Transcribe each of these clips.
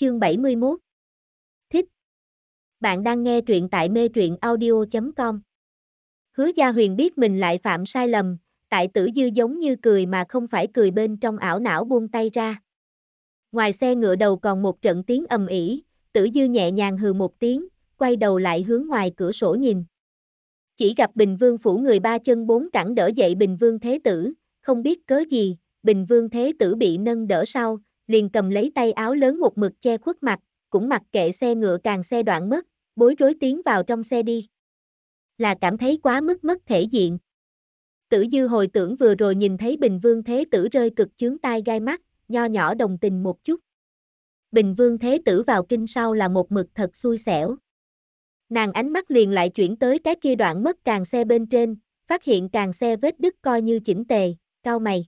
Chương 71 Thích Bạn đang nghe truyện tại mê truyện audio.com Hứa Gia Huyền biết mình lại phạm sai lầm, tại tử dư giống như cười mà không phải cười bên trong ảo não buông tay ra. Ngoài xe ngựa đầu còn một trận tiếng ầm ỉ, tử dư nhẹ nhàng hừ một tiếng, quay đầu lại hướng ngoài cửa sổ nhìn. Chỉ gặp Bình Vương phủ người ba chân bốn cẳng đỡ dậy Bình Vương Thế Tử, không biết cớ gì, Bình Vương Thế Tử bị nâng đỡ sau, liền cầm lấy tay áo lớn một mực che khuất mặt, cũng mặc kệ xe ngựa càng xe đoạn mất, bối rối tiến vào trong xe đi. Là cảm thấy quá mức mất thể diện. Tử dư hồi tưởng vừa rồi nhìn thấy Bình Vương Thế Tử rơi cực chướng tai gai mắt, nho nhỏ đồng tình một chút. Bình Vương Thế Tử vào kinh sau là một mực thật xui xẻo. Nàng ánh mắt liền lại chuyển tới cái kia đoạn mất càng xe bên trên, phát hiện càng xe vết đứt coi như chỉnh tề, cao mày.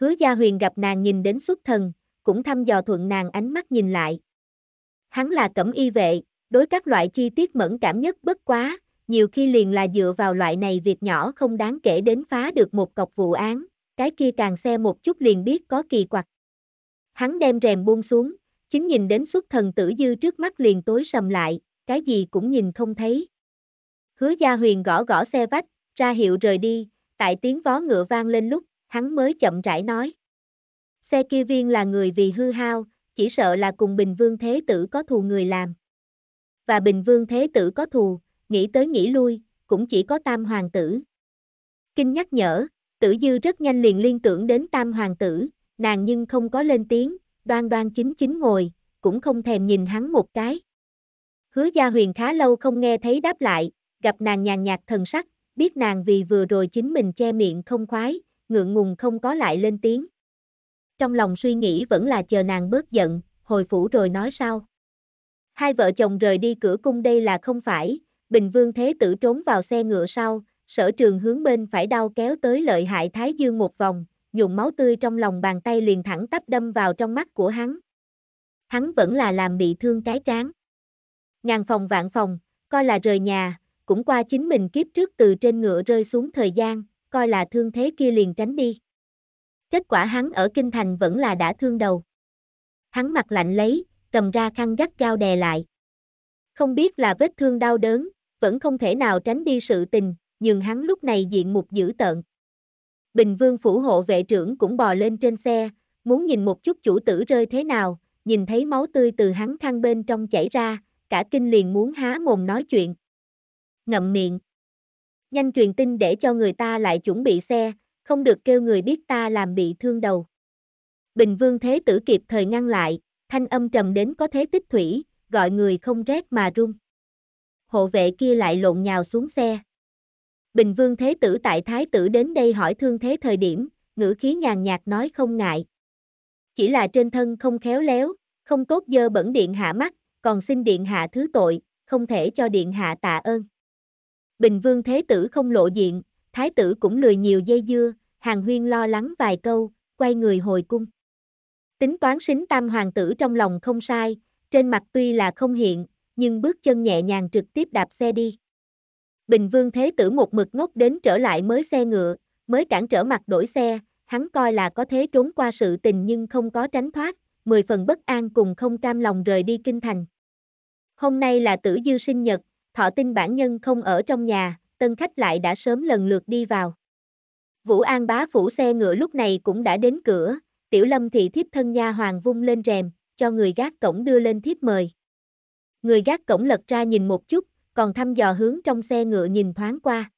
Hứa Gia Huyền gặp nàng nhìn đến xuất thần, cũng thăm dò thuận nàng ánh mắt nhìn lại. Hắn là cẩm y vệ, đối các loại chi tiết mẫn cảm nhất bất quá, nhiều khi liền là dựa vào loại này việc nhỏ không đáng kể đến phá được một cọc vụ án, cái kia càng xe một chút liền biết có kỳ quặc. Hắn đem rèm buông xuống, chính nhìn đến xuất thần tử dư trước mắt liền tối sầm lại, cái gì cũng nhìn không thấy. Hứa gia huyền gõ gõ xe vách, ra hiệu rời đi, tại tiếng vó ngựa vang lên lúc, hắn mới chậm rãi nói. Xe kia viên là người vì hư hao, chỉ sợ là cùng Bình Vương Thế Tử có thù người làm. Và Bình Vương Thế Tử có thù, nghĩ tới nghĩ lui, cũng chỉ có Tam Hoàng Tử. Kinh nhắc nhở, Tử Dư rất nhanh liền liên tưởng đến Tam Hoàng Tử, nàng nhưng không có lên tiếng, đoan đoan chính chính ngồi, cũng không thèm nhìn hắn một cái. Hứa Gia Huyền khá lâu không nghe thấy đáp lại, gặp nàng nhàn nhạt thần sắc, biết nàng vì vừa rồi chính mình che miệng không khoái, ngượng ngùng không có lại lên tiếng trong lòng suy nghĩ vẫn là chờ nàng bớt giận, hồi phủ rồi nói sau. Hai vợ chồng rời đi cửa cung đây là không phải, Bình Vương Thế Tử trốn vào xe ngựa sau, sở trường hướng bên phải đau kéo tới lợi hại Thái Dương một vòng, dùng máu tươi trong lòng bàn tay liền thẳng tắp đâm vào trong mắt của hắn. Hắn vẫn là làm bị thương cái trán. Ngàn phòng vạn phòng, coi là rời nhà, cũng qua chính mình kiếp trước từ trên ngựa rơi xuống thời gian, coi là thương thế kia liền tránh đi. Kết quả hắn ở kinh thành vẫn là đã thương đầu. Hắn mặt lạnh lấy, cầm ra khăn gắt cao đè lại. Không biết là vết thương đau đớn, vẫn không thể nào tránh đi sự tình, nhưng hắn lúc này diện mục dữ tợn. Bình Vương phủ hộ vệ trưởng cũng bò lên trên xe, muốn nhìn một chút chủ tử rơi thế nào, nhìn thấy máu tươi từ hắn khăn bên trong chảy ra, cả kinh liền muốn há mồm nói chuyện. Ngậm miệng. Nhanh truyền tin để cho người ta lại chuẩn bị xe, không được kêu người biết ta làm bị thương đầu. Bình vương thế tử kịp thời ngăn lại, thanh âm trầm đến có thế tích thủy, gọi người không rét mà run. Hộ vệ kia lại lộn nhào xuống xe. Bình vương thế tử tại thái tử đến đây hỏi thương thế thời điểm, ngữ khí nhàn nhạt nói không ngại. Chỉ là trên thân không khéo léo, không tốt dơ bẩn điện hạ mắt, còn xin điện hạ thứ tội, không thể cho điện hạ tạ ơn. Bình vương thế tử không lộ diện, thái tử cũng lười nhiều dây dưa, Hàng Huyên lo lắng vài câu, quay người hồi cung. Tính toán xính tam hoàng tử trong lòng không sai, trên mặt tuy là không hiện, nhưng bước chân nhẹ nhàng trực tiếp đạp xe đi. Bình Vương Thế Tử một mực ngốc đến trở lại mới xe ngựa, mới cản trở mặt đổi xe, hắn coi là có thế trốn qua sự tình nhưng không có tránh thoát, mười phần bất an cùng không cam lòng rời đi kinh thành. Hôm nay là tử dư sinh nhật, thọ tinh bản nhân không ở trong nhà, tân khách lại đã sớm lần lượt đi vào. Vũ An bá phủ xe ngựa lúc này cũng đã đến cửa, tiểu lâm thì thiếp thân nha hoàng vung lên rèm, cho người gác cổng đưa lên thiếp mời. Người gác cổng lật ra nhìn một chút, còn thăm dò hướng trong xe ngựa nhìn thoáng qua.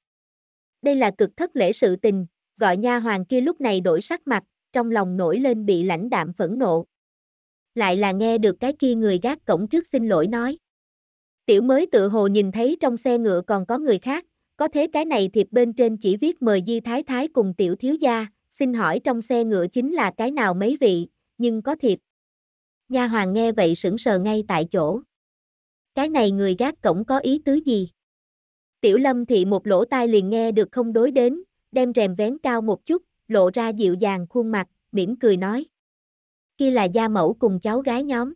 Đây là cực thất lễ sự tình, gọi nha hoàng kia lúc này đổi sắc mặt, trong lòng nổi lên bị lãnh đạm phẫn nộ. Lại là nghe được cái kia người gác cổng trước xin lỗi nói. Tiểu mới tự hồ nhìn thấy trong xe ngựa còn có người khác, có thế cái này thiệp bên trên chỉ viết mời Di Thái Thái cùng tiểu thiếu gia, xin hỏi trong xe ngựa chính là cái nào mấy vị, nhưng có thiệp. Nha hoàng nghe vậy sững sờ ngay tại chỗ. Cái này người gác cổng có ý tứ gì? Tiểu lâm thị một lỗ tai liền nghe được không đối đến, đem rèm vén cao một chút, lộ ra dịu dàng khuôn mặt, mỉm cười nói. Kia là gia mẫu cùng cháu gái nhóm.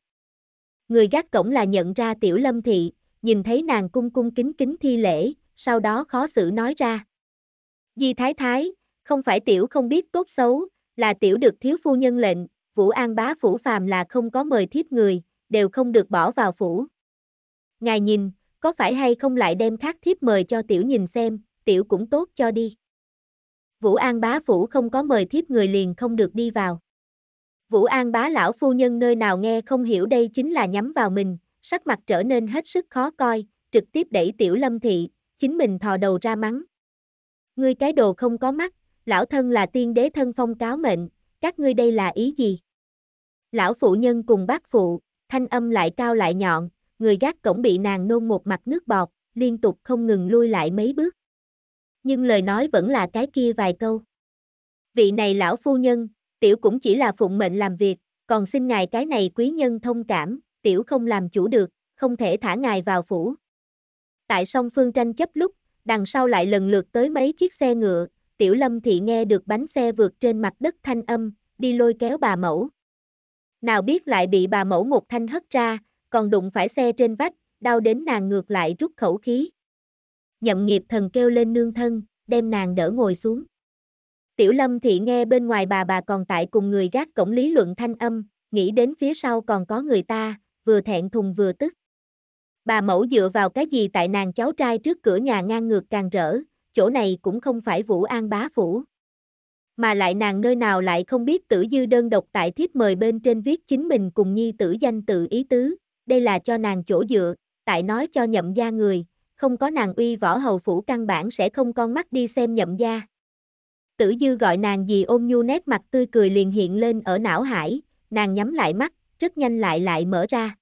Người gác cổng là nhận ra tiểu lâm thị, nhìn thấy nàng cung cung kính kính thi lễ, sau đó khó xử nói ra. Di Thái Thái, không phải tiểu không biết tốt xấu, là tiểu được thiếu phu nhân lệnh, Vũ An bá phủ phàm là không có mời thiếp người, đều không được bỏ vào phủ. Ngài nhìn, có phải hay không lại đem khác thiếp mời cho tiểu nhìn xem, tiểu cũng tốt cho đi. Vũ An bá phủ không có mời thiếp người liền không được đi vào. Vũ An bá lão phu nhân nơi nào nghe không hiểu đây chính là nhắm vào mình, sắc mặt trở nên hết sức khó coi, trực tiếp đẩy tiểu lâm thị, chính mình thò đầu ra mắng. Ngươi cái đồ không có mắt, lão thân là tiên đế thân phong cáo mệnh, các ngươi đây là ý gì? Lão phụ nhân cùng bác phụ, thanh âm lại cao lại nhọn, người gác cổng bị nàng nôn một mặt nước bọt, liên tục không ngừng lui lại mấy bước. Nhưng lời nói vẫn là cái kia vài câu. Vị này lão phu nhân, tiểu cũng chỉ là phụng mệnh làm việc, còn xin ngài cái này quý nhân thông cảm, tiểu không làm chủ được, không thể thả ngài vào phủ, Tại song phương tranh chấp lúc, đằng sau lại lần lượt tới mấy chiếc xe ngựa, tiểu lâm Thị nghe được bánh xe vượt trên mặt đất thanh âm, đi lôi kéo bà mẫu. Nào biết lại bị bà mẫu một thanh hất ra, còn đụng phải xe trên vách, đau đến nàng ngược lại rút khẩu khí. Nhậm nghiệp thần kêu lên nương thân, đem nàng đỡ ngồi xuống. Tiểu lâm Thị nghe bên ngoài bà bà còn tại cùng người gác cổng lý luận thanh âm, nghĩ đến phía sau còn có người ta, vừa thẹn thùng vừa tức. Bà mẫu dựa vào cái gì tại nàng cháu trai trước cửa nhà ngang ngược càng rỡ, chỗ này cũng không phải Vũ An bá phủ. Mà lại nàng nơi nào lại không biết tử dư đơn độc tại thiếp mời bên trên viết chính mình cùng nhi tử danh tự ý tứ, đây là cho nàng chỗ dựa, tại nói cho nhậm gia người, không có nàng uy võ hầu phủ căn bản sẽ không con mắt đi xem nhậm gia. Tử dư gọi nàng gì ôm nhu nét mặt tươi cười liền hiện lên ở não hải, nàng nhắm lại mắt, rất nhanh lại lại mở ra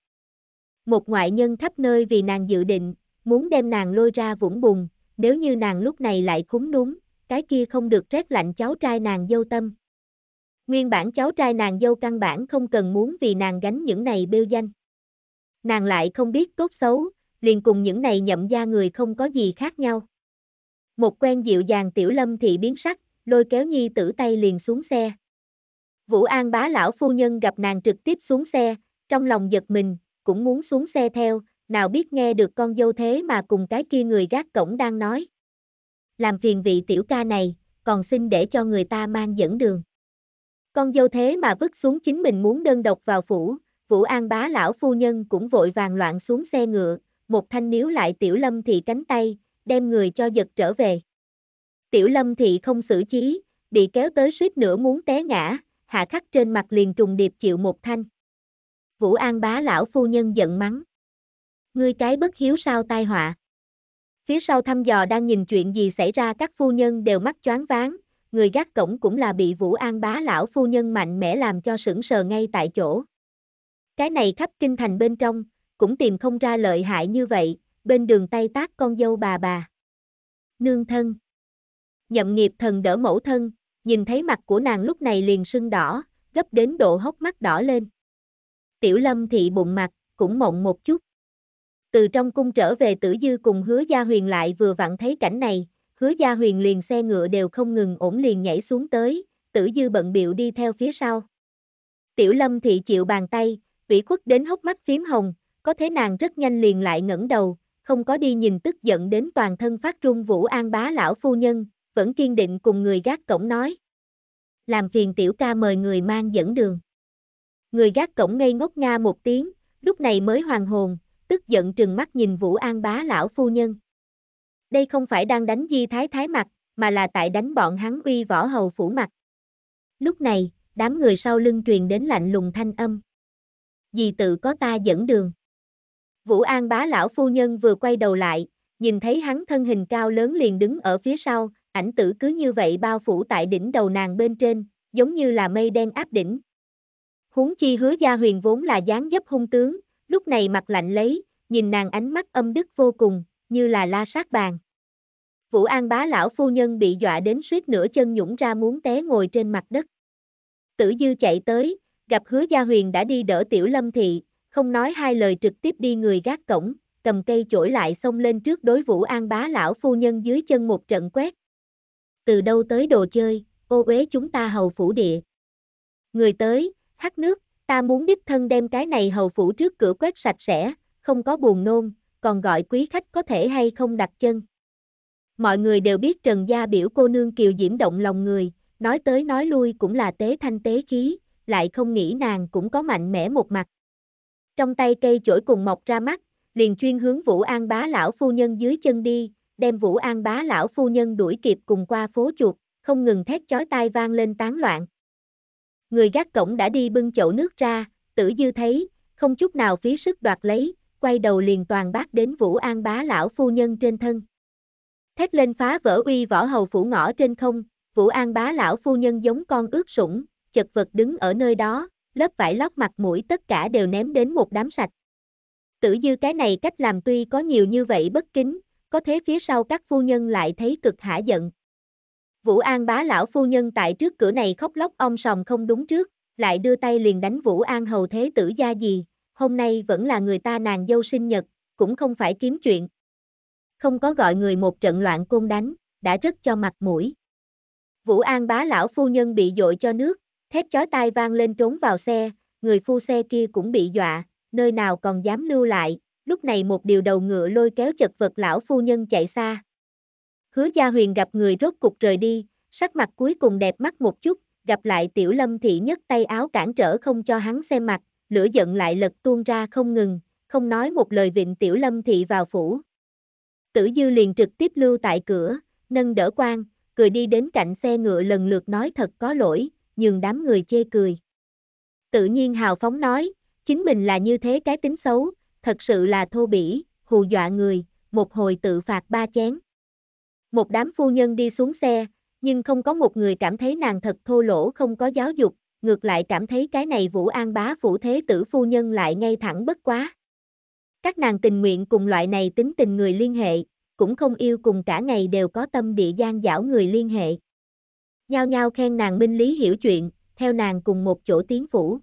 một ngoại nhân khắp nơi vì nàng dự định, muốn đem nàng lôi ra vũng bùn, nếu như nàng lúc này lại cúng núng cái kia không được rét lạnh cháu trai nàng dâu tâm. Nguyên bản cháu trai nàng dâu căn bản không cần muốn vì nàng gánh những này bêu danh. Nàng lại không biết tốt xấu, liền cùng những này nhậm gia người không có gì khác nhau. Một quen dịu dàng tiểu lâm thị biến sắc, lôi kéo nhi tử tay liền xuống xe. Vũ An bá lão phu nhân gặp nàng trực tiếp xuống xe, trong lòng giật mình, cũng muốn xuống xe theo, nào biết nghe được con dâu thế mà cùng cái kia người gác cổng đang nói. Làm phiền vị tiểu ca này, còn xin để cho người ta mang dẫn đường. Con dâu thế mà vứt xuống chính mình muốn đơn độc vào phủ, Vũ An bá lão phu nhân cũng vội vàng loạn xuống xe ngựa, một thanh níu lại tiểu lâm thị cánh tay, đem người cho giật trở về. Tiểu lâm thị không xử trí, bị kéo tới suýt nữa muốn té ngã, hạ khắc trên mặt liền trùng điệp chịu một thanh. Vũ An bá lão phu nhân giận mắng. Ngươi cái bất hiếu sao tai họa. Phía sau thăm dò đang nhìn chuyện gì xảy ra các phu nhân đều mắt choáng váng, người gác cổng cũng là bị Vũ An bá lão phu nhân mạnh mẽ làm cho sững sờ ngay tại chỗ. Cái này khắp kinh thành bên trong, cũng tìm không ra lợi hại như vậy, bên đường tay tác con dâu bà bà. Nương thân. Nhậm nghiệp thần đỡ mẫu thân, nhìn thấy mặt của nàng lúc này liền sưng đỏ, gấp đến độ hốc mắt đỏ lên tiểu lâm thị bụng mặt, cũng mộng một chút. Từ trong cung trở về tử dư cùng hứa gia huyền lại vừa vặn thấy cảnh này, hứa gia huyền liền xe ngựa đều không ngừng ổn liền nhảy xuống tới, tử dư bận biệu đi theo phía sau. Tiểu lâm thị chịu bàn tay, Vĩ khuất đến hốc mắt phím hồng, có thế nàng rất nhanh liền lại ngẩng đầu, không có đi nhìn tức giận đến toàn thân phát trung vũ an bá lão phu nhân, vẫn kiên định cùng người gác cổng nói. Làm phiền tiểu ca mời người mang dẫn đường người gác cổng ngây ngốc nga một tiếng, lúc này mới hoàng hồn, tức giận trừng mắt nhìn Vũ An bá lão phu nhân. Đây không phải đang đánh Di Thái Thái mặt, mà là tại đánh bọn hắn uy võ hầu phủ mặt. Lúc này, đám người sau lưng truyền đến lạnh lùng thanh âm. Dì tự có ta dẫn đường. Vũ An bá lão phu nhân vừa quay đầu lại, nhìn thấy hắn thân hình cao lớn liền đứng ở phía sau, ảnh tử cứ như vậy bao phủ tại đỉnh đầu nàng bên trên, giống như là mây đen áp đỉnh, Huống chi hứa gia huyền vốn là dáng dấp hung tướng, lúc này mặt lạnh lấy, nhìn nàng ánh mắt âm đức vô cùng, như là la sát bàn. Vũ An bá lão phu nhân bị dọa đến suýt nửa chân nhũng ra muốn té ngồi trên mặt đất. Tử dư chạy tới, gặp hứa gia huyền đã đi đỡ tiểu lâm thị, không nói hai lời trực tiếp đi người gác cổng, cầm cây chổi lại xông lên trước đối Vũ An bá lão phu nhân dưới chân một trận quét. Từ đâu tới đồ chơi, ô uế chúng ta hầu phủ địa. Người tới, thác nước, ta muốn đích thân đem cái này hầu phủ trước cửa quét sạch sẽ, không có buồn nôn, còn gọi quý khách có thể hay không đặt chân. Mọi người đều biết Trần Gia biểu cô nương kiều diễm động lòng người, nói tới nói lui cũng là tế thanh tế khí, lại không nghĩ nàng cũng có mạnh mẽ một mặt. Trong tay cây chổi cùng mọc ra mắt, liền chuyên hướng Vũ An bá lão phu nhân dưới chân đi, đem Vũ An bá lão phu nhân đuổi kịp cùng qua phố chuột, không ngừng thét chói tai vang lên tán loạn người gác cổng đã đi bưng chậu nước ra, tử dư thấy, không chút nào phí sức đoạt lấy, quay đầu liền toàn bác đến Vũ An bá lão phu nhân trên thân. Thét lên phá vỡ uy võ hầu phủ ngõ trên không, Vũ An bá lão phu nhân giống con ướt sủng, chật vật đứng ở nơi đó, lớp vải lót mặt mũi tất cả đều ném đến một đám sạch. Tử dư cái này cách làm tuy có nhiều như vậy bất kính, có thế phía sau các phu nhân lại thấy cực hả giận, Vũ An bá lão phu nhân tại trước cửa này khóc lóc ong sòng không đúng trước, lại đưa tay liền đánh Vũ An hầu thế tử gia gì, hôm nay vẫn là người ta nàng dâu sinh nhật, cũng không phải kiếm chuyện. Không có gọi người một trận loạn côn đánh, đã rất cho mặt mũi. Vũ An bá lão phu nhân bị dội cho nước, thét chói tai vang lên trốn vào xe, người phu xe kia cũng bị dọa, nơi nào còn dám lưu lại, lúc này một điều đầu ngựa lôi kéo chật vật lão phu nhân chạy xa. Hứa Gia Huyền gặp người rốt cục rời đi, sắc mặt cuối cùng đẹp mắt một chút, gặp lại Tiểu Lâm Thị nhất tay áo cản trở không cho hắn xem mặt, lửa giận lại lật tuôn ra không ngừng, không nói một lời vịnh Tiểu Lâm Thị vào phủ. Tử Dư liền trực tiếp lưu tại cửa, nâng đỡ quan, cười đi đến cạnh xe ngựa lần lượt nói thật có lỗi, nhường đám người chê cười. Tự nhiên hào phóng nói, chính mình là như thế cái tính xấu, thật sự là thô bỉ, hù dọa người, một hồi tự phạt ba chén. Một đám phu nhân đi xuống xe, nhưng không có một người cảm thấy nàng thật thô lỗ không có giáo dục, ngược lại cảm thấy cái này Vũ An bá phủ thế tử phu nhân lại ngay thẳng bất quá. Các nàng tình nguyện cùng loại này tính tình người liên hệ, cũng không yêu cùng cả ngày đều có tâm địa gian dảo người liên hệ. Nhao nhao khen nàng minh lý hiểu chuyện, theo nàng cùng một chỗ tiến phủ.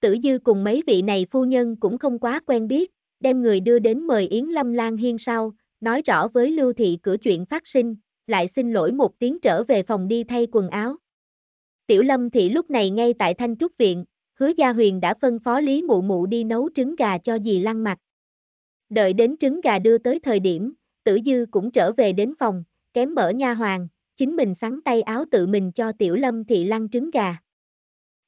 Tử dư cùng mấy vị này phu nhân cũng không quá quen biết, đem người đưa đến mời Yến Lâm Lan Hiên sau, nói rõ với Lưu Thị cửa chuyện phát sinh, lại xin lỗi một tiếng trở về phòng đi thay quần áo. Tiểu Lâm Thị lúc này ngay tại Thanh Trúc Viện, hứa Gia Huyền đã phân phó Lý Mụ Mụ đi nấu trứng gà cho dì Lăng mặt. Đợi đến trứng gà đưa tới thời điểm, Tử Dư cũng trở về đến phòng, kém mở nha hoàng, chính mình sắn tay áo tự mình cho Tiểu Lâm Thị lăn trứng gà.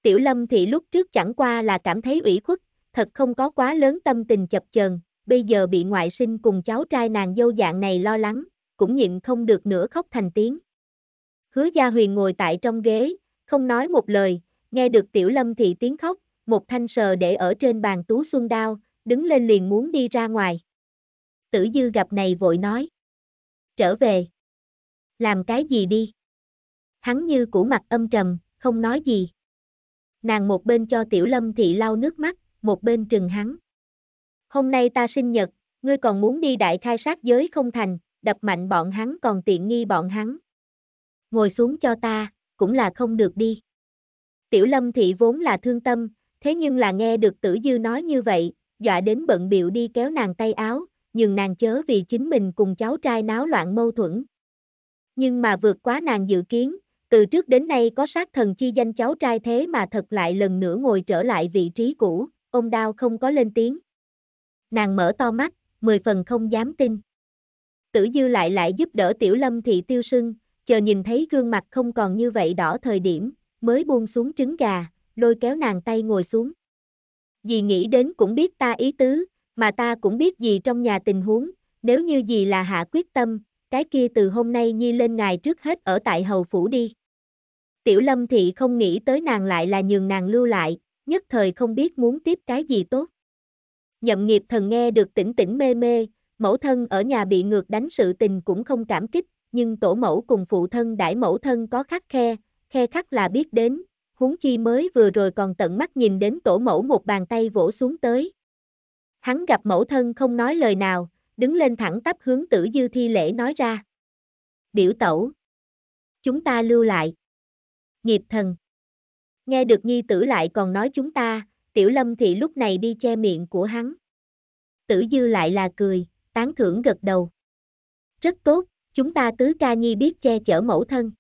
Tiểu Lâm Thị lúc trước chẳng qua là cảm thấy ủy khuất, thật không có quá lớn tâm tình chập chờn, bây giờ bị ngoại sinh cùng cháu trai nàng dâu dạng này lo lắng, cũng nhịn không được nữa khóc thành tiếng. Hứa Gia Huyền ngồi tại trong ghế, không nói một lời, nghe được Tiểu Lâm Thị tiếng khóc, một thanh sờ để ở trên bàn tú xuân đao, đứng lên liền muốn đi ra ngoài. Tử Dư gặp này vội nói. Trở về. Làm cái gì đi? Hắn như củ mặt âm trầm, không nói gì. Nàng một bên cho Tiểu Lâm Thị lau nước mắt, một bên trừng hắn hôm nay ta sinh nhật, ngươi còn muốn đi đại khai sát giới không thành, đập mạnh bọn hắn còn tiện nghi bọn hắn. Ngồi xuống cho ta, cũng là không được đi. Tiểu lâm thị vốn là thương tâm, thế nhưng là nghe được tử dư nói như vậy, dọa đến bận biệu đi kéo nàng tay áo, nhưng nàng chớ vì chính mình cùng cháu trai náo loạn mâu thuẫn. Nhưng mà vượt quá nàng dự kiến, từ trước đến nay có sát thần chi danh cháu trai thế mà thật lại lần nữa ngồi trở lại vị trí cũ, ông đau không có lên tiếng. Nàng mở to mắt, mười phần không dám tin. Tử dư lại lại giúp đỡ tiểu lâm thị tiêu sưng, chờ nhìn thấy gương mặt không còn như vậy đỏ thời điểm, mới buông xuống trứng gà, lôi kéo nàng tay ngồi xuống. Dì nghĩ đến cũng biết ta ý tứ, mà ta cũng biết gì trong nhà tình huống, nếu như dì là hạ quyết tâm, cái kia từ hôm nay nhi lên ngài trước hết ở tại hầu phủ đi. Tiểu lâm thị không nghĩ tới nàng lại là nhường nàng lưu lại, nhất thời không biết muốn tiếp cái gì tốt. Nhậm nghiệp thần nghe được tỉnh tỉnh mê mê, mẫu thân ở nhà bị ngược đánh sự tình cũng không cảm kích, nhưng tổ mẫu cùng phụ thân đãi mẫu thân có khắc khe, khe khắc là biết đến, huống chi mới vừa rồi còn tận mắt nhìn đến tổ mẫu một bàn tay vỗ xuống tới. Hắn gặp mẫu thân không nói lời nào, đứng lên thẳng tắp hướng tử dư thi lễ nói ra. Biểu tẩu. Chúng ta lưu lại. Nghiệp thần. Nghe được nhi tử lại còn nói chúng ta, Tiểu Lâm Thị lúc này đi che miệng của hắn. Tử Dư lại là cười, tán thưởng gật đầu. Rất tốt, chúng ta tứ ca nhi biết che chở mẫu thân.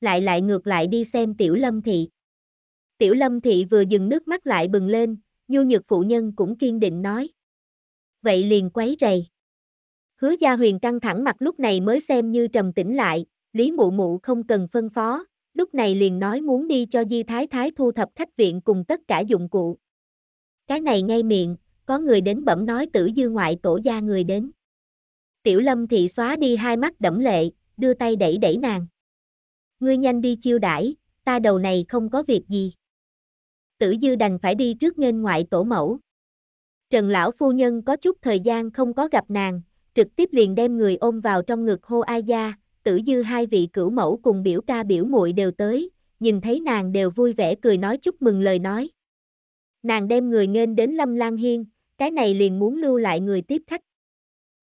Lại lại ngược lại đi xem Tiểu Lâm Thị. Tiểu Lâm Thị vừa dừng nước mắt lại bừng lên, nhu nhược phụ nhân cũng kiên định nói. Vậy liền quấy rầy. Hứa Gia Huyền căng thẳng mặt lúc này mới xem như trầm tĩnh lại, Lý Mụ Mụ không cần phân phó, lúc này liền nói muốn đi cho Di Thái Thái thu thập khách viện cùng tất cả dụng cụ. Cái này ngay miệng, có người đến bẩm nói tử dư ngoại tổ gia người đến. Tiểu lâm thị xóa đi hai mắt đẫm lệ, đưa tay đẩy đẩy nàng. Ngươi nhanh đi chiêu đãi, ta đầu này không có việc gì. Tử dư đành phải đi trước nghênh ngoại tổ mẫu. Trần lão phu nhân có chút thời gian không có gặp nàng, trực tiếp liền đem người ôm vào trong ngực hô ai gia, tử dư hai vị cửu mẫu cùng biểu ca biểu muội đều tới, nhìn thấy nàng đều vui vẻ cười nói chúc mừng lời nói. Nàng đem người nghênh đến Lâm Lan Hiên, cái này liền muốn lưu lại người tiếp khách.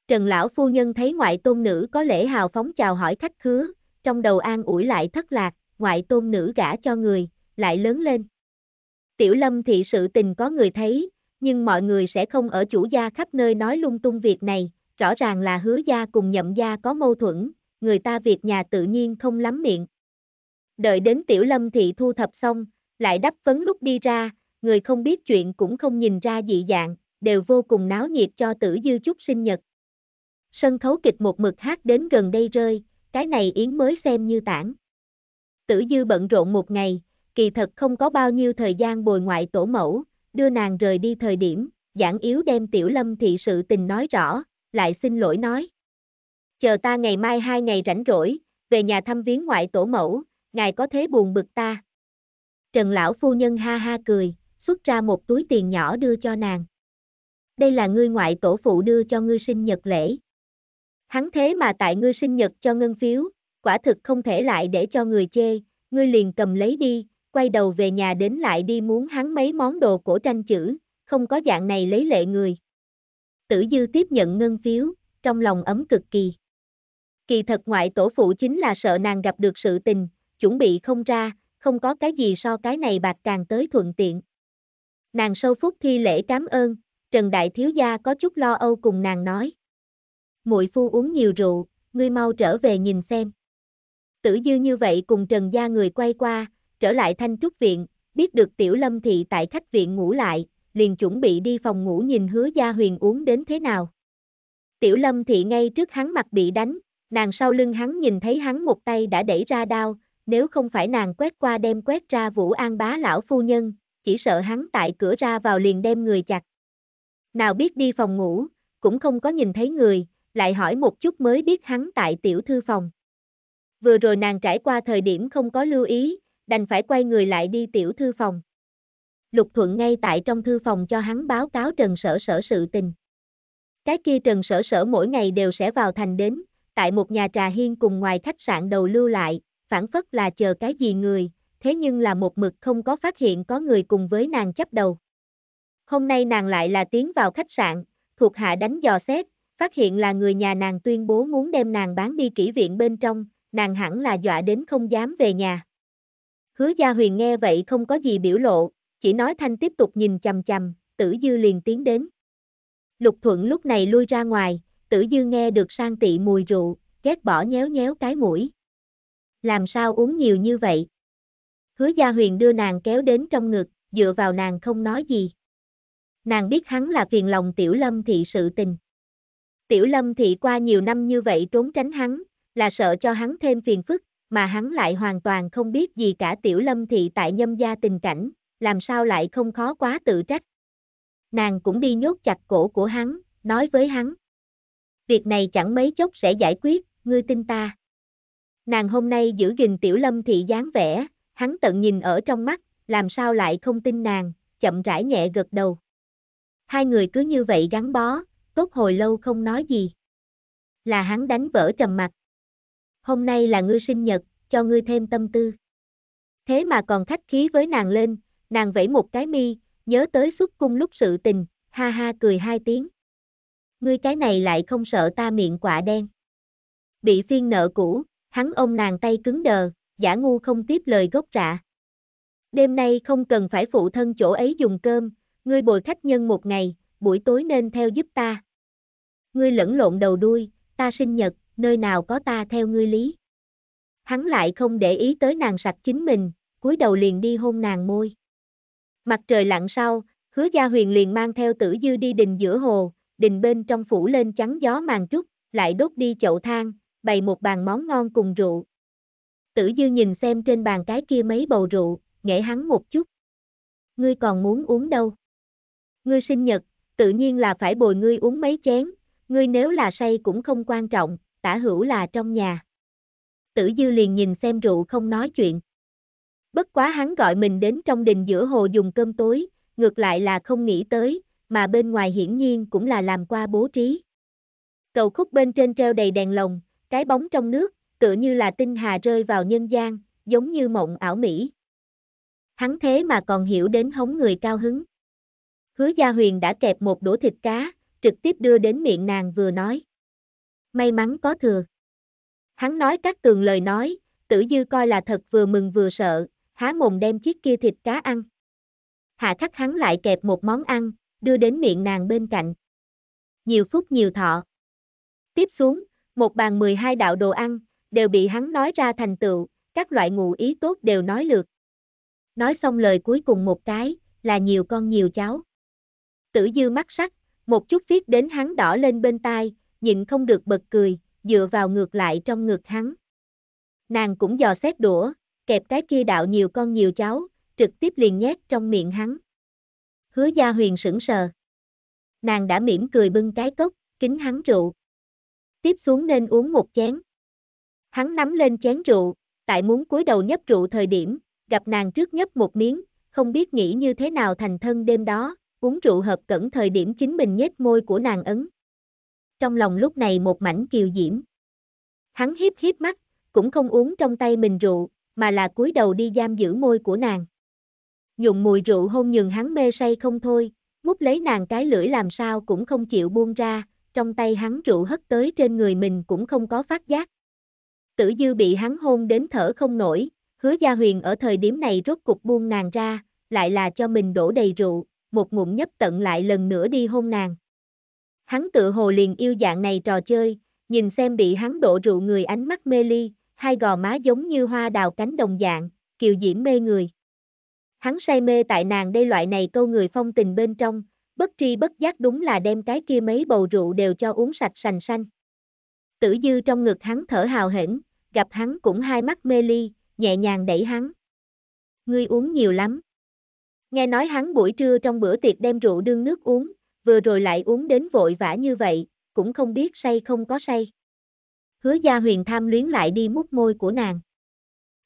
Trần lão phu nhân thấy ngoại tôn nữ có lễ hào phóng chào hỏi khách khứa, trong đầu an ủi lại thất lạc, ngoại tôn nữ gả cho người, lại lớn lên. Tiểu lâm thị sự tình có người thấy, nhưng mọi người sẽ không ở chủ gia khắp nơi nói lung tung việc này, rõ ràng là hứa gia cùng nhậm gia có mâu thuẫn, người ta việc nhà tự nhiên không lắm miệng. Đợi đến tiểu lâm thị thu thập xong, lại đắp vấn lúc đi ra, người không biết chuyện cũng không nhìn ra dị dạng, đều vô cùng náo nhiệt cho tử dư chúc sinh nhật. Sân khấu kịch một mực hát đến gần đây rơi, cái này Yến mới xem như tản. Tử dư bận rộn một ngày, kỳ thật không có bao nhiêu thời gian bồi ngoại tổ mẫu, đưa nàng rời đi thời điểm, giảng yếu đem tiểu lâm thị sự tình nói rõ, lại xin lỗi nói chờ ta ngày mai hai ngày rảnh rỗi, về nhà thăm viếng ngoại tổ mẫu, ngài có thế buồn bực ta. Trần lão phu nhân ha ha cười, xuất ra một túi tiền nhỏ đưa cho nàng. Đây là ngươi ngoại tổ phụ đưa cho ngươi sinh nhật lễ. Hắn thế mà tại ngươi sinh nhật cho ngân phiếu, quả thực không thể lại để cho người chê, ngươi liền cầm lấy đi, quay đầu về nhà đến lại đi muốn hắn mấy món đồ cổ tranh chữ, không có dạng này lấy lệ người. Tử dư tiếp nhận ngân phiếu, trong lòng ấm cực kỳ kỳ thật ngoại tổ phụ chính là sợ nàng gặp được sự tình, chuẩn bị không ra, không có cái gì so cái này bạc càng tới thuận tiện. Nàng sâu phúc thi lễ cảm ơn, Trần Đại Thiếu Gia có chút lo âu cùng nàng nói. muội phu uống nhiều rượu, ngươi mau trở về nhìn xem. Tử dư như vậy cùng Trần Gia người quay qua, trở lại thanh trúc viện, biết được Tiểu Lâm Thị tại khách viện ngủ lại, liền chuẩn bị đi phòng ngủ nhìn hứa Gia Huyền uống đến thế nào. Tiểu Lâm Thị ngay trước hắn mặt bị đánh, Nàng sau lưng hắn nhìn thấy hắn một tay đã đẩy ra đao, nếu không phải nàng quét qua đem quét ra Vũ An bá lão phu nhân, chỉ sợ hắn tại cửa ra vào liền đem người chặt. Nào biết đi phòng ngủ, cũng không có nhìn thấy người, lại hỏi một chút mới biết hắn tại tiểu thư phòng. Vừa rồi nàng trải qua thời điểm không có lưu ý, đành phải quay người lại đi tiểu thư phòng. Lục Thuận ngay tại trong thư phòng cho hắn báo cáo Trần Sở Sở sự tình. Cái kia Trần Sở Sở mỗi ngày đều sẽ vào thành đến, tại một nhà trà hiên cùng ngoài khách sạn đầu lưu lại, phản phất là chờ cái gì người, thế nhưng là một mực không có phát hiện có người cùng với nàng chấp đầu. Hôm nay nàng lại là tiến vào khách sạn, thuộc hạ đánh dò xét, phát hiện là người nhà nàng tuyên bố muốn đem nàng bán đi kỹ viện bên trong, nàng hẳn là dọa đến không dám về nhà. Hứa Gia Huyền nghe vậy không có gì biểu lộ, chỉ nói thanh tiếp tục nhìn chầm chầm, tử dư liền tiến đến. Lục Thuận lúc này lui ra ngoài, tử dư nghe được sang tị mùi rượu, ghét bỏ nhéo nhéo cái mũi. Làm sao uống nhiều như vậy? Hứa Gia Huyền đưa nàng kéo đến trong ngực, dựa vào nàng không nói gì. Nàng biết hắn là phiền lòng Tiểu Lâm Thị sự tình. Tiểu Lâm Thị qua nhiều năm như vậy trốn tránh hắn, là sợ cho hắn thêm phiền phức, mà hắn lại hoàn toàn không biết gì cả Tiểu Lâm Thị tại nhâm gia tình cảnh, làm sao lại không khó quá tự trách. Nàng cũng đi nhốt chặt cổ của hắn, nói với hắn việc này chẳng mấy chốc sẽ giải quyết, ngươi tin ta. Nàng hôm nay giữ gìn tiểu lâm thị dáng vẻ, hắn tận nhìn ở trong mắt, làm sao lại không tin nàng, chậm rãi nhẹ gật đầu. Hai người cứ như vậy gắn bó, tốt hồi lâu không nói gì. Là hắn đánh vỡ trầm mặt. Hôm nay là ngươi sinh nhật, cho ngươi thêm tâm tư. Thế mà còn khách khí với nàng lên, nàng vẫy một cái mi, nhớ tới xuất cung lúc sự tình, ha ha cười hai tiếng. Ngươi cái này lại không sợ ta miệng quả đen. Bị phiên nợ cũ, hắn ôm nàng tay cứng đờ, giả ngu không tiếp lời gốc rạ. Đêm nay không cần phải phụ thân chỗ ấy dùng cơm, ngươi bồi khách nhân một ngày, buổi tối nên theo giúp ta. Ngươi lẫn lộn đầu đuôi, ta sinh nhật, nơi nào có ta theo ngươi lý. Hắn lại không để ý tới nàng sạch chính mình, cúi đầu liền đi hôn nàng môi. Mặt trời lặn sau, hứa gia huyền liền mang theo tử dư đi đình giữa hồ, đình bên trong phủ lên trắng gió màn trúc, lại đốt đi chậu than, bày một bàn món ngon cùng rượu. Tử dư nhìn xem trên bàn cái kia mấy bầu rượu, nghệ hắn một chút. Ngươi còn muốn uống đâu? Ngươi sinh nhật, tự nhiên là phải bồi ngươi uống mấy chén, ngươi nếu là say cũng không quan trọng, tả hữu là trong nhà. Tử dư liền nhìn xem rượu không nói chuyện. Bất quá hắn gọi mình đến trong đình giữa hồ dùng cơm tối, ngược lại là không nghĩ tới, mà bên ngoài hiển nhiên cũng là làm qua bố trí. Cầu khúc bên trên treo đầy đèn lồng, cái bóng trong nước, tựa như là tinh hà rơi vào nhân gian, giống như mộng ảo mỹ. Hắn thế mà còn hiểu đến hống người cao hứng. Hứa Gia Huyền đã kẹp một đũa thịt cá, trực tiếp đưa đến miệng nàng vừa nói. May mắn có thừa. Hắn nói các tường lời nói, tử dư coi là thật vừa mừng vừa sợ, há mồm đem chiếc kia thịt cá ăn. Hạ khắc hắn lại kẹp một món ăn, đưa đến miệng nàng bên cạnh. Nhiều phút nhiều thọ. Tiếp xuống, một bàn 12 đạo đồ ăn, đều bị hắn nói ra thành tựu, các loại ngụ ý tốt đều nói lượt. Nói xong lời cuối cùng một cái, là nhiều con nhiều cháu. Tử dư mắt sắc, một chút viết đến hắn đỏ lên bên tai, nhịn không được bật cười, dựa vào ngược lại trong ngực hắn. Nàng cũng dò xét đũa, kẹp cái kia đạo nhiều con nhiều cháu, trực tiếp liền nhét trong miệng hắn hứa gia huyền sững sờ. Nàng đã mỉm cười bưng cái cốc, kính hắn rượu. Tiếp xuống nên uống một chén. Hắn nắm lên chén rượu, tại muốn cúi đầu nhấp rượu thời điểm, gặp nàng trước nhấp một miếng, không biết nghĩ như thế nào thành thân đêm đó, uống rượu hợp cẩn thời điểm chính mình nhếch môi của nàng ấn. Trong lòng lúc này một mảnh kiều diễm. Hắn hiếp hiếp mắt, cũng không uống trong tay mình rượu, mà là cúi đầu đi giam giữ môi của nàng dùng mùi rượu hôn nhường hắn mê say không thôi, mút lấy nàng cái lưỡi làm sao cũng không chịu buông ra, trong tay hắn rượu hất tới trên người mình cũng không có phát giác. Tử dư bị hắn hôn đến thở không nổi, hứa gia huyền ở thời điểm này rốt cục buông nàng ra, lại là cho mình đổ đầy rượu, một ngụm nhấp tận lại lần nữa đi hôn nàng. Hắn tự hồ liền yêu dạng này trò chơi, nhìn xem bị hắn đổ rượu người ánh mắt mê ly, hai gò má giống như hoa đào cánh đồng dạng, kiều diễm mê người. Hắn say mê tại nàng đây loại này câu người phong tình bên trong, bất tri bất giác đúng là đem cái kia mấy bầu rượu đều cho uống sạch sành xanh. Tử dư trong ngực hắn thở hào hển, gặp hắn cũng hai mắt mê ly, nhẹ nhàng đẩy hắn. Ngươi uống nhiều lắm. Nghe nói hắn buổi trưa trong bữa tiệc đem rượu đương nước uống, vừa rồi lại uống đến vội vã như vậy, cũng không biết say không có say. Hứa gia huyền tham luyến lại đi mút môi của nàng.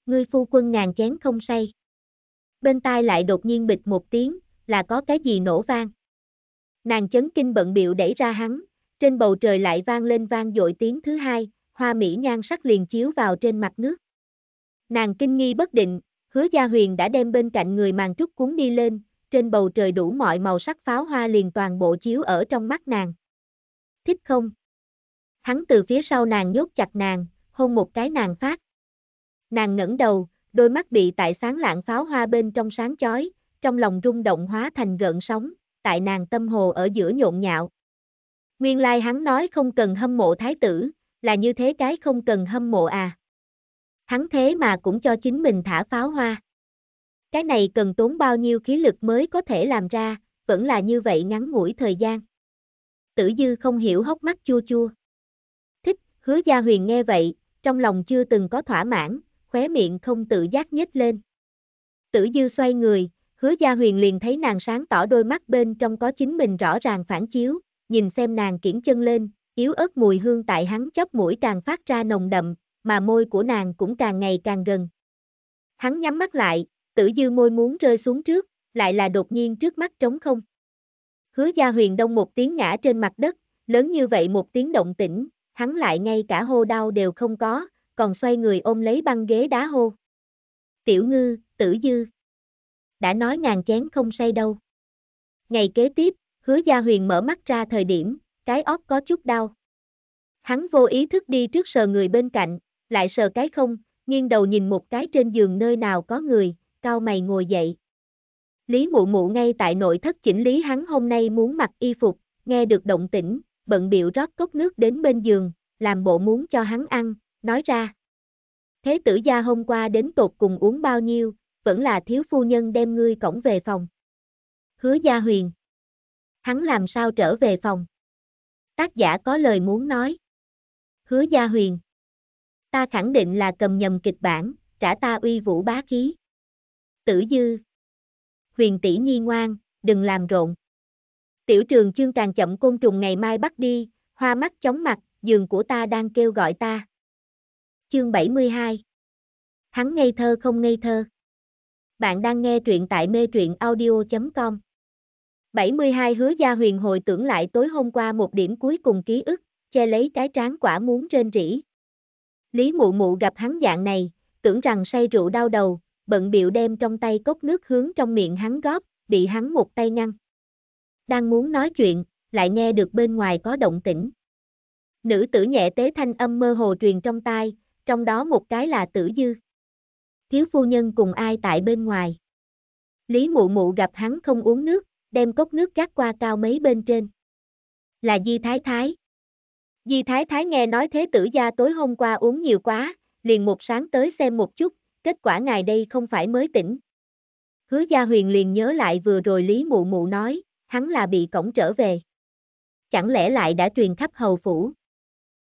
Ngươi phu quân ngàn chén không say bên tai lại đột nhiên bịch một tiếng, là có cái gì nổ vang. Nàng chấn kinh bận biểu đẩy ra hắn, trên bầu trời lại vang lên vang dội tiếng thứ hai, hoa mỹ nhan sắc liền chiếu vào trên mặt nước. Nàng kinh nghi bất định, hứa gia huyền đã đem bên cạnh người màn trúc cuốn đi lên, trên bầu trời đủ mọi màu sắc pháo hoa liền toàn bộ chiếu ở trong mắt nàng. Thích không? Hắn từ phía sau nàng nhốt chặt nàng, hôn một cái nàng phát. Nàng ngẩng đầu, đôi mắt bị tại sáng lạng pháo hoa bên trong sáng chói, trong lòng rung động hóa thành gợn sóng, tại nàng tâm hồ ở giữa nhộn nhạo. Nguyên lai hắn nói không cần hâm mộ thái tử, là như thế cái không cần hâm mộ à. Hắn thế mà cũng cho chính mình thả pháo hoa. Cái này cần tốn bao nhiêu khí lực mới có thể làm ra, vẫn là như vậy ngắn ngủi thời gian. Tử dư không hiểu hốc mắt chua chua. Thích, hứa gia huyền nghe vậy, trong lòng chưa từng có thỏa mãn, khóe miệng không tự giác nhếch lên. Tử dư xoay người, hứa gia huyền liền thấy nàng sáng tỏ đôi mắt bên trong có chính mình rõ ràng phản chiếu, nhìn xem nàng kiển chân lên, yếu ớt mùi hương tại hắn chóp mũi càng phát ra nồng đậm, mà môi của nàng cũng càng ngày càng gần. Hắn nhắm mắt lại, tử dư môi muốn rơi xuống trước, lại là đột nhiên trước mắt trống không. Hứa gia huyền đông một tiếng ngã trên mặt đất, lớn như vậy một tiếng động tĩnh, hắn lại ngay cả hô đau đều không có, còn xoay người ôm lấy băng ghế đá hô. Tiểu ngư, tử dư. Đã nói ngàn chén không say đâu. Ngày kế tiếp, hứa gia huyền mở mắt ra thời điểm, cái óc có chút đau. Hắn vô ý thức đi trước sờ người bên cạnh, lại sờ cái không, nghiêng đầu nhìn một cái trên giường nơi nào có người, cao mày ngồi dậy. Lý mụ mụ ngay tại nội thất chỉnh lý hắn hôm nay muốn mặc y phục, nghe được động tĩnh, bận biểu rót cốc nước đến bên giường, làm bộ muốn cho hắn ăn, nói ra. Thế tử gia hôm qua đến tột cùng uống bao nhiêu, vẫn là thiếu phu nhân đem ngươi cổng về phòng. Hứa gia huyền. Hắn làm sao trở về phòng? Tác giả có lời muốn nói. Hứa gia huyền. Ta khẳng định là cầm nhầm kịch bản, trả ta uy vũ bá khí. Tử dư. Huyền tỷ nhi ngoan, đừng làm rộn. Tiểu trường chương càng chậm côn trùng ngày mai bắt đi, hoa mắt chóng mặt, giường của ta đang kêu gọi ta chương 72. Hắn ngây thơ không ngây thơ. Bạn đang nghe truyện tại mê truyện audio.com. 72 hứa gia huyền hồi tưởng lại tối hôm qua một điểm cuối cùng ký ức, che lấy cái trán quả muốn trên rỉ. Lý mụ mụ gặp hắn dạng này, tưởng rằng say rượu đau đầu, bận biểu đem trong tay cốc nước hướng trong miệng hắn góp, bị hắn một tay ngăn. Đang muốn nói chuyện, lại nghe được bên ngoài có động tĩnh. Nữ tử nhẹ tế thanh âm mơ hồ truyền trong tai, trong đó một cái là tử dư. Thiếu phu nhân cùng ai tại bên ngoài. Lý mụ mụ gặp hắn không uống nước, đem cốc nước gác qua cao mấy bên trên. Là Di Thái Thái. Di Thái Thái nghe nói thế tử gia tối hôm qua uống nhiều quá, liền một sáng tới xem một chút, kết quả ngày đây không phải mới tỉnh. Hứa Gia Huyền liền nhớ lại vừa rồi Lý Mụ Mụ nói, hắn là bị cổng trở về. Chẳng lẽ lại đã truyền khắp hầu phủ.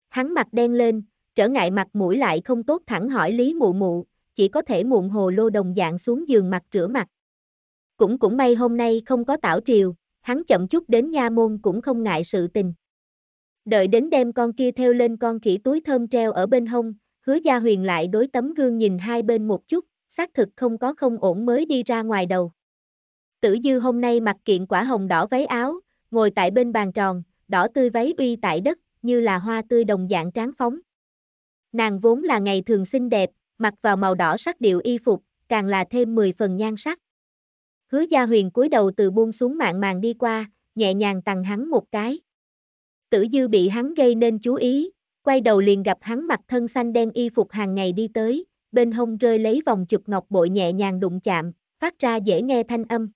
Hắn mặt đen lên, trở ngại mặt mũi lại không tốt thẳng hỏi Lý Mụ Mụ, chỉ có thể muộn hồ lô đồng dạng xuống giường mặt rửa mặt. Cũng cũng may hôm nay không có tảo triều, hắn chậm chút đến nha môn cũng không ngại sự tình. Đợi đến đem con kia theo lên con khỉ túi thơm treo ở bên hông, hứa gia huyền lại đối tấm gương nhìn hai bên một chút, xác thực không có không ổn mới đi ra ngoài đầu. Tử dư hôm nay mặc kiện quả hồng đỏ váy áo, ngồi tại bên bàn tròn, đỏ tươi váy uy tại đất, như là hoa tươi đồng dạng tráng phóng. Nàng vốn là ngày thường xinh đẹp, mặc vào màu đỏ sắc điệu y phục, càng là thêm 10 phần nhan sắc. Hứa Gia Huyền cúi đầu từ buông xuống mạng màng đi qua, nhẹ nhàng tặng hắn một cái. Tử Dư bị hắn gây nên chú ý, quay đầu liền gặp hắn mặc thân xanh đen y phục hàng ngày đi tới, bên hông rơi lấy vòng chụp ngọc bội nhẹ nhàng đụng chạm, phát ra dễ nghe thanh âm.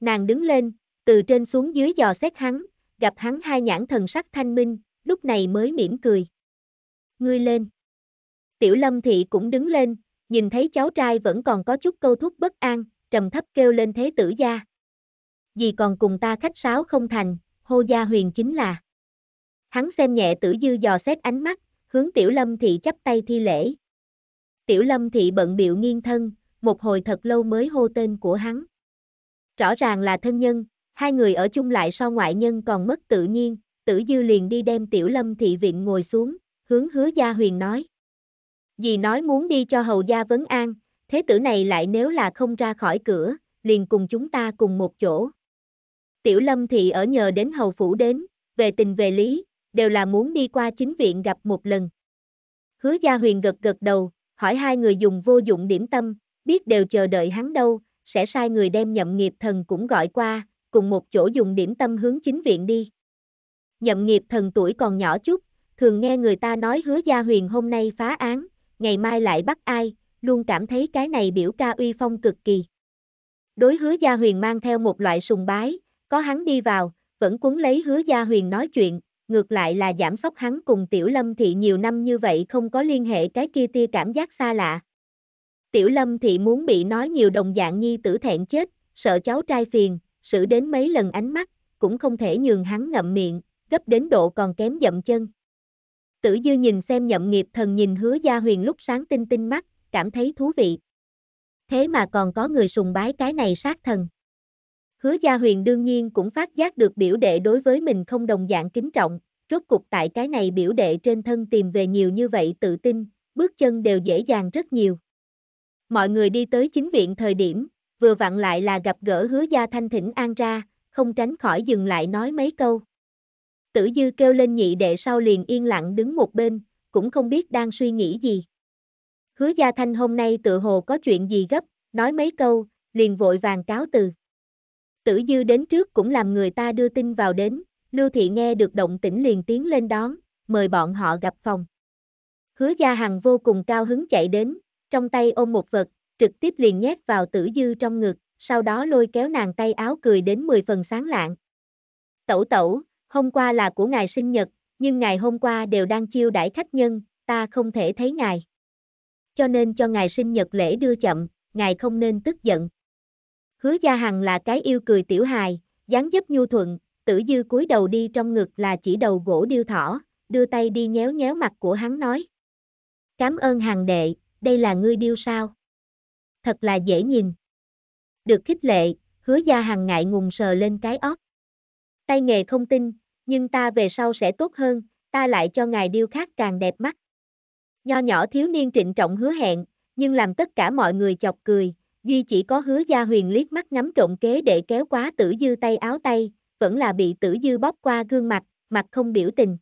Nàng đứng lên, từ trên xuống dưới dò xét hắn, gặp hắn hai nhãn thần sắc thanh minh, lúc này mới mỉm cười ngươi lên. Tiểu lâm thị cũng đứng lên, nhìn thấy cháu trai vẫn còn có chút câu thúc bất an, trầm thấp kêu lên thế tử gia. Dì còn cùng ta khách sáo không thành, hô gia huyền chính là. Hắn xem nhẹ tử dư dò xét ánh mắt, hướng tiểu lâm thị chắp tay thi lễ. Tiểu lâm thị bận biệu nghiêng thân, một hồi thật lâu mới hô tên của hắn. Rõ ràng là thân nhân, hai người ở chung lại so ngoại nhân còn mất tự nhiên, tử dư liền đi đem tiểu lâm thị viện ngồi xuống, hướng hứa gia huyền nói. Dì nói muốn đi cho hầu gia vấn an, thế tử này lại nếu là không ra khỏi cửa, liền cùng chúng ta cùng một chỗ. Tiểu lâm thì ở nhờ đến hầu phủ đến, về tình về lý, đều là muốn đi qua chính viện gặp một lần. Hứa gia huyền gật gật đầu, hỏi hai người dùng vô dụng điểm tâm, biết đều chờ đợi hắn đâu, sẽ sai người đem nhậm nghiệp thần cũng gọi qua, cùng một chỗ dùng điểm tâm hướng chính viện đi. Nhậm nghiệp thần tuổi còn nhỏ chút, thường nghe người ta nói hứa gia huyền hôm nay phá án, ngày mai lại bắt ai, luôn cảm thấy cái này biểu ca uy phong cực kỳ. Đối hứa gia huyền mang theo một loại sùng bái, có hắn đi vào, vẫn cuốn lấy hứa gia huyền nói chuyện, ngược lại là giảm sóc hắn cùng tiểu lâm thị nhiều năm như vậy không có liên hệ cái kia tia cảm giác xa lạ. Tiểu lâm thị muốn bị nói nhiều đồng dạng nhi tử thẹn chết, sợ cháu trai phiền, xử đến mấy lần ánh mắt, cũng không thể nhường hắn ngậm miệng, gấp đến độ còn kém dậm chân. Tử dư nhìn xem nhậm nghiệp thần nhìn hứa gia huyền lúc sáng tinh tinh mắt, cảm thấy thú vị. Thế mà còn có người sùng bái cái này sát thần. Hứa gia huyền đương nhiên cũng phát giác được biểu đệ đối với mình không đồng dạng kính trọng, rốt cục tại cái này biểu đệ trên thân tìm về nhiều như vậy tự tin, bước chân đều dễ dàng rất nhiều. Mọi người đi tới chính viện thời điểm, vừa vặn lại là gặp gỡ hứa gia thanh thỉnh an ra, không tránh khỏi dừng lại nói mấy câu. Tử dư kêu lên nhị đệ sau liền yên lặng đứng một bên, cũng không biết đang suy nghĩ gì. Hứa Gia Thanh hôm nay tự hồ có chuyện gì gấp, nói mấy câu, liền vội vàng cáo từ. Tử dư đến trước cũng làm người ta đưa tin vào đến, Lưu Thị nghe được động tĩnh liền tiến lên đón, mời bọn họ gặp phòng. Hứa Gia Hằng vô cùng cao hứng chạy đến, trong tay ôm một vật, trực tiếp liền nhét vào tử dư trong ngực, sau đó lôi kéo nàng tay áo cười đến 10 phần sáng lạng. Tẩu tẩu, Hôm qua là của ngài sinh nhật, nhưng ngày hôm qua đều đang chiêu đãi khách nhân, ta không thể thấy ngài. Cho nên cho ngài sinh nhật lễ đưa chậm, ngài không nên tức giận. Hứa Gia Hằng là cái yêu cười tiểu hài, dáng dấp nhu thuận, tử dư cúi đầu đi trong ngực là chỉ đầu gỗ điêu thỏ, đưa tay đi nhéo nhéo mặt của hắn nói. Cám ơn hàng đệ, đây là ngươi điêu sao? Thật là dễ nhìn. Được khích lệ, hứa Gia Hằng ngại ngùng sờ lên cái óc tay nghề không tin, nhưng ta về sau sẽ tốt hơn, ta lại cho ngài điêu khắc càng đẹp mắt. Nho nhỏ thiếu niên trịnh trọng hứa hẹn, nhưng làm tất cả mọi người chọc cười, duy chỉ có hứa gia huyền liếc mắt ngắm trộm kế để kéo quá tử dư tay áo tay, vẫn là bị tử dư bóp qua gương mặt, mặt không biểu tình.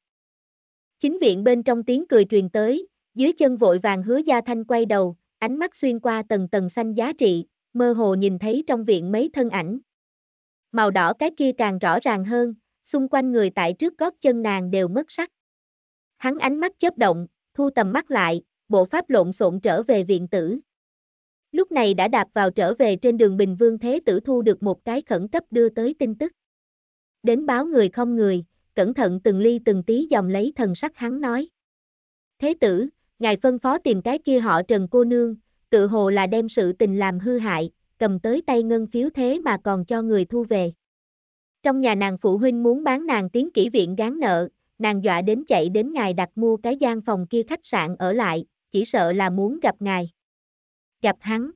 Chính viện bên trong tiếng cười truyền tới, dưới chân vội vàng hứa gia thanh quay đầu, ánh mắt xuyên qua tầng tầng xanh giá trị, mơ hồ nhìn thấy trong viện mấy thân ảnh, màu đỏ cái kia càng rõ ràng hơn, xung quanh người tại trước gót chân nàng đều mất sắc. Hắn ánh mắt chớp động, thu tầm mắt lại, bộ pháp lộn xộn trở về viện tử. Lúc này đã đạp vào trở về trên đường Bình Vương Thế Tử thu được một cái khẩn cấp đưa tới tin tức. Đến báo người không người, cẩn thận từng ly từng tí dòng lấy thần sắc hắn nói. Thế tử, ngài phân phó tìm cái kia họ Trần cô nương, tự hồ là đem sự tình làm hư hại, cầm tới tay ngân phiếu thế mà còn cho người thu về. Trong nhà nàng phụ huynh muốn bán nàng tiến kỹ viện gán nợ, nàng dọa đến chạy đến ngài đặt mua cái gian phòng kia khách sạn ở lại, chỉ sợ là muốn gặp ngài. Gặp hắn.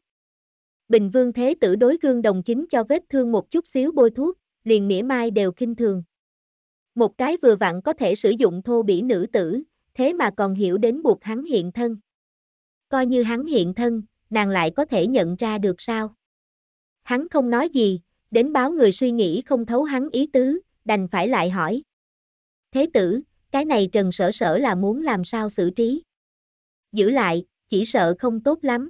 Bình Vương Thế Tử đối gương đồng chính cho vết thương một chút xíu bôi thuốc, liền mỉa mai đều kinh thường. Một cái vừa vặn có thể sử dụng thô bỉ nữ tử, thế mà còn hiểu đến buộc hắn hiện thân. Coi như hắn hiện thân, nàng lại có thể nhận ra được sao? Hắn không nói gì, đến báo người suy nghĩ không thấu hắn ý tứ, đành phải lại hỏi. Thế tử, cái này trần sở sở là muốn làm sao xử trí? Giữ lại, chỉ sợ không tốt lắm.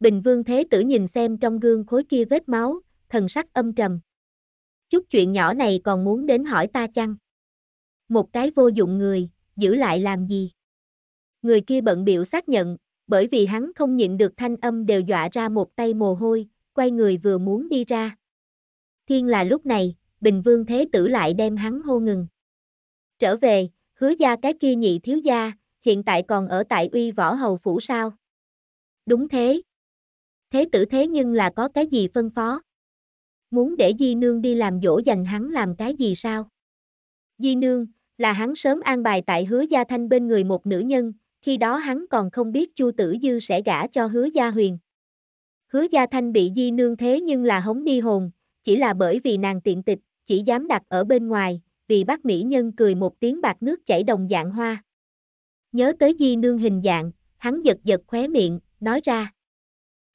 Bình vương thế tử nhìn xem trong gương khối kia vết máu, thần sắc âm trầm. Chút chuyện nhỏ này còn muốn đến hỏi ta chăng? Một cái vô dụng người, giữ lại làm gì? Người kia bận biểu xác nhận, bởi vì hắn không nhịn được thanh âm đều dọa ra một tay mồ hôi, quay người vừa muốn đi ra. Thiên là lúc này, Bình Vương Thế Tử lại đem hắn hô ngừng. Trở về, hứa gia cái kia nhị thiếu gia, hiện tại còn ở tại uy võ hầu phủ sao? Đúng thế. Thế tử thế nhưng là có cái gì phân phó? Muốn để Di Nương đi làm dỗ dành hắn làm cái gì sao? Di Nương, là hắn sớm an bài tại hứa gia thanh bên người một nữ nhân, khi đó hắn còn không biết Chu Tử Dư sẽ gả cho hứa gia huyền. Hứa Gia Thanh bị Di Nương thế nhưng là hống đi hồn, chỉ là bởi vì nàng tiện tịch, chỉ dám đặt ở bên ngoài, vì bác Mỹ Nhân cười một tiếng bạc nước chảy đồng dạng hoa. Nhớ tới Di Nương hình dạng, hắn giật giật khóe miệng, nói ra.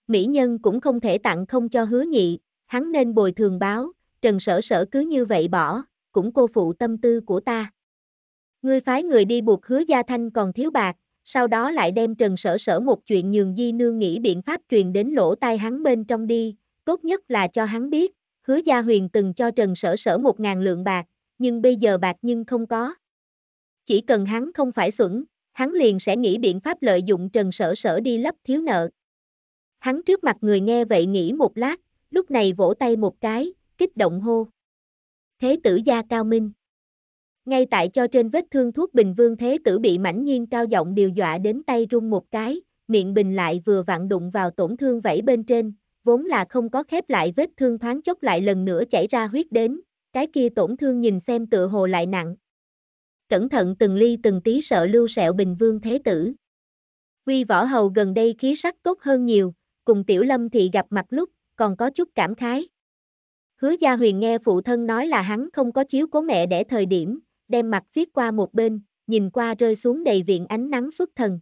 Mỹ Nhân cũng không thể tặng không cho hứa nhị, hắn nên bồi thường báo, trần sở sở cứ như vậy bỏ, cũng cô phụ tâm tư của ta. Ngươi phái người đi buộc hứa Gia Thanh còn thiếu bạc, sau đó lại đem Trần Sở Sở một chuyện nhường Di Nương nghĩ biện pháp truyền đến lỗ tai hắn bên trong đi, tốt nhất là cho hắn biết, hứa gia huyền từng cho Trần Sở Sở một ngàn lượng bạc, nhưng bây giờ bạc nhưng không có. Chỉ cần hắn không phải xuẩn, hắn liền sẽ nghĩ biện pháp lợi dụng Trần Sở Sở đi lấp thiếu nợ. Hắn trước mặt người nghe vậy nghĩ một lát, lúc này vỗ tay một cái, kích động hô. Thế tử gia cao minh. Ngay tại cho trên vết thương thuốc bình vương thế tử bị mảnh nhiên cao giọng điều dọa đến tay rung một cái, miệng bình lại vừa vặn đụng vào tổn thương vẫy bên trên, vốn là không có khép lại vết thương thoáng chốc lại lần nữa chảy ra huyết đến, cái kia tổn thương nhìn xem tự hồ lại nặng. Cẩn thận từng ly từng tí sợ lưu sẹo bình vương thế tử. Quy võ hầu gần đây khí sắc tốt hơn nhiều, cùng tiểu lâm thị gặp mặt lúc, còn có chút cảm khái. Hứa gia huyền nghe phụ thân nói là hắn không có chiếu cố mẹ để thời điểm, đem mặt viết qua một bên, nhìn qua rơi xuống đầy viện ánh nắng xuất thần.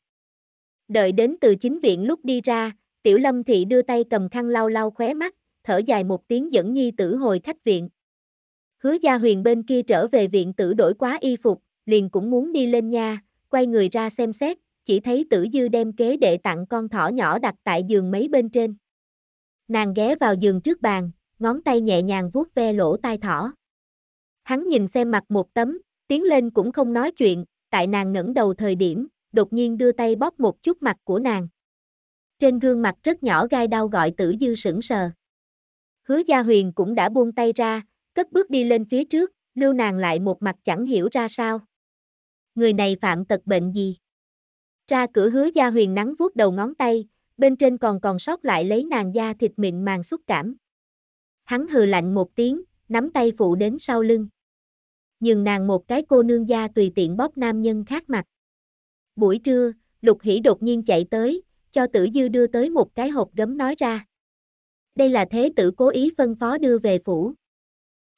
Đợi đến từ chính viện lúc đi ra, tiểu lâm thị đưa tay cầm khăn lau lau khóe mắt, thở dài một tiếng dẫn nhi tử hồi khách viện. Hứa gia huyền bên kia trở về viện tử đổi quá y phục, liền cũng muốn đi lên nha, quay người ra xem xét, chỉ thấy tử dư đem kế đệ tặng con thỏ nhỏ đặt tại giường mấy bên trên. Nàng ghé vào giường trước bàn, ngón tay nhẹ nhàng vuốt ve lỗ tai thỏ. Hắn nhìn xem mặt một tấm, tiến lên cũng không nói chuyện, tại nàng ngẩng đầu thời điểm, đột nhiên đưa tay bóp một chút mặt của nàng. Trên gương mặt rất nhỏ gai đau gọi tử dư sững sờ. Hứa Gia Huyền cũng đã buông tay ra, cất bước đi lên phía trước, lưu nàng lại một mặt chẳng hiểu ra sao. Người này phạm tật bệnh gì? Ra cửa hứa Gia Huyền nắng vuốt đầu ngón tay, bên trên còn còn sót lại lấy nàng da thịt mịn màng xúc cảm. Hắn hừ lạnh một tiếng, nắm tay phụ đến sau lưng nhường nàng một cái cô nương gia tùy tiện bóp nam nhân khác mặt. Buổi trưa, Lục Hỷ đột nhiên chạy tới, cho tử dư đưa tới một cái hộp gấm nói ra. Đây là thế tử cố ý phân phó đưa về phủ.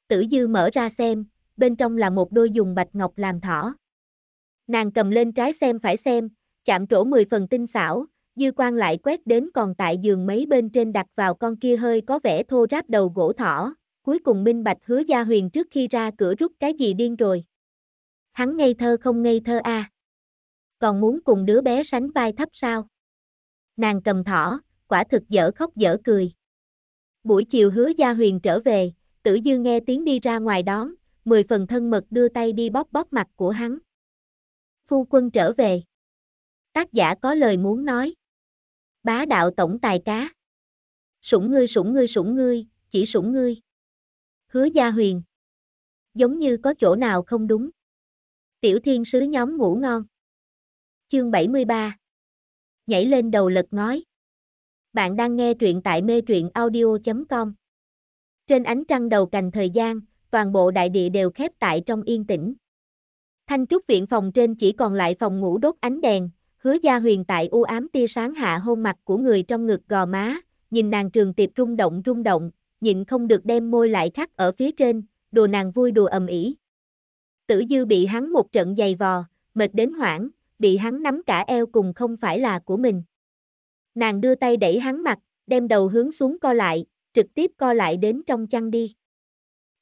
Tử dư mở ra xem, bên trong là một đôi dùng bạch ngọc làm thỏ. Nàng cầm lên trái xem phải xem, chạm trổ 10 phần tinh xảo, dư quan lại quét đến còn tại giường mấy bên trên đặt vào con kia hơi có vẻ thô ráp đầu gỗ thỏ, cuối cùng minh bạch hứa gia huyền trước khi ra cửa rút cái gì điên rồi. Hắn ngây thơ không ngây thơ a à. Còn muốn cùng đứa bé sánh vai thấp sao? Nàng cầm thỏ, quả thực dở khóc dở cười. Buổi chiều hứa gia huyền trở về, tử dư nghe tiếng đi ra ngoài đón, mười phần thân mật đưa tay đi bóp bóp mặt của hắn. Phu quân trở về. Tác giả có lời muốn nói. Bá đạo tổng tài cá. Sủng ngươi sủng ngươi sủng ngươi, chỉ sủng ngươi hứa gia huyền. Giống như có chỗ nào không đúng. Tiểu thiên sứ nhóm ngủ ngon. Chương 73 Nhảy lên đầu lật ngói. Bạn đang nghe truyện tại mê truyện audio.com Trên ánh trăng đầu cành thời gian, toàn bộ đại địa đều khép tại trong yên tĩnh. Thanh trúc viện phòng trên chỉ còn lại phòng ngủ đốt ánh đèn, hứa gia huyền tại u ám tia sáng hạ hôn mặt của người trong ngực gò má, nhìn nàng trường tiệp rung động rung động, nhịn không được đem môi lại khắc ở phía trên, đồ nàng vui đùa ầm ĩ. Tử dư bị hắn một trận giày vò, mệt đến hoảng, bị hắn nắm cả eo cùng không phải là của mình. Nàng đưa tay đẩy hắn mặt, đem đầu hướng xuống co lại, trực tiếp co lại đến trong chăn đi.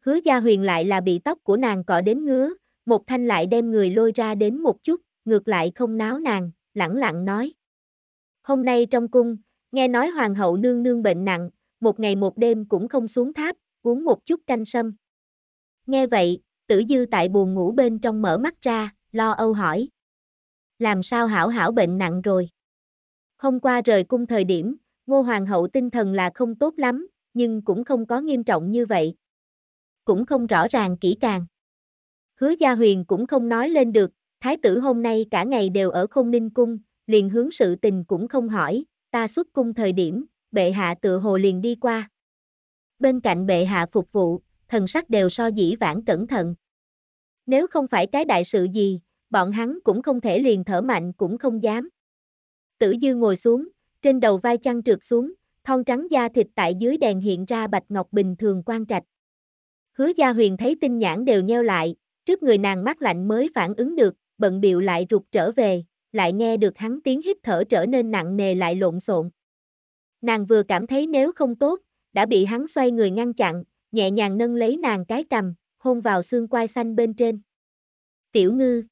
Hứa gia huyền lại là bị tóc của nàng cọ đến ngứa, một thanh lại đem người lôi ra đến một chút, ngược lại không náo nàng, lẳng lặng nói. Hôm nay trong cung, nghe nói hoàng hậu nương nương bệnh nặng, một ngày một đêm cũng không xuống tháp, uống một chút canh sâm. Nghe vậy, tử dư tại buồn ngủ bên trong mở mắt ra, lo âu hỏi. Làm sao hảo hảo bệnh nặng rồi? Hôm qua rời cung thời điểm, ngô hoàng hậu tinh thần là không tốt lắm, nhưng cũng không có nghiêm trọng như vậy. Cũng không rõ ràng kỹ càng. Hứa Gia Huyền cũng không nói lên được, thái tử hôm nay cả ngày đều ở không ninh cung, liền hướng sự tình cũng không hỏi, ta xuất cung thời điểm, bệ hạ tự hồ liền đi qua. Bên cạnh bệ hạ phục vụ, thần sắc đều so dĩ vãng cẩn thận. Nếu không phải cái đại sự gì, bọn hắn cũng không thể liền thở mạnh cũng không dám. Tử dư ngồi xuống, trên đầu vai chăn trượt xuống, thon trắng da thịt tại dưới đèn hiện ra bạch ngọc bình thường quan trạch. Hứa gia huyền thấy tinh nhãn đều nheo lại, trước người nàng mắt lạnh mới phản ứng được, bận biệu lại rụt trở về, lại nghe được hắn tiếng hít thở trở nên nặng nề lại lộn xộn. Nàng vừa cảm thấy nếu không tốt, đã bị hắn xoay người ngăn chặn, nhẹ nhàng nâng lấy nàng cái cầm, hôn vào xương quai xanh bên trên. Tiểu ngư.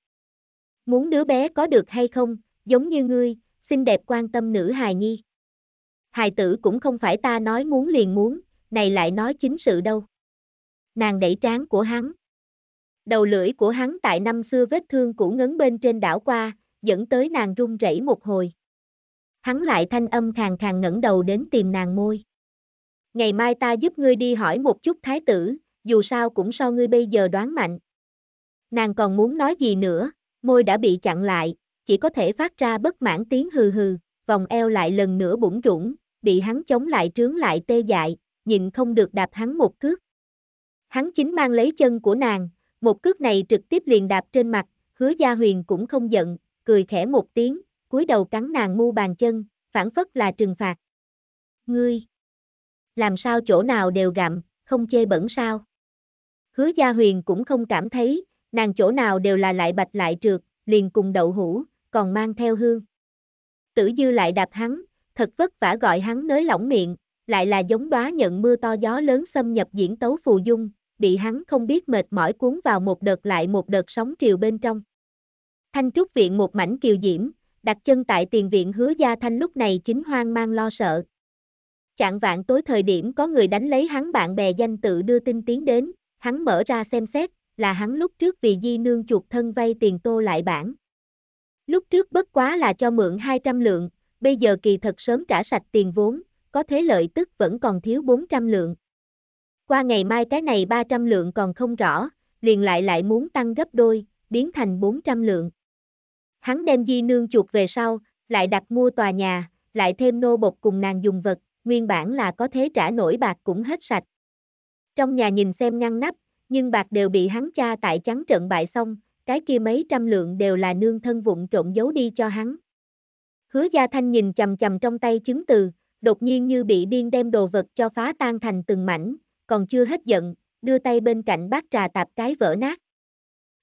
Muốn đứa bé có được hay không, giống như ngươi, xinh đẹp quan tâm nữ hài nhi. Hài tử cũng không phải ta nói muốn liền muốn, này lại nói chính sự đâu. Nàng đẩy trán của hắn. Đầu lưỡi của hắn tại năm xưa vết thương cũ ngấn bên trên đảo qua, dẫn tới nàng run rẩy một hồi hắn lại thanh âm khàn khàn ngẩng đầu đến tìm nàng môi. Ngày mai ta giúp ngươi đi hỏi một chút thái tử, dù sao cũng so ngươi bây giờ đoán mạnh. Nàng còn muốn nói gì nữa, môi đã bị chặn lại, chỉ có thể phát ra bất mãn tiếng hừ hừ, vòng eo lại lần nữa bủng rủng, bị hắn chống lại trướng lại tê dại, nhìn không được đạp hắn một cước. Hắn chính mang lấy chân của nàng, một cước này trực tiếp liền đạp trên mặt, hứa gia huyền cũng không giận, cười khẽ một tiếng, cúi đầu cắn nàng mu bàn chân, phản phất là trừng phạt. Ngươi, làm sao chỗ nào đều gặm, không chê bẩn sao? Hứa Gia Huyền cũng không cảm thấy, nàng chỗ nào đều là lại bạch lại trượt, liền cùng đậu hũ, còn mang theo hương. Tử dư lại đạp hắn, thật vất vả gọi hắn nới lỏng miệng, lại là giống đóa nhận mưa to gió lớn xâm nhập diễn tấu phù dung, bị hắn không biết mệt mỏi cuốn vào một đợt lại một đợt sóng triều bên trong. Thanh trúc viện một mảnh kiều diễm, đặt chân tại tiền viện hứa gia thanh lúc này chính hoang mang lo sợ. Chạng vạn tối thời điểm có người đánh lấy hắn bạn bè danh tự đưa tin tiến đến, hắn mở ra xem xét, là hắn lúc trước vì di nương chuột thân vay tiền tô lại bản. Lúc trước bất quá là cho mượn 200 lượng, bây giờ kỳ thật sớm trả sạch tiền vốn, có thế lợi tức vẫn còn thiếu 400 lượng. Qua ngày mai cái này 300 lượng còn không rõ, liền lại lại muốn tăng gấp đôi, biến thành 400 lượng. Hắn đem di nương chuột về sau, lại đặt mua tòa nhà, lại thêm nô bột cùng nàng dùng vật, nguyên bản là có thế trả nổi bạc cũng hết sạch. Trong nhà nhìn xem ngăn nắp, nhưng bạc đều bị hắn cha tại trắng trận bại xong, cái kia mấy trăm lượng đều là nương thân vụng trộn giấu đi cho hắn. Hứa Gia Thanh nhìn chầm chầm trong tay chứng từ, đột nhiên như bị điên đem đồ vật cho phá tan thành từng mảnh, còn chưa hết giận, đưa tay bên cạnh bát trà tạp cái vỡ nát.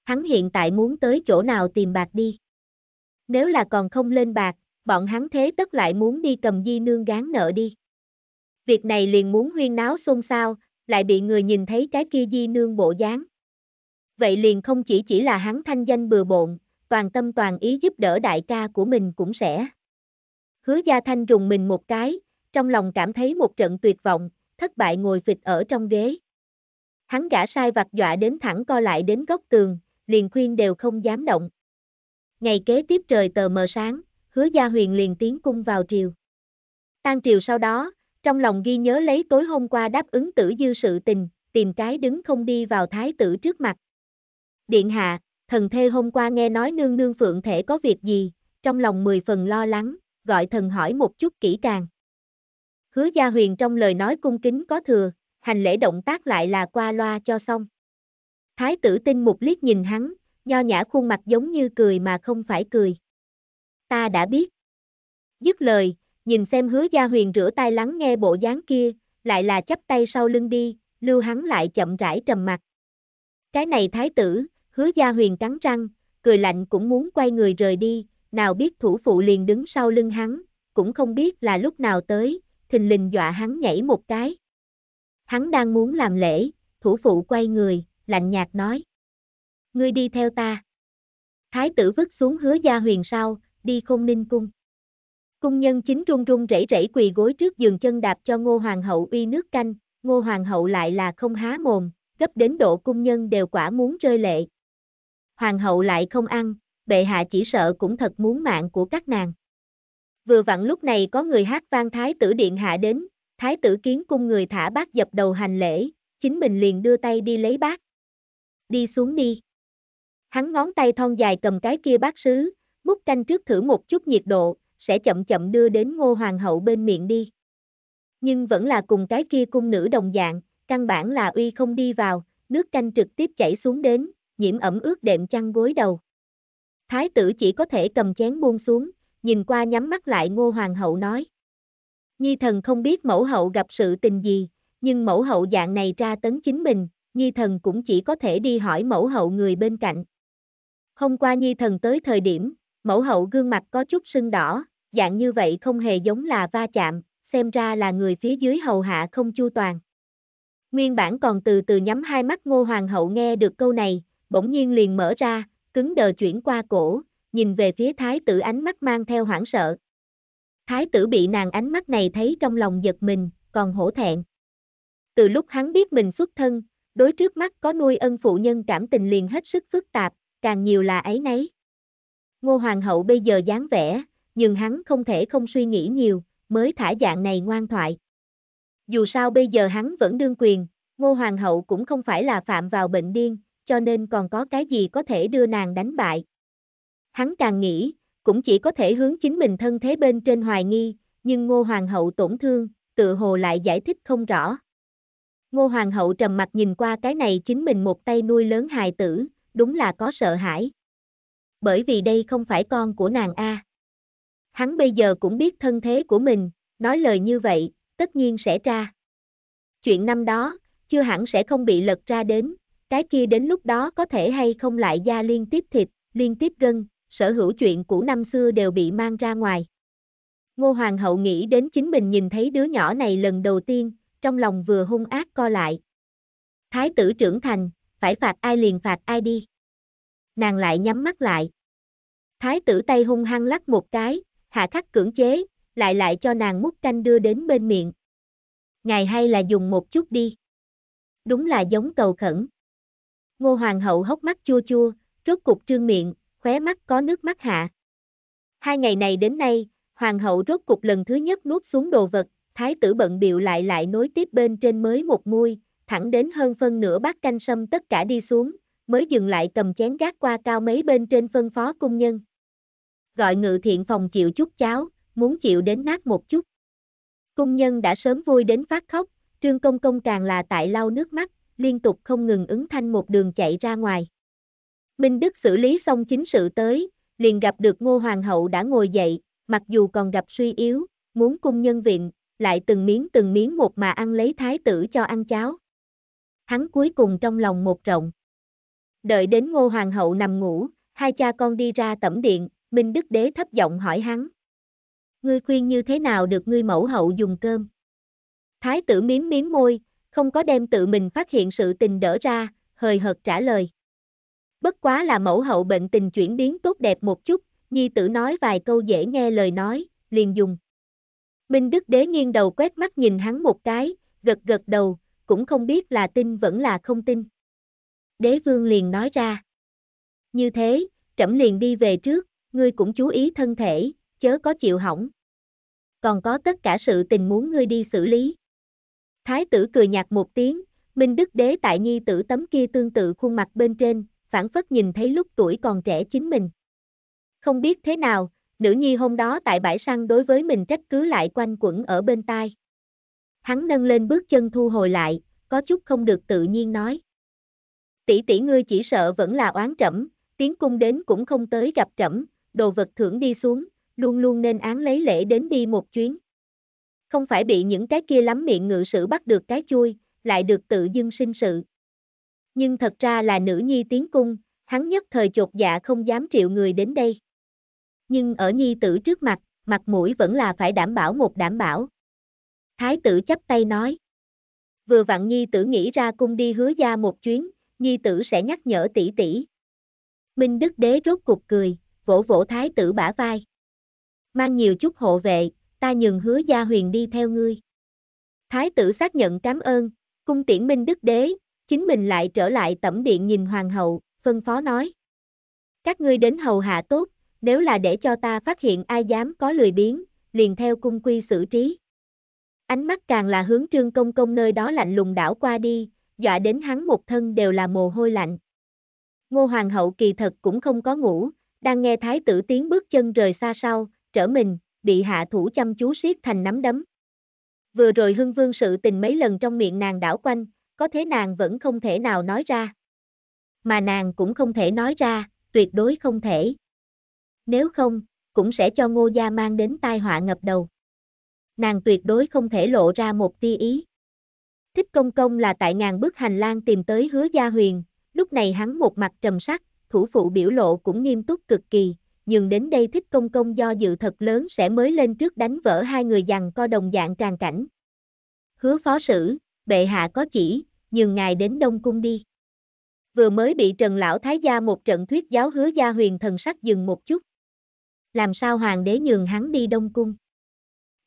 Hắn hiện tại muốn tới chỗ nào tìm bạc đi nếu là còn không lên bạc, bọn hắn thế tất lại muốn đi cầm di nương gán nợ đi. Việc này liền muốn huyên náo xôn xao, lại bị người nhìn thấy cái kia di nương bộ dáng. Vậy liền không chỉ chỉ là hắn thanh danh bừa bộn, toàn tâm toàn ý giúp đỡ đại ca của mình cũng sẽ. Hứa Gia Thanh rùng mình một cái, trong lòng cảm thấy một trận tuyệt vọng, thất bại ngồi phịch ở trong ghế. Hắn gã sai vặt dọa đến thẳng co lại đến góc tường, liền khuyên đều không dám động. Ngày kế tiếp trời tờ mờ sáng, hứa gia huyền liền tiến cung vào triều. Tan triều sau đó, trong lòng ghi nhớ lấy tối hôm qua đáp ứng tử dư sự tình, tìm cái đứng không đi vào thái tử trước mặt. Điện hạ, thần thê hôm qua nghe nói nương nương phượng thể có việc gì, trong lòng mười phần lo lắng, gọi thần hỏi một chút kỹ càng. Hứa gia huyền trong lời nói cung kính có thừa, hành lễ động tác lại là qua loa cho xong. Thái tử tinh mục liếc nhìn hắn, nho nhã khuôn mặt giống như cười mà không phải cười. Ta đã biết. Dứt lời, nhìn xem hứa gia huyền rửa tay lắng nghe bộ dáng kia, lại là chắp tay sau lưng đi, lưu hắn lại chậm rãi trầm mặt. Cái này thái tử, hứa gia huyền cắn răng, cười lạnh cũng muốn quay người rời đi, nào biết thủ phụ liền đứng sau lưng hắn, cũng không biết là lúc nào tới, thình lình dọa hắn nhảy một cái. Hắn đang muốn làm lễ, thủ phụ quay người, lạnh nhạt nói ngươi đi theo ta. Thái tử vứt xuống hứa gia huyền sau, đi không ninh cung. Cung nhân chính run run rẩy rẩy quỳ gối trước giường chân đạp cho ngô hoàng hậu uy nước canh, ngô hoàng hậu lại là không há mồm, gấp đến độ cung nhân đều quả muốn rơi lệ. Hoàng hậu lại không ăn, bệ hạ chỉ sợ cũng thật muốn mạng của các nàng. Vừa vặn lúc này có người hát vang thái tử điện hạ đến, thái tử kiến cung người thả bác dập đầu hành lễ, chính mình liền đưa tay đi lấy bác. Đi xuống đi. Hắn ngón tay thon dài cầm cái kia bát sứ, múc canh trước thử một chút nhiệt độ, sẽ chậm chậm đưa đến ngô hoàng hậu bên miệng đi. Nhưng vẫn là cùng cái kia cung nữ đồng dạng, căn bản là uy không đi vào, nước canh trực tiếp chảy xuống đến, nhiễm ẩm ướt đệm chăn gối đầu. Thái tử chỉ có thể cầm chén buông xuống, nhìn qua nhắm mắt lại ngô hoàng hậu nói. Nhi thần không biết mẫu hậu gặp sự tình gì, nhưng mẫu hậu dạng này ra tấn chính mình, Nhi thần cũng chỉ có thể đi hỏi mẫu hậu người bên cạnh. Hôm qua Nhi Thần tới thời điểm, mẫu hậu gương mặt có chút sưng đỏ, dạng như vậy không hề giống là va chạm, xem ra là người phía dưới hầu hạ không chu toàn. Nguyên bản còn từ từ nhắm hai mắt ngô hoàng hậu nghe được câu này, bỗng nhiên liền mở ra, cứng đờ chuyển qua cổ, nhìn về phía thái tử ánh mắt mang theo hoảng sợ. Thái tử bị nàng ánh mắt này thấy trong lòng giật mình, còn hổ thẹn. Từ lúc hắn biết mình xuất thân, đối trước mắt có nuôi ân phụ nhân cảm tình liền hết sức phức tạp, càng nhiều là ấy nấy. Ngô Hoàng hậu bây giờ dáng vẻ, nhưng hắn không thể không suy nghĩ nhiều, mới thả dạng này ngoan thoại. Dù sao bây giờ hắn vẫn đương quyền, Ngô Hoàng hậu cũng không phải là phạm vào bệnh điên, cho nên còn có cái gì có thể đưa nàng đánh bại. Hắn càng nghĩ, cũng chỉ có thể hướng chính mình thân thế bên trên hoài nghi, nhưng Ngô Hoàng hậu tổn thương, tự hồ lại giải thích không rõ. Ngô Hoàng hậu trầm mặt nhìn qua cái này chính mình một tay nuôi lớn hài tử, đúng là có sợ hãi. Bởi vì đây không phải con của nàng A. Hắn bây giờ cũng biết thân thế của mình, nói lời như vậy, tất nhiên sẽ ra. Chuyện năm đó, chưa hẳn sẽ không bị lật ra đến, cái kia đến lúc đó có thể hay không lại da liên tiếp thịt, liên tiếp gân, sở hữu chuyện của năm xưa đều bị mang ra ngoài. Ngô Hoàng hậu nghĩ đến chính mình nhìn thấy đứa nhỏ này lần đầu tiên, trong lòng vừa hung ác co lại. Thái tử trưởng thành, phải phạt ai liền phạt ai đi. Nàng lại nhắm mắt lại. Thái tử tay hung hăng lắc một cái, hạ khắc cưỡng chế, lại lại cho nàng múc canh đưa đến bên miệng. Ngài hay là dùng một chút đi. Đúng là giống cầu khẩn. Ngô hoàng hậu hốc mắt chua chua, rốt cục trương miệng, khóe mắt có nước mắt hạ. Hai ngày này đến nay, hoàng hậu rốt cục lần thứ nhất nuốt xuống đồ vật, thái tử bận biệu lại lại nối tiếp bên trên mới một muôi, thẳng đến hơn phân nửa bát canh sâm tất cả đi xuống, mới dừng lại cầm chén gác qua cao mấy bên trên phân phó cung nhân. Gọi ngự thiện phòng chịu chút cháo, muốn chịu đến nát một chút. Cung nhân đã sớm vui đến phát khóc, trương công công càng là tại lau nước mắt, liên tục không ngừng ứng thanh một đường chạy ra ngoài. Minh Đức xử lý xong chính sự tới, liền gặp được ngô hoàng hậu đã ngồi dậy, mặc dù còn gặp suy yếu, muốn cung nhân viện, lại từng miếng từng miếng một mà ăn lấy thái tử cho ăn cháo hắn cuối cùng trong lòng một rộng. Đợi đến ngô hoàng hậu nằm ngủ, hai cha con đi ra tẩm điện, Minh Đức Đế thấp giọng hỏi hắn. Ngươi khuyên như thế nào được ngươi mẫu hậu dùng cơm? Thái tử miếm miếm môi, không có đem tự mình phát hiện sự tình đỡ ra, hời hợt trả lời. Bất quá là mẫu hậu bệnh tình chuyển biến tốt đẹp một chút, nhi tử nói vài câu dễ nghe lời nói, liền dùng. Minh Đức Đế nghiêng đầu quét mắt nhìn hắn một cái, gật gật đầu, cũng không biết là tin vẫn là không tin. Đế vương liền nói ra. Như thế, trẫm liền đi về trước, ngươi cũng chú ý thân thể, chớ có chịu hỏng. Còn có tất cả sự tình muốn ngươi đi xử lý. Thái tử cười nhạt một tiếng, Minh Đức Đế tại nhi tử tấm kia tương tự khuôn mặt bên trên, phản phất nhìn thấy lúc tuổi còn trẻ chính mình. Không biết thế nào, nữ nhi hôm đó tại bãi săn đối với mình trách cứ lại quanh quẩn ở bên tai hắn nâng lên bước chân thu hồi lại, có chút không được tự nhiên nói. Tỷ tỷ ngươi chỉ sợ vẫn là oán trẫm, tiến cung đến cũng không tới gặp trẫm, đồ vật thưởng đi xuống, luôn luôn nên án lấy lễ đến đi một chuyến. Không phải bị những cái kia lắm miệng ngự sử bắt được cái chui, lại được tự dưng sinh sự. Nhưng thật ra là nữ nhi tiến cung, hắn nhất thời chột dạ không dám triệu người đến đây. Nhưng ở nhi tử trước mặt, mặt mũi vẫn là phải đảm bảo một đảm bảo. Thái tử chắp tay nói. Vừa vặn nhi tử nghĩ ra cung đi hứa gia một chuyến, nhi tử sẽ nhắc nhở tỷ tỷ. Minh Đức Đế rốt cục cười, vỗ vỗ thái tử bả vai. Mang nhiều chút hộ vệ, ta nhường hứa gia huyền đi theo ngươi. Thái tử xác nhận cảm ơn, cung tiễn Minh Đức Đế, chính mình lại trở lại tẩm điện nhìn hoàng hậu, phân phó nói. Các ngươi đến hầu hạ tốt, nếu là để cho ta phát hiện ai dám có lười biếng, liền theo cung quy xử trí. Ánh mắt càng là hướng trương công công nơi đó lạnh lùng đảo qua đi, dọa đến hắn một thân đều là mồ hôi lạnh. Ngô Hoàng hậu kỳ thật cũng không có ngủ, đang nghe thái tử tiến bước chân rời xa sau, trở mình, bị hạ thủ chăm chú siết thành nắm đấm. Vừa rồi hưng vương sự tình mấy lần trong miệng nàng đảo quanh, có thế nàng vẫn không thể nào nói ra. Mà nàng cũng không thể nói ra, tuyệt đối không thể. Nếu không, cũng sẽ cho ngô gia mang đến tai họa ngập đầu nàng tuyệt đối không thể lộ ra một tia ý. Thích công công là tại ngàn bước hành lang tìm tới hứa gia huyền, lúc này hắn một mặt trầm sắc, thủ phụ biểu lộ cũng nghiêm túc cực kỳ, nhưng đến đây thích công công do dự thật lớn sẽ mới lên trước đánh vỡ hai người dằn co đồng dạng tràn cảnh. Hứa phó sử, bệ hạ có chỉ, nhường ngài đến Đông Cung đi. Vừa mới bị Trần Lão Thái Gia một trận thuyết giáo hứa gia huyền thần sắc dừng một chút. Làm sao hoàng đế nhường hắn đi Đông Cung?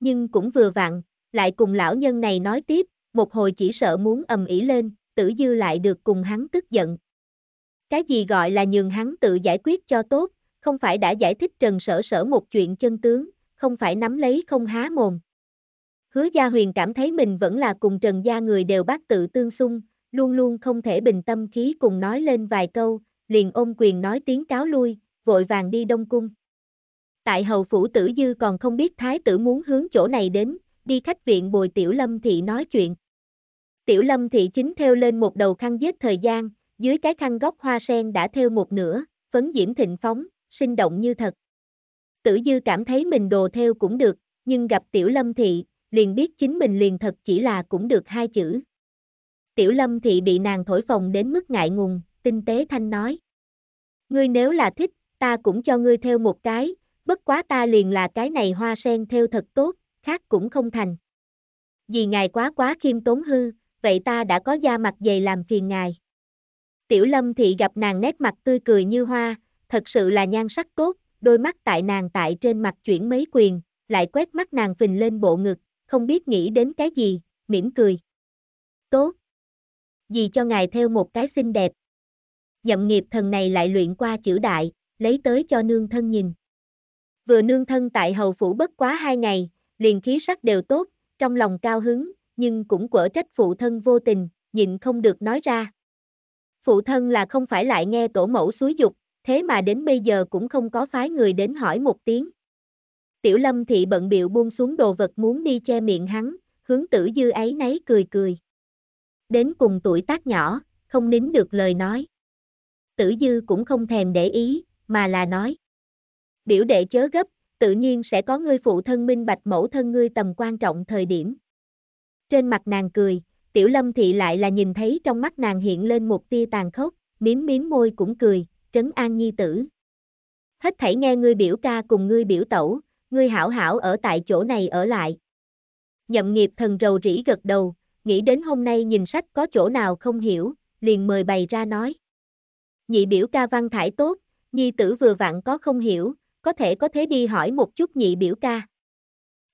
nhưng cũng vừa vặn, lại cùng lão nhân này nói tiếp, một hồi chỉ sợ muốn ầm ĩ lên, tử dư lại được cùng hắn tức giận. Cái gì gọi là nhường hắn tự giải quyết cho tốt, không phải đã giải thích trần sở sở một chuyện chân tướng, không phải nắm lấy không há mồm. Hứa Gia Huyền cảm thấy mình vẫn là cùng Trần Gia người đều bác tự tương xung, luôn luôn không thể bình tâm khí cùng nói lên vài câu, liền ôm quyền nói tiếng cáo lui, vội vàng đi Đông Cung. Tại hầu phủ tử dư còn không biết thái tử muốn hướng chỗ này đến, đi khách viện bồi tiểu lâm thị nói chuyện. Tiểu lâm thị chính theo lên một đầu khăn giết thời gian, dưới cái khăn góc hoa sen đã theo một nửa, phấn diễm thịnh phóng, sinh động như thật. Tử dư cảm thấy mình đồ theo cũng được, nhưng gặp tiểu lâm thị, liền biết chính mình liền thật chỉ là cũng được hai chữ. Tiểu lâm thị bị nàng thổi phồng đến mức ngại ngùng, tinh tế thanh nói. Ngươi nếu là thích, ta cũng cho ngươi theo một cái, bất quá ta liền là cái này hoa sen theo thật tốt, khác cũng không thành. Vì ngài quá quá khiêm tốn hư, vậy ta đã có da mặt dày làm phiền ngài. Tiểu lâm thị gặp nàng nét mặt tươi cười như hoa, thật sự là nhan sắc tốt, đôi mắt tại nàng tại trên mặt chuyển mấy quyền, lại quét mắt nàng phình lên bộ ngực, không biết nghĩ đến cái gì, mỉm cười. Tốt. Vì cho ngài theo một cái xinh đẹp. Nhậm nghiệp thần này lại luyện qua chữ đại, lấy tới cho nương thân nhìn vừa nương thân tại hầu phủ bất quá hai ngày, liền khí sắc đều tốt, trong lòng cao hứng, nhưng cũng quở trách phụ thân vô tình, nhịn không được nói ra. Phụ thân là không phải lại nghe tổ mẫu suối dục, thế mà đến bây giờ cũng không có phái người đến hỏi một tiếng. Tiểu lâm thị bận biệu buông xuống đồ vật muốn đi che miệng hắn, hướng tử dư ấy nấy cười cười. Đến cùng tuổi tác nhỏ, không nín được lời nói. Tử dư cũng không thèm để ý, mà là nói biểu đệ chớ gấp, tự nhiên sẽ có ngươi phụ thân minh bạch mẫu thân ngươi tầm quan trọng thời điểm. Trên mặt nàng cười, tiểu lâm thị lại là nhìn thấy trong mắt nàng hiện lên một tia tàn khốc, miếm miếm môi cũng cười, trấn an nhi tử. Hết thảy nghe ngươi biểu ca cùng ngươi biểu tẩu, ngươi hảo hảo ở tại chỗ này ở lại. Nhậm nghiệp thần rầu rĩ gật đầu, nghĩ đến hôm nay nhìn sách có chỗ nào không hiểu, liền mời bày ra nói. Nhị biểu ca văn thải tốt, nhi tử vừa vặn có không hiểu, có thể có thế đi hỏi một chút nhị biểu ca.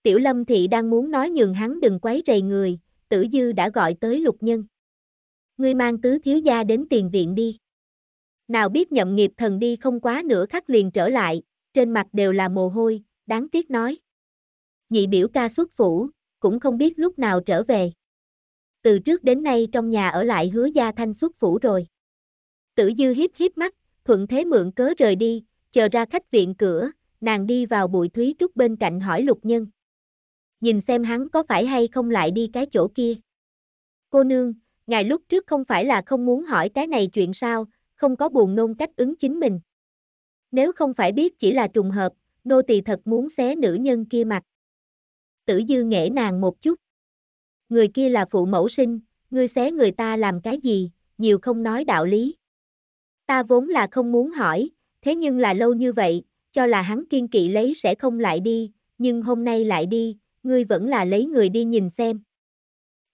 Tiểu Lâm Thị đang muốn nói nhường hắn đừng quấy rầy người, tử dư đã gọi tới lục nhân. Ngươi mang tứ thiếu gia đến tiền viện đi. Nào biết nhậm nghiệp thần đi không quá nửa khắc liền trở lại, trên mặt đều là mồ hôi, đáng tiếc nói. Nhị biểu ca xuất phủ, cũng không biết lúc nào trở về. Từ trước đến nay trong nhà ở lại hứa gia thanh xuất phủ rồi. Tử dư hiếp hiếp mắt, thuận thế mượn cớ rời đi, chờ ra khách viện cửa, nàng đi vào bụi thúy trúc bên cạnh hỏi lục nhân. Nhìn xem hắn có phải hay không lại đi cái chỗ kia. Cô nương, ngài lúc trước không phải là không muốn hỏi cái này chuyện sao, không có buồn nôn cách ứng chính mình. Nếu không phải biết chỉ là trùng hợp, nô tỳ thật muốn xé nữ nhân kia mặt. Tử dư nghệ nàng một chút. Người kia là phụ mẫu sinh, ngươi xé người ta làm cái gì, nhiều không nói đạo lý. Ta vốn là không muốn hỏi, thế nhưng là lâu như vậy, cho là hắn kiên kỵ lấy sẽ không lại đi, nhưng hôm nay lại đi, ngươi vẫn là lấy người đi nhìn xem.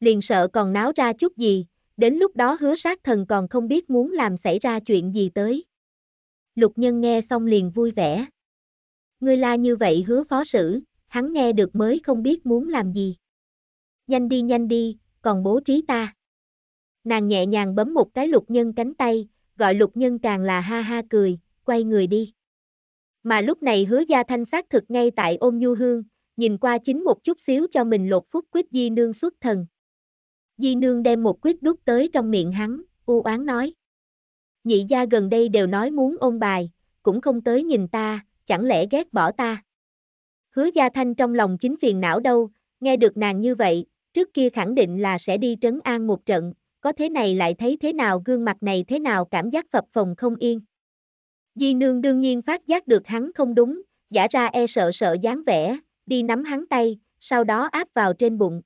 Liền sợ còn náo ra chút gì, đến lúc đó hứa sát thần còn không biết muốn làm xảy ra chuyện gì tới. Lục nhân nghe xong liền vui vẻ. Ngươi la như vậy hứa phó sử, hắn nghe được mới không biết muốn làm gì. Nhanh đi nhanh đi, còn bố trí ta. Nàng nhẹ nhàng bấm một cái lục nhân cánh tay, gọi lục nhân càng là ha ha cười, quay người đi. Mà lúc này hứa gia thanh xác thực ngay tại ôm nhu hương, nhìn qua chính một chút xíu cho mình lột phúc quyết di nương xuất thần. Di nương đem một quyết đút tới trong miệng hắn, u oán nói. Nhị gia gần đây đều nói muốn ôn bài, cũng không tới nhìn ta, chẳng lẽ ghét bỏ ta. Hứa gia thanh trong lòng chính phiền não đâu, nghe được nàng như vậy, trước kia khẳng định là sẽ đi trấn an một trận, có thế này lại thấy thế nào gương mặt này thế nào cảm giác phập phồng không yên. Di nương đương nhiên phát giác được hắn không đúng, giả ra e sợ sợ dáng vẻ, đi nắm hắn tay, sau đó áp vào trên bụng.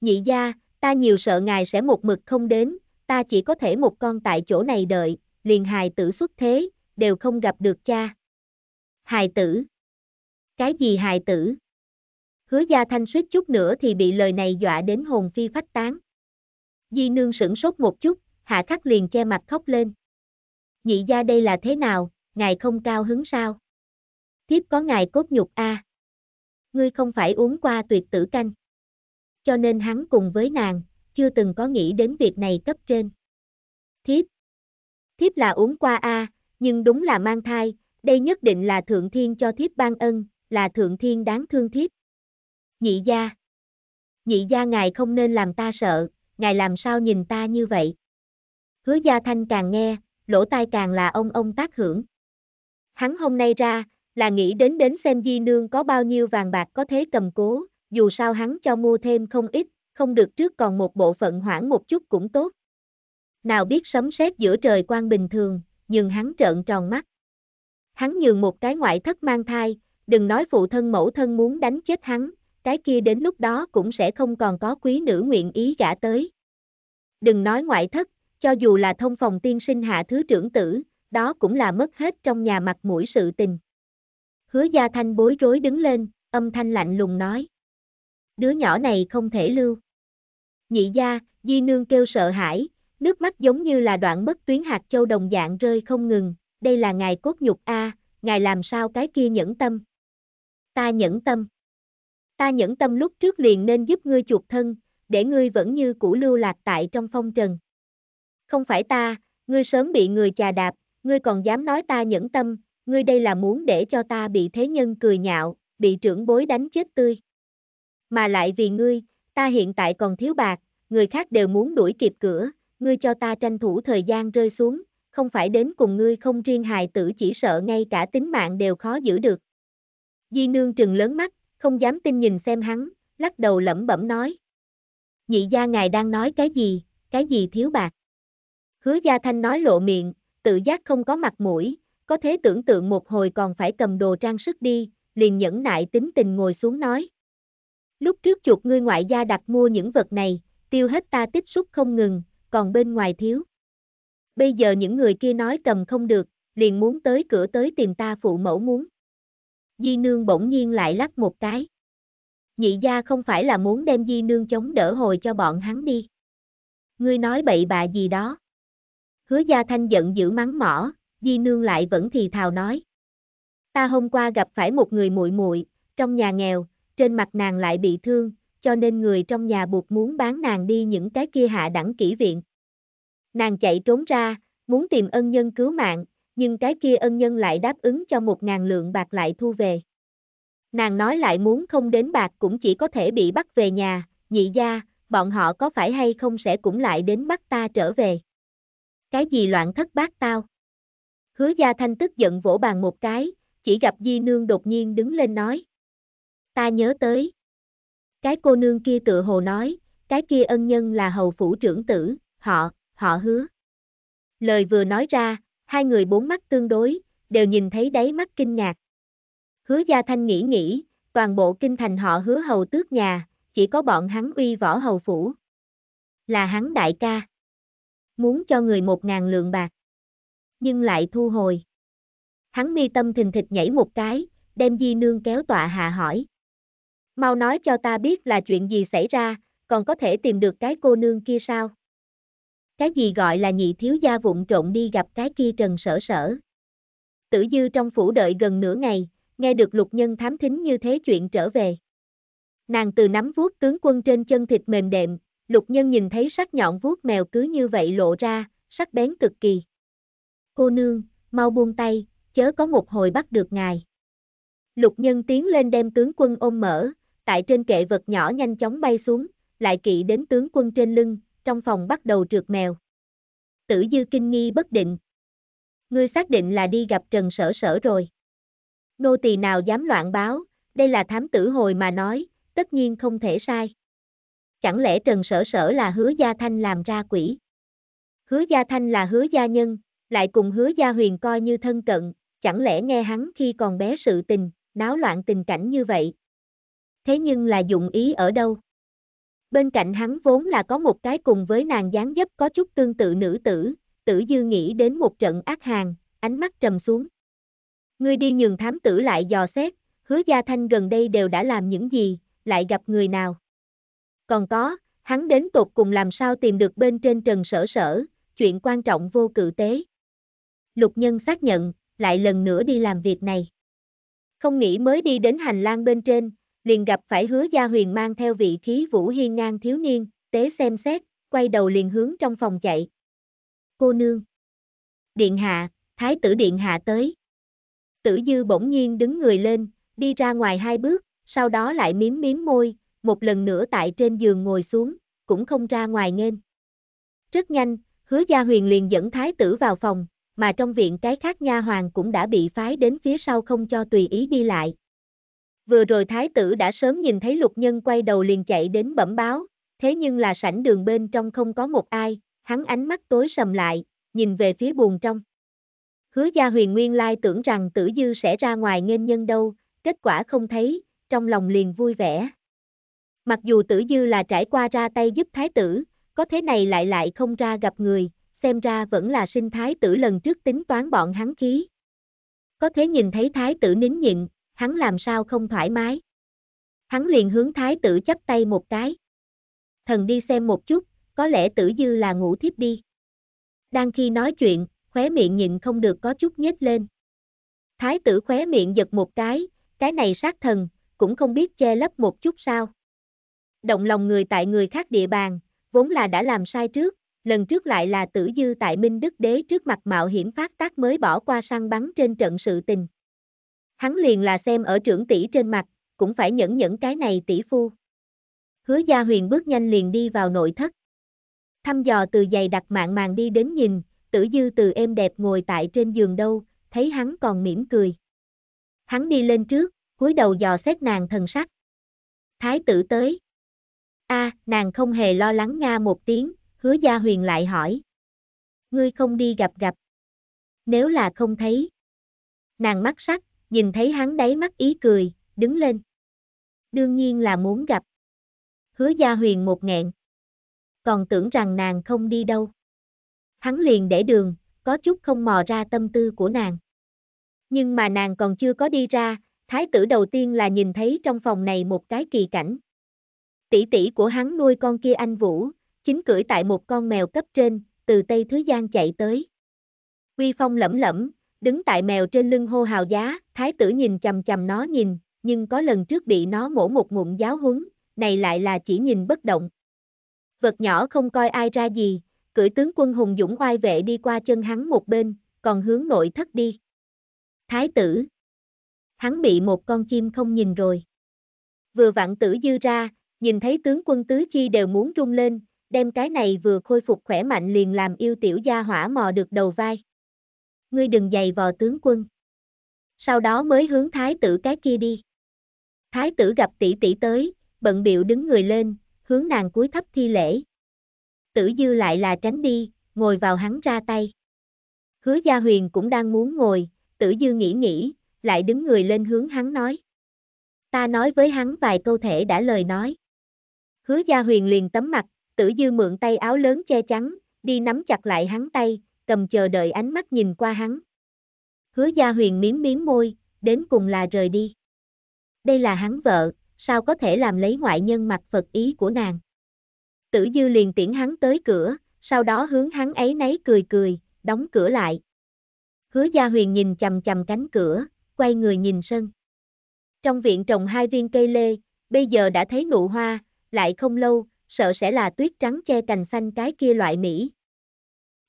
Nhị gia, ta nhiều sợ ngài sẽ một mực không đến, ta chỉ có thể một con tại chỗ này đợi, liền hài tử xuất thế, đều không gặp được cha. Hài tử? Cái gì hài tử? Hứa gia thanh suýt chút nữa thì bị lời này dọa đến hồn phi phách tán. Di nương sửng sốt một chút, hạ khắc liền che mặt khóc lên nhị gia đây là thế nào, ngài không cao hứng sao? Thiếp có ngài cốt nhục a. À. Ngươi không phải uống qua tuyệt tử canh. Cho nên hắn cùng với nàng, chưa từng có nghĩ đến việc này cấp trên. Thiếp. Thiếp là uống qua a, à, nhưng đúng là mang thai, đây nhất định là thượng thiên cho thiếp ban ân, là thượng thiên đáng thương thiếp. Nhị gia. Nhị gia ngài không nên làm ta sợ, ngài làm sao nhìn ta như vậy? Hứa gia thanh càng nghe, lỗ tai càng là ông ông tác hưởng. Hắn hôm nay ra, là nghĩ đến đến xem di nương có bao nhiêu vàng bạc có thế cầm cố, dù sao hắn cho mua thêm không ít, không được trước còn một bộ phận hoãn một chút cũng tốt. Nào biết sấm sét giữa trời quan bình thường, nhưng hắn trợn tròn mắt. Hắn nhường một cái ngoại thất mang thai, đừng nói phụ thân mẫu thân muốn đánh chết hắn, cái kia đến lúc đó cũng sẽ không còn có quý nữ nguyện ý gả tới. Đừng nói ngoại thất, cho dù là thông phòng tiên sinh hạ thứ trưởng tử, đó cũng là mất hết trong nhà mặt mũi sự tình. Hứa gia thanh bối rối đứng lên, âm thanh lạnh lùng nói. Đứa nhỏ này không thể lưu. Nhị gia, di nương kêu sợ hãi, nước mắt giống như là đoạn mất tuyến hạt châu đồng dạng rơi không ngừng, đây là ngài cốt nhục a, ngài làm sao cái kia nhẫn tâm. Ta nhẫn tâm. Ta nhẫn tâm lúc trước liền nên giúp ngươi chuộc thân, để ngươi vẫn như cũ lưu lạc tại trong phong trần không phải ta, ngươi sớm bị người chà đạp, ngươi còn dám nói ta nhẫn tâm, ngươi đây là muốn để cho ta bị thế nhân cười nhạo, bị trưởng bối đánh chết tươi. Mà lại vì ngươi, ta hiện tại còn thiếu bạc, người khác đều muốn đuổi kịp cửa, ngươi cho ta tranh thủ thời gian rơi xuống, không phải đến cùng ngươi không riêng hài tử chỉ sợ ngay cả tính mạng đều khó giữ được. Di nương trừng lớn mắt, không dám tin nhìn xem hắn, lắc đầu lẩm bẩm nói. Nhị gia ngài đang nói cái gì, cái gì thiếu bạc. Hứa Gia Thanh nói lộ miệng, tự giác không có mặt mũi, có thế tưởng tượng một hồi còn phải cầm đồ trang sức đi, liền nhẫn nại tính tình ngồi xuống nói. Lúc trước chuột ngươi ngoại gia đặt mua những vật này, tiêu hết ta tiếp xúc không ngừng, còn bên ngoài thiếu. Bây giờ những người kia nói cầm không được, liền muốn tới cửa tới tìm ta phụ mẫu muốn. Di nương bỗng nhiên lại lắc một cái. Nhị gia không phải là muốn đem di nương chống đỡ hồi cho bọn hắn đi. Ngươi nói bậy bạ gì đó hứa gia thanh giận dữ mắng mỏ, di nương lại vẫn thì thào nói. Ta hôm qua gặp phải một người muội muội trong nhà nghèo, trên mặt nàng lại bị thương, cho nên người trong nhà buộc muốn bán nàng đi những cái kia hạ đẳng kỹ viện. Nàng chạy trốn ra, muốn tìm ân nhân cứu mạng, nhưng cái kia ân nhân lại đáp ứng cho một ngàn lượng bạc lại thu về. Nàng nói lại muốn không đến bạc cũng chỉ có thể bị bắt về nhà, nhị gia, bọn họ có phải hay không sẽ cũng lại đến bắt ta trở về. Cái gì loạn thất bát tao? Hứa Gia Thanh tức giận vỗ bàn một cái, chỉ gặp Di Nương đột nhiên đứng lên nói. Ta nhớ tới. Cái cô nương kia tự hồ nói, cái kia ân nhân là hầu phủ trưởng tử, họ, họ hứa. Lời vừa nói ra, hai người bốn mắt tương đối, đều nhìn thấy đáy mắt kinh ngạc. Hứa Gia Thanh nghĩ nghĩ, toàn bộ kinh thành họ hứa hầu tước nhà, chỉ có bọn hắn uy võ hầu phủ. Là hắn đại ca muốn cho người một ngàn lượng bạc. Nhưng lại thu hồi. Hắn mi tâm thình thịch nhảy một cái, đem di nương kéo tọa hạ hỏi. Mau nói cho ta biết là chuyện gì xảy ra, còn có thể tìm được cái cô nương kia sao? Cái gì gọi là nhị thiếu gia vụng trộn đi gặp cái kia trần sở sở. Tử dư trong phủ đợi gần nửa ngày, nghe được lục nhân thám thính như thế chuyện trở về. Nàng từ nắm vuốt tướng quân trên chân thịt mềm đệm, Lục nhân nhìn thấy sắc nhọn vuốt mèo cứ như vậy lộ ra, sắc bén cực kỳ. Cô nương, mau buông tay, chớ có một hồi bắt được ngài. Lục nhân tiến lên đem tướng quân ôm mở, tại trên kệ vật nhỏ nhanh chóng bay xuống, lại kỵ đến tướng quân trên lưng, trong phòng bắt đầu trượt mèo. Tử dư kinh nghi bất định. Ngươi xác định là đi gặp Trần Sở Sở rồi. Nô tỳ nào dám loạn báo, đây là thám tử hồi mà nói, tất nhiên không thể sai chẳng lẽ Trần Sở Sở là hứa gia thanh làm ra quỷ? Hứa gia thanh là hứa gia nhân, lại cùng hứa gia huyền coi như thân cận, chẳng lẽ nghe hắn khi còn bé sự tình, náo loạn tình cảnh như vậy? Thế nhưng là dụng ý ở đâu? Bên cạnh hắn vốn là có một cái cùng với nàng dáng dấp có chút tương tự nữ tử, tử dư nghĩ đến một trận ác hàng, ánh mắt trầm xuống. Ngươi đi nhường thám tử lại dò xét, hứa gia thanh gần đây đều đã làm những gì, lại gặp người nào? Còn có, hắn đến tột cùng làm sao tìm được bên trên trần sở sở, chuyện quan trọng vô cự tế. Lục nhân xác nhận, lại lần nữa đi làm việc này. Không nghĩ mới đi đến hành lang bên trên, liền gặp phải hứa gia huyền mang theo vị khí vũ hiên ngang thiếu niên, tế xem xét, quay đầu liền hướng trong phòng chạy. Cô nương. Điện hạ, thái tử điện hạ tới. Tử dư bỗng nhiên đứng người lên, đi ra ngoài hai bước, sau đó lại miếm miếm môi, một lần nữa tại trên giường ngồi xuống, cũng không ra ngoài nên Rất nhanh, hứa gia huyền liền dẫn thái tử vào phòng, mà trong viện cái khác nha hoàng cũng đã bị phái đến phía sau không cho tùy ý đi lại. Vừa rồi thái tử đã sớm nhìn thấy lục nhân quay đầu liền chạy đến bẩm báo, thế nhưng là sảnh đường bên trong không có một ai, hắn ánh mắt tối sầm lại, nhìn về phía buồn trong. Hứa gia huyền nguyên lai tưởng rằng tử dư sẽ ra ngoài nghênh nhân đâu, kết quả không thấy, trong lòng liền vui vẻ. Mặc dù tử dư là trải qua ra tay giúp thái tử, có thế này lại lại không ra gặp người, xem ra vẫn là sinh thái tử lần trước tính toán bọn hắn khí. Có thế nhìn thấy thái tử nín nhịn, hắn làm sao không thoải mái. Hắn liền hướng thái tử chấp tay một cái. Thần đi xem một chút, có lẽ tử dư là ngủ thiếp đi. Đang khi nói chuyện, khóe miệng nhịn không được có chút nhếch lên. Thái tử khóe miệng giật một cái, cái này sát thần, cũng không biết che lấp một chút sao động lòng người tại người khác địa bàn, vốn là đã làm sai trước, lần trước lại là tử dư tại Minh Đức Đế trước mặt mạo hiểm phát tác mới bỏ qua săn bắn trên trận sự tình. Hắn liền là xem ở trưởng tỷ trên mặt, cũng phải nhẫn nhẫn cái này tỷ phu. Hứa Gia Huyền bước nhanh liền đi vào nội thất. Thăm dò từ giày đặt mạng màng đi đến nhìn, tử dư từ êm đẹp ngồi tại trên giường đâu, thấy hắn còn mỉm cười. Hắn đi lên trước, cúi đầu dò xét nàng thần sắc. Thái tử tới a à, nàng không hề lo lắng nga một tiếng, hứa gia huyền lại hỏi. Ngươi không đi gặp gặp. Nếu là không thấy. Nàng mắt sắc, nhìn thấy hắn đáy mắt ý cười, đứng lên. Đương nhiên là muốn gặp. Hứa gia huyền một nghẹn. Còn tưởng rằng nàng không đi đâu. Hắn liền để đường, có chút không mò ra tâm tư của nàng. Nhưng mà nàng còn chưa có đi ra, thái tử đầu tiên là nhìn thấy trong phòng này một cái kỳ cảnh. Tỷ tỷ của hắn nuôi con kia anh Vũ, chính cưỡi tại một con mèo cấp trên, từ Tây Thứ Giang chạy tới. Quy phong lẩm lẩm, đứng tại mèo trên lưng hô hào giá, thái tử nhìn chầm chầm nó nhìn, nhưng có lần trước bị nó mổ một ngụm giáo huấn, này lại là chỉ nhìn bất động. Vật nhỏ không coi ai ra gì, cưỡi tướng quân hùng dũng oai vệ đi qua chân hắn một bên, còn hướng nội thất đi. Thái tử. Hắn bị một con chim không nhìn rồi. Vừa vặn tử dư ra, nhìn thấy tướng quân tứ chi đều muốn rung lên, đem cái này vừa khôi phục khỏe mạnh liền làm yêu tiểu gia hỏa mò được đầu vai. Ngươi đừng giày vò tướng quân. Sau đó mới hướng thái tử cái kia đi. Thái tử gặp tỷ tỷ tới, bận biểu đứng người lên, hướng nàng cúi thấp thi lễ. Tử dư lại là tránh đi, ngồi vào hắn ra tay. Hứa gia huyền cũng đang muốn ngồi, tử dư nghĩ nghĩ, lại đứng người lên hướng hắn nói. Ta nói với hắn vài câu thể đã lời nói. Hứa Gia Huyền liền tấm mặt, tử dư mượn tay áo lớn che chắn, đi nắm chặt lại hắn tay, cầm chờ đợi ánh mắt nhìn qua hắn. Hứa Gia Huyền miếm miếm môi, đến cùng là rời đi. Đây là hắn vợ, sao có thể làm lấy ngoại nhân mặt Phật ý của nàng. Tử dư liền tiễn hắn tới cửa, sau đó hướng hắn ấy nấy cười cười, đóng cửa lại. Hứa Gia Huyền nhìn chầm chầm cánh cửa, quay người nhìn sân. Trong viện trồng hai viên cây lê, bây giờ đã thấy nụ hoa, lại không lâu, sợ sẽ là tuyết trắng che cành xanh cái kia loại Mỹ.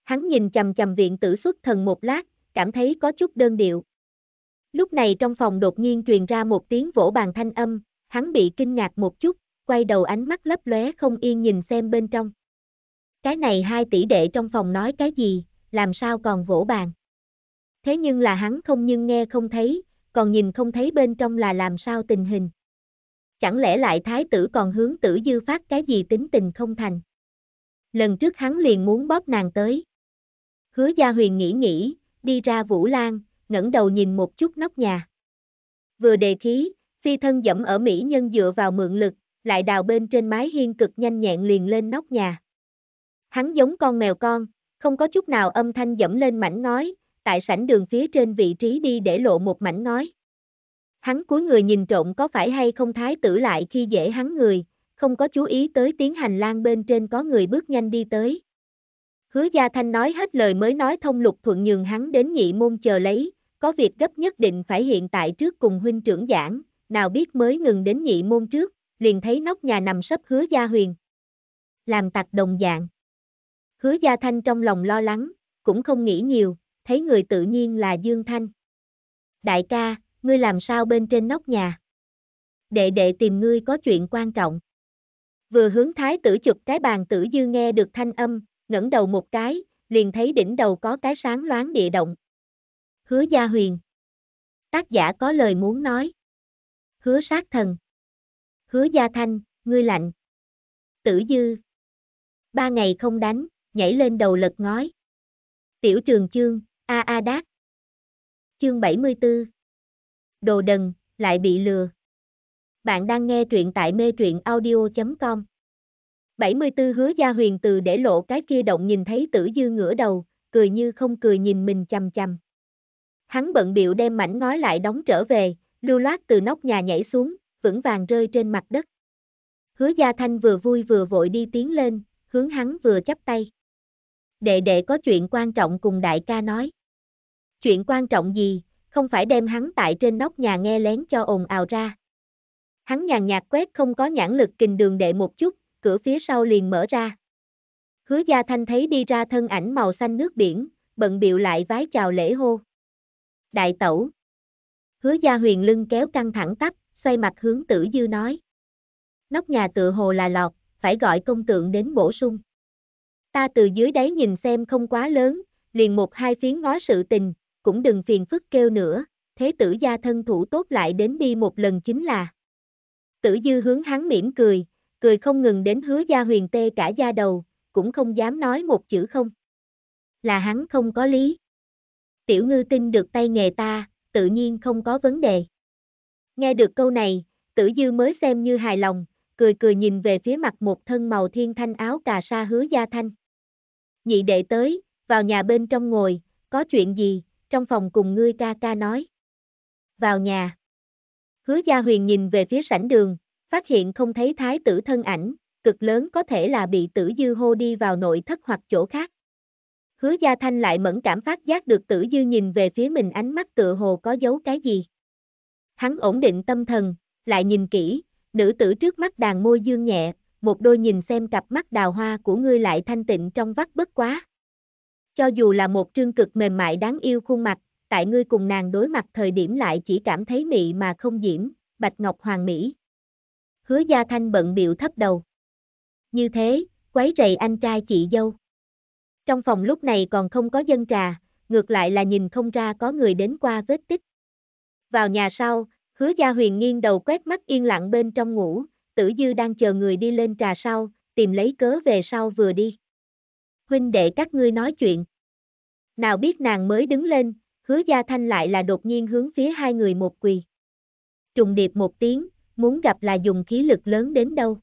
Hắn nhìn chầm chầm viện tử xuất thần một lát, cảm thấy có chút đơn điệu. Lúc này trong phòng đột nhiên truyền ra một tiếng vỗ bàn thanh âm, hắn bị kinh ngạc một chút, quay đầu ánh mắt lấp lóe không yên nhìn xem bên trong. Cái này hai tỷ đệ trong phòng nói cái gì, làm sao còn vỗ bàn. Thế nhưng là hắn không nhưng nghe không thấy, còn nhìn không thấy bên trong là làm sao tình hình chẳng lẽ lại thái tử còn hướng tử dư phát cái gì tính tình không thành. Lần trước hắn liền muốn bóp nàng tới. Hứa gia huyền nghĩ nghĩ, đi ra vũ lan, ngẩng đầu nhìn một chút nóc nhà. Vừa đề khí, phi thân dẫm ở Mỹ nhân dựa vào mượn lực, lại đào bên trên mái hiên cực nhanh nhẹn liền lên nóc nhà. Hắn giống con mèo con, không có chút nào âm thanh dẫm lên mảnh ngói, tại sảnh đường phía trên vị trí đi để lộ một mảnh ngói. Hắn cuối người nhìn trộm có phải hay không thái tử lại khi dễ hắn người, không có chú ý tới tiếng hành lang bên trên có người bước nhanh đi tới. Hứa Gia Thanh nói hết lời mới nói thông lục thuận nhường hắn đến nhị môn chờ lấy, có việc gấp nhất định phải hiện tại trước cùng huynh trưởng giảng, nào biết mới ngừng đến nhị môn trước, liền thấy nóc nhà nằm sấp hứa Gia Huyền. Làm tặc đồng dạng. Hứa Gia Thanh trong lòng lo lắng, cũng không nghĩ nhiều, thấy người tự nhiên là Dương Thanh. Đại ca, ngươi làm sao bên trên nóc nhà? Đệ đệ tìm ngươi có chuyện quan trọng. Vừa hướng thái tử chụp cái bàn tử dư nghe được thanh âm, ngẩng đầu một cái, liền thấy đỉnh đầu có cái sáng loáng địa động. Hứa Gia Huyền. Tác giả có lời muốn nói. Hứa sát thần. Hứa Gia Thanh, ngươi lạnh. Tử dư. Ba ngày không đánh, nhảy lên đầu lật ngói. Tiểu trường chương, a a đát. Chương 74 đồ đần, lại bị lừa. Bạn đang nghe truyện tại mê truyện audio.com 74 hứa gia huyền từ để lộ cái kia động nhìn thấy tử dư ngửa đầu, cười như không cười nhìn mình chằm chằm. Hắn bận biệu đem mảnh ngói lại đóng trở về, lưu loát từ nóc nhà nhảy xuống, vững vàng rơi trên mặt đất. Hứa gia thanh vừa vui vừa vội đi tiến lên, hướng hắn vừa chắp tay. Đệ đệ có chuyện quan trọng cùng đại ca nói. Chuyện quan trọng gì, không phải đem hắn tại trên nóc nhà nghe lén cho ồn ào ra. Hắn nhàn nhạt quét không có nhãn lực kình đường đệ một chút, cửa phía sau liền mở ra. Hứa Gia Thanh thấy đi ra thân ảnh màu xanh nước biển, bận biệu lại vái chào lễ hô. Đại tẩu. Hứa Gia Huyền lưng kéo căng thẳng tắp, xoay mặt hướng tử dư nói. Nóc nhà tự hồ là lọt, phải gọi công tượng đến bổ sung. Ta từ dưới đáy nhìn xem không quá lớn, liền một hai phiến ngó sự tình, cũng đừng phiền phức kêu nữa, thế tử gia thân thủ tốt lại đến đi một lần chính là. Tử dư hướng hắn mỉm cười, cười không ngừng đến hứa gia huyền tê cả da đầu, cũng không dám nói một chữ không. Là hắn không có lý. Tiểu ngư tin được tay nghề ta, tự nhiên không có vấn đề. Nghe được câu này, tử dư mới xem như hài lòng, cười cười nhìn về phía mặt một thân màu thiên thanh áo cà sa hứa gia thanh. Nhị đệ tới, vào nhà bên trong ngồi, có chuyện gì, trong phòng cùng ngươi ca ca nói. Vào nhà. Hứa Gia Huyền nhìn về phía sảnh đường, phát hiện không thấy thái tử thân ảnh, cực lớn có thể là bị tử dư hô đi vào nội thất hoặc chỗ khác. Hứa Gia Thanh lại mẫn cảm phát giác được tử dư nhìn về phía mình ánh mắt tựa hồ có dấu cái gì. Hắn ổn định tâm thần, lại nhìn kỹ, nữ tử trước mắt đàn môi dương nhẹ, một đôi nhìn xem cặp mắt đào hoa của ngươi lại thanh tịnh trong vắt bất quá. Cho dù là một trương cực mềm mại đáng yêu khuôn mặt, tại ngươi cùng nàng đối mặt thời điểm lại chỉ cảm thấy mị mà không diễm, bạch ngọc hoàng mỹ. Hứa gia thanh bận biểu thấp đầu. Như thế, quấy rầy anh trai chị dâu. Trong phòng lúc này còn không có dân trà, ngược lại là nhìn không ra có người đến qua vết tích. Vào nhà sau, hứa gia huyền nghiêng đầu quét mắt yên lặng bên trong ngủ, tử dư đang chờ người đi lên trà sau, tìm lấy cớ về sau vừa đi huynh đệ các ngươi nói chuyện. Nào biết nàng mới đứng lên, hứa gia thanh lại là đột nhiên hướng phía hai người một quỳ. Trùng điệp một tiếng, muốn gặp là dùng khí lực lớn đến đâu.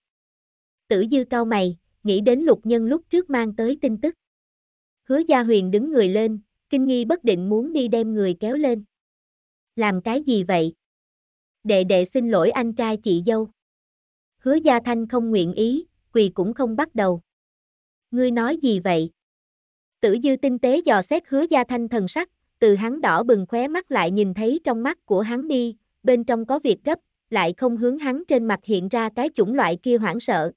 Tử dư cao mày, nghĩ đến lục nhân lúc trước mang tới tin tức. Hứa gia huyền đứng người lên, kinh nghi bất định muốn đi đem người kéo lên. Làm cái gì vậy? Đệ đệ xin lỗi anh trai chị dâu. Hứa gia thanh không nguyện ý, quỳ cũng không bắt đầu. Ngươi nói gì vậy? Tử dư tinh tế dò xét hứa gia thanh thần sắc, từ hắn đỏ bừng khóe mắt lại nhìn thấy trong mắt của hắn đi, bên trong có việc gấp, lại không hướng hắn trên mặt hiện ra cái chủng loại kia hoảng sợ.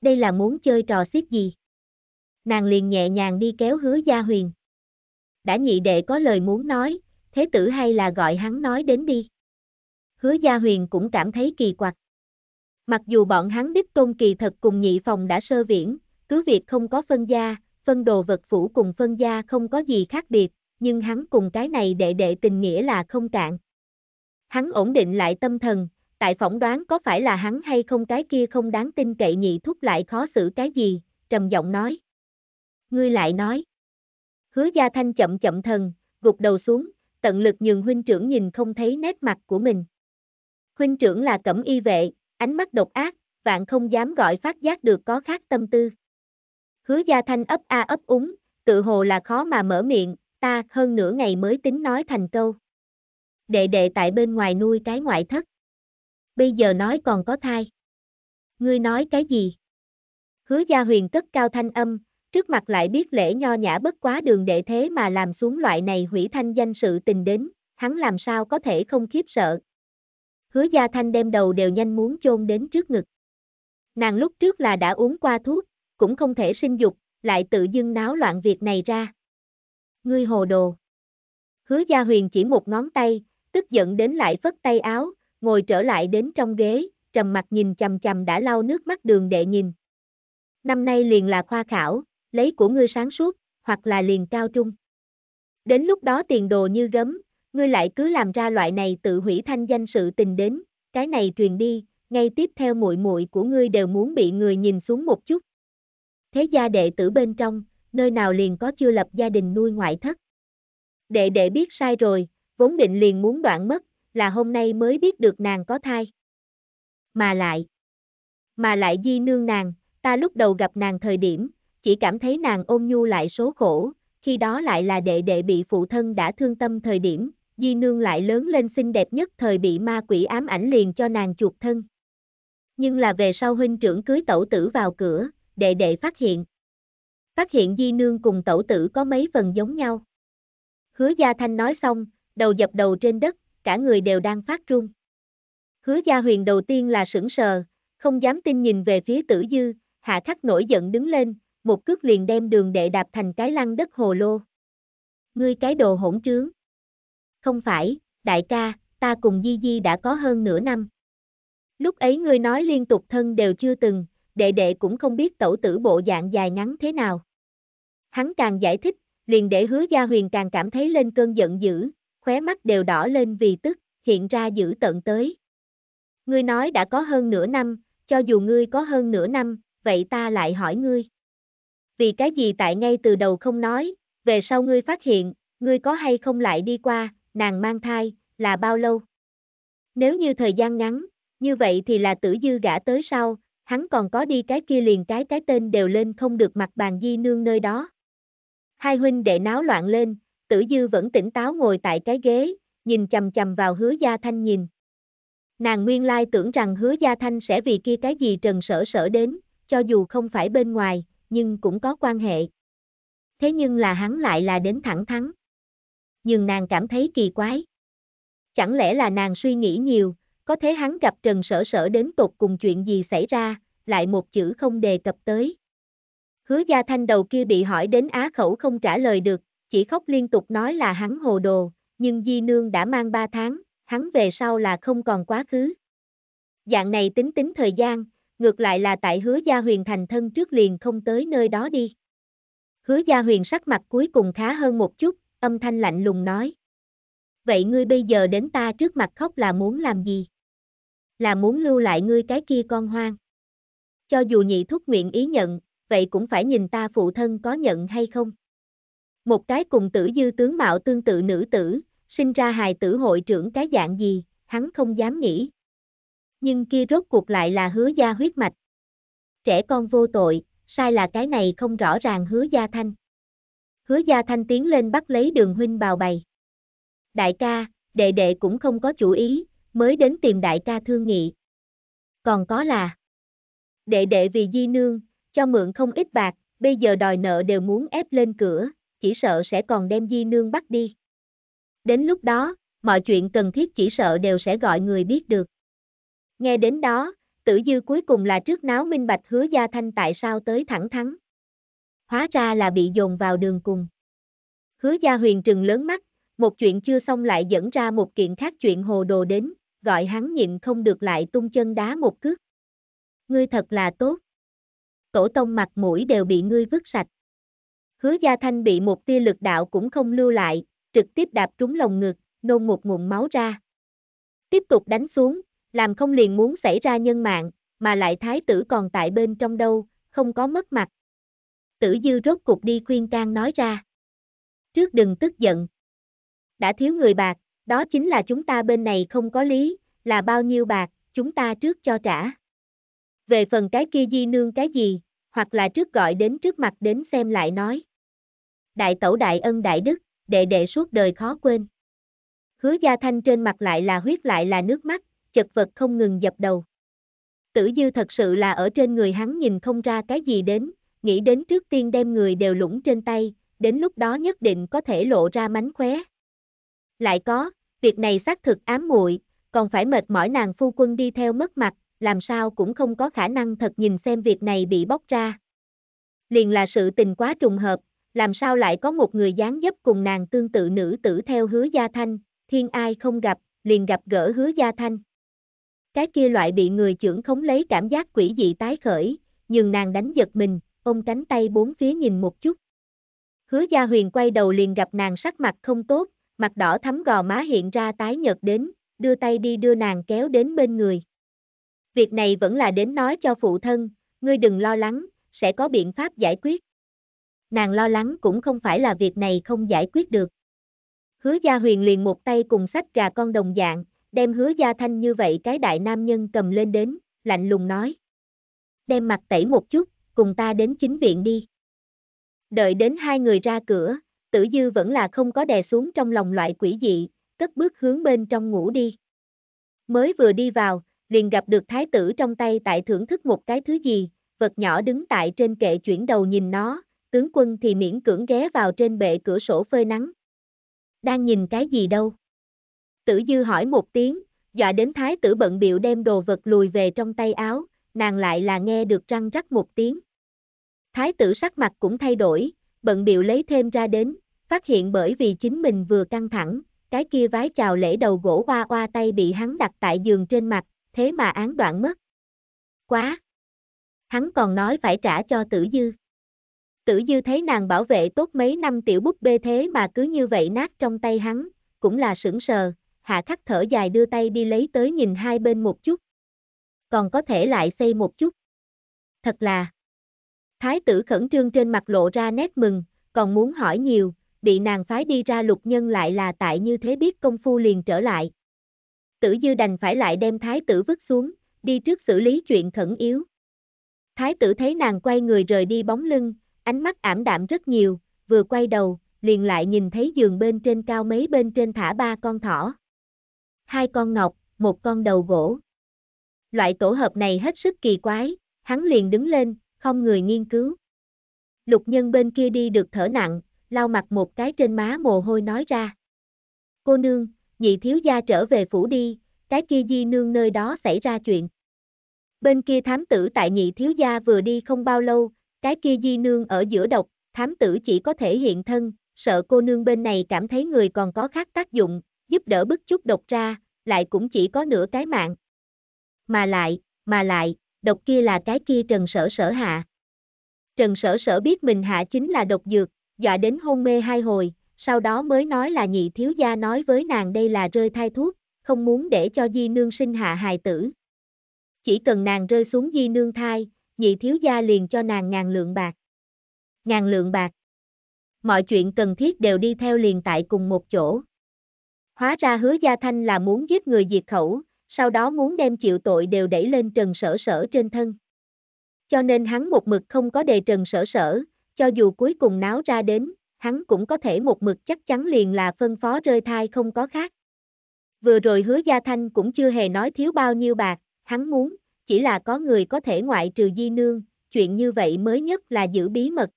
Đây là muốn chơi trò xiết gì? Nàng liền nhẹ nhàng đi kéo hứa gia huyền. Đã nhị đệ có lời muốn nói, thế tử hay là gọi hắn nói đến đi. Hứa gia huyền cũng cảm thấy kỳ quặc. Mặc dù bọn hắn đích tôn kỳ thật cùng nhị phòng đã sơ viễn, cứ việc không có phân gia, phân đồ vật phủ cùng phân gia không có gì khác biệt, nhưng hắn cùng cái này đệ đệ tình nghĩa là không cạn. Hắn ổn định lại tâm thần, tại phỏng đoán có phải là hắn hay không cái kia không đáng tin cậy nhị thúc lại khó xử cái gì, trầm giọng nói. Ngươi lại nói. Hứa gia thanh chậm chậm thần, gục đầu xuống, tận lực nhường huynh trưởng nhìn không thấy nét mặt của mình. Huynh trưởng là cẩm y vệ, ánh mắt độc ác, vạn không dám gọi phát giác được có khác tâm tư. Hứa Gia Thanh ấp a ấp úng, tự hồ là khó mà mở miệng, ta hơn nửa ngày mới tính nói thành câu. Đệ đệ tại bên ngoài nuôi cái ngoại thất. Bây giờ nói còn có thai. Ngươi nói cái gì? Hứa Gia Huyền cất cao thanh âm, trước mặt lại biết lễ nho nhã bất quá đường đệ thế mà làm xuống loại này hủy thanh danh sự tình đến, hắn làm sao có thể không khiếp sợ. Hứa Gia Thanh đem đầu đều nhanh muốn chôn đến trước ngực. Nàng lúc trước là đã uống qua thuốc, cũng không thể sinh dục, lại tự dưng náo loạn việc này ra. Ngươi hồ đồ. Hứa Gia Huyền chỉ một ngón tay, tức giận đến lại phất tay áo, ngồi trở lại đến trong ghế, trầm mặt nhìn chầm chầm đã lau nước mắt đường đệ nhìn. Năm nay liền là khoa khảo, lấy của ngươi sáng suốt, hoặc là liền cao trung. Đến lúc đó tiền đồ như gấm, ngươi lại cứ làm ra loại này tự hủy thanh danh sự tình đến, cái này truyền đi, ngay tiếp theo muội muội của ngươi đều muốn bị người nhìn xuống một chút. Thế gia đệ tử bên trong, nơi nào liền có chưa lập gia đình nuôi ngoại thất. Đệ đệ biết sai rồi, vốn định liền muốn đoạn mất, là hôm nay mới biết được nàng có thai. Mà lại, mà lại di nương nàng, ta lúc đầu gặp nàng thời điểm, chỉ cảm thấy nàng ôm nhu lại số khổ, khi đó lại là đệ đệ bị phụ thân đã thương tâm thời điểm, di nương lại lớn lên xinh đẹp nhất thời bị ma quỷ ám ảnh liền cho nàng chuột thân. Nhưng là về sau huynh trưởng cưới tẩu tử vào cửa, đệ đệ phát hiện. Phát hiện di nương cùng tẩu tử có mấy phần giống nhau. Hứa Gia Thanh nói xong, đầu dập đầu trên đất, cả người đều đang phát run. Hứa Gia Huyền đầu tiên là sững sờ, không dám tin nhìn về phía tử dư, hạ khắc nổi giận đứng lên, một cước liền đem đường đệ đạp thành cái lăn đất hồ lô. Ngươi cái đồ hỗn trướng. Không phải, đại ca, ta cùng Di Di đã có hơn nửa năm. Lúc ấy ngươi nói liên tục thân đều chưa từng, đệ đệ cũng không biết tẩu tử bộ dạng dài ngắn thế nào. Hắn càng giải thích, liền để hứa gia huyền càng cảm thấy lên cơn giận dữ, khóe mắt đều đỏ lên vì tức, hiện ra dữ tận tới. Ngươi nói đã có hơn nửa năm, cho dù ngươi có hơn nửa năm, vậy ta lại hỏi ngươi. Vì cái gì tại ngay từ đầu không nói, về sau ngươi phát hiện, ngươi có hay không lại đi qua, nàng mang thai, là bao lâu? Nếu như thời gian ngắn, như vậy thì là tử dư gã tới sau, hắn còn có đi cái kia liền cái cái tên đều lên không được mặt bàn di nương nơi đó. Hai huynh đệ náo loạn lên, tử dư vẫn tỉnh táo ngồi tại cái ghế, nhìn chầm chầm vào hứa gia thanh nhìn. Nàng nguyên lai tưởng rằng hứa gia thanh sẽ vì kia cái gì trần sở sở đến, cho dù không phải bên ngoài, nhưng cũng có quan hệ. Thế nhưng là hắn lại là đến thẳng thắng Nhưng nàng cảm thấy kỳ quái. Chẳng lẽ là nàng suy nghĩ nhiều, có thế hắn gặp Trần Sở Sở đến tột cùng chuyện gì xảy ra, lại một chữ không đề cập tới. Hứa Gia Thanh đầu kia bị hỏi đến á khẩu không trả lời được, chỉ khóc liên tục nói là hắn hồ đồ, nhưng Di Nương đã mang ba tháng, hắn về sau là không còn quá khứ. Dạng này tính tính thời gian, ngược lại là tại hứa gia huyền thành thân trước liền không tới nơi đó đi. Hứa gia huyền sắc mặt cuối cùng khá hơn một chút, âm thanh lạnh lùng nói. Vậy ngươi bây giờ đến ta trước mặt khóc là muốn làm gì? là muốn lưu lại ngươi cái kia con hoang. Cho dù nhị thúc nguyện ý nhận, vậy cũng phải nhìn ta phụ thân có nhận hay không. Một cái cùng tử dư tướng mạo tương tự nữ tử, sinh ra hài tử hội trưởng cái dạng gì, hắn không dám nghĩ. Nhưng kia rốt cuộc lại là hứa gia huyết mạch. Trẻ con vô tội, sai là cái này không rõ ràng hứa gia thanh. Hứa gia thanh tiến lên bắt lấy đường huynh bào bày. Đại ca, đệ đệ cũng không có chủ ý, mới đến tìm đại ca thương nghị. Còn có là Đệ đệ vì di nương, cho mượn không ít bạc, bây giờ đòi nợ đều muốn ép lên cửa, chỉ sợ sẽ còn đem di nương bắt đi. Đến lúc đó, mọi chuyện cần thiết chỉ sợ đều sẽ gọi người biết được. Nghe đến đó, tử dư cuối cùng là trước náo minh bạch hứa gia thanh tại sao tới thẳng thắng, Hóa ra là bị dồn vào đường cùng. Hứa gia huyền trừng lớn mắt, một chuyện chưa xong lại dẫn ra một kiện khác chuyện hồ đồ đến, gọi hắn nhịn không được lại tung chân đá một cước. Ngươi thật là tốt. Tổ tông mặt mũi đều bị ngươi vứt sạch. Hứa Gia Thanh bị một tia lực đạo cũng không lưu lại, trực tiếp đạp trúng lồng ngực, nôn một nguồn máu ra. Tiếp tục đánh xuống, làm không liền muốn xảy ra nhân mạng, mà lại thái tử còn tại bên trong đâu, không có mất mặt. Tử dư rốt cục đi khuyên can nói ra. Trước đừng tức giận. Đã thiếu người bạc, đó chính là chúng ta bên này không có lý, là bao nhiêu bạc, chúng ta trước cho trả. Về phần cái kia di nương cái gì, hoặc là trước gọi đến trước mặt đến xem lại nói. Đại tẩu đại ân đại đức, đệ đệ suốt đời khó quên. Hứa gia thanh trên mặt lại là huyết lại là nước mắt, chật vật không ngừng dập đầu. Tử dư thật sự là ở trên người hắn nhìn không ra cái gì đến, nghĩ đến trước tiên đem người đều lũng trên tay, đến lúc đó nhất định có thể lộ ra mánh khóe. Lại có, Việc này xác thực ám muội, còn phải mệt mỏi nàng phu quân đi theo mất mặt, làm sao cũng không có khả năng thật nhìn xem việc này bị bóc ra. Liền là sự tình quá trùng hợp, làm sao lại có một người gián dấp cùng nàng tương tự nữ tử theo hứa gia thanh, thiên ai không gặp, liền gặp gỡ hứa gia thanh. Cái kia loại bị người trưởng khống lấy cảm giác quỷ dị tái khởi, nhưng nàng đánh giật mình, ôm cánh tay bốn phía nhìn một chút. Hứa gia huyền quay đầu liền gặp nàng sắc mặt không tốt, mặt đỏ thắm gò má hiện ra tái nhợt đến, đưa tay đi đưa nàng kéo đến bên người. Việc này vẫn là đến nói cho phụ thân, ngươi đừng lo lắng, sẽ có biện pháp giải quyết. Nàng lo lắng cũng không phải là việc này không giải quyết được. Hứa Gia Huyền liền một tay cùng sách gà con đồng dạng, đem Hứa Gia Thanh như vậy cái đại nam nhân cầm lên đến, lạnh lùng nói. Đem mặt tẩy một chút, cùng ta đến chính viện đi. Đợi đến hai người ra cửa, tử dư vẫn là không có đè xuống trong lòng loại quỷ dị, cất bước hướng bên trong ngủ đi. Mới vừa đi vào, liền gặp được thái tử trong tay tại thưởng thức một cái thứ gì, vật nhỏ đứng tại trên kệ chuyển đầu nhìn nó, tướng quân thì miễn cưỡng ghé vào trên bệ cửa sổ phơi nắng. Đang nhìn cái gì đâu? Tử dư hỏi một tiếng, dọa đến thái tử bận biểu đem đồ vật lùi về trong tay áo, nàng lại là nghe được răng rắc một tiếng. Thái tử sắc mặt cũng thay đổi, bận biểu lấy thêm ra đến, phát hiện bởi vì chính mình vừa căng thẳng, cái kia vái chào lễ đầu gỗ hoa hoa tay bị hắn đặt tại giường trên mặt, thế mà án đoạn mất. Quá! Hắn còn nói phải trả cho tử dư. Tử dư thấy nàng bảo vệ tốt mấy năm tiểu búp bê thế mà cứ như vậy nát trong tay hắn, cũng là sững sờ, hạ khắc thở dài đưa tay đi lấy tới nhìn hai bên một chút. Còn có thể lại xây một chút. Thật là, Thái tử khẩn trương trên mặt lộ ra nét mừng, còn muốn hỏi nhiều, bị nàng phái đi ra lục nhân lại là tại như thế biết công phu liền trở lại. Tử dư đành phải lại đem thái tử vứt xuống, đi trước xử lý chuyện khẩn yếu. Thái tử thấy nàng quay người rời đi bóng lưng, ánh mắt ảm đạm rất nhiều, vừa quay đầu, liền lại nhìn thấy giường bên trên cao mấy bên trên thả ba con thỏ. Hai con ngọc, một con đầu gỗ. Loại tổ hợp này hết sức kỳ quái, hắn liền đứng lên, không người nghiên cứu. Lục nhân bên kia đi được thở nặng, lau mặt một cái trên má mồ hôi nói ra. Cô nương, nhị thiếu gia trở về phủ đi, cái kia di nương nơi đó xảy ra chuyện. Bên kia thám tử tại nhị thiếu gia vừa đi không bao lâu, cái kia di nương ở giữa độc, thám tử chỉ có thể hiện thân, sợ cô nương bên này cảm thấy người còn có khác tác dụng, giúp đỡ bức chút độc ra, lại cũng chỉ có nửa cái mạng. Mà lại, mà lại, độc kia là cái kia Trần Sở Sở hạ. Trần Sở Sở biết mình hạ chính là độc dược, dọa đến hôn mê hai hồi, sau đó mới nói là nhị thiếu gia nói với nàng đây là rơi thai thuốc, không muốn để cho di nương sinh hạ hài tử. Chỉ cần nàng rơi xuống di nương thai, nhị thiếu gia liền cho nàng ngàn lượng bạc. Ngàn lượng bạc. Mọi chuyện cần thiết đều đi theo liền tại cùng một chỗ. Hóa ra hứa gia thanh là muốn giết người diệt khẩu, sau đó muốn đem chịu tội đều đẩy lên trần sở sở trên thân. Cho nên hắn một mực không có đề trần sở sở, cho dù cuối cùng náo ra đến, hắn cũng có thể một mực chắc chắn liền là phân phó rơi thai không có khác. Vừa rồi hứa Gia Thanh cũng chưa hề nói thiếu bao nhiêu bạc, hắn muốn, chỉ là có người có thể ngoại trừ di nương, chuyện như vậy mới nhất là giữ bí mật.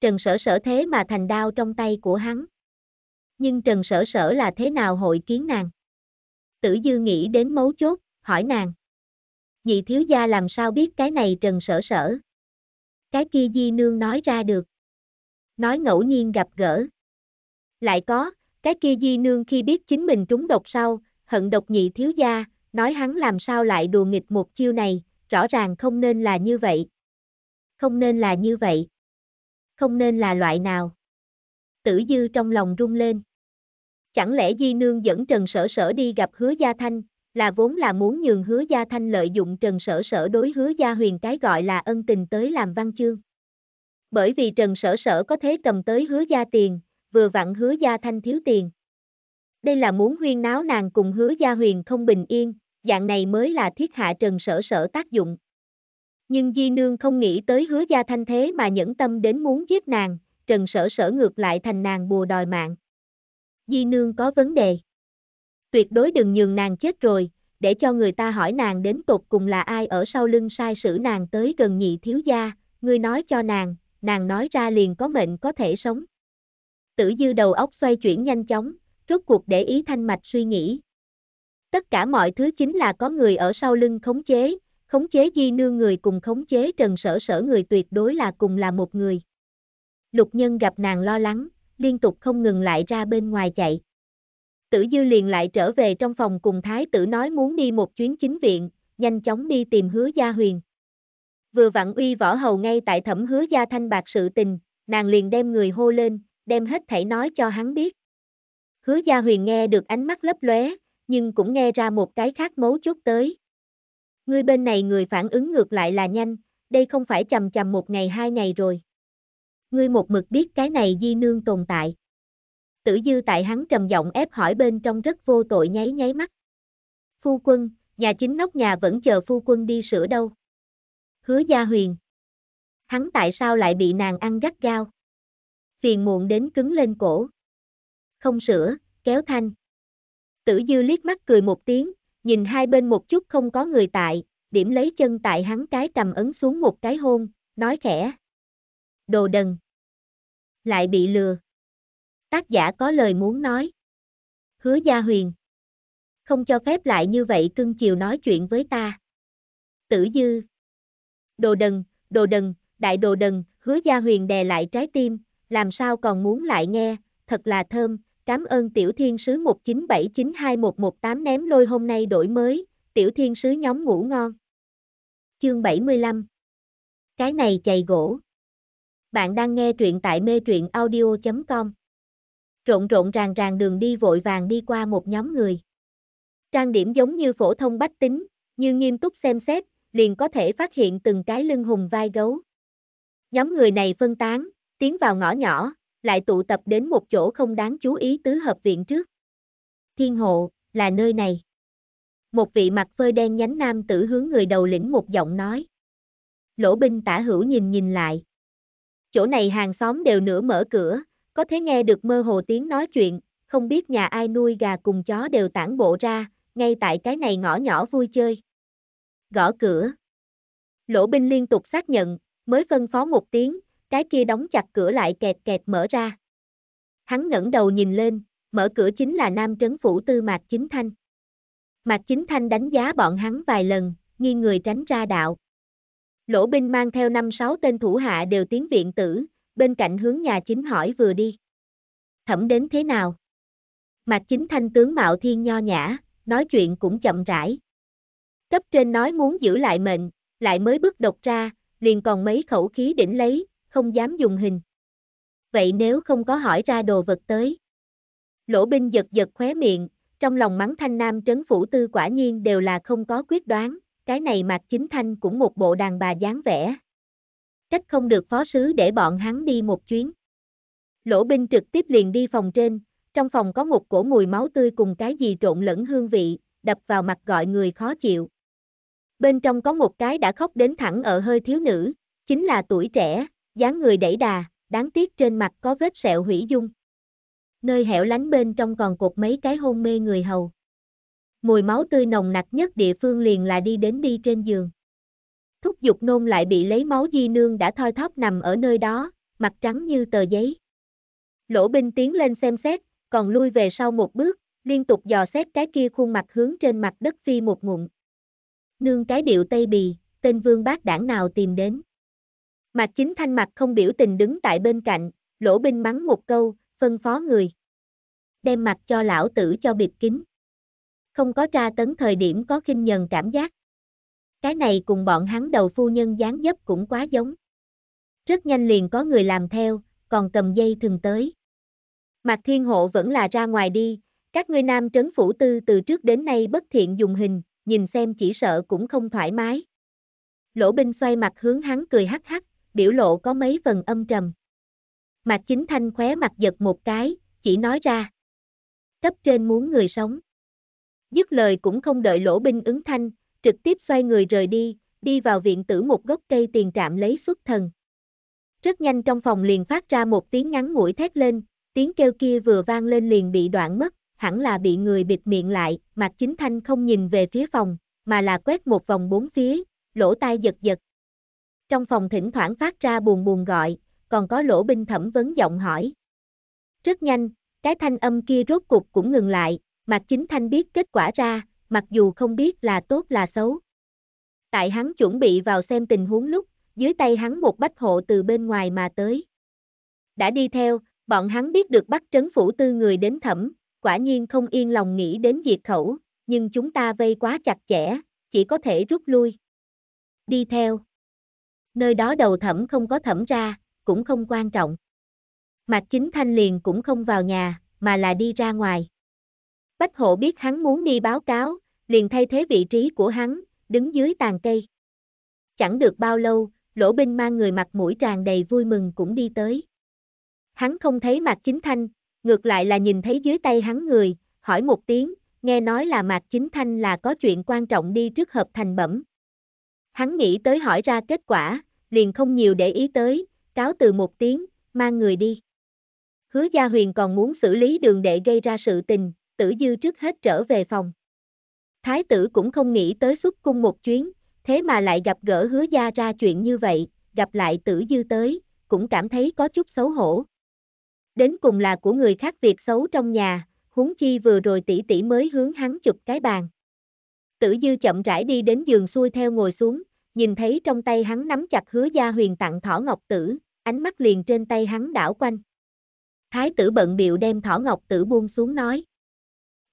Trần sở sở thế mà thành đao trong tay của hắn. Nhưng trần sở sở là thế nào hội kiến nàng? tử dư nghĩ đến mấu chốt, hỏi nàng. Nhị thiếu gia làm sao biết cái này trần sở sở. Cái kia di nương nói ra được. Nói ngẫu nhiên gặp gỡ. Lại có, cái kia di nương khi biết chính mình trúng độc sau, hận độc nhị thiếu gia, nói hắn làm sao lại đùa nghịch một chiêu này, rõ ràng không nên là như vậy. Không nên là như vậy. Không nên là loại nào. Tử dư trong lòng rung lên chẳng lẽ Di Nương dẫn Trần Sở Sở đi gặp Hứa Gia Thanh, là vốn là muốn nhường Hứa Gia Thanh lợi dụng Trần Sở Sở đối Hứa Gia Huyền cái gọi là ân tình tới làm văn chương. Bởi vì Trần Sở Sở có thế cầm tới Hứa Gia tiền, vừa vặn Hứa Gia Thanh thiếu tiền. Đây là muốn huyên náo nàng cùng Hứa Gia Huyền không bình yên, dạng này mới là thiết hạ Trần Sở Sở tác dụng. Nhưng Di Nương không nghĩ tới Hứa Gia Thanh thế mà nhẫn tâm đến muốn giết nàng, Trần Sở Sở ngược lại thành nàng bùa đòi mạng. Di nương có vấn đề. Tuyệt đối đừng nhường nàng chết rồi, để cho người ta hỏi nàng đến tột cùng là ai ở sau lưng sai sử nàng tới gần nhị thiếu gia, ngươi nói cho nàng, nàng nói ra liền có mệnh có thể sống. Tử dư đầu óc xoay chuyển nhanh chóng, rốt cuộc để ý thanh mạch suy nghĩ. Tất cả mọi thứ chính là có người ở sau lưng khống chế, khống chế di nương người cùng khống chế trần sở sở người tuyệt đối là cùng là một người. Lục nhân gặp nàng lo lắng, liên tục không ngừng lại ra bên ngoài chạy. Tử dư liền lại trở về trong phòng cùng thái tử nói muốn đi một chuyến chính viện, nhanh chóng đi tìm hứa gia huyền. Vừa vặn uy võ hầu ngay tại thẩm hứa gia thanh bạc sự tình, nàng liền đem người hô lên, đem hết thảy nói cho hắn biết. Hứa gia huyền nghe được ánh mắt lấp lóe, nhưng cũng nghe ra một cái khác mấu chốt tới. Người bên này người phản ứng ngược lại là nhanh, đây không phải chầm chầm một ngày hai ngày rồi ngươi một mực biết cái này di nương tồn tại. Tử dư tại hắn trầm giọng ép hỏi bên trong rất vô tội nháy nháy mắt. Phu quân, nhà chính nóc nhà vẫn chờ phu quân đi sửa đâu. Hứa gia huyền. Hắn tại sao lại bị nàng ăn gắt gao? Phiền muộn đến cứng lên cổ. Không sửa, kéo thanh. Tử dư liếc mắt cười một tiếng, nhìn hai bên một chút không có người tại, điểm lấy chân tại hắn cái cầm ấn xuống một cái hôn, nói khẽ, đồ đần. Lại bị lừa. Tác giả có lời muốn nói. Hứa Gia Huyền. Không cho phép lại như vậy cưng chiều nói chuyện với ta. Tử Dư. Đồ đần, đồ đần, đại đồ đần, hứa Gia Huyền đè lại trái tim, làm sao còn muốn lại nghe, thật là thơm, cảm ơn tiểu thiên sứ 19792118 ném lôi hôm nay đổi mới, tiểu thiên sứ nhóm ngủ ngon. Chương 75 Cái này chày gỗ bạn đang nghe truyện tại mê truyện audio.com. Rộn rộn ràng ràng đường đi vội vàng đi qua một nhóm người. Trang điểm giống như phổ thông bách tính, nhưng nghiêm túc xem xét, liền có thể phát hiện từng cái lưng hùng vai gấu. Nhóm người này phân tán, tiến vào ngõ nhỏ, lại tụ tập đến một chỗ không đáng chú ý tứ hợp viện trước. Thiên hộ, là nơi này. Một vị mặt phơi đen nhánh nam tử hướng người đầu lĩnh một giọng nói. Lỗ binh tả hữu nhìn nhìn lại, chỗ này hàng xóm đều nửa mở cửa, có thể nghe được mơ hồ tiếng nói chuyện, không biết nhà ai nuôi gà cùng chó đều tản bộ ra, ngay tại cái này ngõ nhỏ vui chơi. Gõ cửa. Lỗ binh liên tục xác nhận, mới phân phó một tiếng, cái kia đóng chặt cửa lại kẹt kẹt mở ra. Hắn ngẩng đầu nhìn lên, mở cửa chính là nam trấn phủ tư Mạc Chính Thanh. Mạc Chính Thanh đánh giá bọn hắn vài lần, nghiêng người tránh ra đạo. Lỗ binh mang theo năm sáu tên thủ hạ đều tiến viện tử, bên cạnh hướng nhà chính hỏi vừa đi. Thẩm đến thế nào? Mạc chính thanh tướng Mạo Thiên nho nhã, nói chuyện cũng chậm rãi. Cấp trên nói muốn giữ lại mệnh, lại mới bước độc ra, liền còn mấy khẩu khí đỉnh lấy, không dám dùng hình. Vậy nếu không có hỏi ra đồ vật tới. Lỗ binh giật giật khóe miệng, trong lòng mắng thanh nam trấn phủ tư quả nhiên đều là không có quyết đoán, cái này Mạc Chính Thanh cũng một bộ đàn bà dáng vẻ. Trách không được phó sứ để bọn hắn đi một chuyến. Lỗ binh trực tiếp liền đi phòng trên, trong phòng có một cổ mùi máu tươi cùng cái gì trộn lẫn hương vị, đập vào mặt gọi người khó chịu. Bên trong có một cái đã khóc đến thẳng ở hơi thiếu nữ, chính là tuổi trẻ, dáng người đẩy đà, đáng tiếc trên mặt có vết sẹo hủy dung. Nơi hẻo lánh bên trong còn cột mấy cái hôn mê người hầu mùi máu tươi nồng nặc nhất địa phương liền là đi đến đi trên giường. Thúc dục nôn lại bị lấy máu di nương đã thoi thóp nằm ở nơi đó, mặt trắng như tờ giấy. Lỗ binh tiến lên xem xét, còn lui về sau một bước, liên tục dò xét cái kia khuôn mặt hướng trên mặt đất phi một ngụm. Nương cái điệu tây bì, tên vương bác đảng nào tìm đến. Mạc chính thanh mặt không biểu tình đứng tại bên cạnh, lỗ binh mắng một câu, phân phó người. Đem mặt cho lão tử cho bịt kín không có tra tấn thời điểm có khinh nhần cảm giác. Cái này cùng bọn hắn đầu phu nhân gián dấp cũng quá giống. Rất nhanh liền có người làm theo, còn cầm dây thường tới. Mạc Thiên Hộ vẫn là ra ngoài đi, các ngươi nam trấn phủ tư từ trước đến nay bất thiện dùng hình, nhìn xem chỉ sợ cũng không thoải mái. Lỗ binh xoay mặt hướng hắn cười hắc hắc, biểu lộ có mấy phần âm trầm. Mạc Chính Thanh khóe mặt giật một cái, chỉ nói ra. Cấp trên muốn người sống dứt lời cũng không đợi lỗ binh ứng thanh, trực tiếp xoay người rời đi, đi vào viện tử một gốc cây tiền trạm lấy xuất thần. Rất nhanh trong phòng liền phát ra một tiếng ngắn ngủi thét lên, tiếng kêu kia vừa vang lên liền bị đoạn mất, hẳn là bị người bịt miệng lại, mặt Chính Thanh không nhìn về phía phòng, mà là quét một vòng bốn phía, lỗ tai giật giật. Trong phòng thỉnh thoảng phát ra buồn buồn gọi, còn có lỗ binh thẩm vấn giọng hỏi. Rất nhanh, cái thanh âm kia rốt cục cũng ngừng lại, Mạc Chính Thanh biết kết quả ra, mặc dù không biết là tốt là xấu. Tại hắn chuẩn bị vào xem tình huống lúc, dưới tay hắn một bách hộ từ bên ngoài mà tới. Đã đi theo, bọn hắn biết được bắt trấn phủ tư người đến thẩm, quả nhiên không yên lòng nghĩ đến diệt khẩu, nhưng chúng ta vây quá chặt chẽ, chỉ có thể rút lui. Đi theo. Nơi đó đầu thẩm không có thẩm ra, cũng không quan trọng. Mạc Chính Thanh liền cũng không vào nhà, mà là đi ra ngoài. Bách hộ biết hắn muốn đi báo cáo, liền thay thế vị trí của hắn, đứng dưới tàn cây. Chẳng được bao lâu, lỗ binh mang người mặt mũi tràn đầy vui mừng cũng đi tới. Hắn không thấy Mạc Chính Thanh, ngược lại là nhìn thấy dưới tay hắn người, hỏi một tiếng, nghe nói là Mạc Chính Thanh là có chuyện quan trọng đi trước hợp thành bẩm. Hắn nghĩ tới hỏi ra kết quả, liền không nhiều để ý tới, cáo từ một tiếng, mang người đi. Hứa Gia Huyền còn muốn xử lý đường để gây ra sự tình, tử dư trước hết trở về phòng. Thái tử cũng không nghĩ tới xuất cung một chuyến, thế mà lại gặp gỡ hứa gia ra chuyện như vậy, gặp lại tử dư tới, cũng cảm thấy có chút xấu hổ. Đến cùng là của người khác việc xấu trong nhà, huống chi vừa rồi tỷ tỷ mới hướng hắn chụp cái bàn. Tử dư chậm rãi đi đến giường xuôi theo ngồi xuống, nhìn thấy trong tay hắn nắm chặt hứa gia huyền tặng thỏ ngọc tử, ánh mắt liền trên tay hắn đảo quanh. Thái tử bận biệu đem thỏ ngọc tử buông xuống nói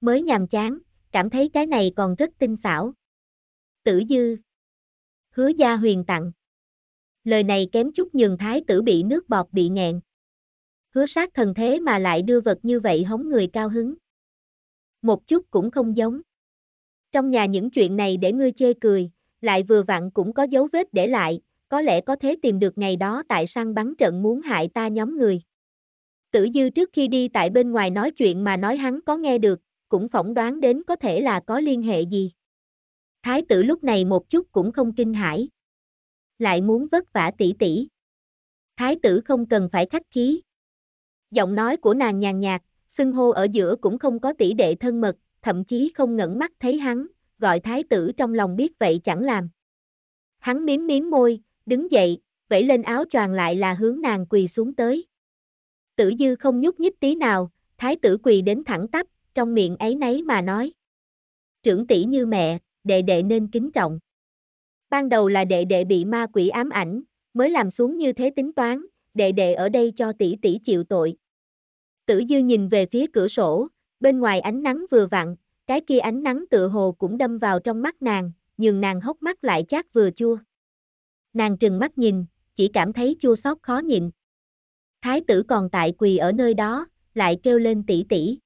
mới nhàm chán, cảm thấy cái này còn rất tinh xảo. Tử dư. Hứa gia huyền tặng. Lời này kém chút nhường thái tử bị nước bọt bị nghẹn. Hứa sát thần thế mà lại đưa vật như vậy hống người cao hứng. Một chút cũng không giống. Trong nhà những chuyện này để ngươi chê cười, lại vừa vặn cũng có dấu vết để lại, có lẽ có thể tìm được ngày đó tại săn bắn trận muốn hại ta nhóm người. Tử Dư trước khi đi tại bên ngoài nói chuyện mà nói hắn có nghe được, cũng phỏng đoán đến có thể là có liên hệ gì. Thái tử lúc này một chút cũng không kinh hãi. Lại muốn vất vả tỷ tỷ. Thái tử không cần phải khách khí. Giọng nói của nàng nhàn nhạt, xưng hô ở giữa cũng không có tỷ đệ thân mật, thậm chí không ngẩn mắt thấy hắn, gọi thái tử trong lòng biết vậy chẳng làm. Hắn miếm miếm môi, đứng dậy, vẫy lên áo choàng lại là hướng nàng quỳ xuống tới. Tử dư không nhúc nhích tí nào, thái tử quỳ đến thẳng tắp, trong miệng ấy nấy mà nói. Trưởng tỷ như mẹ, đệ đệ nên kính trọng. Ban đầu là đệ đệ bị ma quỷ ám ảnh, mới làm xuống như thế tính toán, đệ đệ ở đây cho tỷ tỷ chịu tội. Tử dư nhìn về phía cửa sổ, bên ngoài ánh nắng vừa vặn, cái kia ánh nắng tựa hồ cũng đâm vào trong mắt nàng, nhưng nàng hốc mắt lại chát vừa chua. Nàng trừng mắt nhìn, chỉ cảm thấy chua xót khó nhịn. Thái tử còn tại quỳ ở nơi đó, lại kêu lên tỷ tỷ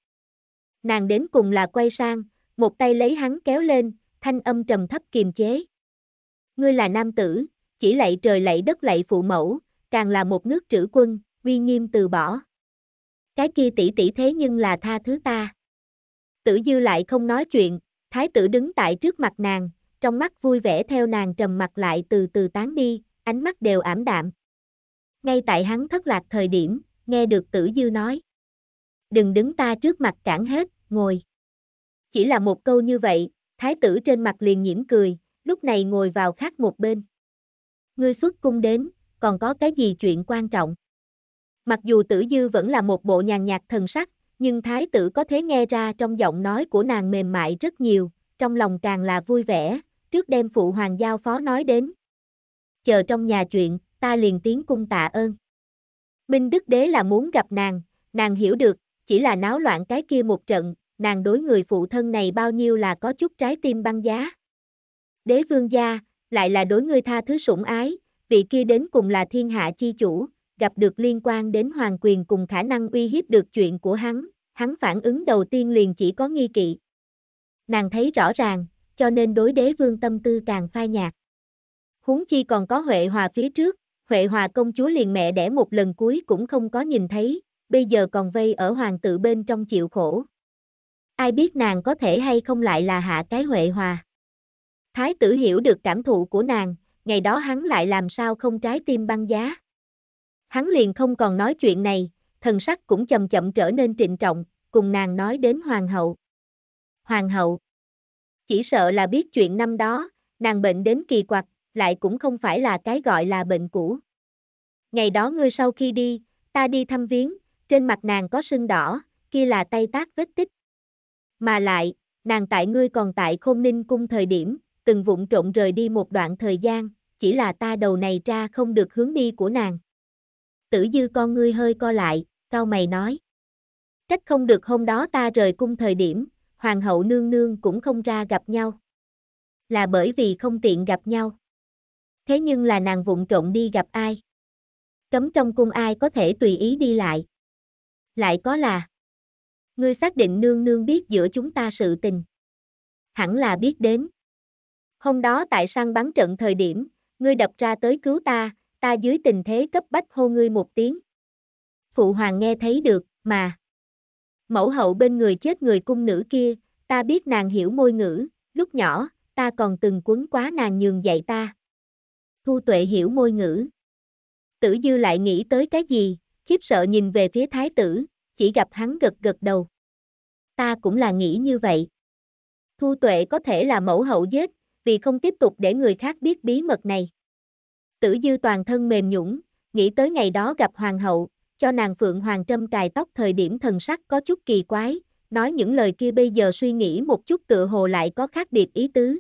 nàng đến cùng là quay sang, một tay lấy hắn kéo lên, thanh âm trầm thấp kiềm chế. Ngươi là nam tử, chỉ lạy trời lạy đất lạy phụ mẫu, càng là một nước trữ quân, uy nghiêm từ bỏ. Cái kia tỷ tỷ thế nhưng là tha thứ ta. Tử dư lại không nói chuyện, thái tử đứng tại trước mặt nàng, trong mắt vui vẻ theo nàng trầm mặt lại từ từ tán đi, ánh mắt đều ảm đạm. Ngay tại hắn thất lạc thời điểm, nghe được tử dư nói đừng đứng ta trước mặt cản hết, ngồi. Chỉ là một câu như vậy, thái tử trên mặt liền nhiễm cười, lúc này ngồi vào khác một bên. Ngươi xuất cung đến, còn có cái gì chuyện quan trọng? Mặc dù tử dư vẫn là một bộ nhàn nhạt thần sắc, nhưng thái tử có thể nghe ra trong giọng nói của nàng mềm mại rất nhiều, trong lòng càng là vui vẻ, trước đêm phụ hoàng giao phó nói đến. Chờ trong nhà chuyện, ta liền tiến cung tạ ơn. Minh Đức Đế là muốn gặp nàng, nàng hiểu được, chỉ là náo loạn cái kia một trận, nàng đối người phụ thân này bao nhiêu là có chút trái tim băng giá. Đế vương gia, lại là đối ngươi tha thứ sủng ái, vị kia đến cùng là thiên hạ chi chủ, gặp được liên quan đến hoàng quyền cùng khả năng uy hiếp được chuyện của hắn, hắn phản ứng đầu tiên liền chỉ có nghi kỵ. Nàng thấy rõ ràng, cho nên đối đế vương tâm tư càng phai nhạt. Huống chi còn có Huệ Hòa phía trước, Huệ Hòa công chúa liền mẹ đẻ một lần cuối cũng không có nhìn thấy, bây giờ còn vây ở hoàng tử bên trong chịu khổ. Ai biết nàng có thể hay không lại là hạ cái Huệ Hòa. Thái tử hiểu được cảm thụ của nàng, ngày đó hắn lại làm sao không trái tim băng giá. Hắn liền không còn nói chuyện này, thần sắc cũng chậm chậm trở nên trịnh trọng, cùng nàng nói đến hoàng hậu. Hoàng hậu. Chỉ sợ là biết chuyện năm đó, nàng bệnh đến kỳ quặc, lại cũng không phải là cái gọi là bệnh cũ. Ngày đó ngươi sau khi đi, ta đi thăm viếng, trên mặt nàng có sưng đỏ, kia là tay tác vết tích. Mà lại, nàng tại ngươi còn tại khôn ninh cung thời điểm, từng vụng trộn rời đi một đoạn thời gian, chỉ là ta đầu này ra không được hướng đi của nàng. Tử dư con ngươi hơi co lại, cao mày nói. Trách không được hôm đó ta rời cung thời điểm, hoàng hậu nương nương cũng không ra gặp nhau. Là bởi vì không tiện gặp nhau. Thế nhưng là nàng vụng trộn đi gặp ai? Cấm trong cung ai có thể tùy ý đi lại lại có là Ngươi xác định nương nương biết giữa chúng ta sự tình. Hẳn là biết đến. Hôm đó tại săn bắn trận thời điểm, ngươi đập ra tới cứu ta, ta dưới tình thế cấp bách hô ngươi một tiếng. Phụ hoàng nghe thấy được, mà. Mẫu hậu bên người chết người cung nữ kia, ta biết nàng hiểu môi ngữ, lúc nhỏ, ta còn từng quấn quá nàng nhường dạy ta. Thu tuệ hiểu môi ngữ. Tử dư lại nghĩ tới cái gì, khiếp sợ nhìn về phía thái tử, chỉ gặp hắn gật gật đầu. Ta cũng là nghĩ như vậy. Thu tuệ có thể là mẫu hậu giết, vì không tiếp tục để người khác biết bí mật này. Tử dư toàn thân mềm nhũng, nghĩ tới ngày đó gặp hoàng hậu, cho nàng Phượng Hoàng Trâm cài tóc thời điểm thần sắc có chút kỳ quái, nói những lời kia bây giờ suy nghĩ một chút tựa hồ lại có khác biệt ý tứ.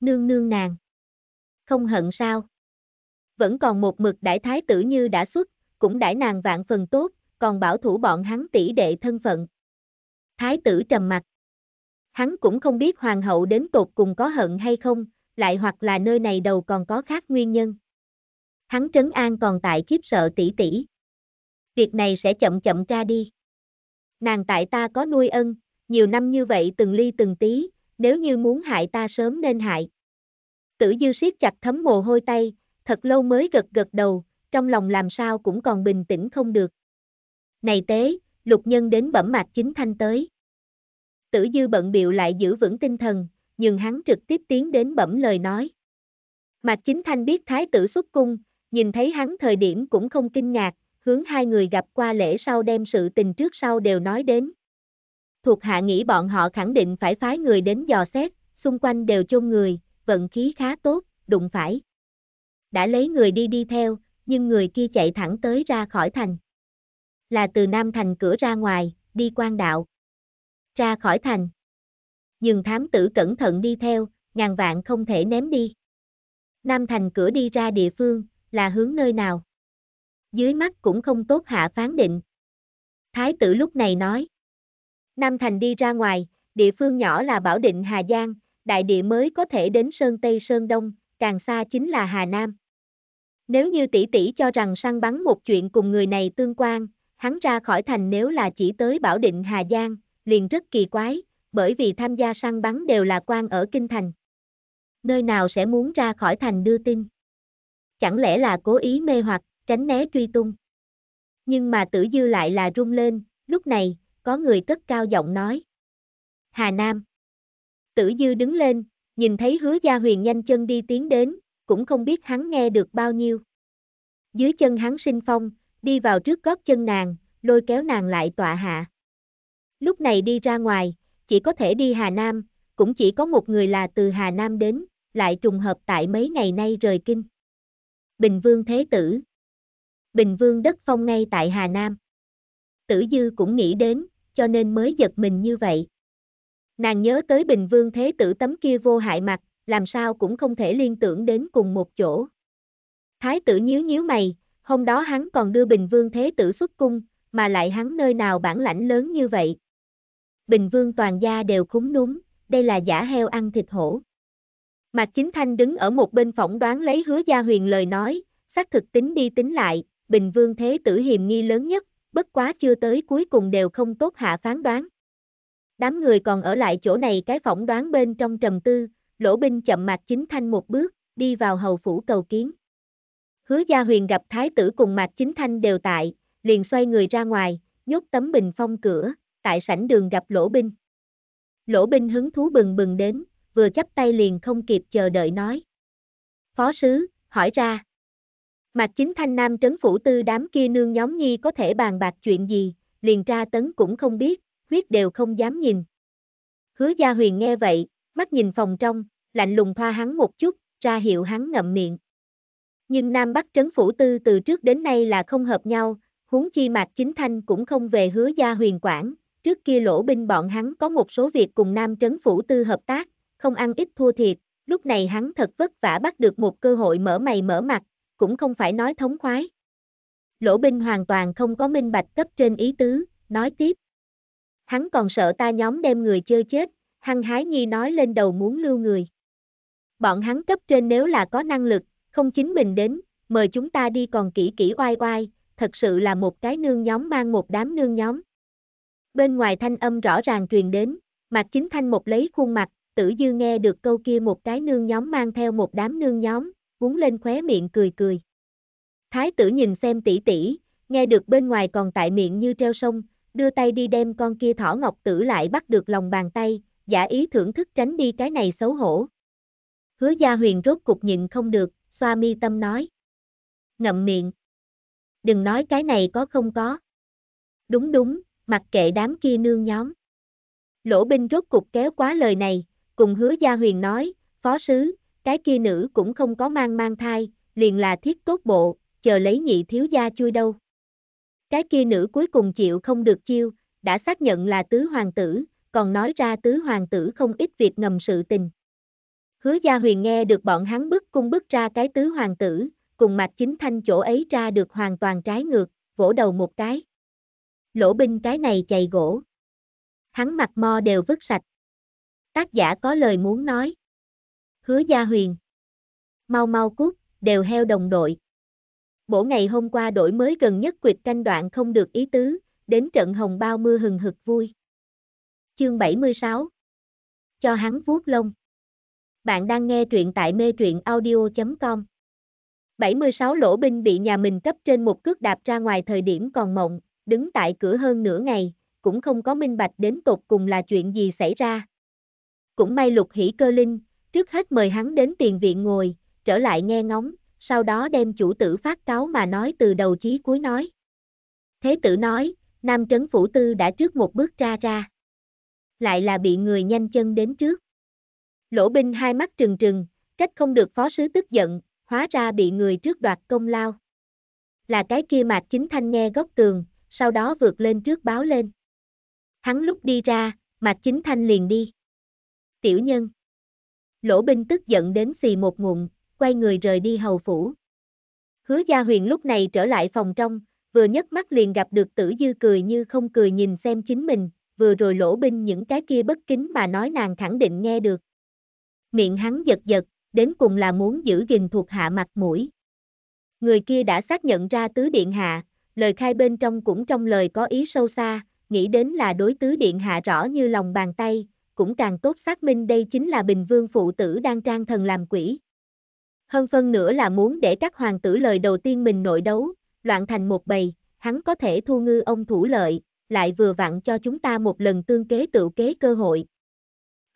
Nương nương nàng. Không hận sao. Vẫn còn một mực đại thái tử như đã xuất, cũng đãi nàng vạn phần tốt, còn bảo thủ bọn hắn tỷ đệ thân phận. Thái tử trầm mặt. Hắn cũng không biết hoàng hậu đến tột cùng có hận hay không, lại hoặc là nơi này đầu còn có khác nguyên nhân. Hắn trấn an còn tại khiếp sợ tỷ tỷ. Việc này sẽ chậm chậm ra đi. Nàng tại ta có nuôi ân, nhiều năm như vậy từng ly từng tí, nếu như muốn hại ta sớm nên hại. Tử dư siết chặt thấm mồ hôi tay, thật lâu mới gật gật đầu, trong lòng làm sao cũng còn bình tĩnh không được. Này tế, lục nhân đến bẩm mạch chính thanh tới. Tử dư bận biệu lại giữ vững tinh thần, nhưng hắn trực tiếp tiến đến bẩm lời nói. mạch chính thanh biết thái tử xuất cung, nhìn thấy hắn thời điểm cũng không kinh ngạc, hướng hai người gặp qua lễ sau đem sự tình trước sau đều nói đến. Thuộc hạ nghĩ bọn họ khẳng định phải phái người đến dò xét, xung quanh đều chôn người, vận khí khá tốt, đụng phải. Đã lấy người đi đi theo, nhưng người kia chạy thẳng tới ra khỏi thành. Là từ Nam Thành cửa ra ngoài, đi quan đạo. Ra khỏi thành. Nhưng thám tử cẩn thận đi theo, ngàn vạn không thể ném đi. Nam Thành cửa đi ra địa phương, là hướng nơi nào? Dưới mắt cũng không tốt hạ phán định. Thái tử lúc này nói. Nam Thành đi ra ngoài, địa phương nhỏ là Bảo Định Hà Giang, đại địa mới có thể đến Sơn Tây Sơn Đông, càng xa chính là Hà Nam. Nếu như tỷ tỷ cho rằng săn bắn một chuyện cùng người này tương quan, hắn ra khỏi thành nếu là chỉ tới Bảo Định Hà Giang, liền rất kỳ quái, bởi vì tham gia săn bắn đều là quan ở Kinh Thành. Nơi nào sẽ muốn ra khỏi thành đưa tin? Chẳng lẽ là cố ý mê hoặc, tránh né truy tung? Nhưng mà tử dư lại là rung lên, lúc này, có người cất cao giọng nói. Hà Nam. Tử dư đứng lên, nhìn thấy hứa gia huyền nhanh chân đi tiến đến, cũng không biết hắn nghe được bao nhiêu. Dưới chân hắn sinh phong, đi vào trước gót chân nàng, lôi kéo nàng lại tọa hạ. Lúc này đi ra ngoài, chỉ có thể đi Hà Nam, cũng chỉ có một người là từ Hà Nam đến, lại trùng hợp tại mấy ngày nay rời kinh. Bình Vương Thế Tử Bình Vương đất phong ngay tại Hà Nam. Tử Dư cũng nghĩ đến, cho nên mới giật mình như vậy. Nàng nhớ tới Bình Vương Thế Tử tấm kia vô hại mặt, làm sao cũng không thể liên tưởng đến cùng một chỗ. Thái tử nhíu nhíu mày, hôm đó hắn còn đưa Bình Vương Thế tử xuất cung, mà lại hắn nơi nào bản lãnh lớn như vậy. Bình Vương toàn gia đều khúng núng, đây là giả heo ăn thịt hổ. Mạc Chính Thanh đứng ở một bên phỏng đoán lấy hứa gia huyền lời nói, xác thực tính đi tính lại, Bình Vương Thế tử hiềm nghi lớn nhất, bất quá chưa tới cuối cùng đều không tốt hạ phán đoán. Đám người còn ở lại chỗ này cái phỏng đoán bên trong trầm tư, Lỗ Binh chậm Mạc Chính Thanh một bước, đi vào hầu phủ cầu kiến. Hứa Gia Huyền gặp thái tử cùng Mạc Chính Thanh đều tại, liền xoay người ra ngoài, nhốt tấm bình phong cửa, tại sảnh đường gặp Lỗ Binh. Lỗ Binh hứng thú bừng bừng đến, vừa chắp tay liền không kịp chờ đợi nói. Phó sứ, hỏi ra. Mạc Chính Thanh Nam trấn phủ tư đám kia nương nhóm nhi có thể bàn bạc chuyện gì, liền tra tấn cũng không biết, huyết đều không dám nhìn. Hứa Gia Huyền nghe vậy, mắt nhìn phòng trong, lạnh lùng thoa hắn một chút, ra hiệu hắn ngậm miệng. Nhưng Nam Bắc Trấn Phủ Tư từ trước đến nay là không hợp nhau, huống chi Mạc Chính Thanh cũng không về hứa gia huyền quảng, trước kia lỗ binh bọn hắn có một số việc cùng Nam Trấn Phủ Tư hợp tác, không ăn ít thua thiệt, lúc này hắn thật vất vả bắt được một cơ hội mở mày mở mặt, cũng không phải nói thống khoái. Lỗ binh hoàn toàn không có minh bạch cấp trên ý tứ, nói tiếp. Hắn còn sợ ta nhóm đem người chơi chết, Hăng hái nhi nói lên đầu muốn lưu người. Bọn hắn cấp trên nếu là có năng lực, không chính mình đến, mời chúng ta đi còn kỹ kỹ oai oai, thật sự là một cái nương nhóm mang một đám nương nhóm. Bên ngoài thanh âm rõ ràng truyền đến, mặt Chính Thanh một lấy khuôn mặt, Tử Dư nghe được câu kia một cái nương nhóm mang theo một đám nương nhóm, búng lên khóe miệng cười cười. Thái tử nhìn xem tỷ tỷ, nghe được bên ngoài còn tại miệng như treo sông, đưa tay đi đem con kia thỏ ngọc tử lại bắt được lòng bàn tay, giả ý thưởng thức tránh đi cái này xấu hổ. Hứa gia huyền rốt cục nhịn không được, xoa mi tâm nói. Ngậm miệng. Đừng nói cái này có không có. Đúng đúng, mặc kệ đám kia nương nhóm. Lỗ binh rốt cục kéo quá lời này, cùng hứa gia huyền nói, phó sứ, cái kia nữ cũng không có mang mang thai, liền là thiết tốt bộ, chờ lấy nhị thiếu gia chui đâu. Cái kia nữ cuối cùng chịu không được chiêu, đã xác nhận là tứ hoàng tử, còn nói ra tứ hoàng tử không ít việc ngầm sự tình. Hứa Gia Huyền nghe được bọn hắn bức cung bức ra cái tứ hoàng tử, cùng Mạc Chính Thanh chỗ ấy ra được hoàn toàn trái ngược, vỗ đầu một cái. Lỗ binh cái này chày gỗ. Hắn mặt mo đều vứt sạch. Tác giả có lời muốn nói. Hứa Gia Huyền. Mau mau cút, đều heo đồng đội. Bổ ngày hôm qua đổi mới gần nhất quyệt canh đoạn không được ý tứ, đến trận hồng bao mưa hừng hực vui chương 76. Cho hắn vuốt lông. Bạn đang nghe truyện tại mê truyện audio.com. 76 lỗ binh bị nhà mình cấp trên một cước đạp ra ngoài thời điểm còn mộng, đứng tại cửa hơn nửa ngày, cũng không có minh bạch đến tột cùng là chuyện gì xảy ra. Cũng may lục hỷ cơ linh, trước hết mời hắn đến tiền viện ngồi, trở lại nghe ngóng, sau đó đem chủ tử phát cáo mà nói từ đầu chí cuối nói. Thế tử nói, Nam Trấn Phủ Tư đã trước một bước ra ra lại là bị người nhanh chân đến trước. Lỗ binh hai mắt trừng trừng, trách không được phó sứ tức giận, hóa ra bị người trước đoạt công lao. Là cái kia mạc chính thanh nghe góc tường, sau đó vượt lên trước báo lên. Hắn lúc đi ra, mạc chính thanh liền đi. Tiểu nhân. Lỗ binh tức giận đến xì một ngụm, quay người rời đi hầu phủ. Hứa gia huyền lúc này trở lại phòng trong, vừa nhấc mắt liền gặp được tử dư cười như không cười nhìn xem chính mình, vừa rồi lỗ binh những cái kia bất kính mà nói nàng khẳng định nghe được. Miệng hắn giật giật, đến cùng là muốn giữ gìn thuộc hạ mặt mũi. Người kia đã xác nhận ra tứ điện hạ, lời khai bên trong cũng trong lời có ý sâu xa, nghĩ đến là đối tứ điện hạ rõ như lòng bàn tay, cũng càng tốt xác minh đây chính là Bình Vương phụ tử đang trang thần làm quỷ. Hơn phân nữa là muốn để các hoàng tử lời đầu tiên mình nội đấu, loạn thành một bầy, hắn có thể thu ngư ông thủ lợi, lại vừa vặn cho chúng ta một lần tương kế tự kế cơ hội.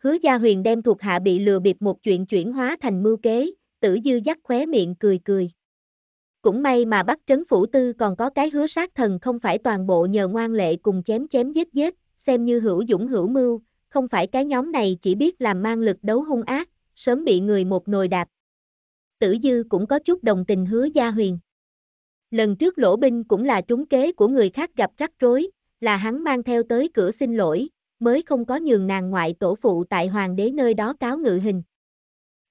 Hứa Gia Huyền đem thuộc hạ bị lừa bịp một chuyện chuyển hóa thành mưu kế, tử dư dắt khóe miệng cười cười. Cũng may mà bắt trấn phủ tư còn có cái hứa sát thần không phải toàn bộ nhờ ngoan lệ cùng chém chém giết giết, xem như hữu dũng hữu mưu, không phải cái nhóm này chỉ biết làm mang lực đấu hung ác, sớm bị người một nồi đạp. Tử dư cũng có chút đồng tình hứa gia huyền. Lần trước lỗ binh cũng là trúng kế của người khác gặp rắc rối, là hắn mang theo tới cửa xin lỗi, mới không có nhường nàng ngoại tổ phụ tại hoàng đế nơi đó cáo ngự hình.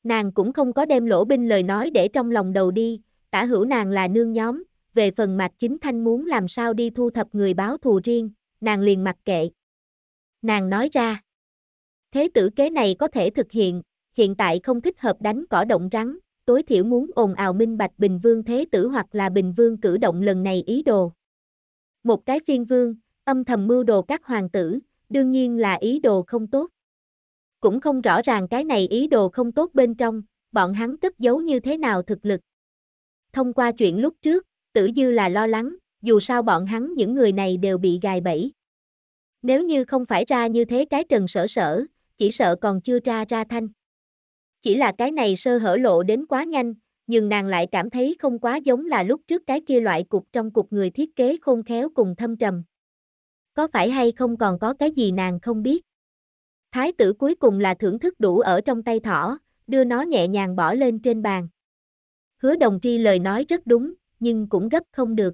Nàng cũng không có đem lỗ binh lời nói để trong lòng đầu đi, tả hữu nàng là nương nhóm, về phần mạch chính thanh muốn làm sao đi thu thập người báo thù riêng, nàng liền mặc kệ. Nàng nói ra, thế tử kế này có thể thực hiện, hiện tại không thích hợp đánh cỏ động rắn, tối thiểu muốn ồn ào minh bạch Bình Vương Thế Tử hoặc là Bình Vương cử động lần này ý đồ. Một cái phiên vương, âm thầm mưu đồ các hoàng tử, đương nhiên là ý đồ không tốt. Cũng không rõ ràng cái này ý đồ không tốt bên trong, bọn hắn cất giấu như thế nào thực lực. Thông qua chuyện lúc trước, tử dư là lo lắng, dù sao bọn hắn những người này đều bị gài bẫy. Nếu như không phải ra như thế cái trần sở sở, chỉ sợ còn chưa ra ra thanh. Chỉ là cái này sơ hở lộ đến quá nhanh, nhưng nàng lại cảm thấy không quá giống là lúc trước cái kia loại cục trong cục người thiết kế khôn khéo cùng thâm trầm có phải hay không còn có cái gì nàng không biết. Thái tử cuối cùng là thưởng thức đủ ở trong tay thỏ, đưa nó nhẹ nhàng bỏ lên trên bàn. Hứa đồng tri lời nói rất đúng, nhưng cũng gấp không được.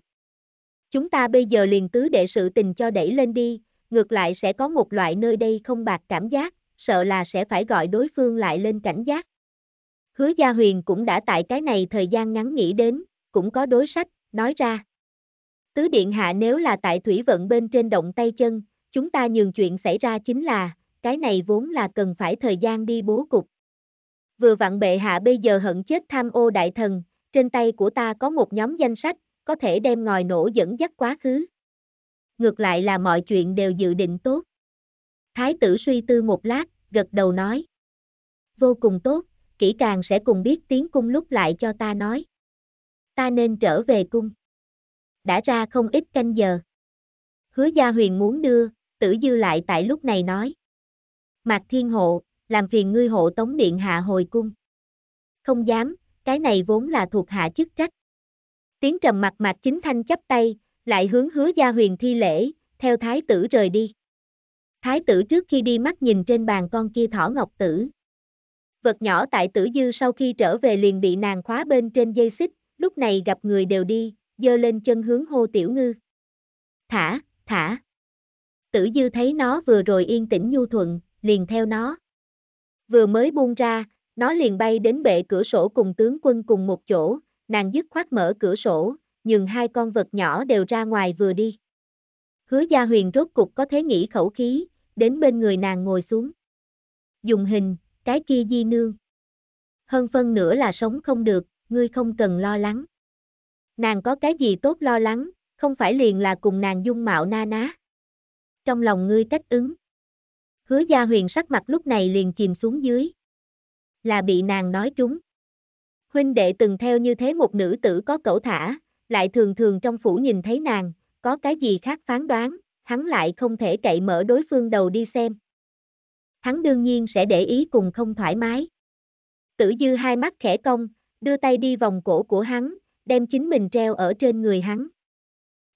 Chúng ta bây giờ liền tứ đệ sự tình cho đẩy lên đi, ngược lại sẽ có một loại nơi đây không bạc cảm giác, sợ là sẽ phải gọi đối phương lại lên cảnh giác. Hứa Gia Huyền cũng đã tại cái này thời gian ngắn nghĩ đến, cũng có đối sách, nói ra. Tứ Điện Hạ nếu là tại thủy vận bên trên động tay chân, chúng ta nhường chuyện xảy ra chính là, cái này vốn là cần phải thời gian đi bố cục. Vừa vặn bệ hạ bây giờ hận chết tham ô đại thần, trên tay của ta có một nhóm danh sách, có thể đem ngòi nổ dẫn dắt quá khứ. Ngược lại là mọi chuyện đều dự định tốt. Thái tử suy tư một lát, gật đầu nói. Vô cùng tốt, kỹ càng sẽ cùng biết tiếng cung lúc lại cho ta nói. Ta nên trở về cung đã ra không ít canh giờ. Hứa Gia Huyền muốn đưa, tử dư lại tại lúc này nói. Mạc Thiên Hộ, làm phiền ngươi hộ tống điện hạ hồi cung. Không dám, cái này vốn là thuộc hạ chức trách. Tiếng trầm mặt Mạc Chính Thanh chắp tay, lại hướng hứa Gia Huyền thi lễ, theo thái tử rời đi. Thái tử trước khi đi mắt nhìn trên bàn con kia thỏ ngọc tử. Vật nhỏ tại tử dư sau khi trở về liền bị nàng khóa bên trên dây xích, lúc này gặp người đều đi, dơ lên chân hướng hô tiểu ngư. Thả, thả. Tử dư thấy nó vừa rồi yên tĩnh nhu thuận, liền theo nó. Vừa mới buông ra, nó liền bay đến bệ cửa sổ cùng tướng quân cùng một chỗ, nàng dứt khoát mở cửa sổ, nhưng hai con vật nhỏ đều ra ngoài vừa đi. Hứa gia huyền rốt cục có thế nghĩ khẩu khí, đến bên người nàng ngồi xuống. Dùng hình, cái kia di nương. Hơn phân nữa là sống không được, ngươi không cần lo lắng. Nàng có cái gì tốt lo lắng, không phải liền là cùng nàng dung mạo na ná. Trong lòng ngươi cách ứng. Hứa gia huyền sắc mặt lúc này liền chìm xuống dưới. Là bị nàng nói trúng. Huynh đệ từng theo như thế một nữ tử có cẩu thả, lại thường thường trong phủ nhìn thấy nàng, có cái gì khác phán đoán, hắn lại không thể cậy mở đối phương đầu đi xem. Hắn đương nhiên sẽ để ý cùng không thoải mái. Tử dư hai mắt khẽ cong, đưa tay đi vòng cổ của hắn, đem chính mình treo ở trên người hắn.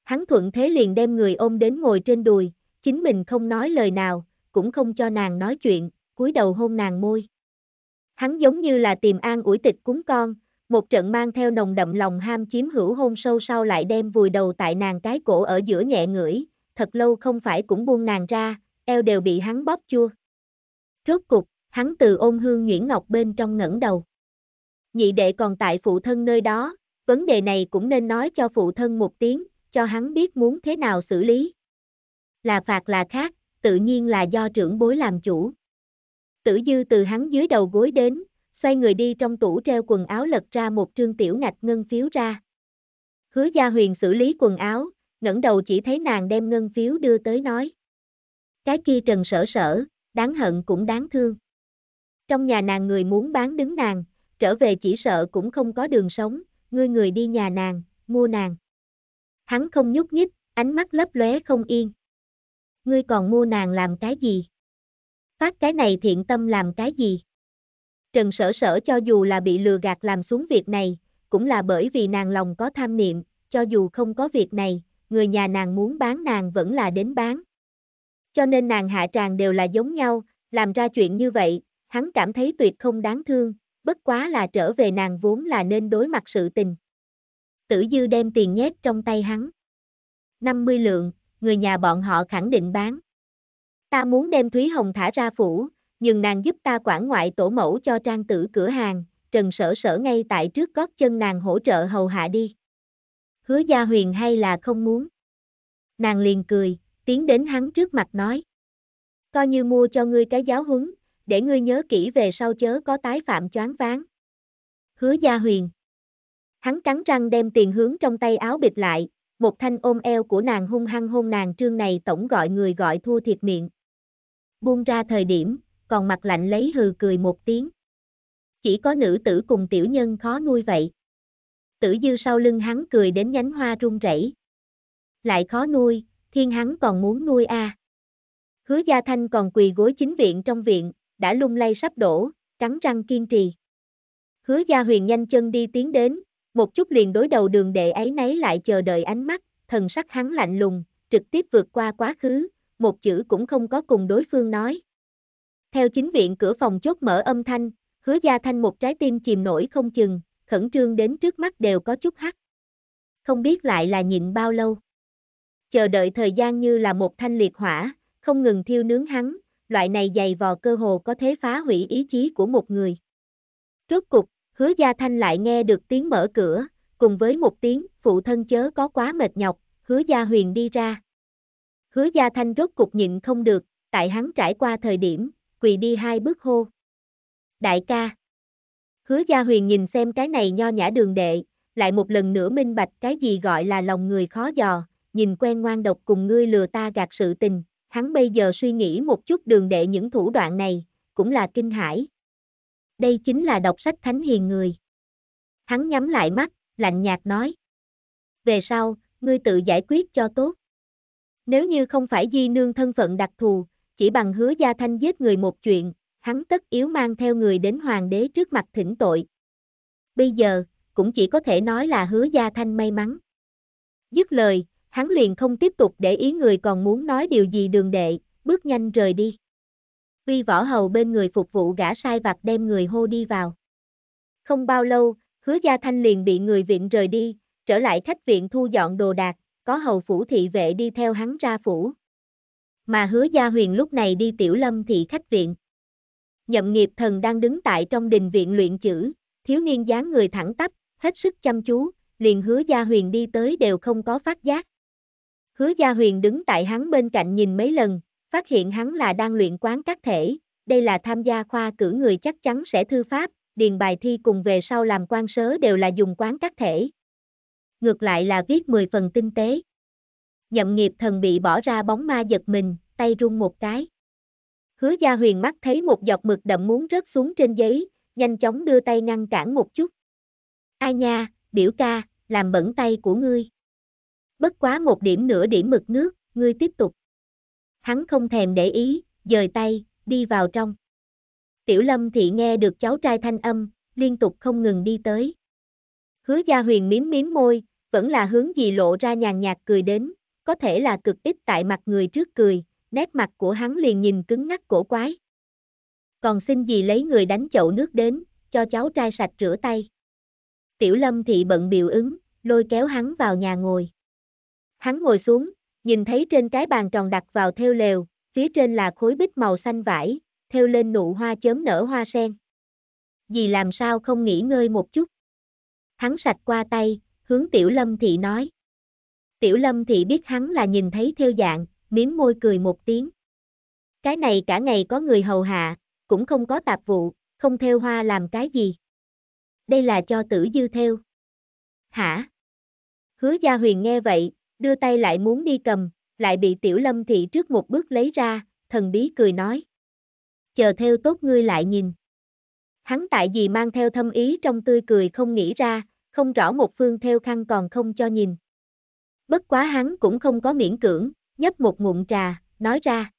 Hắn thuận thế liền đem người ôm đến ngồi trên đùi, chính mình không nói lời nào, cũng không cho nàng nói chuyện, cúi đầu hôn nàng môi. Hắn giống như là tìm an ủi tịch cúng con, một trận mang theo nồng đậm lòng ham chiếm hữu hôn sâu sau lại đem vùi đầu tại nàng cái cổ ở giữa nhẹ ngửi, thật lâu không phải cũng buông nàng ra, eo đều bị hắn bóp chua. Rốt cục, hắn từ ôn hương Nguyễn Ngọc bên trong ngẩng đầu. Nhị đệ còn tại phụ thân nơi đó, vấn đề này cũng nên nói cho phụ thân một tiếng, cho hắn biết muốn thế nào xử lý. Là phạt là khác, tự nhiên là do trưởng bối làm chủ. Tử dư từ hắn dưới đầu gối đến, xoay người đi trong tủ treo quần áo lật ra một trương tiểu ngạch ngân phiếu ra. Hứa gia huyền xử lý quần áo, ngẩng đầu chỉ thấy nàng đem ngân phiếu đưa tới nói. Cái kia trần sở sở, đáng hận cũng đáng thương. Trong nhà nàng người muốn bán đứng nàng, trở về chỉ sợ cũng không có đường sống, ngươi người đi nhà nàng, mua nàng. Hắn không nhúc nhích, ánh mắt lấp lóe không yên. Ngươi còn mua nàng làm cái gì? Phát cái này thiện tâm làm cái gì? Trần sở sở cho dù là bị lừa gạt làm xuống việc này, cũng là bởi vì nàng lòng có tham niệm, cho dù không có việc này, người nhà nàng muốn bán nàng vẫn là đến bán. Cho nên nàng hạ tràng đều là giống nhau, làm ra chuyện như vậy, hắn cảm thấy tuyệt không đáng thương, bất quá là trở về nàng vốn là nên đối mặt sự tình. Tử dư đem tiền nhét trong tay hắn. 50 lượng, người nhà bọn họ khẳng định bán. Ta muốn đem Thúy Hồng thả ra phủ, nhưng nàng giúp ta quản ngoại tổ mẫu cho trang tử cửa hàng, trần sở sở ngay tại trước gót chân nàng hỗ trợ hầu hạ đi. Hứa gia huyền hay là không muốn. Nàng liền cười, tiến đến hắn trước mặt nói. Coi như mua cho ngươi cái giáo huấn, để ngươi nhớ kỹ về sau chớ có tái phạm choáng ván. Hứa Gia Huyền Hắn cắn răng đem tiền hướng trong tay áo bịt lại, một thanh ôm eo của nàng hung hăng hôn nàng trương này tổng gọi người gọi thua thiệt miệng. Buông ra thời điểm, còn mặt lạnh lấy hừ cười một tiếng. Chỉ có nữ tử cùng tiểu nhân khó nuôi vậy. Tử dư sau lưng hắn cười đến nhánh hoa run rẩy. Lại khó nuôi, thiên hắn còn muốn nuôi a. À. Hứa Gia Thanh còn quỳ gối chính viện trong viện, đã lung lay sắp đổ, cắn răng kiên trì. Hứa Gia Huyền nhanh chân đi tiến đến, một chút liền đối đầu đường đệ ấy nấy lại chờ đợi ánh mắt, thần sắc hắn lạnh lùng, trực tiếp vượt qua quá khứ, một chữ cũng không có cùng đối phương nói. Theo chính viện cửa phòng chốt mở âm thanh, hứa gia thanh một trái tim chìm nổi không chừng, khẩn trương đến trước mắt đều có chút hắt. Không biết lại là nhịn bao lâu. Chờ đợi thời gian như là một thanh liệt hỏa, không ngừng thiêu nướng hắn, loại này dày vò cơ hồ có thế phá hủy ý chí của một người. Rốt cục, hứa gia thanh lại nghe được tiếng mở cửa, cùng với một tiếng, phụ thân chớ có quá mệt nhọc, hứa gia huyền đi ra. Hứa gia thanh rốt cục nhịn không được, tại hắn trải qua thời điểm, quỳ đi hai bước hô. Đại ca. Hứa gia huyền nhìn xem cái này nho nhã đường đệ, lại một lần nữa minh bạch cái gì gọi là lòng người khó dò, nhìn quen ngoan độc cùng ngươi lừa ta gạt sự tình, hắn bây giờ suy nghĩ một chút đường đệ những thủ đoạn này, cũng là kinh hãi. Đây chính là đọc sách thánh hiền người. Hắn nhắm lại mắt, lạnh nhạt nói. Về sau, ngươi tự giải quyết cho tốt. Nếu như không phải di nương thân phận đặc thù, chỉ bằng hứa gia thanh giết người một chuyện, hắn tất yếu mang theo người đến hoàng đế trước mặt thỉnh tội. Bây giờ, cũng chỉ có thể nói là hứa gia thanh may mắn. Dứt lời, hắn liền không tiếp tục để ý người còn muốn nói điều gì đường đệ, bước nhanh rời đi. Uy võ hầu bên người phục vụ gã sai vặt đem người hô đi vào. Không bao lâu, hứa gia thanh liền bị người viện rời đi, trở lại khách viện thu dọn đồ đạc, có hầu phủ thị vệ đi theo hắn ra phủ. Mà hứa gia huyền lúc này đi tiểu lâm thị khách viện. Nhậm nghiệp thần đang đứng tại trong đình viện luyện chữ, thiếu niên dáng người thẳng tắp, hết sức chăm chú, liền hứa gia huyền đi tới đều không có phát giác. Hứa Gia Huyền đứng tại hắn bên cạnh nhìn mấy lần, phát hiện hắn là đang luyện quán các thể, đây là tham gia khoa cử người chắc chắn sẽ thư pháp, điền bài thi cùng về sau làm quan sớ đều là dùng quán các thể. Ngược lại là viết 10 phần tinh tế. Nhậm nghiệp thần bị bỏ ra bóng ma giật mình, tay run một cái. Hứa Gia Huyền mắt thấy một giọt mực đậm muốn rớt xuống trên giấy, nhanh chóng đưa tay ngăn cản một chút. Ai nha, biểu ca, làm bẩn tay của ngươi bất quá một điểm nửa điểm mực nước, ngươi tiếp tục. Hắn không thèm để ý, dời tay, đi vào trong. Tiểu Lâm thì nghe được cháu trai thanh âm, liên tục không ngừng đi tới. Hứa Gia Huyền miếm miếm môi, vẫn là hướng gì lộ ra nhàn nhạt cười đến, có thể là cực ít tại mặt người trước cười, nét mặt của hắn liền nhìn cứng ngắc cổ quái. Còn xin gì lấy người đánh chậu nước đến, cho cháu trai sạch rửa tay. Tiểu Lâm thì bận biểu ứng, lôi kéo hắn vào nhà ngồi. Hắn ngồi xuống, nhìn thấy trên cái bàn tròn đặt vào theo lều, phía trên là khối bích màu xanh vải, theo lên nụ hoa chớm nở hoa sen. Dì làm sao không nghỉ ngơi một chút. Hắn sạch qua tay, hướng Tiểu Lâm Thị nói. Tiểu Lâm Thị biết hắn là nhìn thấy theo dạng, miếm môi cười một tiếng. Cái này cả ngày có người hầu hạ, cũng không có tạp vụ, không theo hoa làm cái gì. Đây là cho tử dư theo. Hả? Hứa Gia Huyền nghe vậy, đưa tay lại muốn đi cầm, lại bị tiểu lâm thị trước một bước lấy ra, thần bí cười nói. Chờ theo tốt ngươi lại nhìn. Hắn tại vì mang theo thâm ý trong tươi cười không nghĩ ra, không rõ một phương theo khăn còn không cho nhìn. Bất quá hắn cũng không có miễn cưỡng, nhấp một ngụm trà, nói ra.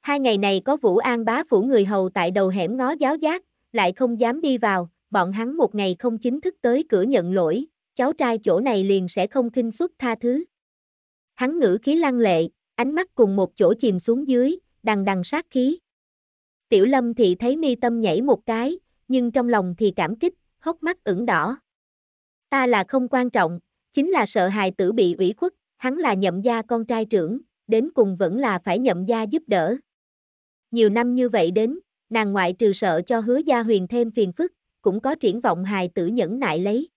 Hai ngày này có Vũ An bá phủ người hầu tại đầu hẻm ngó giáo giác, lại không dám đi vào, bọn hắn một ngày không chính thức tới cửa nhận lỗi, cháu trai chỗ này liền sẽ không kinh xuất tha thứ. Hắn ngữ khí lăng lệ, ánh mắt cùng một chỗ chìm xuống dưới, đằng đằng sát khí. Tiểu lâm thì thấy mi tâm nhảy một cái, nhưng trong lòng thì cảm kích, hốc mắt ửng đỏ. Ta là không quan trọng, chính là sợ hài tử bị ủy khuất, hắn là nhậm gia con trai trưởng, đến cùng vẫn là phải nhậm gia giúp đỡ. Nhiều năm như vậy đến, nàng ngoại trừ sợ cho hứa gia huyền thêm phiền phức, cũng có triển vọng hài tử nhẫn nại lấy.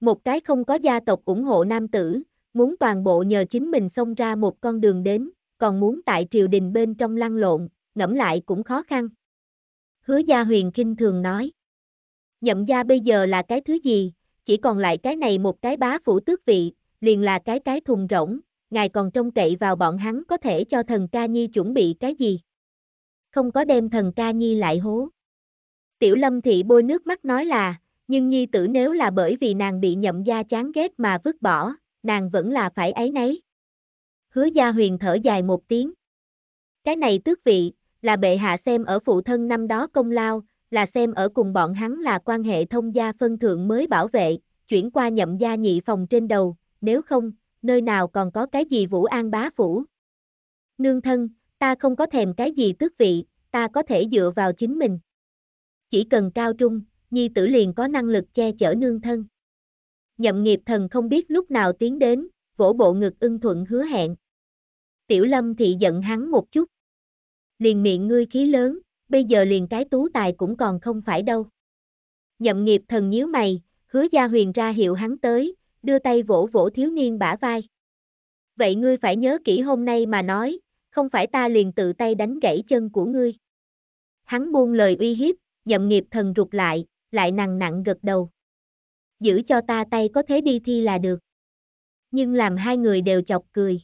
Một cái không có gia tộc ủng hộ nam tử, muốn toàn bộ nhờ chính mình xông ra một con đường đến, còn muốn tại triều đình bên trong lăn lộn, ngẫm lại cũng khó khăn. Hứa gia huyền kinh thường nói, nhậm gia bây giờ là cái thứ gì, chỉ còn lại cái này một cái bá phủ tước vị, liền là cái cái thùng rỗng, ngài còn trông cậy vào bọn hắn có thể cho thần ca nhi chuẩn bị cái gì. Không có đem thần ca nhi lại hố. Tiểu lâm thị bôi nước mắt nói là, nhưng nhi tử nếu là bởi vì nàng bị nhậm gia chán ghét mà vứt bỏ, nàng vẫn là phải ấy nấy. Hứa gia huyền thở dài một tiếng. Cái này tước vị, là bệ hạ xem ở phụ thân năm đó công lao, là xem ở cùng bọn hắn là quan hệ thông gia phân thượng mới bảo vệ, chuyển qua nhậm gia nhị phòng trên đầu, nếu không, nơi nào còn có cái gì vũ an bá phủ. Nương thân, ta không có thèm cái gì tước vị, ta có thể dựa vào chính mình. Chỉ cần cao trung, nhi tử liền có năng lực che chở nương thân nhậm nghiệp thần không biết lúc nào tiến đến, vỗ bộ ngực ưng thuận hứa hẹn. Tiểu lâm thị giận hắn một chút. Liền miệng ngươi khí lớn, bây giờ liền cái tú tài cũng còn không phải đâu. Nhậm nghiệp thần nhíu mày, hứa gia huyền ra hiệu hắn tới, đưa tay vỗ vỗ thiếu niên bả vai. Vậy ngươi phải nhớ kỹ hôm nay mà nói, không phải ta liền tự tay đánh gãy chân của ngươi. Hắn buông lời uy hiếp, nhậm nghiệp thần rụt lại, lại nặng nặng gật đầu giữ cho ta tay có thế đi thi là được. Nhưng làm hai người đều chọc cười.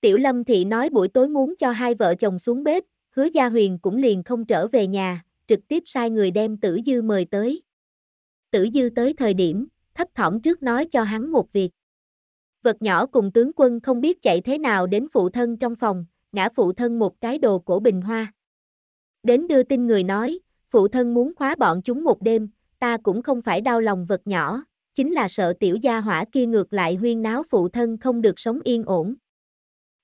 Tiểu Lâm Thị nói buổi tối muốn cho hai vợ chồng xuống bếp, hứa Gia Huyền cũng liền không trở về nhà, trực tiếp sai người đem Tử Dư mời tới. Tử Dư tới thời điểm, thấp thỏm trước nói cho hắn một việc. Vật nhỏ cùng tướng quân không biết chạy thế nào đến phụ thân trong phòng, ngã phụ thân một cái đồ cổ bình hoa. Đến đưa tin người nói, phụ thân muốn khóa bọn chúng một đêm, ta cũng không phải đau lòng vật nhỏ, chính là sợ tiểu gia hỏa kia ngược lại huyên náo phụ thân không được sống yên ổn.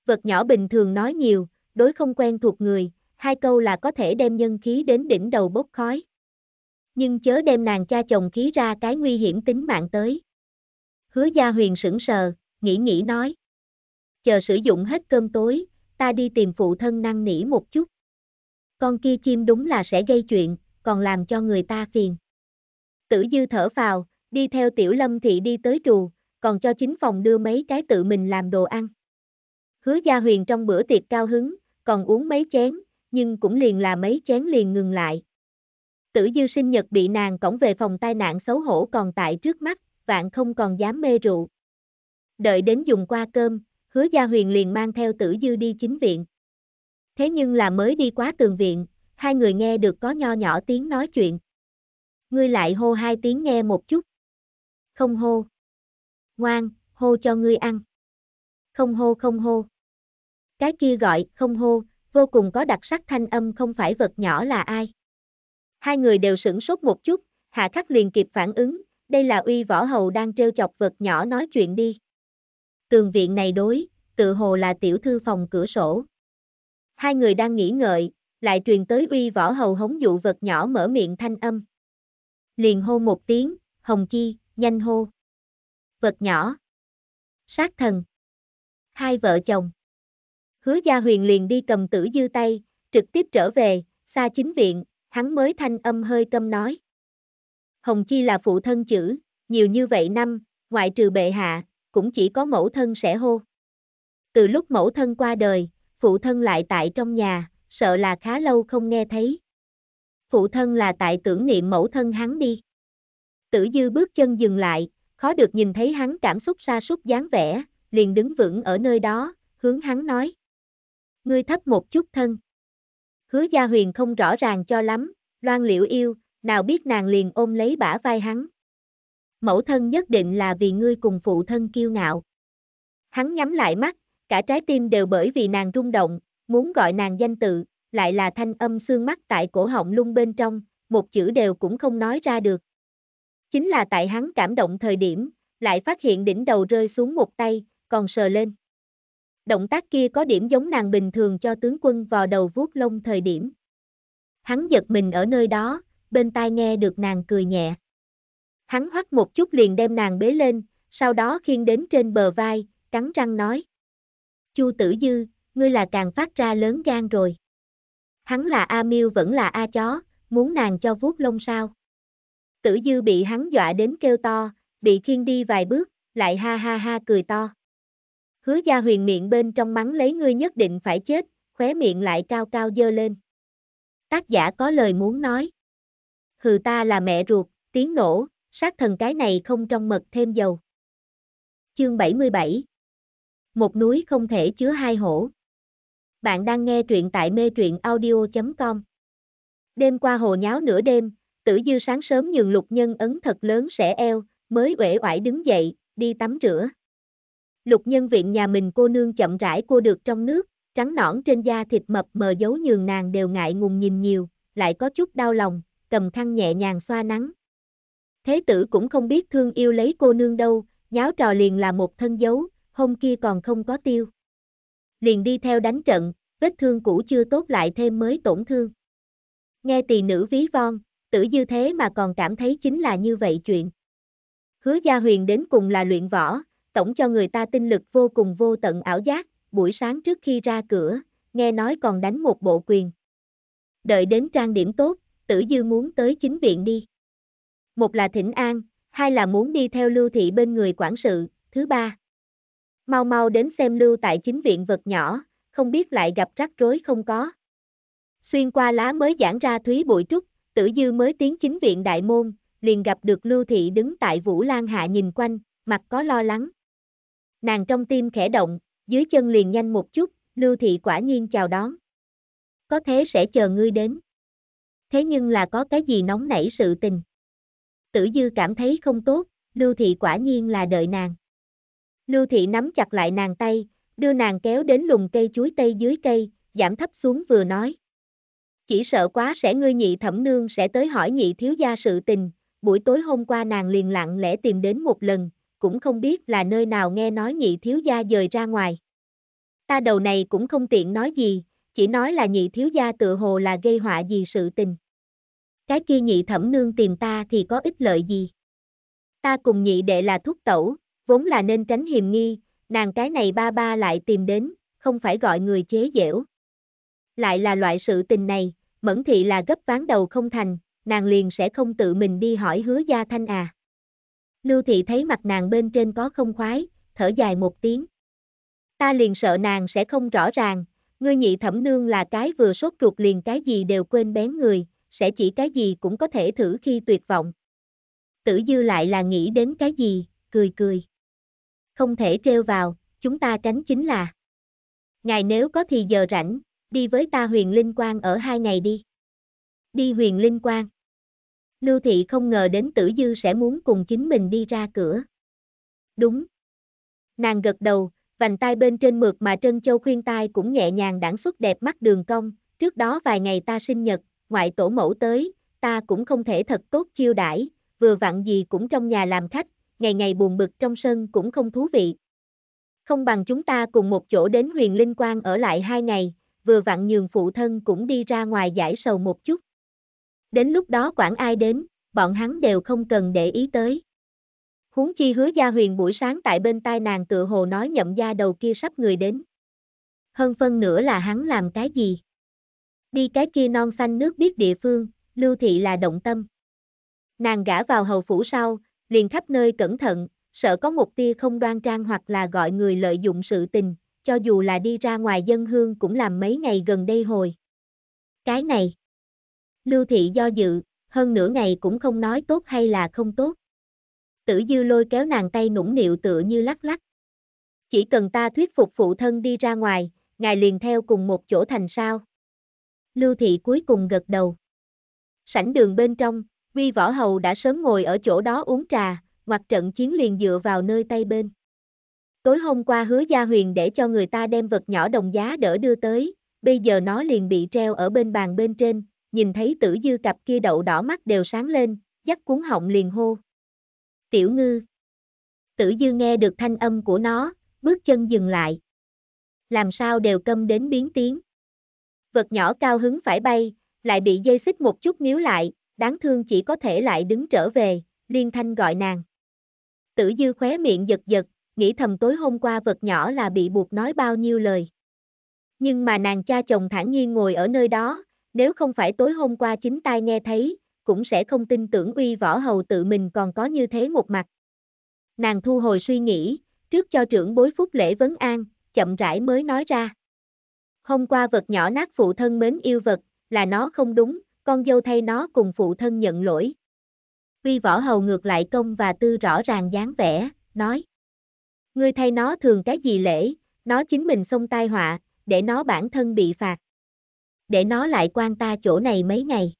Vật nhỏ bình thường nói nhiều, đối không quen thuộc người, hai câu là có thể đem nhân khí đến đỉnh đầu bốc khói. Nhưng chớ đem nàng cha chồng khí ra cái nguy hiểm tính mạng tới. Hứa gia huyền sững sờ, nghĩ nghĩ nói. Chờ sử dụng hết cơm tối, ta đi tìm phụ thân năng nỉ một chút. Con kia chim đúng là sẽ gây chuyện, còn làm cho người ta phiền. Tử Dư thở vào, đi theo Tiểu Lâm Thị đi tới trù, còn cho chính phòng đưa mấy cái tự mình làm đồ ăn. Hứa Gia Huyền trong bữa tiệc cao hứng, còn uống mấy chén, nhưng cũng liền là mấy chén liền ngừng lại. Tử Dư sinh nhật bị nàng cổng về phòng tai nạn xấu hổ còn tại trước mắt, vạn không còn dám mê rượu. Đợi đến dùng qua cơm, Hứa Gia Huyền liền mang theo Tử Dư đi chính viện. Thế nhưng là mới đi quá tường viện, hai người nghe được có nho nhỏ tiếng nói chuyện ngươi lại hô hai tiếng nghe một chút. Không hô. Ngoan, hô cho ngươi ăn. Không hô không hô. Cái kia gọi, không hô, vô cùng có đặc sắc thanh âm không phải vật nhỏ là ai. Hai người đều sửng sốt một chút, hạ khắc liền kịp phản ứng, đây là uy võ hầu đang trêu chọc vật nhỏ nói chuyện đi. Tường viện này đối, tự hồ là tiểu thư phòng cửa sổ. Hai người đang nghỉ ngợi, lại truyền tới uy võ hầu hống dụ vật nhỏ mở miệng thanh âm liền hô một tiếng, Hồng Chi, nhanh hô. Vật nhỏ. Sát thần. Hai vợ chồng. Hứa Gia Huyền liền đi cầm tử dư tay, trực tiếp trở về, xa chính viện, hắn mới thanh âm hơi tâm nói. Hồng Chi là phụ thân chữ, nhiều như vậy năm, ngoại trừ bệ hạ, cũng chỉ có mẫu thân sẽ hô. Từ lúc mẫu thân qua đời, phụ thân lại tại trong nhà, sợ là khá lâu không nghe thấy phụ thân là tại tưởng niệm mẫu thân hắn đi. Tử dư bước chân dừng lại, khó được nhìn thấy hắn cảm xúc xa sút dáng vẻ, liền đứng vững ở nơi đó, hướng hắn nói. Ngươi thấp một chút thân. Hứa gia huyền không rõ ràng cho lắm, loan liệu yêu, nào biết nàng liền ôm lấy bả vai hắn. Mẫu thân nhất định là vì ngươi cùng phụ thân kiêu ngạo. Hắn nhắm lại mắt, cả trái tim đều bởi vì nàng rung động, muốn gọi nàng danh tự, lại là thanh âm xương mắt tại cổ họng lung bên trong, một chữ đều cũng không nói ra được. Chính là tại hắn cảm động thời điểm, lại phát hiện đỉnh đầu rơi xuống một tay, còn sờ lên. Động tác kia có điểm giống nàng bình thường cho tướng quân vò đầu vuốt lông thời điểm. Hắn giật mình ở nơi đó, bên tai nghe được nàng cười nhẹ. Hắn hoắt một chút liền đem nàng bế lên, sau đó khiêng đến trên bờ vai, cắn răng nói. Chu tử dư, ngươi là càng phát ra lớn gan rồi. Hắn là A Miêu vẫn là A chó, muốn nàng cho vuốt lông sao. Tử dư bị hắn dọa đến kêu to, bị khiên đi vài bước, lại ha ha ha cười to. Hứa gia huyền miệng bên trong mắng lấy ngươi nhất định phải chết, khóe miệng lại cao cao dơ lên. Tác giả có lời muốn nói. Hừ ta là mẹ ruột, tiếng nổ, sát thần cái này không trong mật thêm dầu. Chương 77 Một núi không thể chứa hai hổ. Bạn đang nghe truyện tại mê truyện audio.com. Đêm qua hồ nháo nửa đêm, tử dư sáng sớm nhường lục nhân ấn thật lớn sẽ eo, mới uể oải đứng dậy, đi tắm rửa. Lục nhân viện nhà mình cô nương chậm rãi cô được trong nước, trắng nõn trên da thịt mập mờ dấu nhường nàng đều ngại ngùng nhìn nhiều, lại có chút đau lòng, cầm khăn nhẹ nhàng xoa nắng. Thế tử cũng không biết thương yêu lấy cô nương đâu, nháo trò liền là một thân dấu, hôm kia còn không có tiêu liền đi theo đánh trận, vết thương cũ chưa tốt lại thêm mới tổn thương. Nghe tỳ nữ ví von, tử dư thế mà còn cảm thấy chính là như vậy chuyện. Hứa gia huyền đến cùng là luyện võ, tổng cho người ta tinh lực vô cùng vô tận ảo giác, buổi sáng trước khi ra cửa, nghe nói còn đánh một bộ quyền. Đợi đến trang điểm tốt, tử dư muốn tới chính viện đi. Một là thỉnh an, hai là muốn đi theo lưu thị bên người quản sự, thứ ba. Mau mau đến xem lưu tại chính viện vật nhỏ, không biết lại gặp rắc rối không có. Xuyên qua lá mới giãn ra thúy bụi trúc, tử dư mới tiến chính viện đại môn, liền gặp được lưu thị đứng tại Vũ Lan Hạ nhìn quanh, mặt có lo lắng. Nàng trong tim khẽ động, dưới chân liền nhanh một chút, lưu thị quả nhiên chào đón. Có thế sẽ chờ ngươi đến. Thế nhưng là có cái gì nóng nảy sự tình. Tử dư cảm thấy không tốt, lưu thị quả nhiên là đợi nàng. Lưu Thị nắm chặt lại nàng tay, đưa nàng kéo đến lùng cây chuối tây dưới cây, giảm thấp xuống vừa nói. Chỉ sợ quá sẽ ngươi nhị thẩm nương sẽ tới hỏi nhị thiếu gia sự tình, buổi tối hôm qua nàng liền lặng lẽ tìm đến một lần, cũng không biết là nơi nào nghe nói nhị thiếu gia dời ra ngoài. Ta đầu này cũng không tiện nói gì, chỉ nói là nhị thiếu gia tự hồ là gây họa gì sự tình. Cái kia nhị thẩm nương tìm ta thì có ích lợi gì? Ta cùng nhị đệ là thúc tẩu, vốn là nên tránh hiềm nghi, nàng cái này ba ba lại tìm đến, không phải gọi người chế dẻo, Lại là loại sự tình này, mẫn thị là gấp ván đầu không thành, nàng liền sẽ không tự mình đi hỏi hứa gia thanh à. Lưu thị thấy mặt nàng bên trên có không khoái, thở dài một tiếng. Ta liền sợ nàng sẽ không rõ ràng, ngươi nhị thẩm nương là cái vừa sốt ruột liền cái gì đều quên bén người, sẽ chỉ cái gì cũng có thể thử khi tuyệt vọng. Tử dư lại là nghĩ đến cái gì, cười cười không thể treo vào, chúng ta tránh chính là. Ngài nếu có thì giờ rảnh, đi với ta huyền linh Quang ở hai ngày đi. Đi huyền linh Quang. Lưu thị không ngờ đến tử dư sẽ muốn cùng chính mình đi ra cửa. Đúng. Nàng gật đầu, vành tay bên trên mượt mà Trân Châu khuyên tai cũng nhẹ nhàng đảng xuất đẹp mắt đường cong, trước đó vài ngày ta sinh nhật, ngoại tổ mẫu tới, ta cũng không thể thật tốt chiêu đãi, vừa vặn gì cũng trong nhà làm khách, ngày ngày buồn bực trong sân cũng không thú vị. Không bằng chúng ta cùng một chỗ đến huyền linh quan ở lại hai ngày, vừa vặn nhường phụ thân cũng đi ra ngoài giải sầu một chút. Đến lúc đó quản ai đến, bọn hắn đều không cần để ý tới. Huống chi hứa gia huyền buổi sáng tại bên tai nàng tự hồ nói nhậm gia đầu kia sắp người đến. Hơn phân nữa là hắn làm cái gì? Đi cái kia non xanh nước biết địa phương, lưu thị là động tâm. Nàng gả vào hầu phủ sau, liền khắp nơi cẩn thận, sợ có một tia không đoan trang hoặc là gọi người lợi dụng sự tình, cho dù là đi ra ngoài dân hương cũng làm mấy ngày gần đây hồi. Cái này, Lưu Thị do dự, hơn nửa ngày cũng không nói tốt hay là không tốt. Tử Dư lôi kéo nàng tay nũng nịu tựa như lắc lắc. Chỉ cần ta thuyết phục phụ thân đi ra ngoài, ngài liền theo cùng một chỗ thành sao. Lưu Thị cuối cùng gật đầu. Sảnh đường bên trong, Vi Võ Hầu đã sớm ngồi ở chỗ đó uống trà, hoặc trận chiến liền dựa vào nơi tay bên. Tối hôm qua hứa Gia Huyền để cho người ta đem vật nhỏ đồng giá đỡ đưa tới, bây giờ nó liền bị treo ở bên bàn bên trên, nhìn thấy tử dư cặp kia đậu đỏ mắt đều sáng lên, dắt cuốn họng liền hô. Tiểu ngư. Tử dư nghe được thanh âm của nó, bước chân dừng lại. Làm sao đều câm đến biến tiếng. Vật nhỏ cao hứng phải bay, lại bị dây xích một chút níu lại, đáng thương chỉ có thể lại đứng trở về, liên thanh gọi nàng. Tử dư khóe miệng giật giật, nghĩ thầm tối hôm qua vật nhỏ là bị buộc nói bao nhiêu lời. Nhưng mà nàng cha chồng thản nhiên ngồi ở nơi đó, nếu không phải tối hôm qua chính tai nghe thấy, cũng sẽ không tin tưởng uy võ hầu tự mình còn có như thế một mặt. Nàng thu hồi suy nghĩ, trước cho trưởng bối phúc lễ vấn an, chậm rãi mới nói ra. Hôm qua vật nhỏ nát phụ thân mến yêu vật, là nó không đúng, con dâu thay nó cùng phụ thân nhận lỗi. Uy võ hầu ngược lại công và tư rõ ràng dáng vẻ, nói. Ngươi thay nó thường cái gì lễ, nó chính mình xông tai họa, để nó bản thân bị phạt. Để nó lại quan ta chỗ này mấy ngày.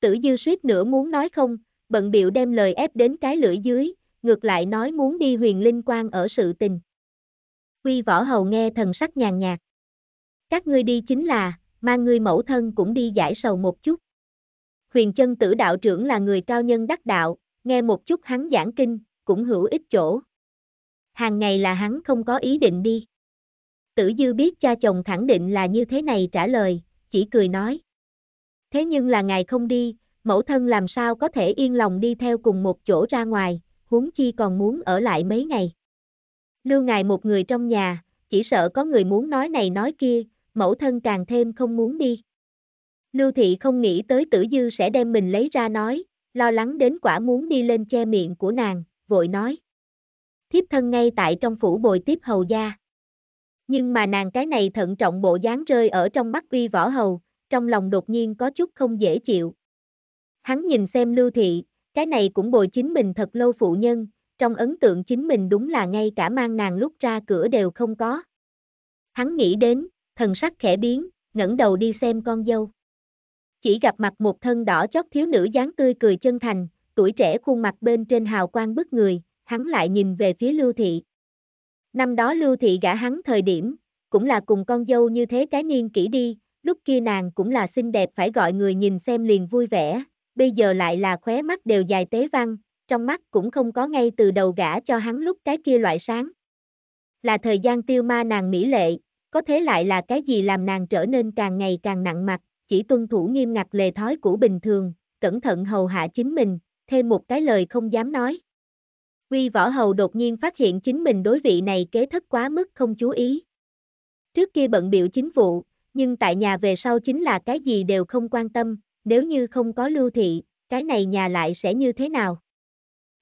Tử dư suýt nữa muốn nói không, bận biểu đem lời ép đến cái lưỡi dưới, ngược lại nói muốn đi huyền linh quan ở sự tình. Quy võ hầu nghe thần sắc nhàn nhạt. Các ngươi đi chính là, mang ngươi mẫu thân cũng đi giải sầu một chút. Huyền chân tử đạo trưởng là người cao nhân đắc đạo, nghe một chút hắn giảng kinh, cũng hữu ích chỗ. Hàng ngày là hắn không có ý định đi. Tử dư biết cha chồng khẳng định là như thế này trả lời, chỉ cười nói. Thế nhưng là ngài không đi, mẫu thân làm sao có thể yên lòng đi theo cùng một chỗ ra ngoài, huống chi còn muốn ở lại mấy ngày. Lưu ngài một người trong nhà, chỉ sợ có người muốn nói này nói kia, mẫu thân càng thêm không muốn đi. Lưu thị không nghĩ tới tử dư sẽ đem mình lấy ra nói, lo lắng đến quả muốn đi lên che miệng của nàng, vội nói. Thiếp thân ngay tại trong phủ bồi tiếp hầu gia. Nhưng mà nàng cái này thận trọng bộ dáng rơi ở trong mắt uy võ hầu, trong lòng đột nhiên có chút không dễ chịu. Hắn nhìn xem lưu thị, cái này cũng bồi chính mình thật lâu phụ nhân, trong ấn tượng chính mình đúng là ngay cả mang nàng lúc ra cửa đều không có. Hắn nghĩ đến, thần sắc khẽ biến, ngẩng đầu đi xem con dâu. Chỉ gặp mặt một thân đỏ chót thiếu nữ dáng tươi cười chân thành, tuổi trẻ khuôn mặt bên trên hào quang bức người, hắn lại nhìn về phía Lưu Thị. Năm đó Lưu Thị gả hắn thời điểm, cũng là cùng con dâu như thế cái niên kỹ đi, lúc kia nàng cũng là xinh đẹp phải gọi người nhìn xem liền vui vẻ, bây giờ lại là khóe mắt đều dài tế văn, trong mắt cũng không có ngay từ đầu gả cho hắn lúc cái kia loại sáng. Là thời gian tiêu ma nàng mỹ lệ, có thế lại là cái gì làm nàng trở nên càng ngày càng nặng mặt, chỉ tuân thủ nghiêm ngặt lề thói của bình thường, cẩn thận hầu hạ chính mình, thêm một cái lời không dám nói. Quy võ hầu đột nhiên phát hiện chính mình đối vị này kế thất quá mức không chú ý. Trước kia bận biểu chính vụ, nhưng tại nhà về sau chính là cái gì đều không quan tâm, nếu như không có lưu thị, cái này nhà lại sẽ như thế nào?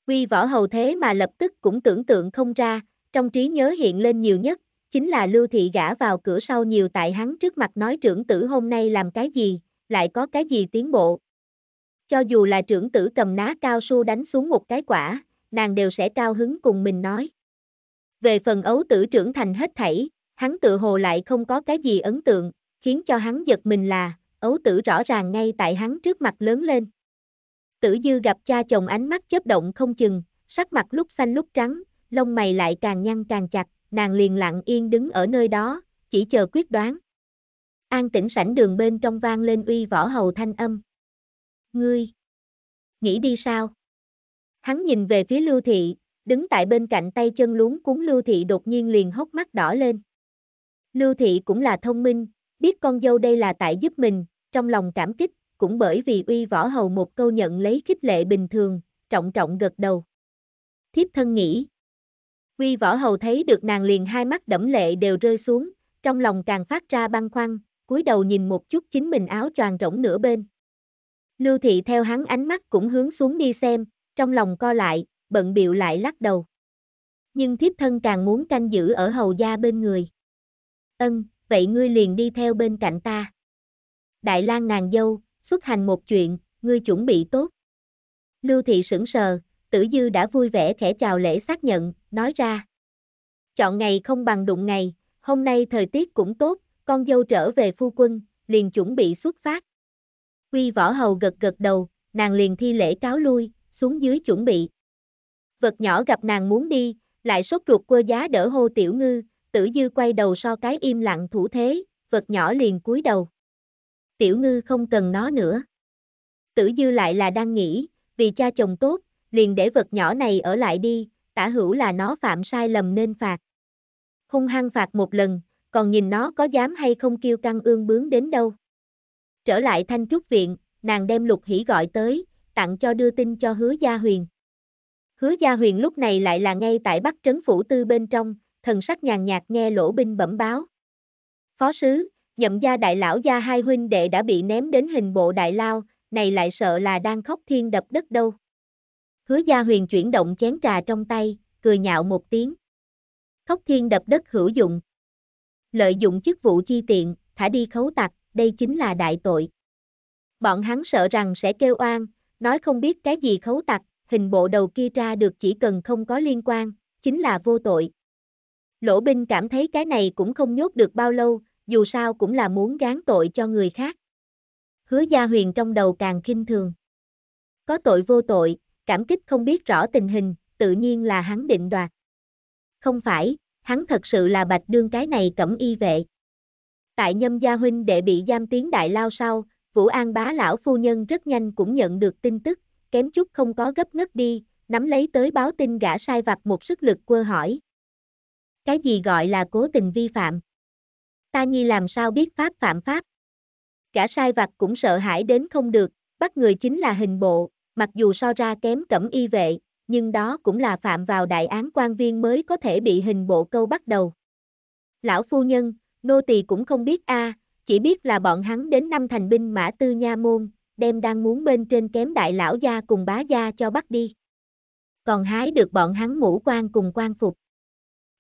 Quy võ hầu thế mà lập tức cũng tưởng tượng không ra, trong trí nhớ hiện lên nhiều nhất chính là lưu thị gã vào cửa sau nhiều tại hắn trước mặt nói trưởng tử hôm nay làm cái gì, lại có cái gì tiến bộ. Cho dù là trưởng tử cầm ná cao su đánh xuống một cái quả, nàng đều sẽ cao hứng cùng mình nói. Về phần ấu tử trưởng thành hết thảy, hắn tự hồ lại không có cái gì ấn tượng, khiến cho hắn giật mình là, ấu tử rõ ràng ngay tại hắn trước mặt lớn lên. Tử dư gặp cha chồng ánh mắt chớp động không chừng, sắc mặt lúc xanh lúc trắng, lông mày lại càng nhăn càng chặt nàng liền lặng yên đứng ở nơi đó, chỉ chờ quyết đoán. An tĩnh sảnh đường bên trong vang lên uy võ hầu thanh âm. Ngươi! Nghĩ đi sao? Hắn nhìn về phía lưu thị, đứng tại bên cạnh tay chân luống cuốn lưu thị đột nhiên liền hốc mắt đỏ lên. Lưu thị cũng là thông minh, biết con dâu đây là tại giúp mình, trong lòng cảm kích, cũng bởi vì uy võ hầu một câu nhận lấy khích lệ bình thường, trọng trọng gật đầu. Thiếp thân nghĩ, Quy võ hầu thấy được nàng liền hai mắt đẫm lệ đều rơi xuống, trong lòng càng phát ra băng khoăn, cúi đầu nhìn một chút chính mình áo choàng rỗng nửa bên. Lưu thị theo hắn ánh mắt cũng hướng xuống đi xem, trong lòng co lại, bận biệu lại lắc đầu. Nhưng thiếp thân càng muốn canh giữ ở hầu gia bên người. Ân, vậy ngươi liền đi theo bên cạnh ta. Đại lang nàng dâu, xuất hành một chuyện, ngươi chuẩn bị tốt. Lưu thị sững sờ, tử dư đã vui vẻ khẽ chào lễ xác nhận, nói ra. Chọn ngày không bằng đụng ngày, hôm nay thời tiết cũng tốt, con dâu trở về phu quân, liền chuẩn bị xuất phát. Quy võ hầu gật gật đầu, nàng liền thi lễ cáo lui, xuống dưới chuẩn bị. Vật nhỏ gặp nàng muốn đi, lại sốt ruột quơ giá đỡ hô tiểu ngư, tử dư quay đầu so cái im lặng thủ thế, vật nhỏ liền cúi đầu. Tiểu ngư không cần nó nữa. Tử dư lại là đang nghĩ, vì cha chồng tốt, liền để vật nhỏ này ở lại đi, tả hữu là nó phạm sai lầm nên phạt. Hung hăng phạt một lần, còn nhìn nó có dám hay không kêu căng ương bướng đến đâu. Trở lại thanh trúc viện, nàng đem lục hỉ gọi tới, tặng cho đưa tin cho hứa gia huyền. Hứa gia huyền lúc này lại là ngay tại Bắc Trấn Phủ Tư bên trong, thần sắc nhàn nhạt nghe lỗ binh bẩm báo. Phó sứ, nhậm gia đại lão gia hai huynh đệ đã bị ném đến hình bộ đại lao, này lại sợ là đang khóc thiên đập đất đâu. Hứa Gia Huyền chuyển động chén trà trong tay, cười nhạo một tiếng. Khóc thiên đập đất hữu dụng. Lợi dụng chức vụ chi tiện, thả đi khấu tặc, đây chính là đại tội. Bọn hắn sợ rằng sẽ kêu oan, nói không biết cái gì khấu tặc, hình bộ đầu kia ra được chỉ cần không có liên quan, chính là vô tội. Lỗ binh cảm thấy cái này cũng không nhốt được bao lâu, dù sao cũng là muốn gán tội cho người khác. Hứa Gia Huyền trong đầu càng khinh thường. Có tội vô tội, cảm kích không biết rõ tình hình, tự nhiên là hắn định đoạt. Không phải, hắn thật sự là bạch đương cái này cẩm y vệ. Tại nhâm gia huynh đệ bị giam tiến đại lao sau, Vũ An bá lão phu nhân rất nhanh cũng nhận được tin tức, kém chút không có gấp ngất đi, nắm lấy tới báo tin gã sai vặt một sức lực quơ hỏi. Cái gì gọi là cố tình vi phạm? Ta nhi làm sao biết pháp phạm pháp? Gã sai vặt cũng sợ hãi đến không được, bắt người chính là hình bộ, Mặc dù so ra kém cẩm y vệ, nhưng đó cũng là phạm vào đại án quan viên mới có thể bị hình bộ câu bắt đầu. Lão phu nhân, nô tỳ cũng không biết a, à, chỉ biết là bọn hắn đến năm thành binh mã tư nha môn, đem đang muốn bên trên kém đại lão gia cùng bá gia cho bắt đi. Còn hái được bọn hắn mũ quan cùng quan phục.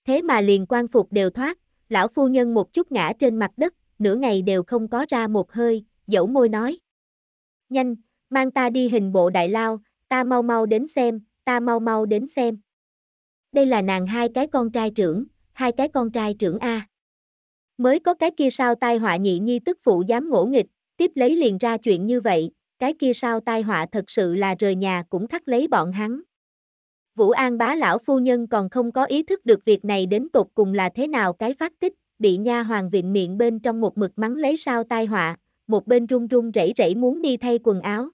Thế mà liền quan phục đều thoát, lão phu nhân một chút ngã trên mặt đất, nửa ngày đều không có ra một hơi, dẫu môi nói. Nhanh, mang ta đi hình bộ đại lao, ta mau mau đến xem, ta mau mau đến xem. Đây là nàng hai cái con trai trưởng, hai cái con trai trưởng A. Mới có cái kia sao tai họa nhị nhi tức phụ dám ngỗ nghịch, tiếp lấy liền ra chuyện như vậy, cái kia sao tai họa thật sự là rời nhà cũng thắt lấy bọn hắn. Vũ An bá lão phu nhân còn không có ý thức được việc này đến tột cùng là thế nào cái phát tích, bị nha hoàng viện miệng bên trong một mực mắng lấy sao tai họa, một bên run run rẩy rẩy muốn đi thay quần áo.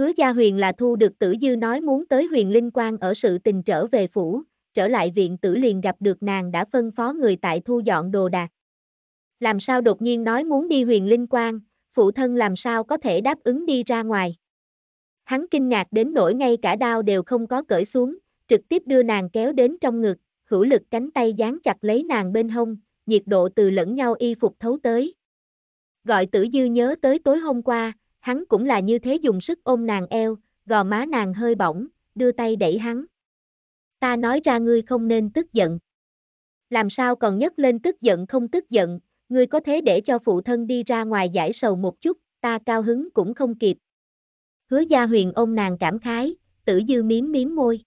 Hứa Gia Huyền là thu được tử dư nói muốn tới huyền linh quan ở sự tình trở về phủ, trở lại viện tử liền gặp được nàng đã phân phó người tại thu dọn đồ đạc. Làm sao đột nhiên nói muốn đi huyền linh quan, phụ thân làm sao có thể đáp ứng đi ra ngoài. Hắn kinh ngạc đến nỗi ngay cả đao đều không có cởi xuống, trực tiếp đưa nàng kéo đến trong ngực, hữu lực cánh tay dán chặt lấy nàng bên hông, nhiệt độ từ lẫn nhau y phục thấu tới. Gọi tử dư nhớ tới tối hôm qua, hắn cũng là như thế dùng sức ôm nàng eo, gò má nàng hơi bỏng, đưa tay đẩy hắn. Ta nói ra ngươi không nên tức giận. Làm sao còn nhấc lên tức giận không tức giận, ngươi có thế để cho phụ thân đi ra ngoài giải sầu một chút, ta cao hứng cũng không kịp. Hứa gia huyền ôm nàng cảm khái, tử dư miếm miếm môi.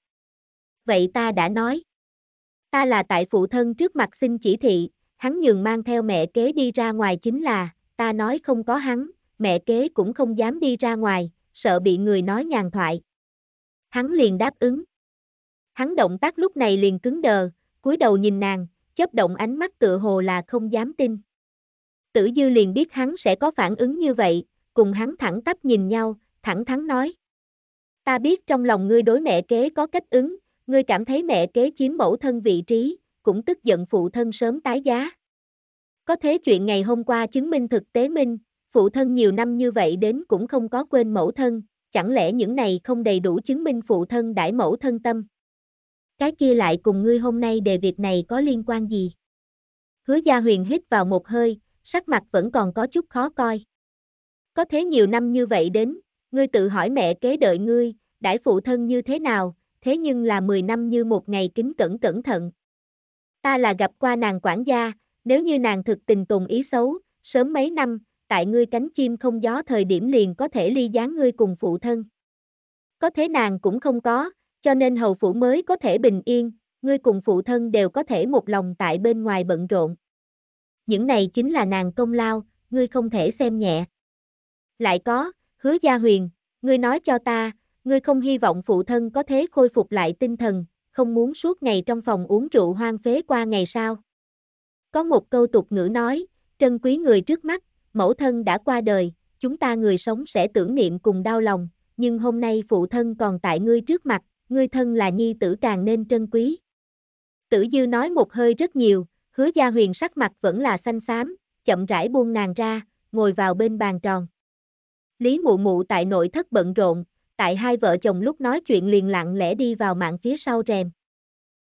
Vậy ta đã nói. Ta là tại phụ thân trước mặt xin chỉ thị, hắn nhường mang theo mẹ kế đi ra ngoài chính là, ta nói không có hắn, mẹ kế cũng không dám đi ra ngoài, sợ bị người nói nhàn thoại. Hắn liền đáp ứng. Hắn động tác lúc này liền cứng đờ, cúi đầu nhìn nàng, chớp động ánh mắt tựa hồ là không dám tin. Tử Dư liền biết hắn sẽ có phản ứng như vậy, cùng hắn thẳng tắp nhìn nhau, thẳng thắn nói. Ta biết trong lòng ngươi đối mẹ kế có cách ứng, ngươi cảm thấy mẹ kế chiếm mẫu thân vị trí, cũng tức giận phụ thân sớm tái giá. Có thế chuyện ngày hôm qua chứng minh thực tế minh, phụ thân nhiều năm như vậy đến cũng không có quên mẫu thân, chẳng lẽ những này không đầy đủ chứng minh phụ thân đãi mẫu thân tâm? Cái kia lại cùng ngươi hôm nay đề việc này có liên quan gì? Hứa gia huyền hít vào một hơi, sắc mặt vẫn còn có chút khó coi. Có thế nhiều năm như vậy đến, ngươi tự hỏi mẹ kế đợi ngươi, đãi phụ thân như thế nào, thế nhưng là 10 năm như một ngày kính cẩn cẩn thận. Ta là gặp qua nàng quản gia, nếu như nàng thực tình tùng ý xấu, sớm mấy năm, tại ngươi cánh chim không gió thời điểm liền có thể ly gián ngươi cùng phụ thân. Có thế nàng cũng không có, cho nên hầu phủ mới có thể bình yên, ngươi cùng phụ thân đều có thể một lòng tại bên ngoài bận rộn. Những này chính là nàng công lao, ngươi không thể xem nhẹ. Lại có, hứa gia huyền, ngươi nói cho ta, ngươi không hy vọng phụ thân có thế khôi phục lại tinh thần, không muốn suốt ngày trong phòng uống rượu hoang phế qua ngày sao. Có một câu tục ngữ nói, trân quý người trước mắt, mẫu thân đã qua đời, chúng ta người sống sẽ tưởng niệm cùng đau lòng, nhưng hôm nay phụ thân còn tại ngươi trước mặt, ngươi thân là nhi tử càng nên trân quý. Tử dư nói một hơi rất nhiều, hứa gia huyền sắc mặt vẫn là xanh xám, chậm rãi buông nàng ra, ngồi vào bên bàn tròn. Lý mụ mụ tại nội thất bận rộn, tại hai vợ chồng lúc nói chuyện liền lặng lẽ đi vào mạng phía sau rèm.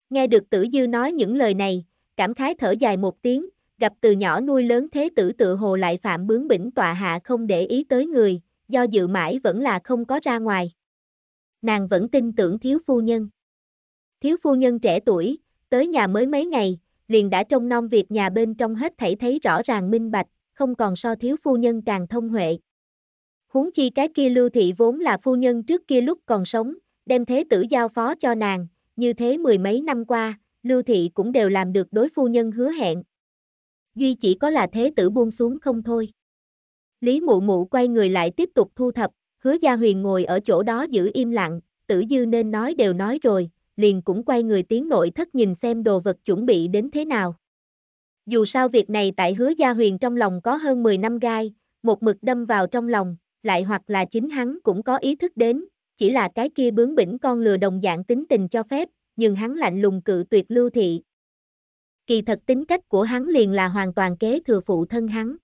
Nghe được tử dư nói những lời này, cảm khái thở dài một tiếng, gặp từ nhỏ nuôi lớn thế tử tự hồ lại phạm bướng bỉnh tọa hạ không để ý tới người, do dự mãi vẫn là không có ra ngoài. Nàng vẫn tin tưởng thiếu phu nhân. Thiếu phu nhân trẻ tuổi, tới nhà mới mấy ngày, liền đã trông nom việc nhà bên trong hết thảy thấy rõ ràng minh bạch, không còn so thiếu phu nhân càng thông huệ. Huống chi cái kia lưu thị vốn là phu nhân trước kia lúc còn sống, đem thế tử giao phó cho nàng, như thế mười mấy năm qua, lưu thị cũng đều làm được đối phu nhân hứa hẹn duy chỉ có là thế tử buông xuống không thôi. Lý mụ mụ quay người lại tiếp tục thu thập, hứa gia huyền ngồi ở chỗ đó giữ im lặng, tử dư nên nói đều nói rồi, liền cũng quay người tiến nội thất nhìn xem đồ vật chuẩn bị đến thế nào. Dù sao việc này tại hứa gia huyền trong lòng có hơn 10 năm gai, một mực đâm vào trong lòng, lại hoặc là chính hắn cũng có ý thức đến, chỉ là cái kia bướng bỉnh con lừa đồng dạng tính tình cho phép, nhưng hắn lạnh lùng cự tuyệt lưu thị, kỳ thật tính cách của hắn liền là hoàn toàn kế thừa phụ thân hắn.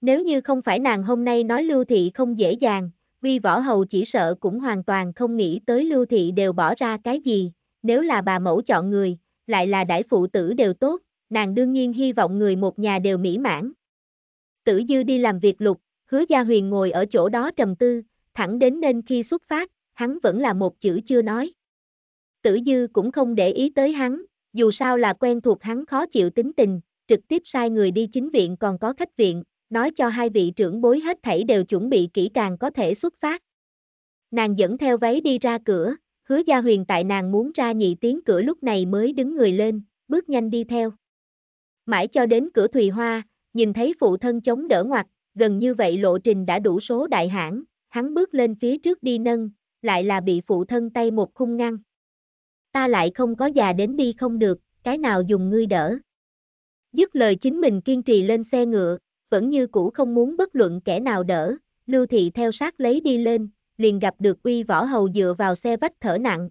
Nếu như không phải nàng hôm nay nói Lưu Thị không dễ dàng, vi võ hầu chỉ sợ cũng hoàn toàn không nghĩ tới Lưu Thị đều bỏ ra cái gì, nếu là bà mẫu chọn người, lại là đại phụ tử đều tốt, nàng đương nhiên hy vọng người một nhà đều mỹ mãn. Tử Dư đi làm việc lục, hứa gia huyền ngồi ở chỗ đó trầm tư, thẳng đến nên khi xuất phát, hắn vẫn là một chữ chưa nói. Tử Dư cũng không để ý tới hắn, dù sao là quen thuộc hắn khó chịu tính tình, trực tiếp sai người đi chính viện còn có khách viện, nói cho hai vị trưởng bối hết thảy đều chuẩn bị kỹ càng có thể xuất phát. Nàng dẫn theo váy đi ra cửa, hứa gia huyền tại nàng muốn ra nhị tiếng cửa lúc này mới đứng người lên, bước nhanh đi theo. Mãi cho đến cửa Thùy Hoa, nhìn thấy phụ thân chống đỡ ngoặt, gần như vậy lộ trình đã đủ số đại hãng, hắn bước lên phía trước đi nâng, lại là bị phụ thân tay một khung ngăn ta lại không có già đến đi không được, cái nào dùng ngươi đỡ. Dứt lời chính mình kiên trì lên xe ngựa, vẫn như cũ không muốn bất luận kẻ nào đỡ, Lưu Thị theo sát lấy đi lên, liền gặp được uy võ hầu dựa vào xe vách thở nặng.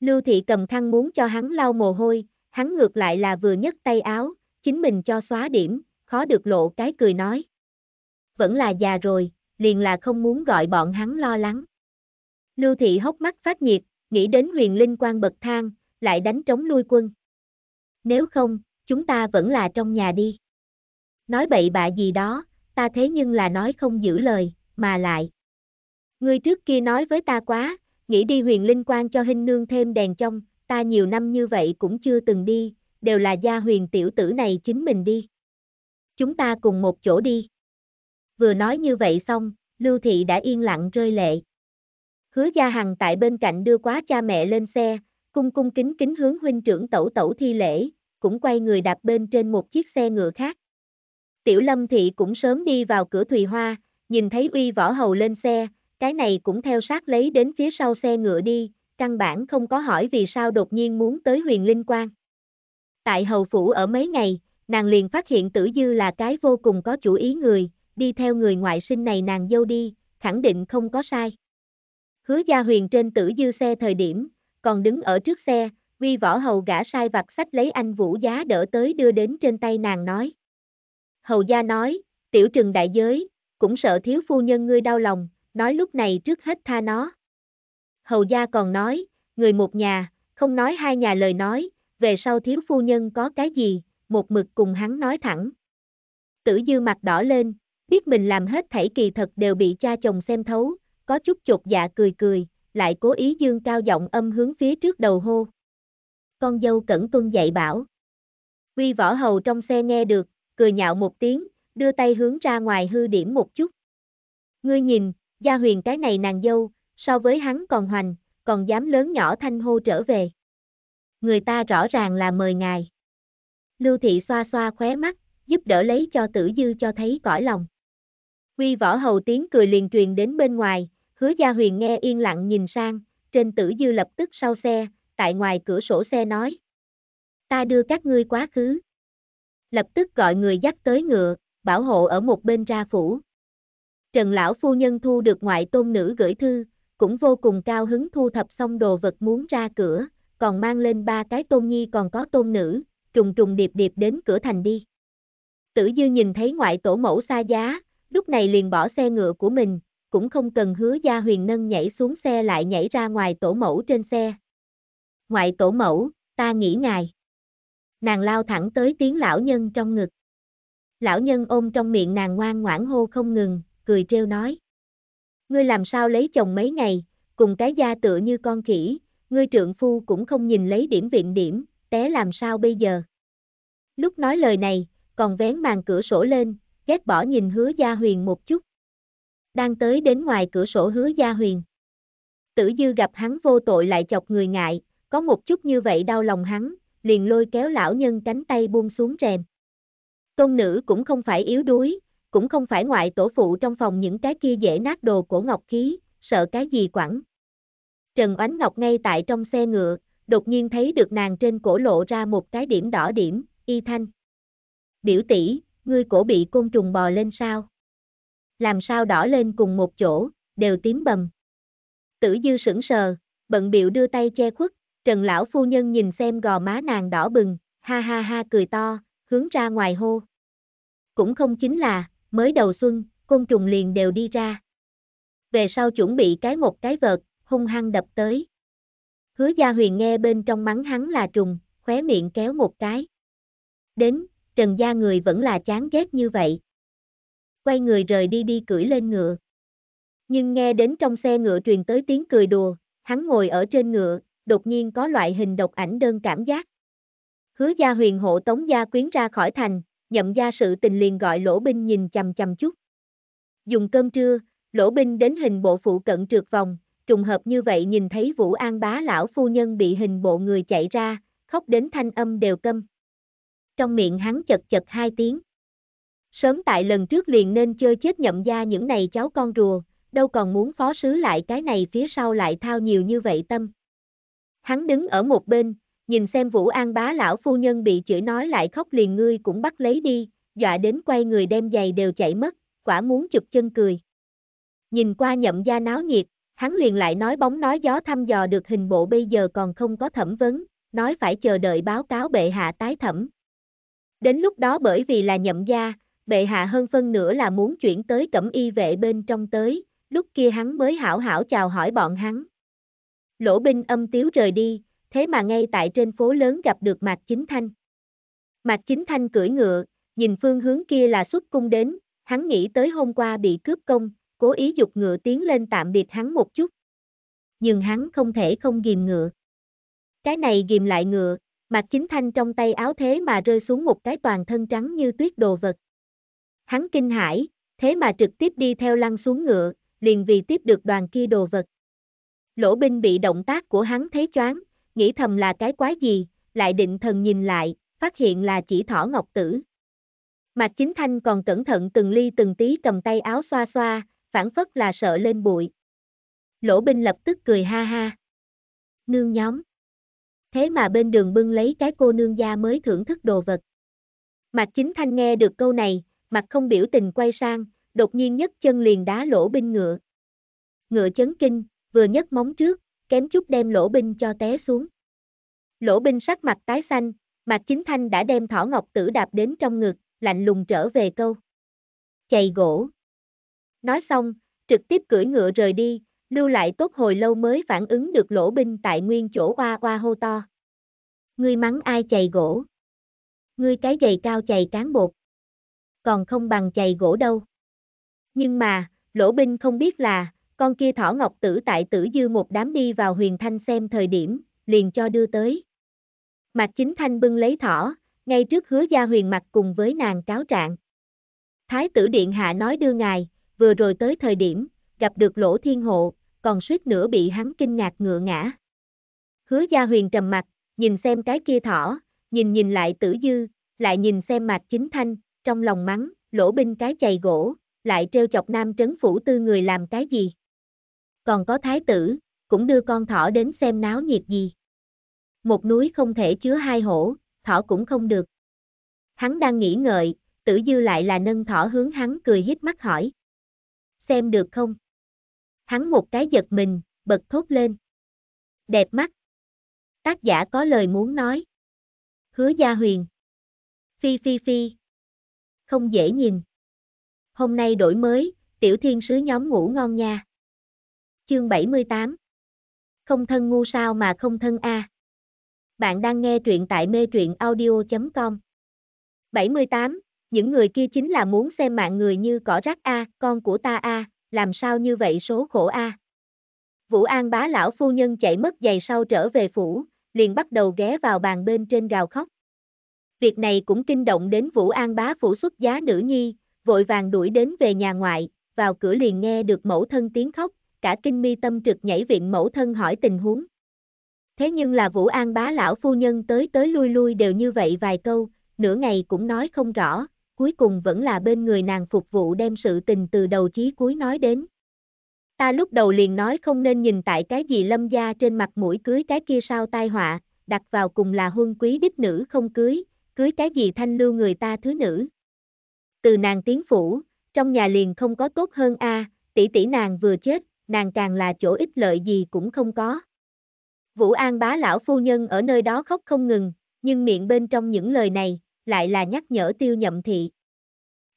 Lưu Thị cầm khăn muốn cho hắn lau mồ hôi, hắn ngược lại là vừa nhấc tay áo, chính mình cho xóa điểm, khó được lộ cái cười nói. Vẫn là già rồi, liền là không muốn gọi bọn hắn lo lắng. Lưu Thị hốc mắt phát nhiệt, nghĩ đến huyền linh quan bậc thang, lại đánh trống nuôi quân. Nếu không, chúng ta vẫn là trong nhà đi. Nói bậy bạ gì đó, ta thế nhưng là nói không giữ lời, mà lại. Ngươi trước kia nói với ta quá, nghĩ đi huyền linh quan cho hình nương thêm đèn trong, ta nhiều năm như vậy cũng chưa từng đi, đều là gia huyền tiểu tử này chính mình đi. Chúng ta cùng một chỗ đi. Vừa nói như vậy xong, Lưu Thị đã yên lặng rơi lệ. Hứa Gia Hằng tại bên cạnh đưa quá cha mẹ lên xe, cung cung kính kính hướng huynh trưởng tẩu tẩu thi lễ, cũng quay người đạp bên trên một chiếc xe ngựa khác. Tiểu Lâm Thị cũng sớm đi vào cửa Thùy Hoa, nhìn thấy uy võ hầu lên xe, cái này cũng theo sát lấy đến phía sau xe ngựa đi, căn bản không có hỏi vì sao đột nhiên muốn tới huyền linh quan. Tại hầu phủ ở mấy ngày, nàng liền phát hiện tử dư là cái vô cùng có chủ ý người, đi theo người ngoại sinh này nàng dâu đi, khẳng định không có sai. Hứa Gia Huyền trên tử dư xe thời điểm, còn đứng ở trước xe, vi võ hầu gã sai vặt sách lấy anh vũ giá đỡ tới đưa đến trên tay nàng nói. Hầu gia nói, tiểu trừng đại giới, cũng sợ thiếu phu nhân ngươi đau lòng, nói lúc này trước hết tha nó. Hầu gia còn nói, người một nhà, không nói hai nhà lời nói, về sau thiếu phu nhân có cái gì, một mực cùng hắn nói thẳng. Tử dư mặt đỏ lên, biết mình làm hết thảy kỳ thật đều bị cha chồng xem thấu, có chút chột dạ cười cười, lại cố ý dương cao giọng âm hướng phía trước đầu hô. Con dâu cẩn tuân dạy bảo. Quy võ hầu trong xe nghe được, cười nhạo một tiếng, đưa tay hướng ra ngoài hư điểm một chút. Ngươi nhìn, gia huyền cái này nàng dâu, so với hắn còn hoành, còn dám lớn nhỏ thanh hô trở về. Người ta rõ ràng là mời ngài. Lưu thị xoa xoa khóe mắt, giúp đỡ lấy cho tử dư cho thấy cõi lòng. Quy võ hầu tiếng cười liền truyền đến bên ngoài, Hứa Gia Huyền nghe yên lặng nhìn sang, trên tử dư lập tức sau xe, tại ngoài cửa sổ xe nói. Ta đưa các ngươi quá khứ. Lập tức gọi người dắt tới ngựa, bảo hộ ở một bên ra phủ. Trần lão phu nhân thu được ngoại tôn nữ gửi thư, cũng vô cùng cao hứng thu thập xong đồ vật muốn ra cửa, còn mang lên ba cái tôn nhi còn có tôn nữ, trùng trùng điệp điệp đến cửa thành đi. Tử dư nhìn thấy ngoại tổ mẫu xa giá, lúc này liền bỏ xe ngựa của mình, cũng không cần hứa gia huyền nâng nhảy xuống xe lại nhảy ra ngoài tổ mẫu trên xe. Ngoại tổ mẫu, ta nghĩ ngài. Nàng lao thẳng tới tiếng lão nhân trong ngực. Lão nhân ôm trong miệng nàng ngoan ngoãn hô không ngừng, cười treo nói. Ngươi làm sao lấy chồng mấy ngày, cùng cái da tựa như con khỉ, ngươi trượng phu cũng không nhìn lấy điểm viện điểm, té làm sao bây giờ. Lúc nói lời này, còn vén màn cửa sổ lên, ghét bỏ nhìn hứa gia huyền một chút đang tới đến ngoài cửa sổ hứa gia huyền. Tử dư gặp hắn vô tội lại chọc người ngại, có một chút như vậy đau lòng hắn, liền lôi kéo lão nhân cánh tay buông xuống rèm. Tôn nữ cũng không phải yếu đuối, cũng không phải ngoại tổ phụ trong phòng những cái kia dễ nát đồ của ngọc khí, sợ cái gì quẳng. Trần Oánh Ngọc ngay tại trong xe ngựa, đột nhiên thấy được nàng trên cổ lộ ra một cái điểm đỏ điểm, y thanh. Biểu tỷ, ngươi cổ bị côn trùng bò lên sao? làm sao đỏ lên cùng một chỗ, đều tím bầm. Tử dư sững sờ, bận biệu đưa tay che khuất, trần lão phu nhân nhìn xem gò má nàng đỏ bừng, ha ha ha cười to, hướng ra ngoài hô. Cũng không chính là, mới đầu xuân, côn trùng liền đều đi ra. Về sau chuẩn bị cái một cái vợt, hung hăng đập tới. Hứa gia huyền nghe bên trong mắng hắn là trùng, khóe miệng kéo một cái. Đến, trần gia người vẫn là chán ghét như vậy quay người rời đi đi cưỡi lên ngựa. Nhưng nghe đến trong xe ngựa truyền tới tiếng cười đùa, hắn ngồi ở trên ngựa, đột nhiên có loại hình độc ảnh đơn cảm giác. Hứa gia huyền hộ tống gia quyến ra khỏi thành, nhậm gia sự tình liền gọi lỗ binh nhìn chầm chầm chút. Dùng cơm trưa, lỗ binh đến hình bộ phụ cận trượt vòng, trùng hợp như vậy nhìn thấy Vũ An bá lão phu nhân bị hình bộ người chạy ra, khóc đến thanh âm đều câm. Trong miệng hắn chật chật hai tiếng sớm tại lần trước liền nên chơi chết nhậm gia những này cháu con rùa, đâu còn muốn phó sứ lại cái này phía sau lại thao nhiều như vậy tâm. Hắn đứng ở một bên, nhìn xem Vũ An bá lão phu nhân bị chửi nói lại khóc liền ngươi cũng bắt lấy đi, dọa đến quay người đem giày đều chạy mất, quả muốn chụp chân cười. Nhìn qua nhậm gia náo nhiệt, hắn liền lại nói bóng nói gió thăm dò được hình bộ bây giờ còn không có thẩm vấn, nói phải chờ đợi báo cáo bệ hạ tái thẩm. Đến lúc đó bởi vì là nhậm gia, bệ hạ hơn phân nữa là muốn chuyển tới cẩm y vệ bên trong tới, lúc kia hắn mới hảo hảo chào hỏi bọn hắn. Lỗ binh âm tiếu rời đi, thế mà ngay tại trên phố lớn gặp được Mạc Chính Thanh. Mạc Chính Thanh cưỡi ngựa, nhìn phương hướng kia là xuất cung đến, hắn nghĩ tới hôm qua bị cướp công, cố ý dục ngựa tiến lên tạm biệt hắn một chút. Nhưng hắn không thể không ghim ngựa. Cái này ghim lại ngựa, Mạc Chính Thanh trong tay áo thế mà rơi xuống một cái toàn thân trắng như tuyết đồ vật. Hắn kinh hãi, thế mà trực tiếp đi theo lăng xuống ngựa, liền vì tiếp được đoàn kia đồ vật. Lỗ binh bị động tác của hắn thấy choáng, nghĩ thầm là cái quái gì, lại định thần nhìn lại, phát hiện là chỉ thỏ ngọc tử. Mạc Chính Thanh còn cẩn thận từng ly từng tí cầm tay áo xoa xoa, phản phất là sợ lên bụi. Lỗ binh lập tức cười ha ha. Nương nhóm. Thế mà bên đường bưng lấy cái cô nương gia mới thưởng thức đồ vật. Mạc Chính Thanh nghe được câu này, mặt không biểu tình quay sang, đột nhiên nhấc chân liền đá lỗ binh ngựa. Ngựa chấn kinh, vừa nhấc móng trước, kém chút đem lỗ binh cho té xuống. Lỗ binh sắc mặt tái xanh, mặt Chính Thanh đã đem thỏ ngọc tử đạp đến trong ngực, lạnh lùng trở về câu. Chày gỗ. Nói xong, trực tiếp cưỡi ngựa rời đi, lưu lại tốt hồi lâu mới phản ứng được lỗ binh tại nguyên chỗ oa oa hô to. Ngươi mắng ai chày gỗ? Ngươi cái gầy cao chày cán bột còn không bằng chày gỗ đâu. Nhưng mà, lỗ binh không biết là, con kia thỏ ngọc tử tại tử dư một đám đi vào huyền thanh xem thời điểm, liền cho đưa tới. Mạc chính thanh bưng lấy thỏ, ngay trước hứa gia huyền mặt cùng với nàng cáo trạng. Thái tử điện hạ nói đưa ngài, vừa rồi tới thời điểm, gặp được lỗ thiên hộ, còn suýt nữa bị hắn kinh ngạc ngựa ngã. Hứa gia huyền trầm mặt, nhìn xem cái kia thỏ, nhìn nhìn lại tử dư, lại nhìn xem mặt chính thanh, trong lòng mắng, lỗ binh cái chày gỗ, lại trêu chọc nam trấn phủ tư người làm cái gì. Còn có thái tử, cũng đưa con thỏ đến xem náo nhiệt gì. Một núi không thể chứa hai hổ, thỏ cũng không được. Hắn đang nghĩ ngợi, tử dư lại là nâng thỏ hướng hắn cười hít mắt hỏi. Xem được không? Hắn một cái giật mình, bật thốt lên. Đẹp mắt. Tác giả có lời muốn nói. Hứa Gia Huyền. Phi phi phi, không dễ nhìn. Hôm nay đổi mới, tiểu thiên sứ nhóm ngủ ngon nha. Chương 78 Không thân ngu sao mà không thân A. Bạn đang nghe truyện tại mê truyện audio.com 78. Những người kia chính là muốn xem mạng người như cỏ rác A, con của ta A, làm sao như vậy số khổ A. Vũ An bá lão phu nhân chạy mất giày sau trở về phủ, liền bắt đầu ghé vào bàn bên trên gào khóc. Việc này cũng kinh động đến Vũ An bá phủ xuất giá nữ nhi, vội vàng đuổi đến về nhà ngoại, vào cửa liền nghe được mẫu thân tiếng khóc, cả kinh mi tâm trực nhảy viện mẫu thân hỏi tình huống. Thế nhưng là Vũ An bá lão phu nhân tới tới lui lui đều như vậy vài câu, nửa ngày cũng nói không rõ, cuối cùng vẫn là bên người nàng phục vụ đem sự tình từ đầu chí cuối nói đến. Ta lúc đầu liền nói không nên nhìn tại cái gì lâm gia trên mặt mũi cưới cái kia sao tai họa, đặt vào cùng là huân quý đích nữ không cưới, cưới cái gì thanh lưu người ta thứ nữ. Từ nàng tiến phủ, trong nhà liền không có tốt hơn a, tỷ tỷ nàng vừa chết, nàng càng là chỗ ít lợi gì cũng không có. Vũ An bá lão phu nhân ở nơi đó khóc không ngừng, nhưng miệng bên trong những lời này, lại là nhắc nhở tiêu nhậm thị.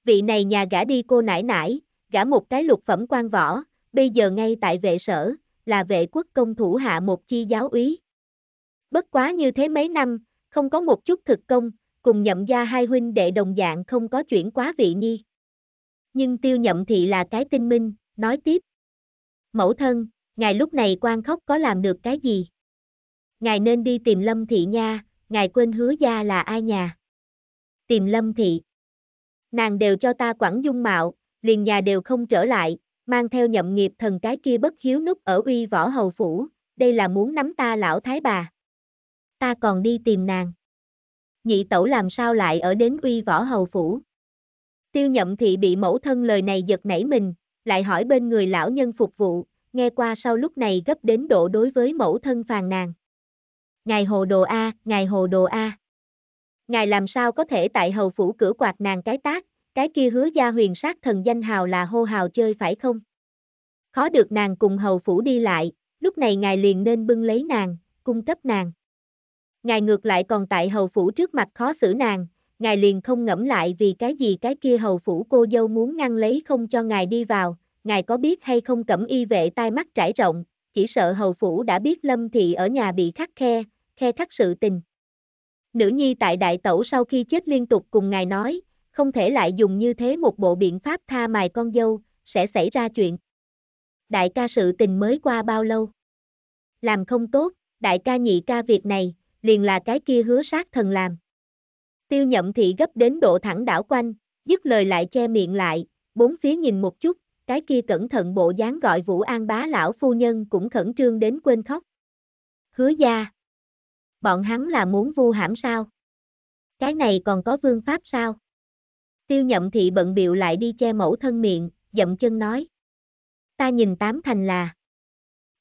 Vị này nhà gã đi cô nải nải, gã một cái lục phẩm quan võ, bây giờ ngay tại vệ sở, là vệ quốc công thủ hạ một chi giáo úy. Bất quá như thế mấy năm, không có một chút thực công, cùng nhậm gia hai huynh đệ đồng dạng không có chuyển quá vị nhi. Nhưng tiêu nhậm thị là cái tinh minh, nói tiếp. Mẫu thân, ngài lúc này quan khóc có làm được cái gì? Ngài nên đi tìm lâm thị nha, ngài quên hứa gia là ai nhà? Tìm lâm thị. Nàng đều cho ta quẳng dung mạo, liền nhà đều không trở lại, mang theo nhậm nghiệp thần cái kia bất hiếu nút ở uy võ hầu phủ, đây là muốn nắm ta lão thái bà. Ta còn đi tìm nàng nhị tẩu làm sao lại ở đến uy võ hầu phủ. Tiêu nhậm thị bị mẫu thân lời này giật nảy mình, lại hỏi bên người lão nhân phục vụ, nghe qua sau lúc này gấp đến độ đối với mẫu thân phàn nàn. Ngài hồ đồ A, ngài hồ đồ A. Ngài làm sao có thể tại hầu phủ cửa quạt nàng cái tác, cái kia hứa gia huyền sát thần danh hào là hô hào chơi phải không? Khó được nàng cùng hầu phủ đi lại, lúc này ngài liền nên bưng lấy nàng, cung cấp nàng ngài ngược lại còn tại hầu phủ trước mặt khó xử nàng, ngài liền không ngẫm lại vì cái gì cái kia hầu phủ cô dâu muốn ngăn lấy không cho ngài đi vào, ngài có biết hay không cẩm y vệ tai mắt trải rộng, chỉ sợ hầu phủ đã biết lâm thị ở nhà bị khắc khe, khe khắc sự tình. Nữ nhi tại đại tẩu sau khi chết liên tục cùng ngài nói, không thể lại dùng như thế một bộ biện pháp tha mài con dâu, sẽ xảy ra chuyện. Đại ca sự tình mới qua bao lâu? Làm không tốt, đại ca nhị ca việc này, liền là cái kia hứa sát thần làm. Tiêu nhậm thị gấp đến độ thẳng đảo quanh, dứt lời lại che miệng lại, bốn phía nhìn một chút, cái kia cẩn thận bộ dáng gọi Vũ An bá lão phu nhân cũng khẩn trương đến quên khóc. Hứa gia. Bọn hắn là muốn vu hãm sao? Cái này còn có vương pháp sao? Tiêu nhậm thị bận biệu lại đi che mẫu thân miệng, dậm chân nói. Ta nhìn tám thành là.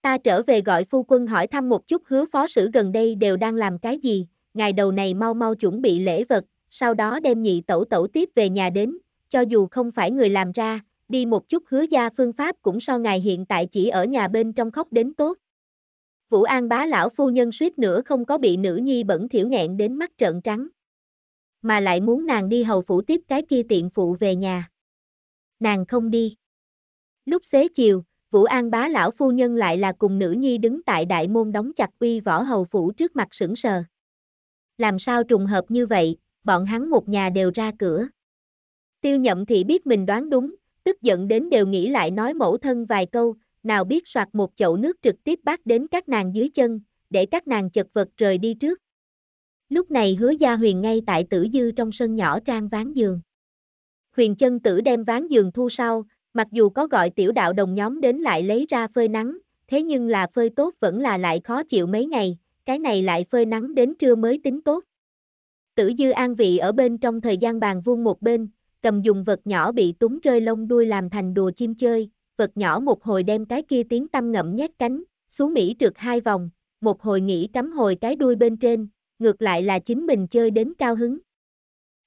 Ta trở về gọi phu quân hỏi thăm một chút hứa phó sử gần đây đều đang làm cái gì, ngày đầu này mau mau chuẩn bị lễ vật, sau đó đem nhị tẩu tẩu tiếp về nhà đến, cho dù không phải người làm ra, đi một chút hứa gia phương pháp cũng so ngày hiện tại chỉ ở nhà bên trong khóc đến tốt. Vũ An bá lão phu nhân suýt nữa không có bị nữ nhi bẩn thiểu nghẹn đến mắt trợn trắng. Mà lại muốn nàng đi hầu phủ tiếp cái kia tiện phụ về nhà. Nàng không đi. Lúc xế chiều, Vũ An bá lão phu nhân lại là cùng nữ nhi đứng tại đại môn đóng chặt uy võ hầu phủ trước mặt sững sờ. Làm sao trùng hợp như vậy, bọn hắn một nhà đều ra cửa. Tiêu nhậm thì biết mình đoán đúng, tức giận đến đều nghĩ lại nói mẫu thân vài câu, nào biết soạt một chậu nước trực tiếp bắt đến các nàng dưới chân, để các nàng chật vật rời đi trước. Lúc này hứa gia huyền ngay tại tử dư trong sân nhỏ trang ván giường. Huyền chân tử đem ván giường thu sau, Mặc dù có gọi tiểu đạo đồng nhóm đến lại lấy ra phơi nắng, thế nhưng là phơi tốt vẫn là lại khó chịu mấy ngày, cái này lại phơi nắng đến trưa mới tính tốt. Tử dư an vị ở bên trong thời gian bàn vuông một bên, cầm dùng vật nhỏ bị túng rơi lông đuôi làm thành đùa chim chơi, vật nhỏ một hồi đem cái kia tiếng tâm ngậm nhét cánh, xuống Mỹ trượt hai vòng, một hồi nghỉ cắm hồi cái đuôi bên trên, ngược lại là chính mình chơi đến cao hứng.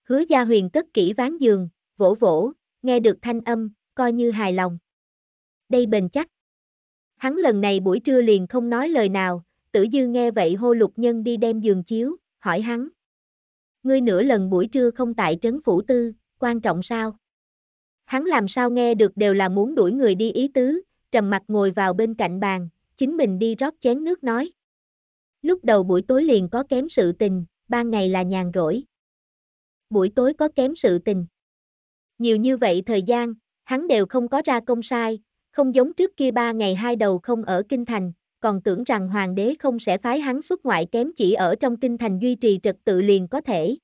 Hứa gia huyền tất kỹ ván giường, vỗ vỗ, nghe được thanh âm, coi như hài lòng. Đây bền chắc. Hắn lần này buổi trưa liền không nói lời nào, tử dư nghe vậy hô lục nhân đi đem giường chiếu, hỏi hắn. Ngươi nửa lần buổi trưa không tại trấn phủ tư, quan trọng sao? Hắn làm sao nghe được đều là muốn đuổi người đi ý tứ, trầm mặt ngồi vào bên cạnh bàn, chính mình đi rót chén nước nói. Lúc đầu buổi tối liền có kém sự tình, ban ngày là nhàn rỗi. Buổi tối có kém sự tình. Nhiều như vậy thời gian, hắn đều không có ra công sai, không giống trước kia ba ngày hai đầu không ở kinh thành, còn tưởng rằng hoàng đế không sẽ phái hắn xuất ngoại kém chỉ ở trong kinh thành duy trì trật tự liền có thể.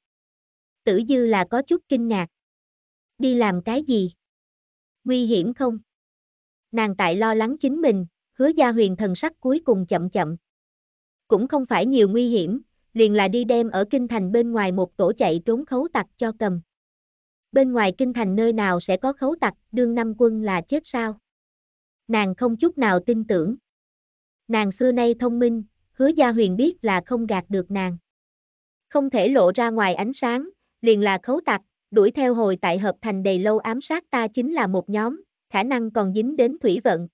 Tử dư là có chút kinh ngạc. Đi làm cái gì? Nguy hiểm không? Nàng tại lo lắng chính mình, hứa gia huyền thần sắc cuối cùng chậm chậm. Cũng không phải nhiều nguy hiểm, liền là đi đem ở kinh thành bên ngoài một tổ chạy trốn khấu tặc cho cầm bên ngoài kinh thành nơi nào sẽ có khấu tặc, đương năm quân là chết sao? Nàng không chút nào tin tưởng. Nàng xưa nay thông minh, hứa gia huyền biết là không gạt được nàng. Không thể lộ ra ngoài ánh sáng, liền là khấu tặc, đuổi theo hồi tại hợp thành đầy lâu ám sát ta chính là một nhóm, khả năng còn dính đến thủy vận.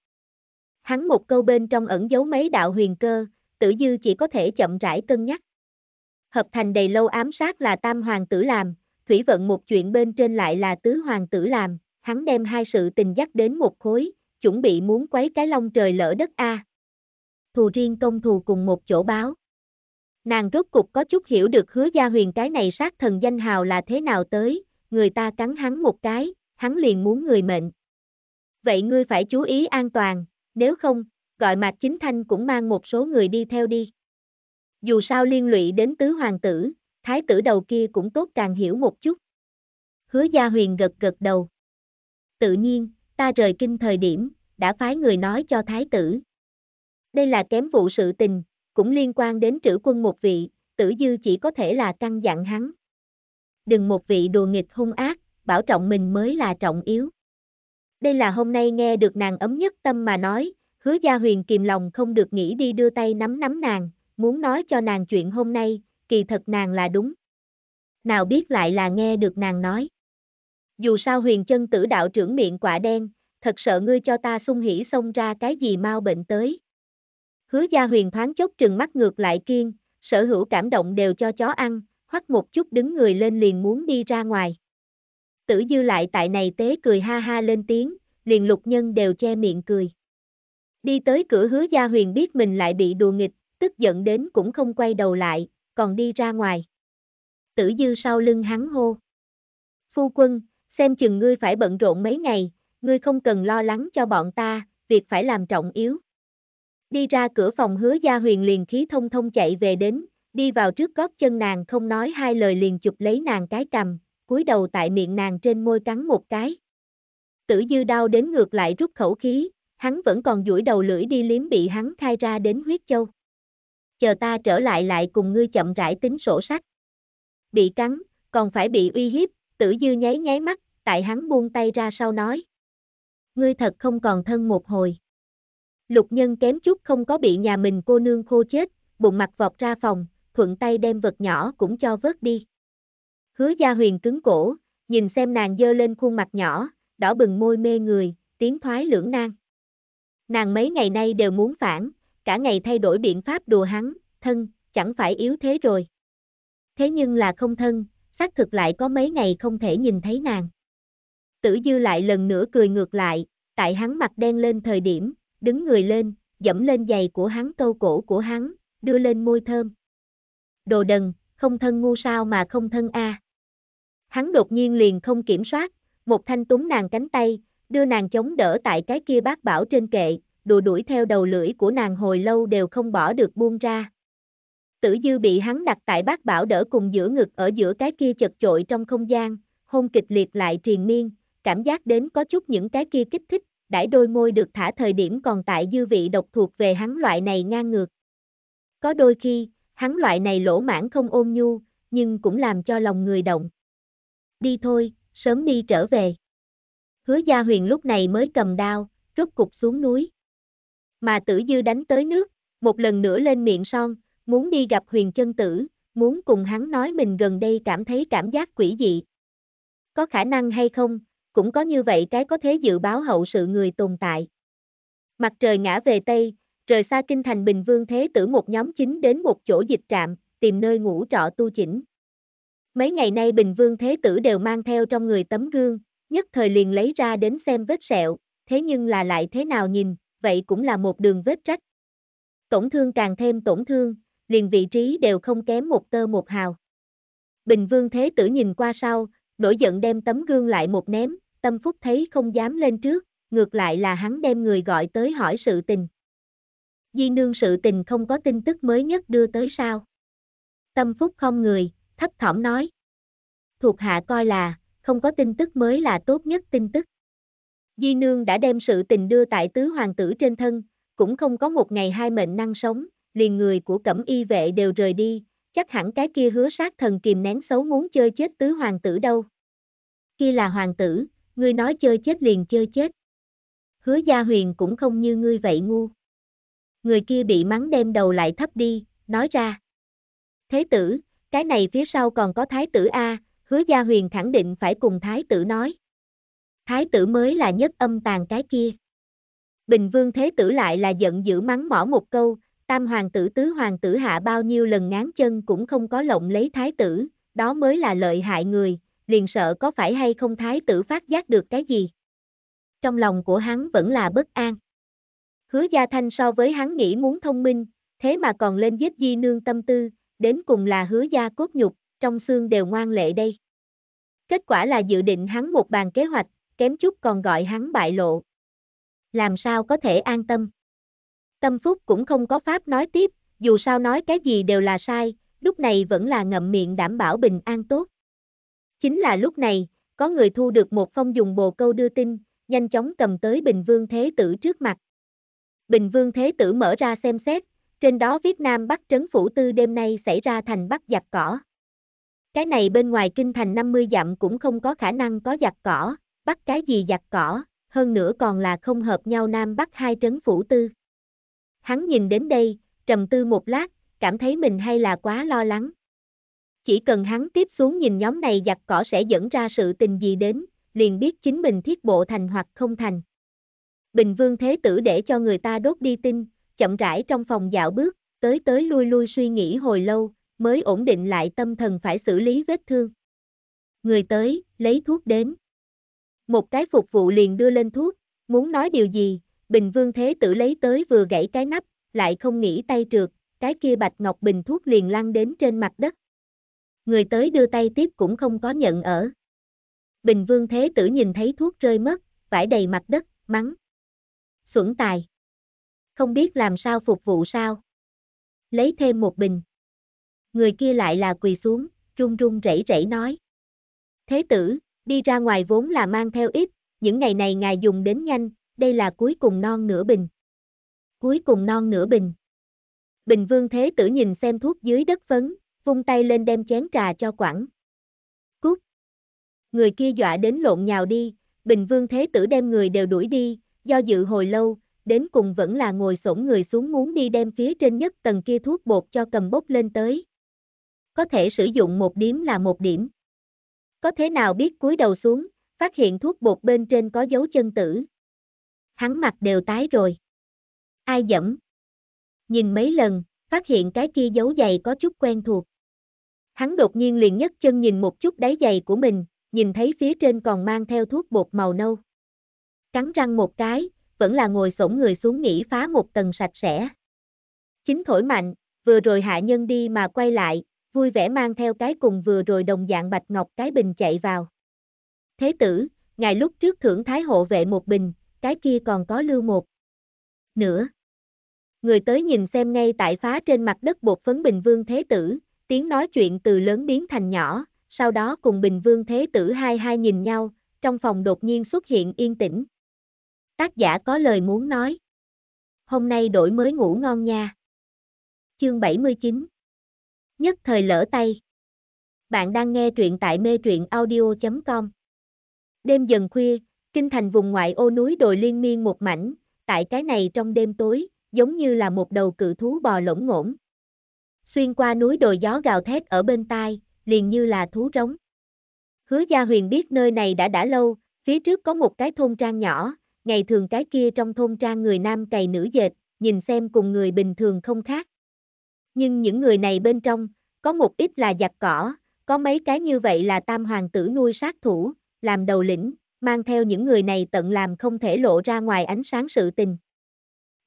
Hắn một câu bên trong ẩn giấu mấy đạo huyền cơ, tử dư chỉ có thể chậm rãi cân nhắc. Hợp thành đầy lâu ám sát là tam hoàng tử làm, thủy vận một chuyện bên trên lại là tứ hoàng tử làm, hắn đem hai sự tình dắt đến một khối, chuẩn bị muốn quấy cái lông trời lỡ đất a. Thù riêng công thù cùng một chỗ báo. Nàng rốt cục có chút hiểu được hứa gia huyền cái này sát thần danh hào là thế nào tới, người ta cắn hắn một cái, hắn liền muốn người mệnh. Vậy ngươi phải chú ý an toàn, nếu không, gọi Mạc Chính Thanh cũng mang một số người đi theo đi. Dù sao liên lụy đến tứ hoàng tử, thái tử đầu kia cũng tốt càng hiểu một chút. Hứa Gia Huyền gật gật đầu. Tự nhiên, ta rời kinh thời điểm, đã phái người nói cho thái tử. Đây là kém vụ sự tình, cũng liên quan đến trữ quân một vị, tử dư chỉ có thể là căn dặn hắn. Đừng một vị đùa nghịch hung ác, bảo trọng mình mới là trọng yếu. Đây là hôm nay nghe được nàng ấm nhất tâm mà nói, hứa gia huyền kìm lòng không được nghĩ đi đưa tay nắm nắm nàng, muốn nói cho nàng chuyện hôm nay, kỳ thật nàng là đúng. Nào biết lại là nghe được nàng nói. Dù sao huyền chân tử đạo trưởng miệng quả đen, thật sợ ngươi cho ta sung hỉ xông ra cái gì mau bệnh tới. Hứa gia huyền thoáng chốc trừng mắt ngược lại kiên, sở hữu cảm động đều cho chó ăn, hoắc một chút đứng người lên liền muốn đi ra ngoài. Tử dư lại tại này tế cười ha ha lên tiếng, liền lục nhân đều che miệng cười. Đi tới cửa hứa gia huyền biết mình lại bị đùa nghịch, tức giận đến cũng không quay đầu lại, còn đi ra ngoài. Tử dư sau lưng hắn hô. Phu quân, xem chừng ngươi phải bận rộn mấy ngày, ngươi không cần lo lắng cho bọn ta, việc phải làm trọng yếu. Đi ra cửa phòng hứa gia huyền liền khí thông thông chạy về đến, đi vào trước gót chân nàng không nói hai lời liền chụp lấy nàng cái cầm, cúi đầu tại miệng nàng trên môi cắn một cái. Tử dư đau đến ngược lại rút khẩu khí, hắn vẫn còn duỗi đầu lưỡi đi liếm bị hắn khai ra đến huyết châu chờ ta trở lại lại cùng ngươi chậm rãi tính sổ sách. Bị cắn, còn phải bị uy hiếp, tử dư nháy nháy mắt, tại hắn buông tay ra sau nói. Ngươi thật không còn thân một hồi. Lục nhân kém chút không có bị nhà mình cô nương khô chết, bụng mặt vọt ra phòng, thuận tay đem vật nhỏ cũng cho vớt đi. Hứa gia huyền cứng cổ, nhìn xem nàng dơ lên khuôn mặt nhỏ, đỏ bừng môi mê người, tiếng thoái lưỡng nan. Nàng mấy ngày nay đều muốn phản, cả ngày thay đổi biện pháp đùa hắn, thân, chẳng phải yếu thế rồi. Thế nhưng là không thân, xác thực lại có mấy ngày không thể nhìn thấy nàng. Tử dư lại lần nữa cười ngược lại, tại hắn mặt đen lên thời điểm, đứng người lên, dẫm lên giày của hắn câu cổ của hắn, đưa lên môi thơm. Đồ đần, không thân ngu sao mà không thân a. Hắn đột nhiên liền không kiểm soát, một thanh túng nàng cánh tay, đưa nàng chống đỡ tại cái kia bác bảo trên kệ, đùa đuổi theo đầu lưỡi của nàng hồi lâu đều không bỏ được buông ra. Tử dư bị hắn đặt tại bát bảo đỡ cùng giữa ngực ở giữa cái kia chật chội trong không gian, hôn kịch liệt lại triền miên, cảm giác đến có chút những cái kia kích thích, đãi đôi môi được thả thời điểm còn tại dư vị độc thuộc về hắn loại này ngang ngược. Có đôi khi, hắn loại này lỗ mãn không ôm nhu, nhưng cũng làm cho lòng người động. Đi thôi, sớm đi trở về. Hứa Gia Huyền lúc này mới cầm đao, rút cục xuống núi mà tử dư đánh tới nước, một lần nữa lên miệng son, muốn đi gặp huyền chân tử, muốn cùng hắn nói mình gần đây cảm thấy cảm giác quỷ dị. Có khả năng hay không, cũng có như vậy cái có thế dự báo hậu sự người tồn tại. Mặt trời ngã về Tây, rời xa kinh thành Bình Vương Thế Tử một nhóm chính đến một chỗ dịch trạm, tìm nơi ngủ trọ tu chỉnh. Mấy ngày nay Bình Vương Thế Tử đều mang theo trong người tấm gương, nhất thời liền lấy ra đến xem vết sẹo, thế nhưng là lại thế nào nhìn, vậy cũng là một đường vết rách. Tổn thương càng thêm tổn thương, liền vị trí đều không kém một tơ một hào. Bình Vương Thế Tử nhìn qua sau, nổi giận đem tấm gương lại một ném, tâm phúc thấy không dám lên trước, ngược lại là hắn đem người gọi tới hỏi sự tình. Di nương sự tình không có tin tức mới nhất đưa tới sao. Tâm phúc không người, thấp thỏm nói. Thuộc hạ coi là, không có tin tức mới là tốt nhất tin tức. Di Nương đã đem sự tình đưa tại tứ hoàng tử trên thân, cũng không có một ngày hai mệnh năng sống, liền người của cẩm y vệ đều rời đi, chắc hẳn cái kia hứa sát thần kìm nén xấu muốn chơi chết tứ hoàng tử đâu. Khi là hoàng tử, ngươi nói chơi chết liền chơi chết. Hứa gia huyền cũng không như ngươi vậy ngu. Người kia bị mắng đem đầu lại thấp đi, nói ra. Thế tử, cái này phía sau còn có thái tử A, hứa gia huyền khẳng định phải cùng thái tử nói thái tử mới là nhất âm tàn cái kia. Bình vương thế tử lại là giận dữ mắng mỏ một câu, tam hoàng tử tứ hoàng tử hạ bao nhiêu lần ngán chân cũng không có lộng lấy thái tử, đó mới là lợi hại người, liền sợ có phải hay không thái tử phát giác được cái gì. Trong lòng của hắn vẫn là bất an. Hứa Gia Thanh so với hắn nghĩ muốn thông minh, thế mà còn lên giết di nương tâm tư, đến cùng là hứa gia cốt nhục, trong xương đều ngoan lệ đây. Kết quả là dự định hắn một bàn kế hoạch, kém chút còn gọi hắn bại lộ. Làm sao có thể an tâm? Tâm Phúc cũng không có pháp nói tiếp, dù sao nói cái gì đều là sai, lúc này vẫn là ngậm miệng đảm bảo bình an tốt. Chính là lúc này, có người thu được một phong dùng bồ câu đưa tin, nhanh chóng cầm tới Bình Vương Thế Tử trước mặt. Bình Vương Thế Tử mở ra xem xét, trên đó Việt Nam Bắc trấn phủ tư đêm nay xảy ra thành bắt giặc cỏ. Cái này bên ngoài kinh thành 50 dặm cũng không có khả năng có giặc cỏ, bắt cái gì giặt cỏ, hơn nữa còn là không hợp nhau Nam Bắc hai trấn phủ tư. Hắn nhìn đến đây, trầm tư một lát, cảm thấy mình hay là quá lo lắng. Chỉ cần hắn tiếp xuống nhìn nhóm này giặt cỏ sẽ dẫn ra sự tình gì đến, liền biết chính mình thiết bộ thành hoặc không thành. Bình Vương Thế Tử để cho người ta đốt đi tin, chậm rãi trong phòng dạo bước, tới tới lui lui suy nghĩ hồi lâu, mới ổn định lại tâm thần phải xử lý vết thương. Người tới, lấy thuốc đến. Một cái phục vụ liền đưa lên thuốc, muốn nói điều gì, Bình Vương Thế Tử lấy tới vừa gãy cái nắp, lại không nghĩ tay trượt, cái kia bạch ngọc bình thuốc liền lăn đến trên mặt đất. Người tới đưa tay tiếp cũng không có nhận ở. Bình Vương Thế Tử nhìn thấy thuốc rơi mất, vải đầy mặt đất, mắng. Xuẩn tài. Không biết làm sao phục vụ sao. Lấy thêm một bình. Người kia lại là quỳ xuống, run run rẩy rẩy nói. Thế tử, đi ra ngoài vốn là mang theo ít, những ngày này ngài dùng đến nhanh, đây là cuối cùng non nửa bình. Cuối cùng non nửa bình. Bình vương thế tử nhìn xem thuốc dưới đất phấn, vung tay lên đem chén trà cho quẳng. Cút. Người kia dọa đến lộn nhào đi, bình vương thế tử đem người đều đuổi đi, do dự hồi lâu, đến cùng vẫn là ngồi xổm người xuống muốn đi đem phía trên nhất tầng kia thuốc bột cho cầm bốc lên tới. Có thể sử dụng một điểm là một điểm. Có thế nào biết cúi đầu xuống, phát hiện thuốc bột bên trên có dấu chân tử. Hắn mặt đều tái rồi. Ai dẫm? Nhìn mấy lần, phát hiện cái kia dấu giày có chút quen thuộc. Hắn đột nhiên liền nhấc chân nhìn một chút đáy giày của mình, nhìn thấy phía trên còn mang theo thuốc bột màu nâu. Cắn răng một cái, vẫn là ngồi xổm người xuống nghỉ phá một tầng sạch sẽ. Chính thổi mạnh, vừa rồi hạ nhân đi mà quay lại, vui vẻ mang theo cái cùng vừa rồi đồng dạng bạch ngọc cái bình chạy vào. Thế tử, ngày lúc trước thưởng thái hộ vệ một bình, cái kia còn có lưu một. Nữa. Người tới nhìn xem ngay tại phá trên mặt đất bột phấn bình vương thế tử, tiếng nói chuyện từ lớn biến thành nhỏ, sau đó cùng bình vương thế tử hai hai nhìn nhau, trong phòng đột nhiên xuất hiện yên tĩnh. Tác giả có lời muốn nói. Hôm nay đổi mới ngủ ngon nha. Chương 79 nhất thời lỡ tay. Bạn đang nghe truyện tại mê truyện audio.com. Đêm dần khuya, kinh thành vùng ngoại ô núi đồi liên miên một mảnh, tại cái này trong đêm tối, giống như là một đầu cự thú bò lỗng ngỗng. Xuyên qua núi đồi gió gào thét ở bên tai, liền như là thú rống. Hứa Gia Huyền biết nơi này đã đã lâu, phía trước có một cái thôn trang nhỏ, ngày thường cái kia trong thôn trang người nam cày nữ dệt, nhìn xem cùng người bình thường không khác nhưng những người này bên trong, có một ít là giặc cỏ, có mấy cái như vậy là tam hoàng tử nuôi sát thủ, làm đầu lĩnh, mang theo những người này tận làm không thể lộ ra ngoài ánh sáng sự tình.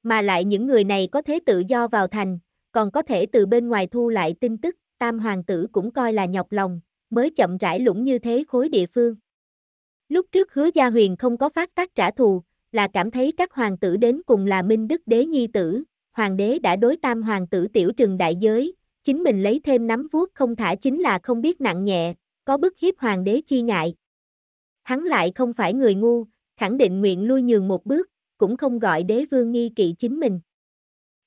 Mà lại những người này có thế tự do vào thành, còn có thể từ bên ngoài thu lại tin tức, tam hoàng tử cũng coi là nhọc lòng, mới chậm rãi lũng như thế khối địa phương. Lúc trước hứa gia huyền không có phát tác trả thù, là cảm thấy các hoàng tử đến cùng là minh đức đế nhi tử, hoàng đế đã đối tam hoàng tử tiểu trừng đại giới, chính mình lấy thêm nắm vuốt không thả chính là không biết nặng nhẹ, có bức hiếp hoàng đế chi ngại. Hắn lại không phải người ngu, khẳng định nguyện lui nhường một bước, cũng không gọi đế vương nghi kỵ chính mình.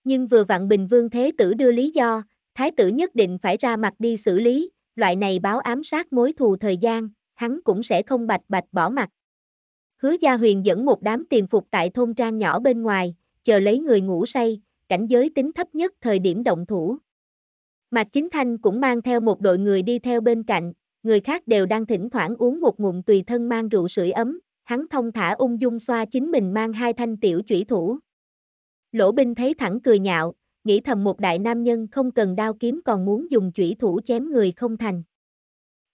Nhưng vừa vặn bình vương thế tử đưa lý do, thái tử nhất định phải ra mặt đi xử lý, loại này báo ám sát mối thù thời gian, hắn cũng sẽ không bạch bạch bỏ mặt. Hứa Gia Huyền dẫn một đám tiềm phục tại thôn trang nhỏ bên ngoài, chờ lấy người ngủ say, cảnh giới tính thấp nhất thời điểm động thủ. Mạc Chính Thanh cũng mang theo một đội người đi theo bên cạnh, người khác đều đang thỉnh thoảng uống một ngụm tùy thân mang rượu sưởi ấm, hắn thông thả ung dung xoa chính mình mang hai thanh tiểu chủy thủ. Lỗ binh thấy thẳng cười nhạo, nghĩ thầm một đại nam nhân không cần đao kiếm còn muốn dùng chủy thủ chém người không thành.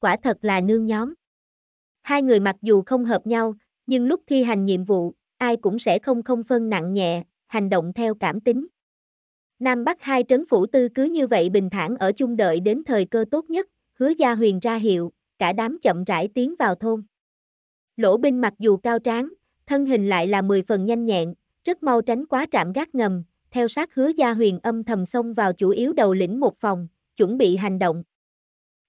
Quả thật là nương nhóm. Hai người mặc dù không hợp nhau, nhưng lúc thi hành nhiệm vụ, ai cũng sẽ không không phân nặng nhẹ, hành động theo cảm tính. Nam Bắc hai trấn phủ tư cứ như vậy bình thản ở chung đợi đến thời cơ tốt nhất, hứa gia huyền ra hiệu, cả đám chậm rãi tiến vào thôn. Lỗ binh mặc dù cao tráng, thân hình lại là 10 phần nhanh nhẹn, rất mau tránh quá trạm gác ngầm, theo sát hứa gia huyền âm thầm xông vào chủ yếu đầu lĩnh một phòng, chuẩn bị hành động.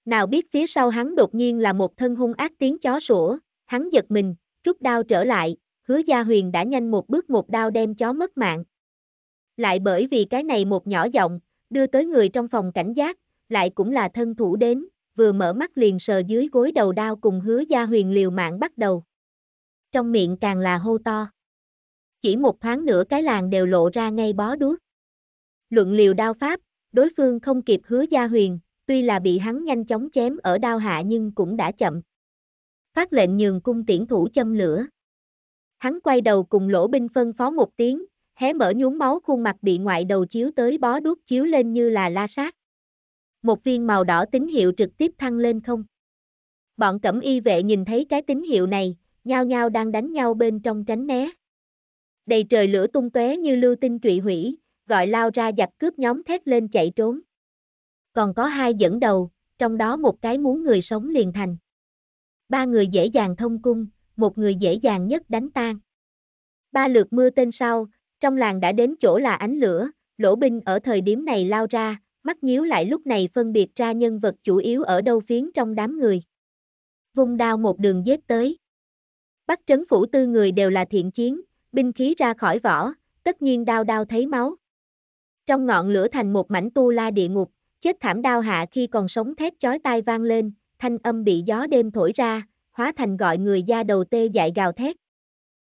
Nào biết phía sau hắn đột nhiên là một thân hung ác tiếng chó sủa, hắn giật mình, rút đao trở lại, hứa gia huyền đã nhanh một bước một đao đem chó mất mạng. Lại bởi vì cái này một nhỏ giọng, đưa tới người trong phòng cảnh giác, lại cũng là thân thủ đến, vừa mở mắt liền sờ dưới gối đầu đao cùng hứa gia huyền liều mạng bắt đầu. Trong miệng càng là hô to. Chỉ một thoáng nữa cái làng đều lộ ra ngay bó đuốc. Luận liều đao pháp, đối phương không kịp hứa gia huyền, tuy là bị hắn nhanh chóng chém ở đao hạ nhưng cũng đã chậm. Phát lệnh nhường cung tiễn thủ châm lửa. Hắn quay đầu cùng lỗ binh phân phó một tiếng, hé mở nhuốm máu khuôn mặt bị ngoại đầu chiếu tới bó đuốc chiếu lên như là la sát. Một viên màu đỏ tín hiệu trực tiếp thăng lên không. Bọn cẩm y vệ nhìn thấy cái tín hiệu này, nhao nhao đang đánh nhau bên trong tránh né. Đầy trời lửa tung tóe như lưu tinh trụy hủy, gọi lao ra giặc cướp nhóm thét lên chạy trốn. Còn có hai dẫn đầu, trong đó một cái muốn người sống liền thành. Ba người dễ dàng thông cung, một người dễ dàng nhất đánh tan. Ba lượt mưa tên sau, trong làng đã đến chỗ là ánh lửa, lỗ binh ở thời điểm này lao ra, mắt nhíu lại lúc này phân biệt ra nhân vật chủ yếu ở đâu phiến trong đám người. Vung đao một đường giết tới. Bắt trấn phủ tư người đều là thiện chiến, binh khí ra khỏi vỏ, tất nhiên đao đao thấy máu. Trong ngọn lửa thành một mảnh tu la địa ngục, chết thảm đao hạ khi còn sống thét chói tai vang lên, thanh âm bị gió đêm thổi ra, hóa thành gọi người da đầu tê dại gào thét.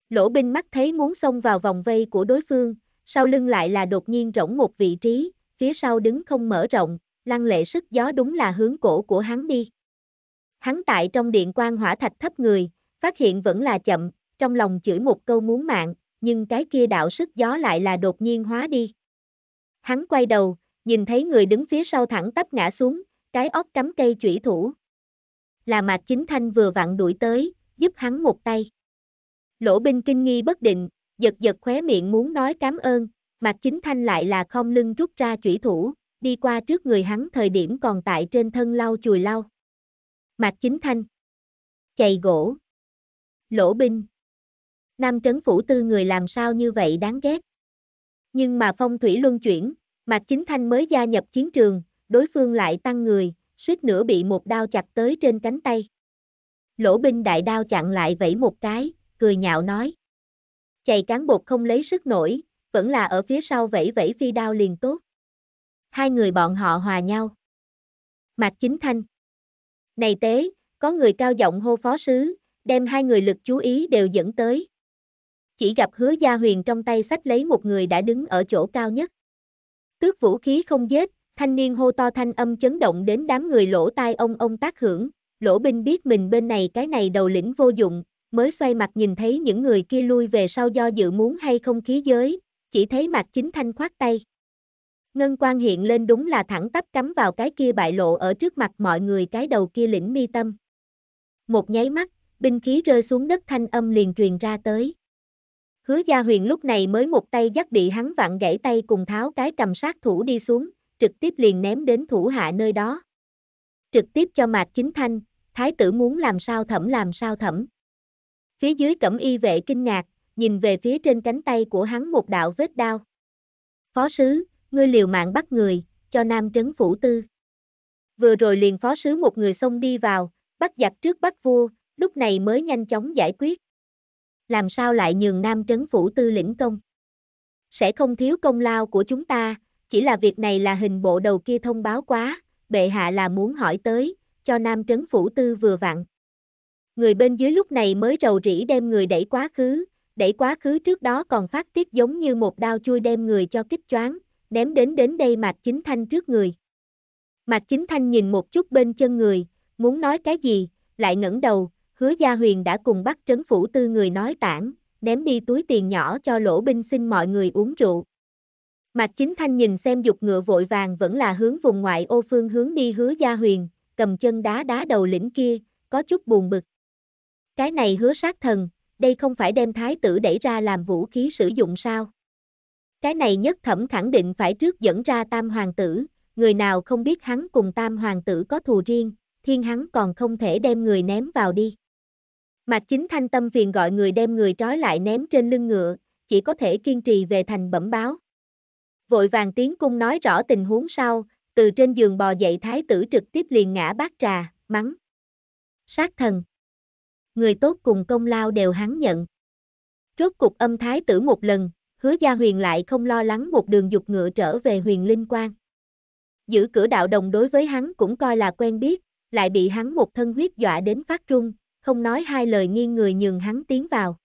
Lỗ binh mắt thấy muốn xông vào vòng vây của đối phương, sau lưng lại là đột nhiên rỗng một vị trí, phía sau đứng không mở rộng, lăng lệ sức gió đúng là hướng cổ của hắn đi. Hắn tại trong điện quan hỏa thạch thấp người, phát hiện vẫn là chậm, trong lòng chửi một câu muốn mạng, nhưng cái kia đạo sức gió lại là đột nhiên hóa đi. Hắn quay đầu, nhìn thấy người đứng phía sau thẳng tắp ngã xuống, cái ốc cắm cây chủy thủ. Là Mạc Chính Thanh vừa vặn đuổi tới, giúp hắn một tay. Lỗ binh kinh nghi bất định, giật giật khóe miệng muốn nói cảm ơn, Mạc Chính Thanh lại là không lưng rút ra chủy thủ, đi qua trước người hắn thời điểm còn tại trên thân lau chùi lau. Mạc Chính Thanh Chày gỗ Lỗ binh Nam trấn phủ tư người làm sao như vậy đáng ghét. Nhưng mà phong thủy luân chuyển, Mạc Chính Thanh mới gia nhập chiến trường, đối phương lại tăng người, suýt nữa bị một đao chặt tới trên cánh tay. Lỗ binh đại đao chặn lại vẫy một cái, cười nhạo nói. Chạy cán bột không lấy sức nổi, vẫn là ở phía sau vẫy vẫy phi đao liền tốt. Hai người bọn họ hòa nhau. Mạc Chính Thanh. Này tế, có người cao giọng hô phó sứ, đem hai người lực chú ý đều dẫn tới. Chỉ gặp hứa gia huyền trong tay sách lấy một người đã đứng ở chỗ cao nhất. Tước vũ khí không giết, thanh niên hô to thanh âm chấn động đến đám người lỗ tai ông ông tác hưởng, lỗ binh biết mình bên này cái này đầu lĩnh vô dụng, mới xoay mặt nhìn thấy những người kia lui về sau do dự muốn hay không khí giới, chỉ thấy mặt chính thanh khoát tay. Ngân quan hiện lên đúng là thẳng tắp cắm vào cái kia bại lộ ở trước mặt mọi người cái đầu kia lĩnh mi tâm. Một nháy mắt, binh khí rơi xuống đất thanh âm liền truyền ra tới. Hứa gia huyền lúc này mới một tay dắt bị hắn vặn gãy tay cùng tháo cái cầm sát thủ đi xuống, trực tiếp liền ném đến thủ hạ nơi đó. Trực tiếp cho mạc chính thanh, thái tử muốn làm sao thẩm làm sao thẩm. Phía dưới cẩm y vệ kinh ngạc, nhìn về phía trên cánh tay của hắn một đạo vết đao. Phó sứ, ngươi liều mạng bắt người, cho nam trấn phủ tư. Vừa rồi liền phó sứ một người xông đi vào, bắt giặc trước bắt vua, lúc này mới nhanh chóng giải quyết. Làm sao lại nhường nam trấn phủ tư lĩnh công? Sẽ không thiếu công lao của chúng ta, chỉ là việc này là hình bộ đầu kia thông báo quá, bệ hạ là muốn hỏi tới, cho nam trấn phủ tư vừa vặn. Người bên dưới lúc này mới rầu rĩ đem người đẩy quá khứ, đẩy quá khứ trước đó còn phát tiết giống như một đao chui đem người cho kích choáng, ném đến đến đây Mạc Chính Thanh trước người. Mạc Chính Thanh nhìn một chút bên chân người, muốn nói cái gì, lại ngẩng đầu, hứa gia huyền đã cùng bắt trấn phủ tư người nói tản, ném đi túi tiền nhỏ cho lỗ binh xin mọi người uống rượu. Mạc Chính Thanh nhìn xem dục ngựa vội vàng vẫn là hướng vùng ngoại ô phương hướng đi hứa gia huyền, cầm chân đá đá đầu lĩnh kia, có chút buồn bực. Cái này hứa sát thần, đây không phải đem thái tử đẩy ra làm vũ khí sử dụng sao? Cái này nhất thẩm khẳng định phải trước dẫn ra tam hoàng tử, người nào không biết hắn cùng tam hoàng tử có thù riêng, thiên hắn còn không thể đem người ném vào đi. Mạc chính thanh tâm phiền gọi người đem người trói lại ném trên lưng ngựa, chỉ có thể kiên trì về thành bẩm báo. Vội vàng tiến cung nói rõ tình huống sau, từ trên giường bò dậy thái tử trực tiếp liền ngã bát trà, mắng. Sát thần người tốt cùng công lao đều hắn nhận. Rốt cục âm thái tử một lần, hứa gia huyền lại không lo lắng một đường dục ngựa trở về huyền linh quan. Giữ cửa đạo đồng đối với hắn cũng coi là quen biết, lại bị hắn một thân huyết dọa đến phát trung, không nói hai lời nghiêng người nhường hắn tiến vào.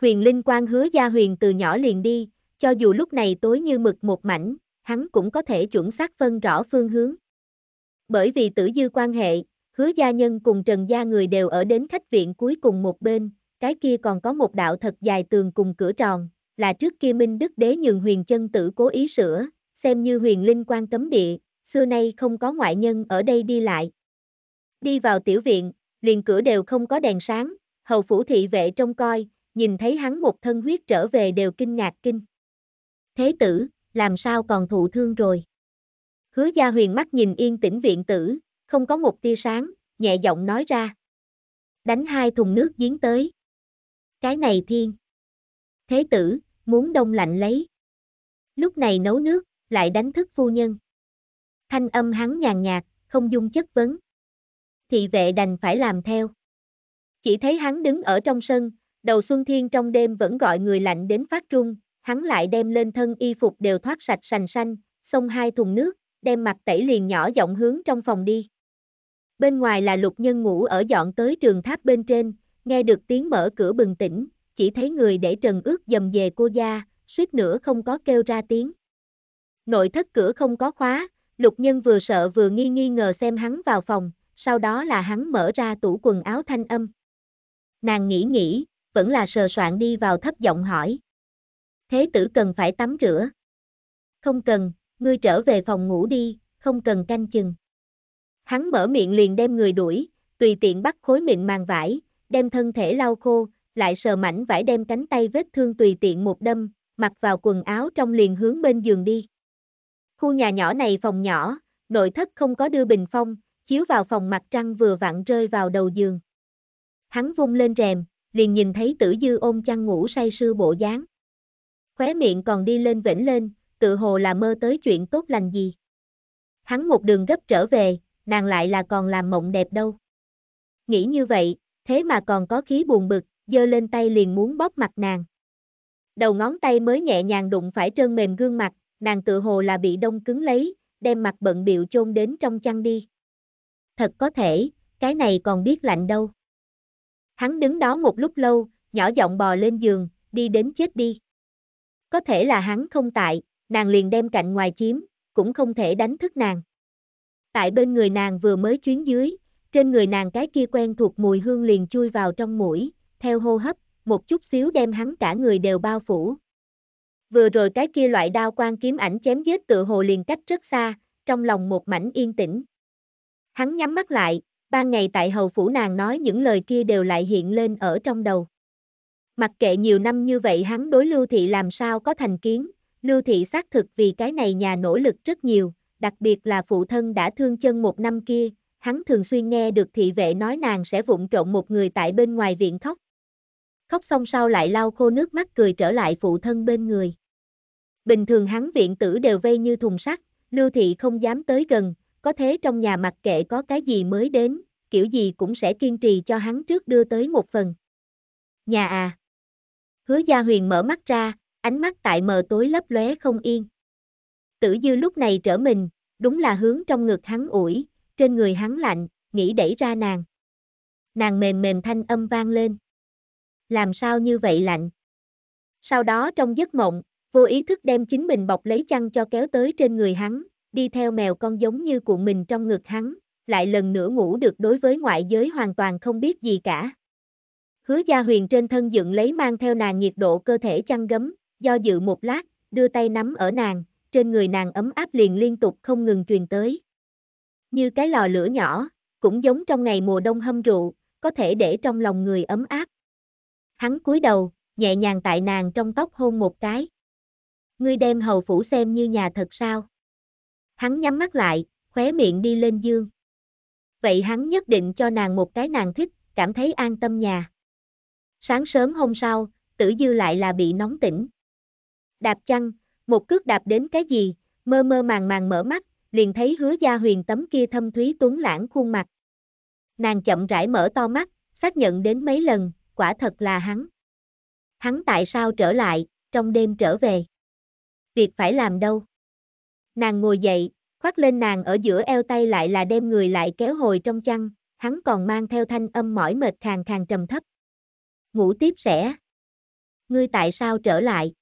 Huyền linh quan hứa gia huyền từ nhỏ liền đi, cho dù lúc này tối như mực một mảnh, hắn cũng có thể chuẩn xác phân rõ phương hướng. Bởi vì tử dư quan hệ, Hứa gia nhân cùng Trần gia người đều ở đến khách viện cuối cùng một bên, cái kia còn có một đạo thật dài tường cùng cửa tròn, là trước kia Minh Đức Đế nhường huyền chân tử cố ý sửa, xem như huyền linh quan cấm địa, xưa nay không có ngoại nhân ở đây đi lại. Đi vào tiểu viện, liền cửa đều không có đèn sáng, hầu phủ thị vệ trông coi, nhìn thấy hắn một thân huyết trở về đều kinh ngạc kinh. Thế tử, làm sao còn thụ thương rồi? Hứa gia huyền mắt nhìn yên tĩnh viện tử, không có một tia sáng, nhẹ giọng nói ra. Đánh hai thùng nước giếng tới. Cái này thiên. Thế tử, muốn đông lạnh lấy. Lúc này nấu nước, lại đánh thức phu nhân. Thanh âm hắn nhàn nhạt, không dung chất vấn. Thị vệ đành phải làm theo. Chỉ thấy hắn đứng ở trong sân, đầu Xuân Thiên trong đêm vẫn gọi người lạnh đến phát trung, hắn lại đem lên thân y phục đều thoát sạch sành xanh, xông hai thùng nước, đem mặt tẩy liền nhỏ giọng hướng trong phòng đi bên ngoài là lục nhân ngủ ở dọn tới trường tháp bên trên, nghe được tiếng mở cửa bừng tỉnh, chỉ thấy người để trần ướt dầm về cô gia, suýt nữa không có kêu ra tiếng. Nội thất cửa không có khóa, lục nhân vừa sợ vừa nghi nghi ngờ xem hắn vào phòng, sau đó là hắn mở ra tủ quần áo thanh âm. Nàng nghĩ nghĩ, vẫn là sờ soạn đi vào thấp giọng hỏi. Thế tử cần phải tắm rửa. Không cần, ngươi trở về phòng ngủ đi, không cần canh chừng. Hắn mở miệng liền đem người đuổi, tùy tiện bắt khối miệng màng vải, đem thân thể lau khô, lại sờ mảnh vải đem cánh tay vết thương tùy tiện một đâm, mặc vào quần áo trong liền hướng bên giường đi. Khu nhà nhỏ này phòng nhỏ, nội thất không có đưa bình phong, chiếu vào phòng mặt trăng vừa vặn rơi vào đầu giường. Hắn vung lên rèm, liền nhìn thấy tử dư ôm chăn ngủ say sưa bộ dáng. Khóe miệng còn đi lên vĩnh lên, tự hồ là mơ tới chuyện tốt lành gì. Hắn một đường gấp trở về, nàng lại là còn làm mộng đẹp đâu. Nghĩ như vậy, thế mà còn có khí buồn bực, giơ lên tay liền muốn bóp mặt nàng. Đầu ngón tay mới nhẹ nhàng đụng phải trơn mềm gương mặt, nàng tự hồ là bị đông cứng lấy, đem mặt bận biệu chôn đến trong chăn đi. Thật có thể, cái này còn biết lạnh đâu. Hắn đứng đó một lúc lâu, nhỏ giọng bò lên giường, đi đến chết đi. Có thể là hắn không tại, nàng liền đem cạnh ngoài chiếm, cũng không thể đánh thức nàng tại bên người nàng vừa mới chuyến dưới, trên người nàng cái kia quen thuộc mùi hương liền chui vào trong mũi, theo hô hấp, một chút xíu đem hắn cả người đều bao phủ. Vừa rồi cái kia loại đao quan kiếm ảnh chém giết tự hồ liền cách rất xa, trong lòng một mảnh yên tĩnh. Hắn nhắm mắt lại, ban ngày tại hầu phủ nàng nói những lời kia đều lại hiện lên ở trong đầu. Mặc kệ nhiều năm như vậy hắn đối Lưu Thị làm sao có thành kiến, Lưu Thị xác thực vì cái này nhà nỗ lực rất nhiều, đặc biệt là phụ thân đã thương chân một năm kia, hắn thường xuyên nghe được thị vệ nói nàng sẽ vụng trộn một người tại bên ngoài viện khóc. Khóc xong sau lại lau khô nước mắt cười trở lại phụ thân bên người. Bình thường hắn viện tử đều vây như thùng sắt, lưu thị không dám tới gần, có thế trong nhà mặc kệ có cái gì mới đến, kiểu gì cũng sẽ kiên trì cho hắn trước đưa tới một phần. Nhà à! Hứa Gia Huyền mở mắt ra, ánh mắt tại mờ tối lấp lóe không yên. Tử Dư lúc này trở mình, đúng là hướng trong ngực hắn ủi, trên người hắn lạnh, nghĩ đẩy ra nàng. Nàng mềm mềm thanh âm vang lên. Làm sao như vậy lạnh? Sau đó trong giấc mộng, vô ý thức đem chính mình bọc lấy chăn cho kéo tới trên người hắn, đi theo mèo con giống như cuộn mình trong ngực hắn, lại lần nữa ngủ được đối với ngoại giới hoàn toàn không biết gì cả. Hứa Gia Huyền trên thân dựng lấy mang theo nàng nhiệt độ cơ thể chăn gấm, do dự một lát, đưa tay nắm ở nàng, trên người nàng ấm áp liền liên tục không ngừng truyền tới. Như cái lò lửa nhỏ, cũng giống trong ngày mùa đông hâm rượu có thể để trong lòng người ấm áp. Hắn cúi đầu, nhẹ nhàng tại nàng trong tóc hôn một cái. Ngươi đem hầu phủ xem như nhà thật sao? Hắn nhắm mắt lại, khóe miệng đi lên dương. Vậy hắn nhất định cho nàng một cái nàng thích, cảm thấy an tâm nhà. Sáng sớm hôm sau, tử dư lại là bị nóng tỉnh. Đạp chăn, một cước đạp đến cái gì, mơ mơ màng màng mở mắt, liền thấy hứa gia huyền tấm kia thâm thúy tuấn lãng khuôn mặt. Nàng chậm rãi mở to mắt, xác nhận đến mấy lần, quả thật là hắn. Hắn tại sao trở lại, trong đêm trở về? Việc phải làm đâu? Nàng ngồi dậy, khoác lên nàng ở giữa eo tay lại là đem người lại kéo hồi trong chăn, hắn còn mang theo thanh âm mỏi mệt khàn khàn trầm thấp. Ngủ tiếp sẽ. Ngươi tại sao trở lại?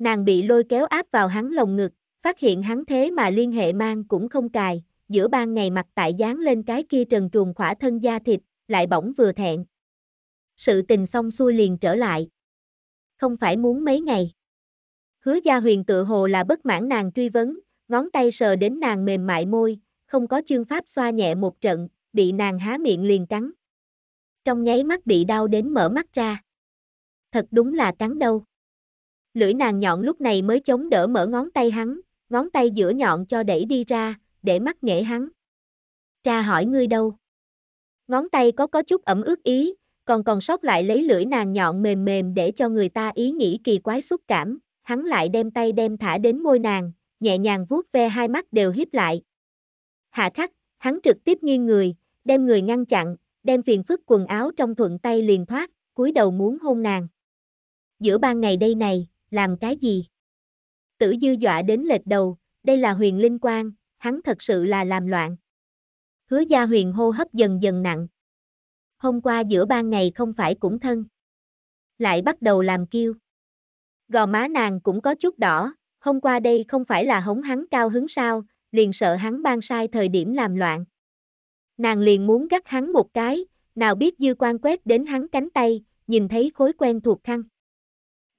Nàng bị lôi kéo áp vào hắn lồng ngực, phát hiện hắn thế mà liên hệ mang cũng không cài, giữa ban ngày mặt tại dán lên cái kia trần truồng khỏa thân da thịt, lại bỗng vừa thẹn. Sự tình xong xuôi liền trở lại. Không phải muốn mấy ngày. Hứa gia huyền tự hồ là bất mãn nàng truy vấn, ngón tay sờ đến nàng mềm mại môi, không có chương pháp xoa nhẹ một trận, bị nàng há miệng liền cắn. Trong nháy mắt bị đau đến mở mắt ra. Thật đúng là cắn đâu. Lưỡi nàng nhọn lúc này mới chống đỡ mở ngón tay hắn, ngón tay giữa nhọn cho đẩy đi ra, để mắt nghệ hắn. Tra hỏi ngươi đâu? Ngón tay có có chút ẩm ướt ý, còn còn sót lại lấy lưỡi nàng nhọn mềm mềm để cho người ta ý nghĩ kỳ quái xúc cảm, hắn lại đem tay đem thả đến môi nàng, nhẹ nhàng vuốt ve hai mắt đều hiếp lại. Hạ khắc, hắn trực tiếp nghiêng người, đem người ngăn chặn, đem phiền phức quần áo trong thuận tay liền thoát, cúi đầu muốn hôn nàng. Giữa ban ngày đây này, làm cái gì? Tử dư dọa đến lệch đầu, đây là huyền linh Quang, hắn thật sự là làm loạn. Hứa gia huyền hô hấp dần dần nặng. Hôm qua giữa ban ngày không phải cũng thân. Lại bắt đầu làm kêu. Gò má nàng cũng có chút đỏ, hôm qua đây không phải là hống hắn cao hứng sao, liền sợ hắn ban sai thời điểm làm loạn. Nàng liền muốn gắt hắn một cái, nào biết dư quan quét đến hắn cánh tay, nhìn thấy khối quen thuộc khăn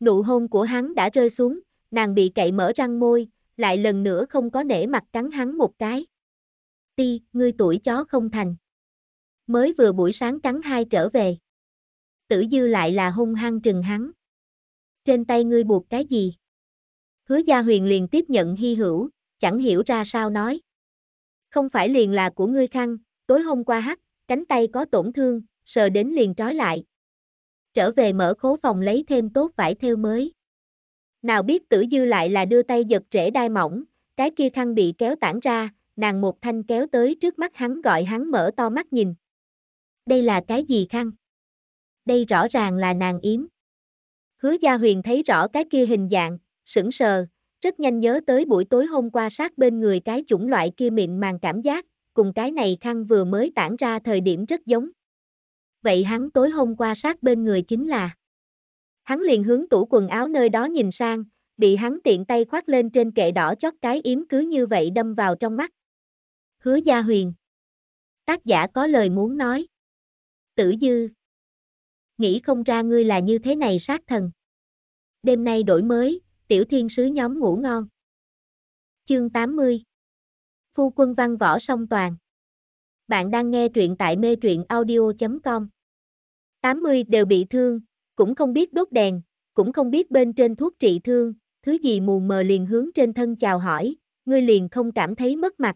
nụ hôn của hắn đã rơi xuống, nàng bị cậy mở răng môi, lại lần nữa không có nể mặt cắn hắn một cái. Ti, ngươi tuổi chó không thành. Mới vừa buổi sáng cắn hai trở về. Tử dư lại là hung hăng trừng hắn. Trên tay ngươi buộc cái gì? Hứa gia huyền liền tiếp nhận hy hữu, chẳng hiểu ra sao nói. Không phải liền là của ngươi khăn, tối hôm qua hắt, cánh tay có tổn thương, sờ đến liền trói lại, trở về mở khố phòng lấy thêm tốt vải theo mới. Nào biết tử dư lại là đưa tay giật rễ đai mỏng, cái kia khăn bị kéo tản ra, nàng một thanh kéo tới trước mắt hắn gọi hắn mở to mắt nhìn. Đây là cái gì khăn? Đây rõ ràng là nàng yếm. Hứa Gia Huyền thấy rõ cái kia hình dạng, sững sờ, rất nhanh nhớ tới buổi tối hôm qua sát bên người cái chủng loại kia mịn màng cảm giác, cùng cái này khăn vừa mới tản ra thời điểm rất giống vậy hắn tối hôm qua sát bên người chính là. Hắn liền hướng tủ quần áo nơi đó nhìn sang, bị hắn tiện tay khoát lên trên kệ đỏ chót cái yếm cứ như vậy đâm vào trong mắt. Hứa Gia Huyền. Tác giả có lời muốn nói. Tử Dư. Nghĩ không ra ngươi là như thế này sát thần. Đêm nay đổi mới, tiểu thiên sứ nhóm ngủ ngon. Chương 80. Phu quân văn võ song toàn. Bạn đang nghe truyện tại mê truyện audio.com 80 đều bị thương, cũng không biết đốt đèn, cũng không biết bên trên thuốc trị thương, thứ gì mù mờ liền hướng trên thân chào hỏi, ngươi liền không cảm thấy mất mặt.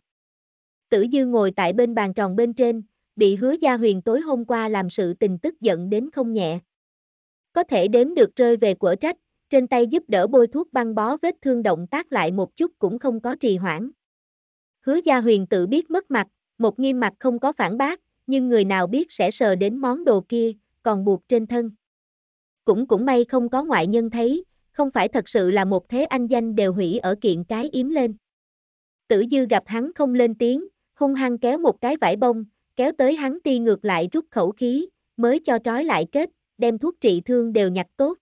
Tử dư ngồi tại bên bàn tròn bên trên, bị hứa gia huyền tối hôm qua làm sự tình tức giận đến không nhẹ. Có thể đếm được rơi về quở trách, trên tay giúp đỡ bôi thuốc băng bó vết thương động tác lại một chút cũng không có trì hoãn. Hứa gia huyền tự biết mất mặt, một nghiêm mặt không có phản bác, nhưng người nào biết sẽ sờ đến món đồ kia, còn buộc trên thân. Cũng cũng may không có ngoại nhân thấy, không phải thật sự là một thế anh danh đều hủy ở kiện cái yếm lên. Tử dư gặp hắn không lên tiếng, hung hăng kéo một cái vải bông, kéo tới hắn ti ngược lại rút khẩu khí, mới cho trói lại kết, đem thuốc trị thương đều nhặt tốt.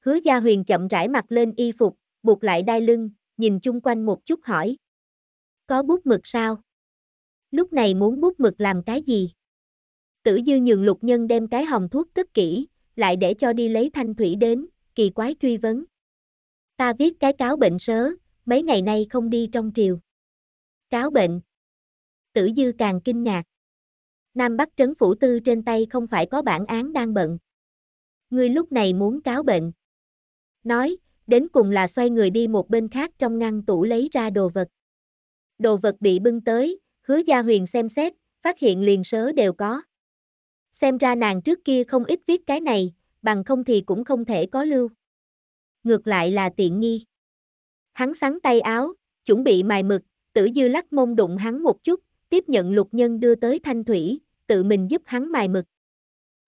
Hứa Gia Huyền chậm rãi mặt lên y phục, buộc lại đai lưng, nhìn chung quanh một chút hỏi. Có bút mực sao? lúc này muốn bút mực làm cái gì? Tử dư nhường lục nhân đem cái hồng thuốc cất kỹ, lại để cho đi lấy thanh thủy đến, kỳ quái truy vấn. Ta viết cái cáo bệnh sớ, mấy ngày nay không đi trong triều. Cáo bệnh. Tử dư càng kinh ngạc. Nam Bắc Trấn Phủ Tư trên tay không phải có bản án đang bận. Ngươi lúc này muốn cáo bệnh. Nói, đến cùng là xoay người đi một bên khác trong ngăn tủ lấy ra đồ vật. Đồ vật bị bưng tới, hứa gia huyền xem xét, phát hiện liền sớ đều có. Xem ra nàng trước kia không ít viết cái này, bằng không thì cũng không thể có lưu. Ngược lại là tiện nghi. Hắn sắn tay áo, chuẩn bị mài mực, tử dư lắc mông đụng hắn một chút, tiếp nhận lục nhân đưa tới thanh thủy, tự mình giúp hắn mài mực.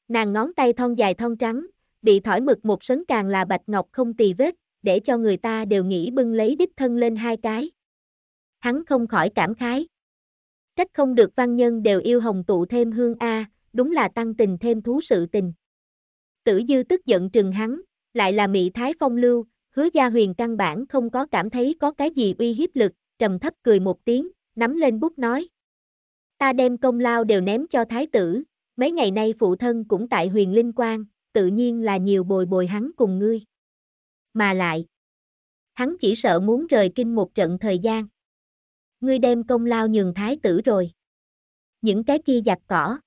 Nàng ngón tay thon dài thon trắng, bị thỏi mực một sấn càng là bạch ngọc không tì vết, để cho người ta đều nghĩ bưng lấy đích thân lên hai cái. Hắn không khỏi cảm khái. Trách không được văn nhân đều yêu hồng tụ thêm hương A, đúng là tăng tình thêm thú sự tình. Tử dư tức giận trừng hắn, lại là mị thái phong lưu, hứa gia huyền căn bản không có cảm thấy có cái gì uy hiếp lực, trầm thấp cười một tiếng, nắm lên bút nói. Ta đem công lao đều ném cho thái tử, mấy ngày nay phụ thân cũng tại huyền linh quan, tự nhiên là nhiều bồi bồi hắn cùng ngươi. Mà lại, hắn chỉ sợ muốn rời kinh một trận thời gian ngươi đem công lao nhường thái tử rồi. Những cái kia giặt cỏ.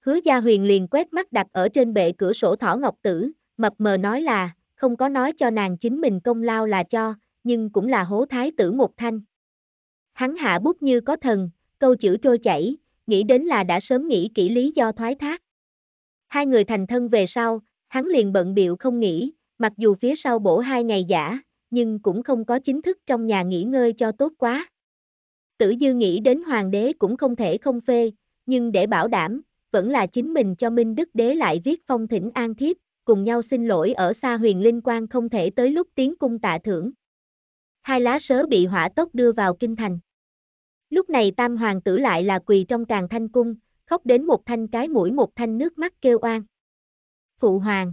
Hứa Gia Huyền liền quét mắt đặt ở trên bệ cửa sổ thỏ ngọc tử, mập mờ nói là, không có nói cho nàng chính mình công lao là cho, nhưng cũng là hố thái tử một thanh. Hắn hạ bút như có thần, câu chữ trôi chảy, nghĩ đến là đã sớm nghĩ kỹ lý do thoái thác. Hai người thành thân về sau, hắn liền bận biệu không nghĩ, mặc dù phía sau bổ hai ngày giả, nhưng cũng không có chính thức trong nhà nghỉ ngơi cho tốt quá. Tử Dư nghĩ đến hoàng đế cũng không thể không phê, nhưng để bảo đảm, vẫn là chính mình cho Minh Đức Đế lại viết phong thỉnh an thiếp, cùng nhau xin lỗi ở xa huyền linh quan không thể tới lúc tiến cung tạ thưởng. Hai lá sớ bị hỏa tốc đưa vào kinh thành. Lúc này tam hoàng tử lại là quỳ trong càng thanh cung, khóc đến một thanh cái mũi một thanh nước mắt kêu oan. Phụ hoàng.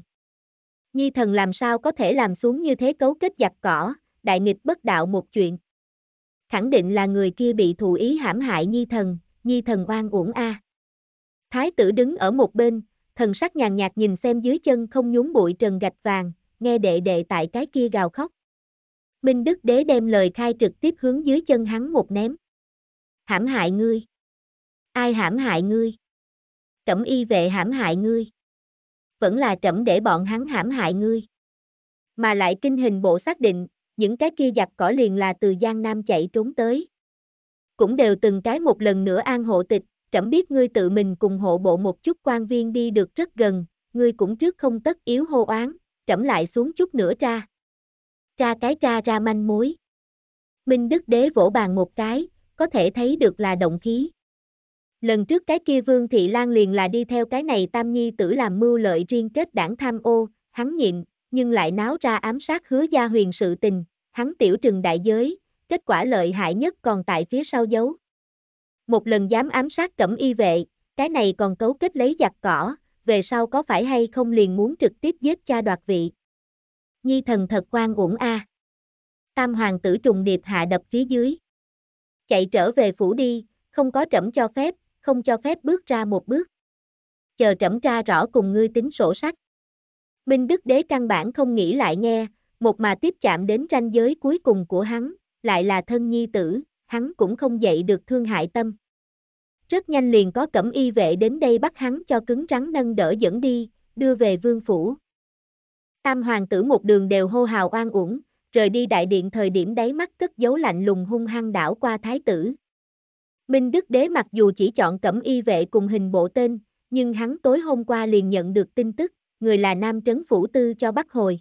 Nhi thần làm sao có thể làm xuống như thế cấu kết giặc cỏ, đại nghịch bất đạo một chuyện khẳng định là người kia bị thụ ý hãm hại nhi thần, nhi thần oan uổng a. Thái tử đứng ở một bên, thần sắc nhàn nhạt nhìn xem dưới chân không nhún bụi trần gạch vàng, nghe đệ đệ tại cái kia gào khóc. Minh Đức Đế đem lời khai trực tiếp hướng dưới chân hắn một ném. Hãm hại ngươi. Ai hãm hại ngươi? trẫm y vệ hãm hại ngươi. Vẫn là trẫm để bọn hắn hãm hại ngươi. Mà lại kinh hình bộ xác định, những cái kia giặc cỏ liền là từ Giang Nam chạy trốn tới. Cũng đều từng cái một lần nữa an hộ tịch, trẫm biết ngươi tự mình cùng hộ bộ một chút quan viên đi được rất gần, ngươi cũng trước không tất yếu hô oán, trẫm lại xuống chút nữa ra. Ra cái ra ra manh mối. Minh Đức Đế vỗ bàn một cái, có thể thấy được là động khí. Lần trước cái kia Vương Thị Lan liền là đi theo cái này Tam Nhi tử làm mưu lợi riêng kết đảng tham ô, hắn nhịn, nhưng lại náo ra ám sát hứa gia huyền sự tình, hắn tiểu trừng đại giới, kết quả lợi hại nhất còn tại phía sau giấu. Một lần dám ám sát cẩm y vệ, cái này còn cấu kết lấy giặc cỏ, về sau có phải hay không liền muốn trực tiếp giết cha đoạt vị. Nhi thần thật quan uổng a. Tam hoàng tử trùng điệp hạ đập phía dưới. Chạy trở về phủ đi, không có trẫm cho phép, không cho phép bước ra một bước. Chờ trẫm tra rõ cùng ngươi tính sổ sách. Minh Đức Đế căn bản không nghĩ lại nghe, một mà tiếp chạm đến ranh giới cuối cùng của hắn, lại là thân nhi tử, hắn cũng không dậy được thương hại tâm. Rất nhanh liền có cẩm y vệ đến đây bắt hắn cho cứng rắn nâng đỡ dẫn đi, đưa về vương phủ. Tam hoàng tử một đường đều hô hào oan uổng, rời đi đại điện thời điểm đáy mắt cất dấu lạnh lùng hung hăng đảo qua thái tử. Minh Đức Đế mặc dù chỉ chọn cẩm y vệ cùng hình bộ tên, nhưng hắn tối hôm qua liền nhận được tin tức, người là nam trấn phủ tư cho bắt hồi.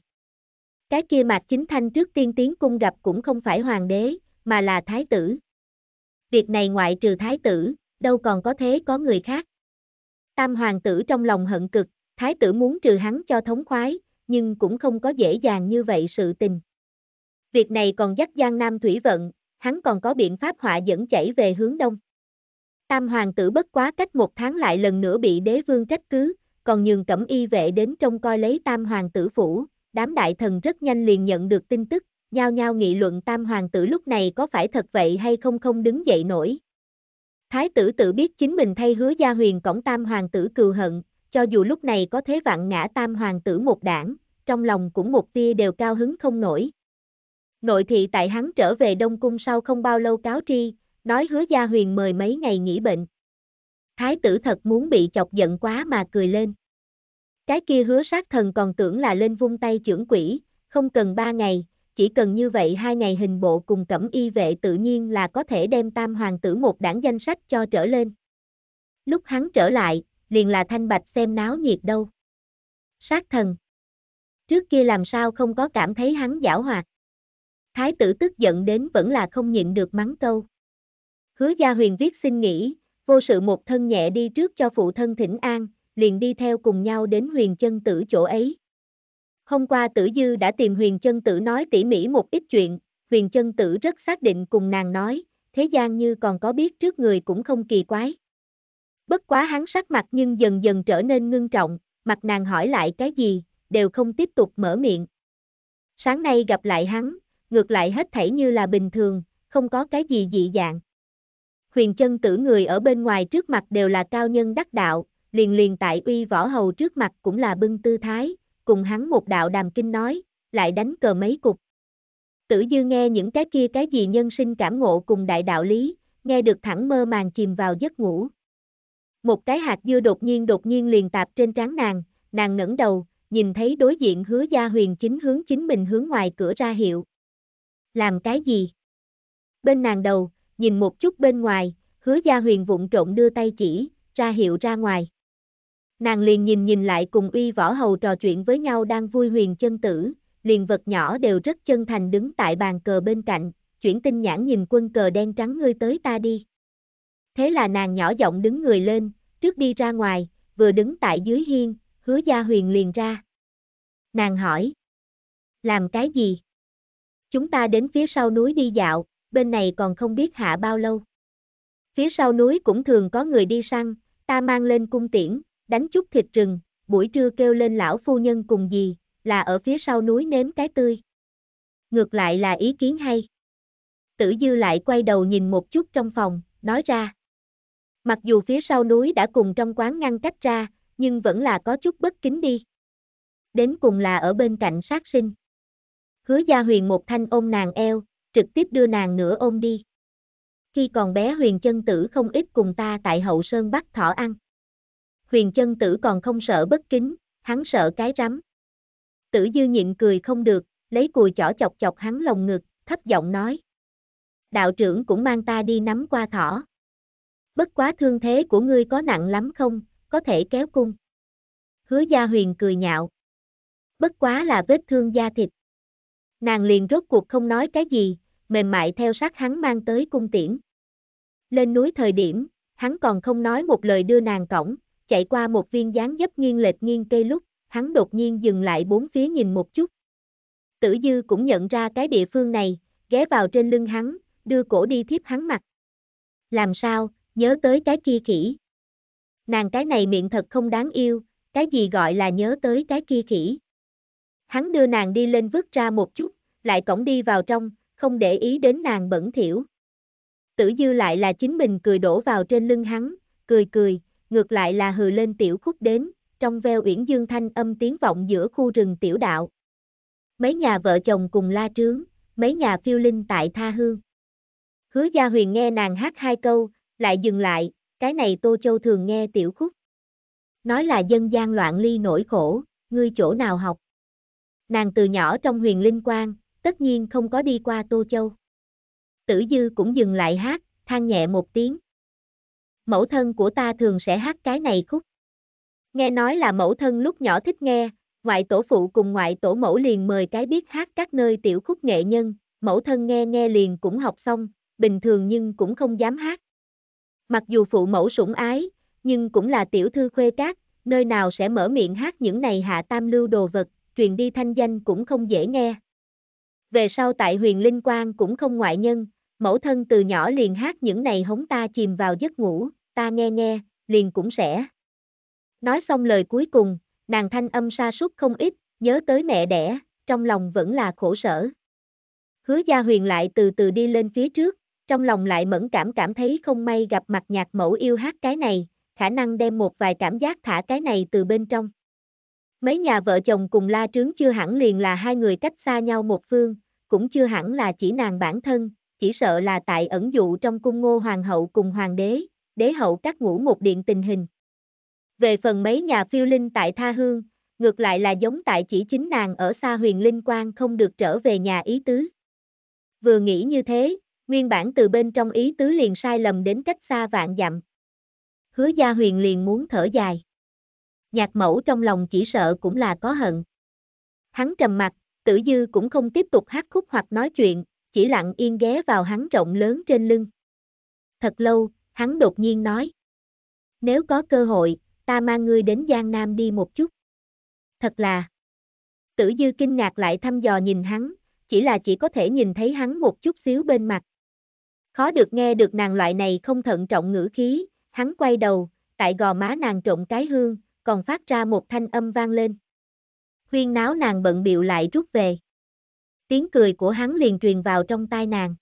Cái kia Mạc Chính Thanh trước tiên tiến cung gặp cũng không phải hoàng đế, mà là thái tử. Việc này ngoại trừ thái tử, đâu còn có thế có người khác. Tam hoàng tử trong lòng hận cực, thái tử muốn trừ hắn cho thống khoái, nhưng cũng không có dễ dàng như vậy sự tình. Việc này còn dắt Giang Nam Thủy Vận, hắn còn có biện pháp họa dẫn chảy về hướng đông. Tam hoàng tử bất quá cách một tháng lại lần nữa bị đế vương trách cứ, còn nhường cẩm y vệ đến trông coi lấy tam hoàng tử phủ, đám đại thần rất nhanh liền nhận được tin tức, nhao nhao nghị luận tam hoàng tử lúc này có phải thật vậy hay không không đứng dậy nổi. Thái tử tự biết chính mình thay hứa gia huyền cổng tam hoàng tử cừu hận, cho dù lúc này có thế vạn ngã tam hoàng tử một đảng, trong lòng cũng một tia đều cao hứng không nổi. Nội thị tại hắn trở về Đông Cung sau không bao lâu cáo tri, nói hứa gia huyền mời mấy ngày nghỉ bệnh. Thái tử thật muốn bị chọc giận quá mà cười lên. Cái kia hứa sát thần còn tưởng là lên vung tay trưởng quỷ, không cần ba ngày, chỉ cần như vậy hai ngày hình bộ cùng cẩm y vệ tự nhiên là có thể đem tam hoàng tử một đảng danh sách cho trở lên. Lúc hắn trở lại, liền là thanh bạch xem náo nhiệt đâu. Sát thần. Trước kia làm sao không có cảm thấy hắn giả hoạt. Thái tử tức giận đến vẫn là không nhịn được mắng câu. Hứa gia huyền viết xin nghỉ, vô sự một thân nhẹ đi trước cho phụ thân thỉnh an, liền đi theo cùng nhau đến huyền chân tử chỗ ấy. Hôm qua tử dư đã tìm huyền chân tử nói tỉ mỉ một ít chuyện, huyền chân tử rất xác định cùng nàng nói, thế gian như còn có biết trước người cũng không kỳ quái. Bất quá hắn sắc mặt nhưng dần dần trở nên ngưng trọng, mặt nàng hỏi lại cái gì, đều không tiếp tục mở miệng. Sáng nay gặp lại hắn, ngược lại hết thảy như là bình thường, không có cái gì dị dạng. Huyền chân tử người ở bên ngoài trước mặt đều là cao nhân đắc đạo, liền liền tại uy võ hầu trước mặt cũng là bưng tư thái, cùng hắn một đạo đàm kinh nói, lại đánh cờ mấy cục. Tử dư nghe những cái kia cái gì nhân sinh cảm ngộ cùng đại đạo lý, nghe được thẳng mơ màng chìm vào giấc ngủ. Một cái hạt dưa đột nhiên đột nhiên liền tạp trên trán nàng, nàng ngẩng đầu, nhìn thấy đối diện hứa gia huyền chính hướng chính mình hướng ngoài cửa ra hiệu. Làm cái gì? Bên nàng đầu, nhìn một chút bên ngoài, hứa gia huyền vụng trộn đưa tay chỉ, ra hiệu ra ngoài. Nàng liền nhìn nhìn lại cùng uy võ hầu trò chuyện với nhau đang vui huyền chân tử, liền vật nhỏ đều rất chân thành đứng tại bàn cờ bên cạnh, chuyển tinh nhãn nhìn quân cờ đen trắng ngươi tới ta đi. Thế là nàng nhỏ giọng đứng người lên, trước đi ra ngoài, vừa đứng tại dưới hiên, hứa gia huyền liền ra. Nàng hỏi, làm cái gì? Chúng ta đến phía sau núi đi dạo, bên này còn không biết hạ bao lâu. Phía sau núi cũng thường có người đi săn, ta mang lên cung tiễn, đánh chút thịt rừng, buổi trưa kêu lên lão phu nhân cùng gì, là ở phía sau núi nếm cái tươi. Ngược lại là ý kiến hay. Tử dư lại quay đầu nhìn một chút trong phòng, nói ra. Mặc dù phía sau núi đã cùng trong quán ngăn cách ra, nhưng vẫn là có chút bất kính đi. Đến cùng là ở bên cạnh sát sinh. Hứa gia huyền một thanh ôm nàng eo, trực tiếp đưa nàng nửa ôm đi. Khi còn bé huyền chân tử không ít cùng ta tại hậu sơn bắt thỏ ăn huyền chân tử còn không sợ bất kính, hắn sợ cái rắm. Tử dư nhịn cười không được, lấy cùi chỏ chọc chọc hắn lồng ngực, thấp giọng nói. Đạo trưởng cũng mang ta đi nắm qua thỏ. Bất quá thương thế của ngươi có nặng lắm không, có thể kéo cung. Hứa gia huyền cười nhạo. Bất quá là vết thương da thịt. Nàng liền rốt cuộc không nói cái gì, mềm mại theo sát hắn mang tới cung tiễn. Lên núi thời điểm, hắn còn không nói một lời đưa nàng cổng, chạy qua một viên dáng dấp nghiêng lệch nghiêng cây lúc, hắn đột nhiên dừng lại bốn phía nhìn một chút. Tử dư cũng nhận ra cái địa phương này, ghé vào trên lưng hắn, đưa cổ đi thiếp hắn mặt. Làm sao, nhớ tới cái kia khỉ. Nàng cái này miệng thật không đáng yêu, cái gì gọi là nhớ tới cái kia khỉ. Hắn đưa nàng đi lên vứt ra một chút, lại cổng đi vào trong, không để ý đến nàng bẩn thỉu. Tử dư lại là chính mình cười đổ vào trên lưng hắn, cười cười, ngược lại là hừ lên tiểu khúc đến, trong veo uyển dương thanh âm tiếng vọng giữa khu rừng tiểu đạo. Mấy nhà vợ chồng cùng la trướng, mấy nhà phiêu linh tại tha hương. Hứa Gia Huyền nghe nàng hát hai câu, lại dừng lại, cái này Tô Châu thường nghe tiểu khúc. Nói là dân gian loạn ly nổi khổ, ngươi chỗ nào học. Nàng từ nhỏ trong huyền linh quang, tất nhiên không có đi qua Tô Châu. Tử Dư cũng dừng lại hát, than nhẹ một tiếng mẫu thân của ta thường sẽ hát cái này khúc. Nghe nói là mẫu thân lúc nhỏ thích nghe, ngoại tổ phụ cùng ngoại tổ mẫu liền mời cái biết hát các nơi tiểu khúc nghệ nhân, mẫu thân nghe nghe liền cũng học xong, bình thường nhưng cũng không dám hát. Mặc dù phụ mẫu sủng ái, nhưng cũng là tiểu thư khuê cát, nơi nào sẽ mở miệng hát những này hạ tam lưu đồ vật, truyền đi thanh danh cũng không dễ nghe. Về sau tại huyền linh quang cũng không ngoại nhân, mẫu thân từ nhỏ liền hát những này hống ta chìm vào giấc ngủ, ta nghe nghe, liền cũng sẽ. Nói xong lời cuối cùng, nàng thanh âm sa sút không ít, nhớ tới mẹ đẻ, trong lòng vẫn là khổ sở. Hứa Gia Huyền lại từ từ đi lên phía trước, trong lòng lại mẫn cảm cảm thấy không may gặp mặt nhạc mẫu yêu hát cái này, khả năng đem một vài cảm giác thả cái này từ bên trong. Mấy nhà vợ chồng cùng la trướng chưa hẳn liền là hai người cách xa nhau một phương, cũng chưa hẳn là chỉ nàng bản thân, chỉ sợ là tại ẩn dụ trong cung ngô hoàng hậu cùng hoàng đế, đế hậu các ngũ một điện tình hình. Về phần mấy nhà phiêu linh tại Tha Hương, ngược lại là giống tại chỉ chính nàng ở xa huyền linh quan không được trở về nhà ý tứ. Vừa nghĩ như thế, nguyên bản từ bên trong ý tứ liền sai lầm đến cách xa vạn dặm. Hứa gia huyền liền muốn thở dài. Nhạc mẫu trong lòng chỉ sợ cũng là có hận. Hắn trầm mặt, tử dư cũng không tiếp tục hát khúc hoặc nói chuyện, chỉ lặng yên ghé vào hắn rộng lớn trên lưng. Thật lâu, hắn đột nhiên nói. Nếu có cơ hội, ta mang ngươi đến Giang Nam đi một chút. Thật là. Tử dư kinh ngạc lại thăm dò nhìn hắn, chỉ là chỉ có thể nhìn thấy hắn một chút xíu bên mặt. Khó được nghe được nàng loại này không thận trọng ngữ khí, hắn quay đầu, tại gò má nàng trộn cái hương, còn phát ra một thanh âm vang lên. Huyên náo nàng bận biệu lại rút về. Tiếng cười của hắn liền truyền vào trong tai nàng.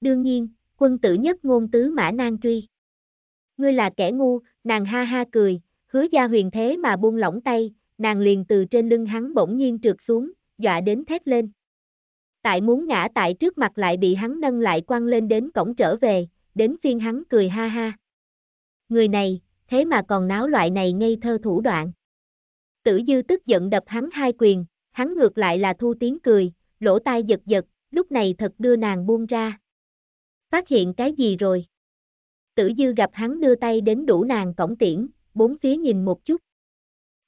Đương nhiên, quân tử nhất ngôn tứ mã nan truy. Ngươi là kẻ ngu, nàng ha ha cười, hứa gia huyền thế mà buông lỏng tay, nàng liền từ trên lưng hắn bỗng nhiên trượt xuống, dọa đến thét lên. Tại muốn ngã tại trước mặt lại bị hắn nâng lại quăng lên đến cổng trở về, đến phiên hắn cười ha ha. Người này, thế mà còn náo loại này ngây thơ thủ đoạn. Tử dư tức giận đập hắn hai quyền, hắn ngược lại là thu tiếng cười, lỗ tai giật giật, lúc này thật đưa nàng buông ra. Phát hiện cái gì rồi? Tử dư gặp hắn đưa tay đến đủ nàng cổng tiễn, bốn phía nhìn một chút.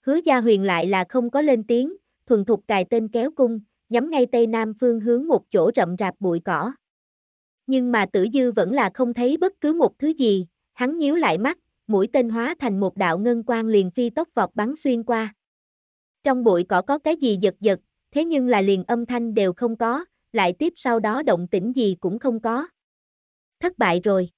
Hứa gia huyền lại là không có lên tiếng, thuần thục cài tên kéo cung, nhắm ngay tây nam phương hướng một chỗ rậm rạp bụi cỏ. Nhưng mà tử dư vẫn là không thấy bất cứ một thứ gì, hắn nhíu lại mắt, mũi tên hóa thành một đạo ngân quang liền phi tốc vọt bắn xuyên qua. Trong bụi cỏ có cái gì giật giật, thế nhưng là liền âm thanh đều không có, lại tiếp sau đó động tĩnh gì cũng không có thất bại rồi.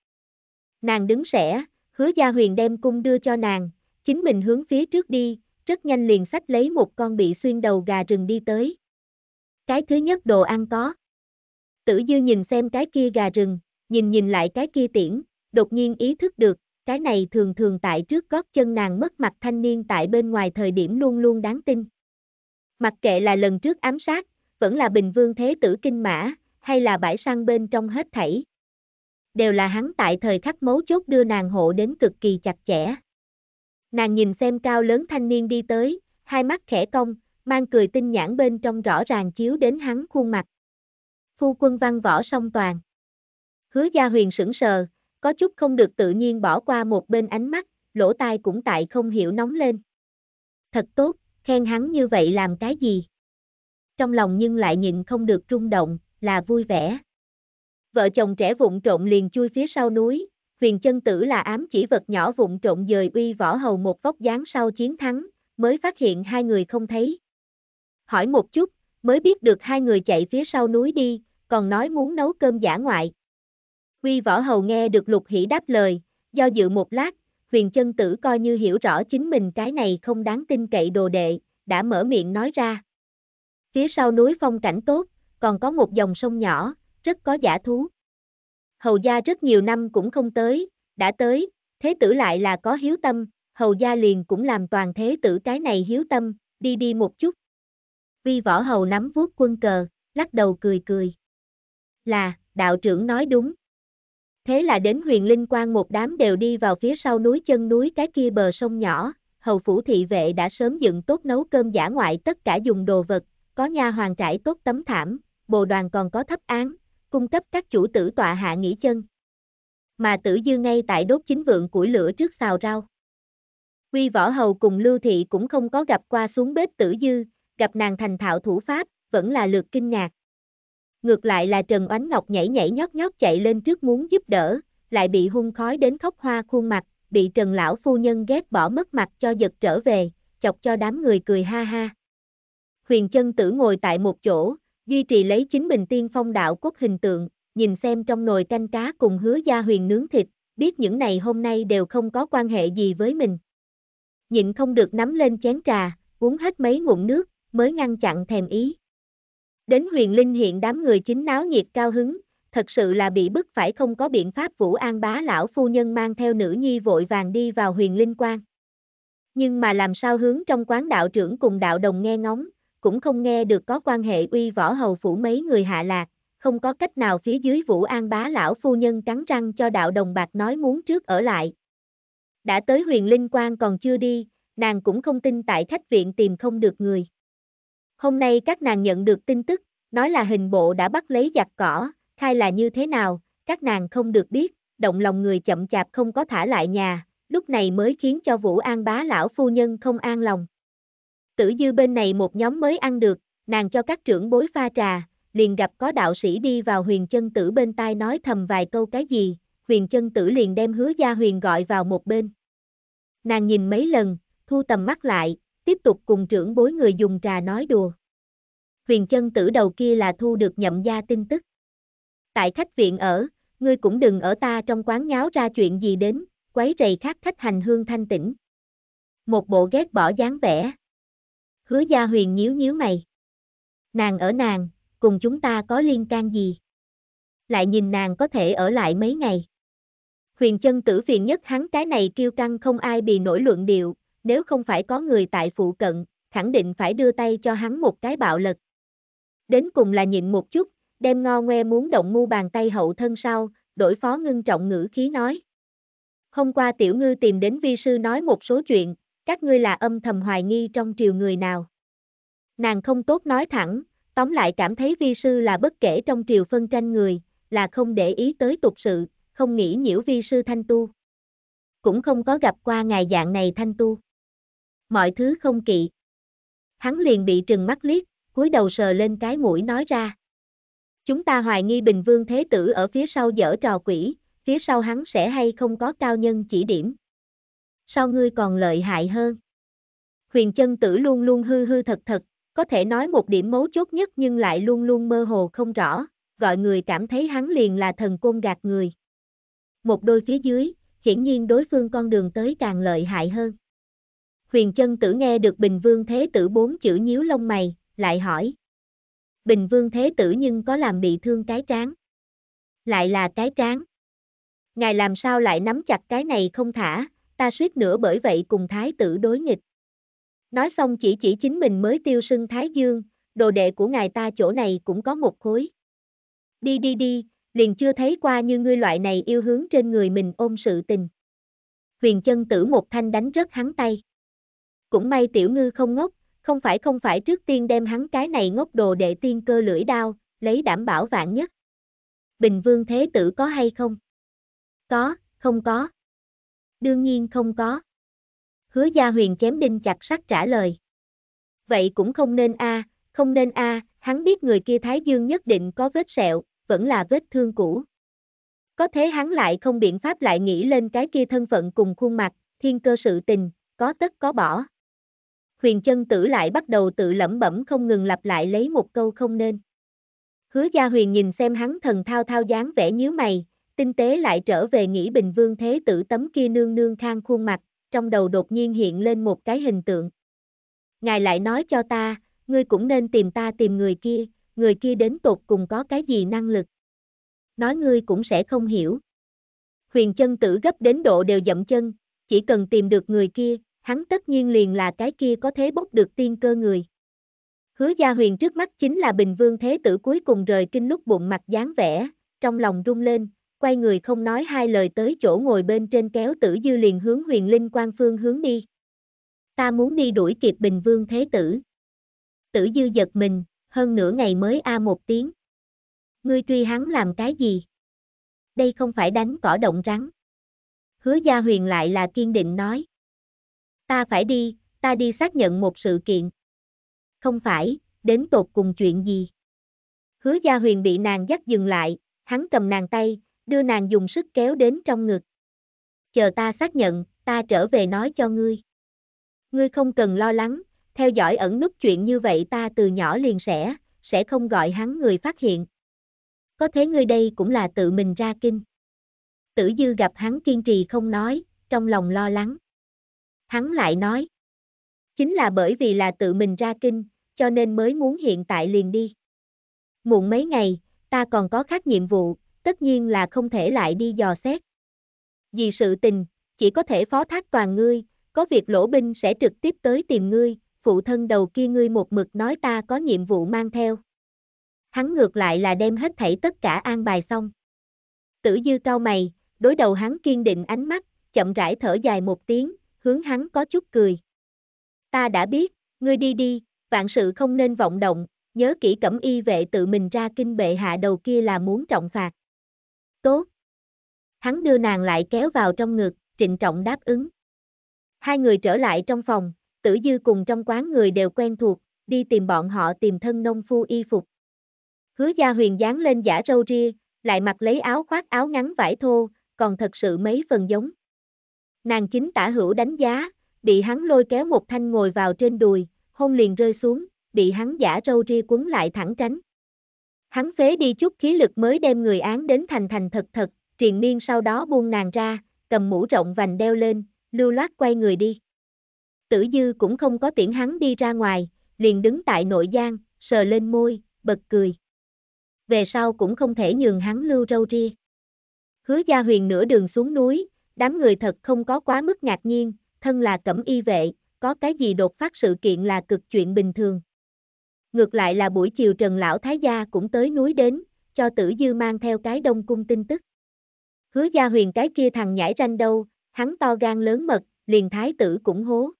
Nàng đứng sẻ, hứa gia huyền đem cung đưa cho nàng, chính mình hướng phía trước đi, rất nhanh liền sách lấy một con bị xuyên đầu gà rừng đi tới. Cái thứ nhất đồ ăn có. Tử dư nhìn xem cái kia gà rừng, nhìn nhìn lại cái kia tiễn, đột nhiên ý thức được, cái này thường thường tại trước gót chân nàng mất mặt thanh niên tại bên ngoài thời điểm luôn luôn đáng tin. Mặc kệ là lần trước ám sát, vẫn là bình vương thế tử kinh mã, hay là bãi săn bên trong hết thảy đều là hắn tại thời khắc mấu chốt đưa nàng hộ đến cực kỳ chặt chẽ. Nàng nhìn xem cao lớn thanh niên đi tới, hai mắt khẽ cong, mang cười tinh nhãn bên trong rõ ràng chiếu đến hắn khuôn mặt. Phu quân văn võ song toàn. Hứa gia huyền sững sờ, có chút không được tự nhiên bỏ qua một bên ánh mắt, lỗ tai cũng tại không hiểu nóng lên. Thật tốt, khen hắn như vậy làm cái gì? Trong lòng nhưng lại nhịn không được rung động, là vui vẻ vợ chồng trẻ vụng trộn liền chui phía sau núi, huyền chân tử là ám chỉ vật nhỏ vụng trộn dời uy võ hầu một vóc dáng sau chiến thắng, mới phát hiện hai người không thấy. Hỏi một chút, mới biết được hai người chạy phía sau núi đi, còn nói muốn nấu cơm giả ngoại. Uy võ hầu nghe được lục hỷ đáp lời, do dự một lát, huyền chân tử coi như hiểu rõ chính mình cái này không đáng tin cậy đồ đệ, đã mở miệng nói ra. Phía sau núi phong cảnh tốt, còn có một dòng sông nhỏ, rất có giả thú. Hầu gia rất nhiều năm cũng không tới, đã tới, thế tử lại là có hiếu tâm, hầu gia liền cũng làm toàn thế tử cái này hiếu tâm, đi đi một chút. Vi võ hầu nắm vuốt quân cờ, lắc đầu cười cười. Là, đạo trưởng nói đúng. Thế là đến huyền linh quan một đám đều đi vào phía sau núi chân núi cái kia bờ sông nhỏ, hầu phủ thị vệ đã sớm dựng tốt nấu cơm giả ngoại tất cả dùng đồ vật, có nha hoàng trải tốt tấm thảm, bồ đoàn còn có thấp án, cung cấp các chủ tử tọa hạ nghỉ chân. Mà tử dư ngay tại đốt chính vượng củi lửa trước xào rau. Quy võ hầu cùng Lưu Thị cũng không có gặp qua xuống bếp tử dư, gặp nàng thành thạo thủ pháp, vẫn là lượt kinh ngạc. Ngược lại là Trần Oánh Ngọc nhảy nhảy nhót nhót chạy lên trước muốn giúp đỡ, lại bị hung khói đến khóc hoa khuôn mặt, bị Trần Lão Phu Nhân ghét bỏ mất mặt cho giật trở về, chọc cho đám người cười ha ha. Huyền chân tử ngồi tại một chỗ, duy trì lấy chính mình tiên phong đạo quốc hình tượng, nhìn xem trong nồi canh cá cùng hứa gia huyền nướng thịt, biết những này hôm nay đều không có quan hệ gì với mình. Nhịn không được nắm lên chén trà, uống hết mấy ngụm nước, mới ngăn chặn thèm ý. Đến huyền linh hiện đám người chính náo nhiệt cao hứng, thật sự là bị bức phải không có biện pháp Vũ An bá lão phu nhân mang theo nữ nhi vội vàng đi vào huyền linh quan. Nhưng mà làm sao hướng trong quán đạo trưởng cùng đạo đồng nghe ngóng, cũng không nghe được có quan hệ uy võ hầu phủ mấy người hạ lạc, không có cách nào phía dưới Vũ An bá lão phu nhân cắn răng cho đạo đồng bạc nói muốn trước ở lại. Đã tới huyền linh quan còn chưa đi, nàng cũng không tin tại khách viện tìm không được người. Hôm nay các nàng nhận được tin tức, nói là hình bộ đã bắt lấy giặt cỏ, khai là như thế nào, các nàng không được biết, động lòng người chậm chạp không có thả lại nhà, lúc này mới khiến cho Vũ An bá lão phu nhân không an lòng. Tử dư bên này một nhóm mới ăn được, nàng cho các trưởng bối pha trà, liền gặp có đạo sĩ đi vào huyền chân tử bên tai nói thầm vài câu cái gì, huyền chân tử liền đem hứa gia huyền gọi vào một bên. Nàng nhìn mấy lần, thu tầm mắt lại, tiếp tục cùng trưởng bối người dùng trà nói đùa. Huyền chân tử đầu kia là thu được nhậm gia tin tức. Tại khách viện ở, ngươi cũng đừng ở ta trong quán nháo ra chuyện gì đến, quấy rầy khác khách hành hương thanh tĩnh. Một bộ ghét bỏ dáng vẻ. Hứa Gia Huyền nhíu nhíu mày. Nàng ở nàng, cùng chúng ta có liên can gì? Lại nhìn nàng có thể ở lại mấy ngày. Huyền chân tử phiền nhất hắn cái này kêu căng không ai bị nổi luận điệu, nếu không phải có người tại phụ cận, khẳng định phải đưa tay cho hắn một cái bạo lực Đến cùng là nhịn một chút, đem ngo ngoe muốn động mu bàn tay hậu thân sau, đổi phó ngưng trọng ngữ khí nói. Hôm qua tiểu ngư tìm đến vi sư nói một số chuyện, các ngươi là âm thầm hoài nghi trong triều người nào. Nàng không tốt nói thẳng, tóm lại cảm thấy vi sư là bất kể trong triều phân tranh người, là không để ý tới tục sự, không nghĩ nhiễu vi sư thanh tu. Cũng không có gặp qua ngài dạng này thanh tu. Mọi thứ không kỵ. Hắn liền bị trừng mắt liếc, cúi đầu sờ lên cái mũi nói ra. Chúng ta hoài nghi Bình Vương Thế Tử ở phía sau dở trò quỷ, phía sau hắn sẽ hay không có cao nhân chỉ điểm sao ngươi còn lợi hại hơn? Huyền chân tử luôn luôn hư hư thật thật, có thể nói một điểm mấu chốt nhất nhưng lại luôn luôn mơ hồ không rõ, gọi người cảm thấy hắn liền là thần côn gạt người. Một đôi phía dưới, hiển nhiên đối phương con đường tới càng lợi hại hơn. Huyền chân tử nghe được Bình Vương Thế Tử bốn chữ nhíu lông mày, lại hỏi. Bình Vương Thế Tử nhưng có làm bị thương cái tráng, Lại là cái tráng, Ngài làm sao lại nắm chặt cái này không thả, ta suýt nữa bởi vậy cùng thái tử đối nghịch. Nói xong chỉ chỉ chính mình mới tiêu sưng thái dương, đồ đệ của ngài ta chỗ này cũng có một khối. Đi đi đi, liền chưa thấy qua như ngươi loại này yêu hướng trên người mình ôm sự tình. Huyền chân tử một thanh đánh rất hắn tay. Cũng may tiểu ngư không ngốc, không phải không phải trước tiên đem hắn cái này ngốc đồ đệ tiên cơ lưỡi đao, lấy đảm bảo vạn nhất. Bình vương thế tử có hay không? Có, không có đương nhiên không có. Hứa Gia Huyền chém đinh chặt sắt trả lời. Vậy cũng không nên a, không nên a, hắn biết người kia Thái Dương nhất định có vết sẹo, vẫn là vết thương cũ. Có thế hắn lại không biện pháp lại nghĩ lên cái kia thân phận cùng khuôn mặt, thiên cơ sự tình, có tất có bỏ. Huyền chân tử lại bắt đầu tự lẩm bẩm không ngừng lặp lại lấy một câu không nên. Hứa Gia Huyền nhìn xem hắn thần thao thao dáng vẻ nhíu mày, tinh tế lại trở về nghĩ Bình Vương Thế Tử tấm kia nương nương khang khuôn mặt, trong đầu đột nhiên hiện lên một cái hình tượng. Ngài lại nói cho ta, ngươi cũng nên tìm ta tìm người kia, người kia đến tột cùng có cái gì năng lực. Nói ngươi cũng sẽ không hiểu. Huyền chân tử gấp đến độ đều dậm chân, chỉ cần tìm được người kia, hắn tất nhiên liền là cái kia có thế bốc được tiên cơ người. Hứa gia huyền trước mắt chính là bình vương thế tử cuối cùng rời kinh lúc bụng mặt dáng vẻ, trong lòng rung lên, quay người không nói hai lời tới chỗ ngồi bên trên kéo tử dư liền hướng huyền linh quan phương hướng đi. Ta muốn đi đuổi kịp bình vương thế tử. Tử dư giật mình, hơn nửa ngày mới a một tiếng. Ngươi truy hắn làm cái gì? Đây không phải đánh cỏ động rắn. Hứa gia huyền lại là kiên định nói. Ta phải đi, ta đi xác nhận một sự kiện. Không phải, đến tột cùng chuyện gì? Hứa gia huyền bị nàng dắt dừng lại, hắn cầm nàng tay, đưa nàng dùng sức kéo đến trong ngực. Chờ ta xác nhận, ta trở về nói cho ngươi. Ngươi không cần lo lắng, theo dõi ẩn nút chuyện như vậy ta từ nhỏ liền sẽ, sẽ không gọi hắn người phát hiện. Có thế ngươi đây cũng là tự mình ra kinh. Tử dư gặp hắn kiên trì không nói, trong lòng lo lắng. Hắn lại nói. Chính là bởi vì là tự mình ra kinh, cho nên mới muốn hiện tại liền đi. Muộn mấy ngày, ta còn có khác nhiệm vụ, tất nhiên là không thể lại đi dò xét. Vì sự tình, chỉ có thể phó thác toàn ngươi, có việc lỗ binh sẽ trực tiếp tới tìm ngươi, phụ thân đầu kia ngươi một mực nói ta có nhiệm vụ mang theo. Hắn ngược lại là đem hết thảy tất cả an bài xong. Tử dư cao mày, đối đầu hắn kiên định ánh mắt, chậm rãi thở dài một tiếng, hướng hắn có chút cười. Ta đã biết, ngươi đi đi, vạn sự không nên vọng động, nhớ kỹ cẩm y vệ tự mình ra kinh bệ hạ đầu kia là muốn trọng phạt. Tốt. Hắn đưa nàng lại kéo vào trong ngực, trịnh trọng đáp ứng. Hai người trở lại trong phòng, tử dư cùng trong quán người đều quen thuộc, đi tìm bọn họ tìm thân nông phu y phục. Hứa gia huyền dán lên giả râu ria, lại mặc lấy áo khoác áo ngắn vải thô, còn thật sự mấy phần giống. Nàng chính tả hữu đánh giá, bị hắn lôi kéo một thanh ngồi vào trên đùi, hôn liền rơi xuống, bị hắn giả râu ria cuốn lại thẳng tránh. Hắn phế đi chút khí lực mới đem người án đến thành thành thật thật, triền miên sau đó buông nàng ra, cầm mũ rộng vành đeo lên, lưu loát quay người đi. Tử dư cũng không có tiễn hắn đi ra ngoài, liền đứng tại nội gian, sờ lên môi, bật cười. Về sau cũng không thể nhường hắn lưu râu ria. Hứa gia huyền nửa đường xuống núi, đám người thật không có quá mức ngạc nhiên, thân là cẩm y vệ, có cái gì đột phát sự kiện là cực chuyện bình thường. Ngược lại là buổi chiều Trần Lão Thái Gia cũng tới núi đến, cho tử dư mang theo cái đông cung tin tức. Hứa gia huyền cái kia thằng nhãi ranh đâu, hắn to gan lớn mật, liền thái tử cũng hố.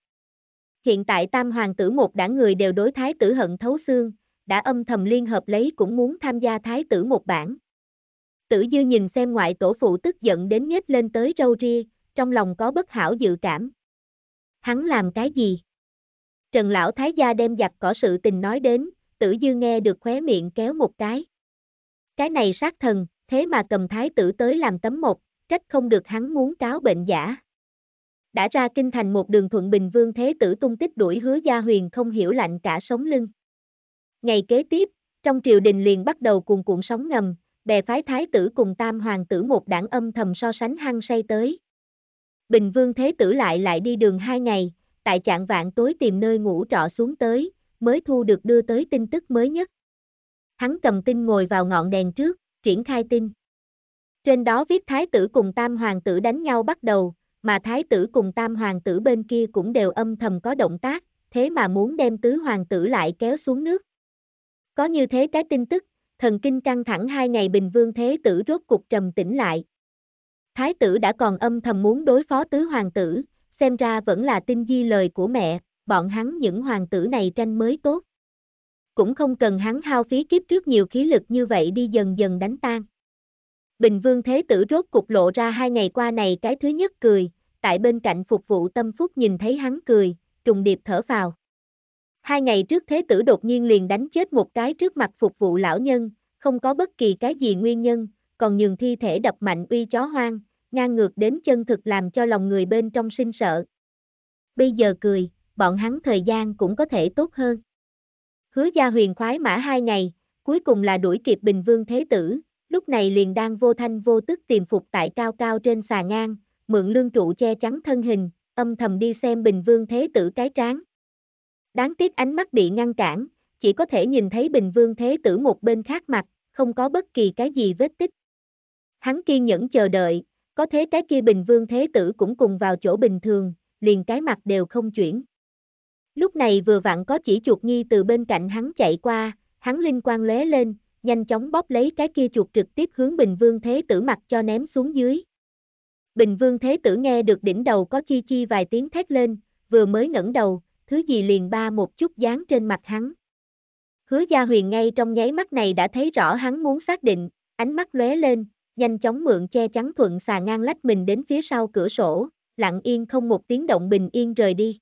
Hiện tại tam hoàng tử một đảng người đều đối thái tử hận thấu xương, đã âm thầm liên hợp lấy cũng muốn tham gia thái tử một bản. Tử dư nhìn xem ngoại tổ phụ tức giận đến nhếch lên tới râu ria, trong lòng có bất hảo dự cảm. Hắn làm cái gì? Trần Lão Thái Gia đem giặc cỏ sự tình nói đến, tử dư nghe được khóe miệng kéo một cái. Cái này sát thần, thế mà cầm thái tử tới làm tấm một, trách không được hắn muốn cáo bệnh giả. Đã ra kinh thành một đường thuận bình vương thế tử tung tích đuổi hứa gia huyền không hiểu lạnh cả sống lưng. Ngày kế tiếp, trong triều đình liền bắt đầu cuồn cuộn sóng ngầm, bè phái thái tử cùng tam hoàng tử một đảng âm thầm so sánh hăng say tới. Bình vương thế tử lại lại đi đường hai ngày, tại trạng vạn tối tìm nơi ngủ trọ xuống tới, mới thu được đưa tới tin tức mới nhất. Hắn cầm tin ngồi vào ngọn đèn trước, triển khai tin. Trên đó viết thái tử cùng tam hoàng tử đánh nhau bắt đầu, mà thái tử cùng tam hoàng tử bên kia cũng đều âm thầm có động tác, thế mà muốn đem tứ hoàng tử lại kéo xuống nước. Có như thế cái tin tức, thần kinh căng thẳng hai ngày bình vương thế tử rốt cục trầm tĩnh lại. Thái tử đã còn âm thầm muốn đối phó tứ hoàng tử, xem ra vẫn là tin di lời của mẹ, bọn hắn những hoàng tử này tranh mới tốt. Cũng không cần hắn hao phí kiếp trước nhiều khí lực như vậy đi dần dần đánh tan. Bình vương thế tử rốt cục lộ ra hai ngày qua này cái thứ nhất cười, tại bên cạnh phục vụ tâm phúc nhìn thấy hắn cười, trùng điệp thở vào. Hai ngày trước thế tử đột nhiên liền đánh chết một cái trước mặt phục vụ lão nhân, không có bất kỳ cái gì nguyên nhân, còn nhường thi thể đập mạnh uy chó hoang, ngang ngược đến chân thực làm cho lòng người bên trong sinh sợ. Bây giờ cười, bọn hắn thời gian cũng có thể tốt hơn. Hứa gia huyền khoái mã hai ngày, cuối cùng là đuổi kịp Bình Vương Thế Tử, lúc này liền đang vô thanh vô tức tìm phục tại cao cao trên xà ngang, mượn lương trụ che chắn thân hình, âm thầm đi xem Bình Vương Thế Tử cái tráng. Đáng tiếc ánh mắt bị ngăn cản, chỉ có thể nhìn thấy Bình Vương Thế Tử một bên khác mặt, không có bất kỳ cái gì vết tích. Hắn kiên nhẫn chờ đợi, có thế cái kia bình vương thế tử cũng cùng vào chỗ bình thường, liền cái mặt đều không chuyển. Lúc này vừa vặn có chỉ chuột nhi từ bên cạnh hắn chạy qua, hắn linh quang lóe lên, nhanh chóng bóp lấy cái kia chuột trực tiếp hướng bình vương thế tử mặt cho ném xuống dưới. Bình vương thế tử nghe được đỉnh đầu có chi chi vài tiếng thét lên, vừa mới ngẩng đầu, thứ gì liền ba một chút dán trên mặt hắn. Hứa gia huyền ngay trong nháy mắt này đã thấy rõ hắn muốn xác định, ánh mắt lóe lên, nhanh chóng mượn che chắn thuận xà ngang lách mình đến phía sau cửa sổ, lặng yên không một tiếng động bình yên rời đi.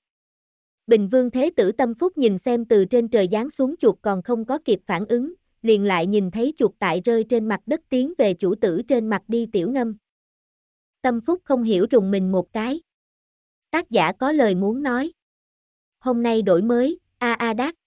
Bình vương thế tử tâm phúc nhìn xem từ trên trời giáng xuống chuột còn không có kịp phản ứng, liền lại nhìn thấy chuột tại rơi trên mặt đất tiến về chủ tử trên mặt đi tiểu ngâm. Tâm phúc không hiểu rùng mình một cái. Tác giả có lời muốn nói. Hôm nay đổi mới, a a đát.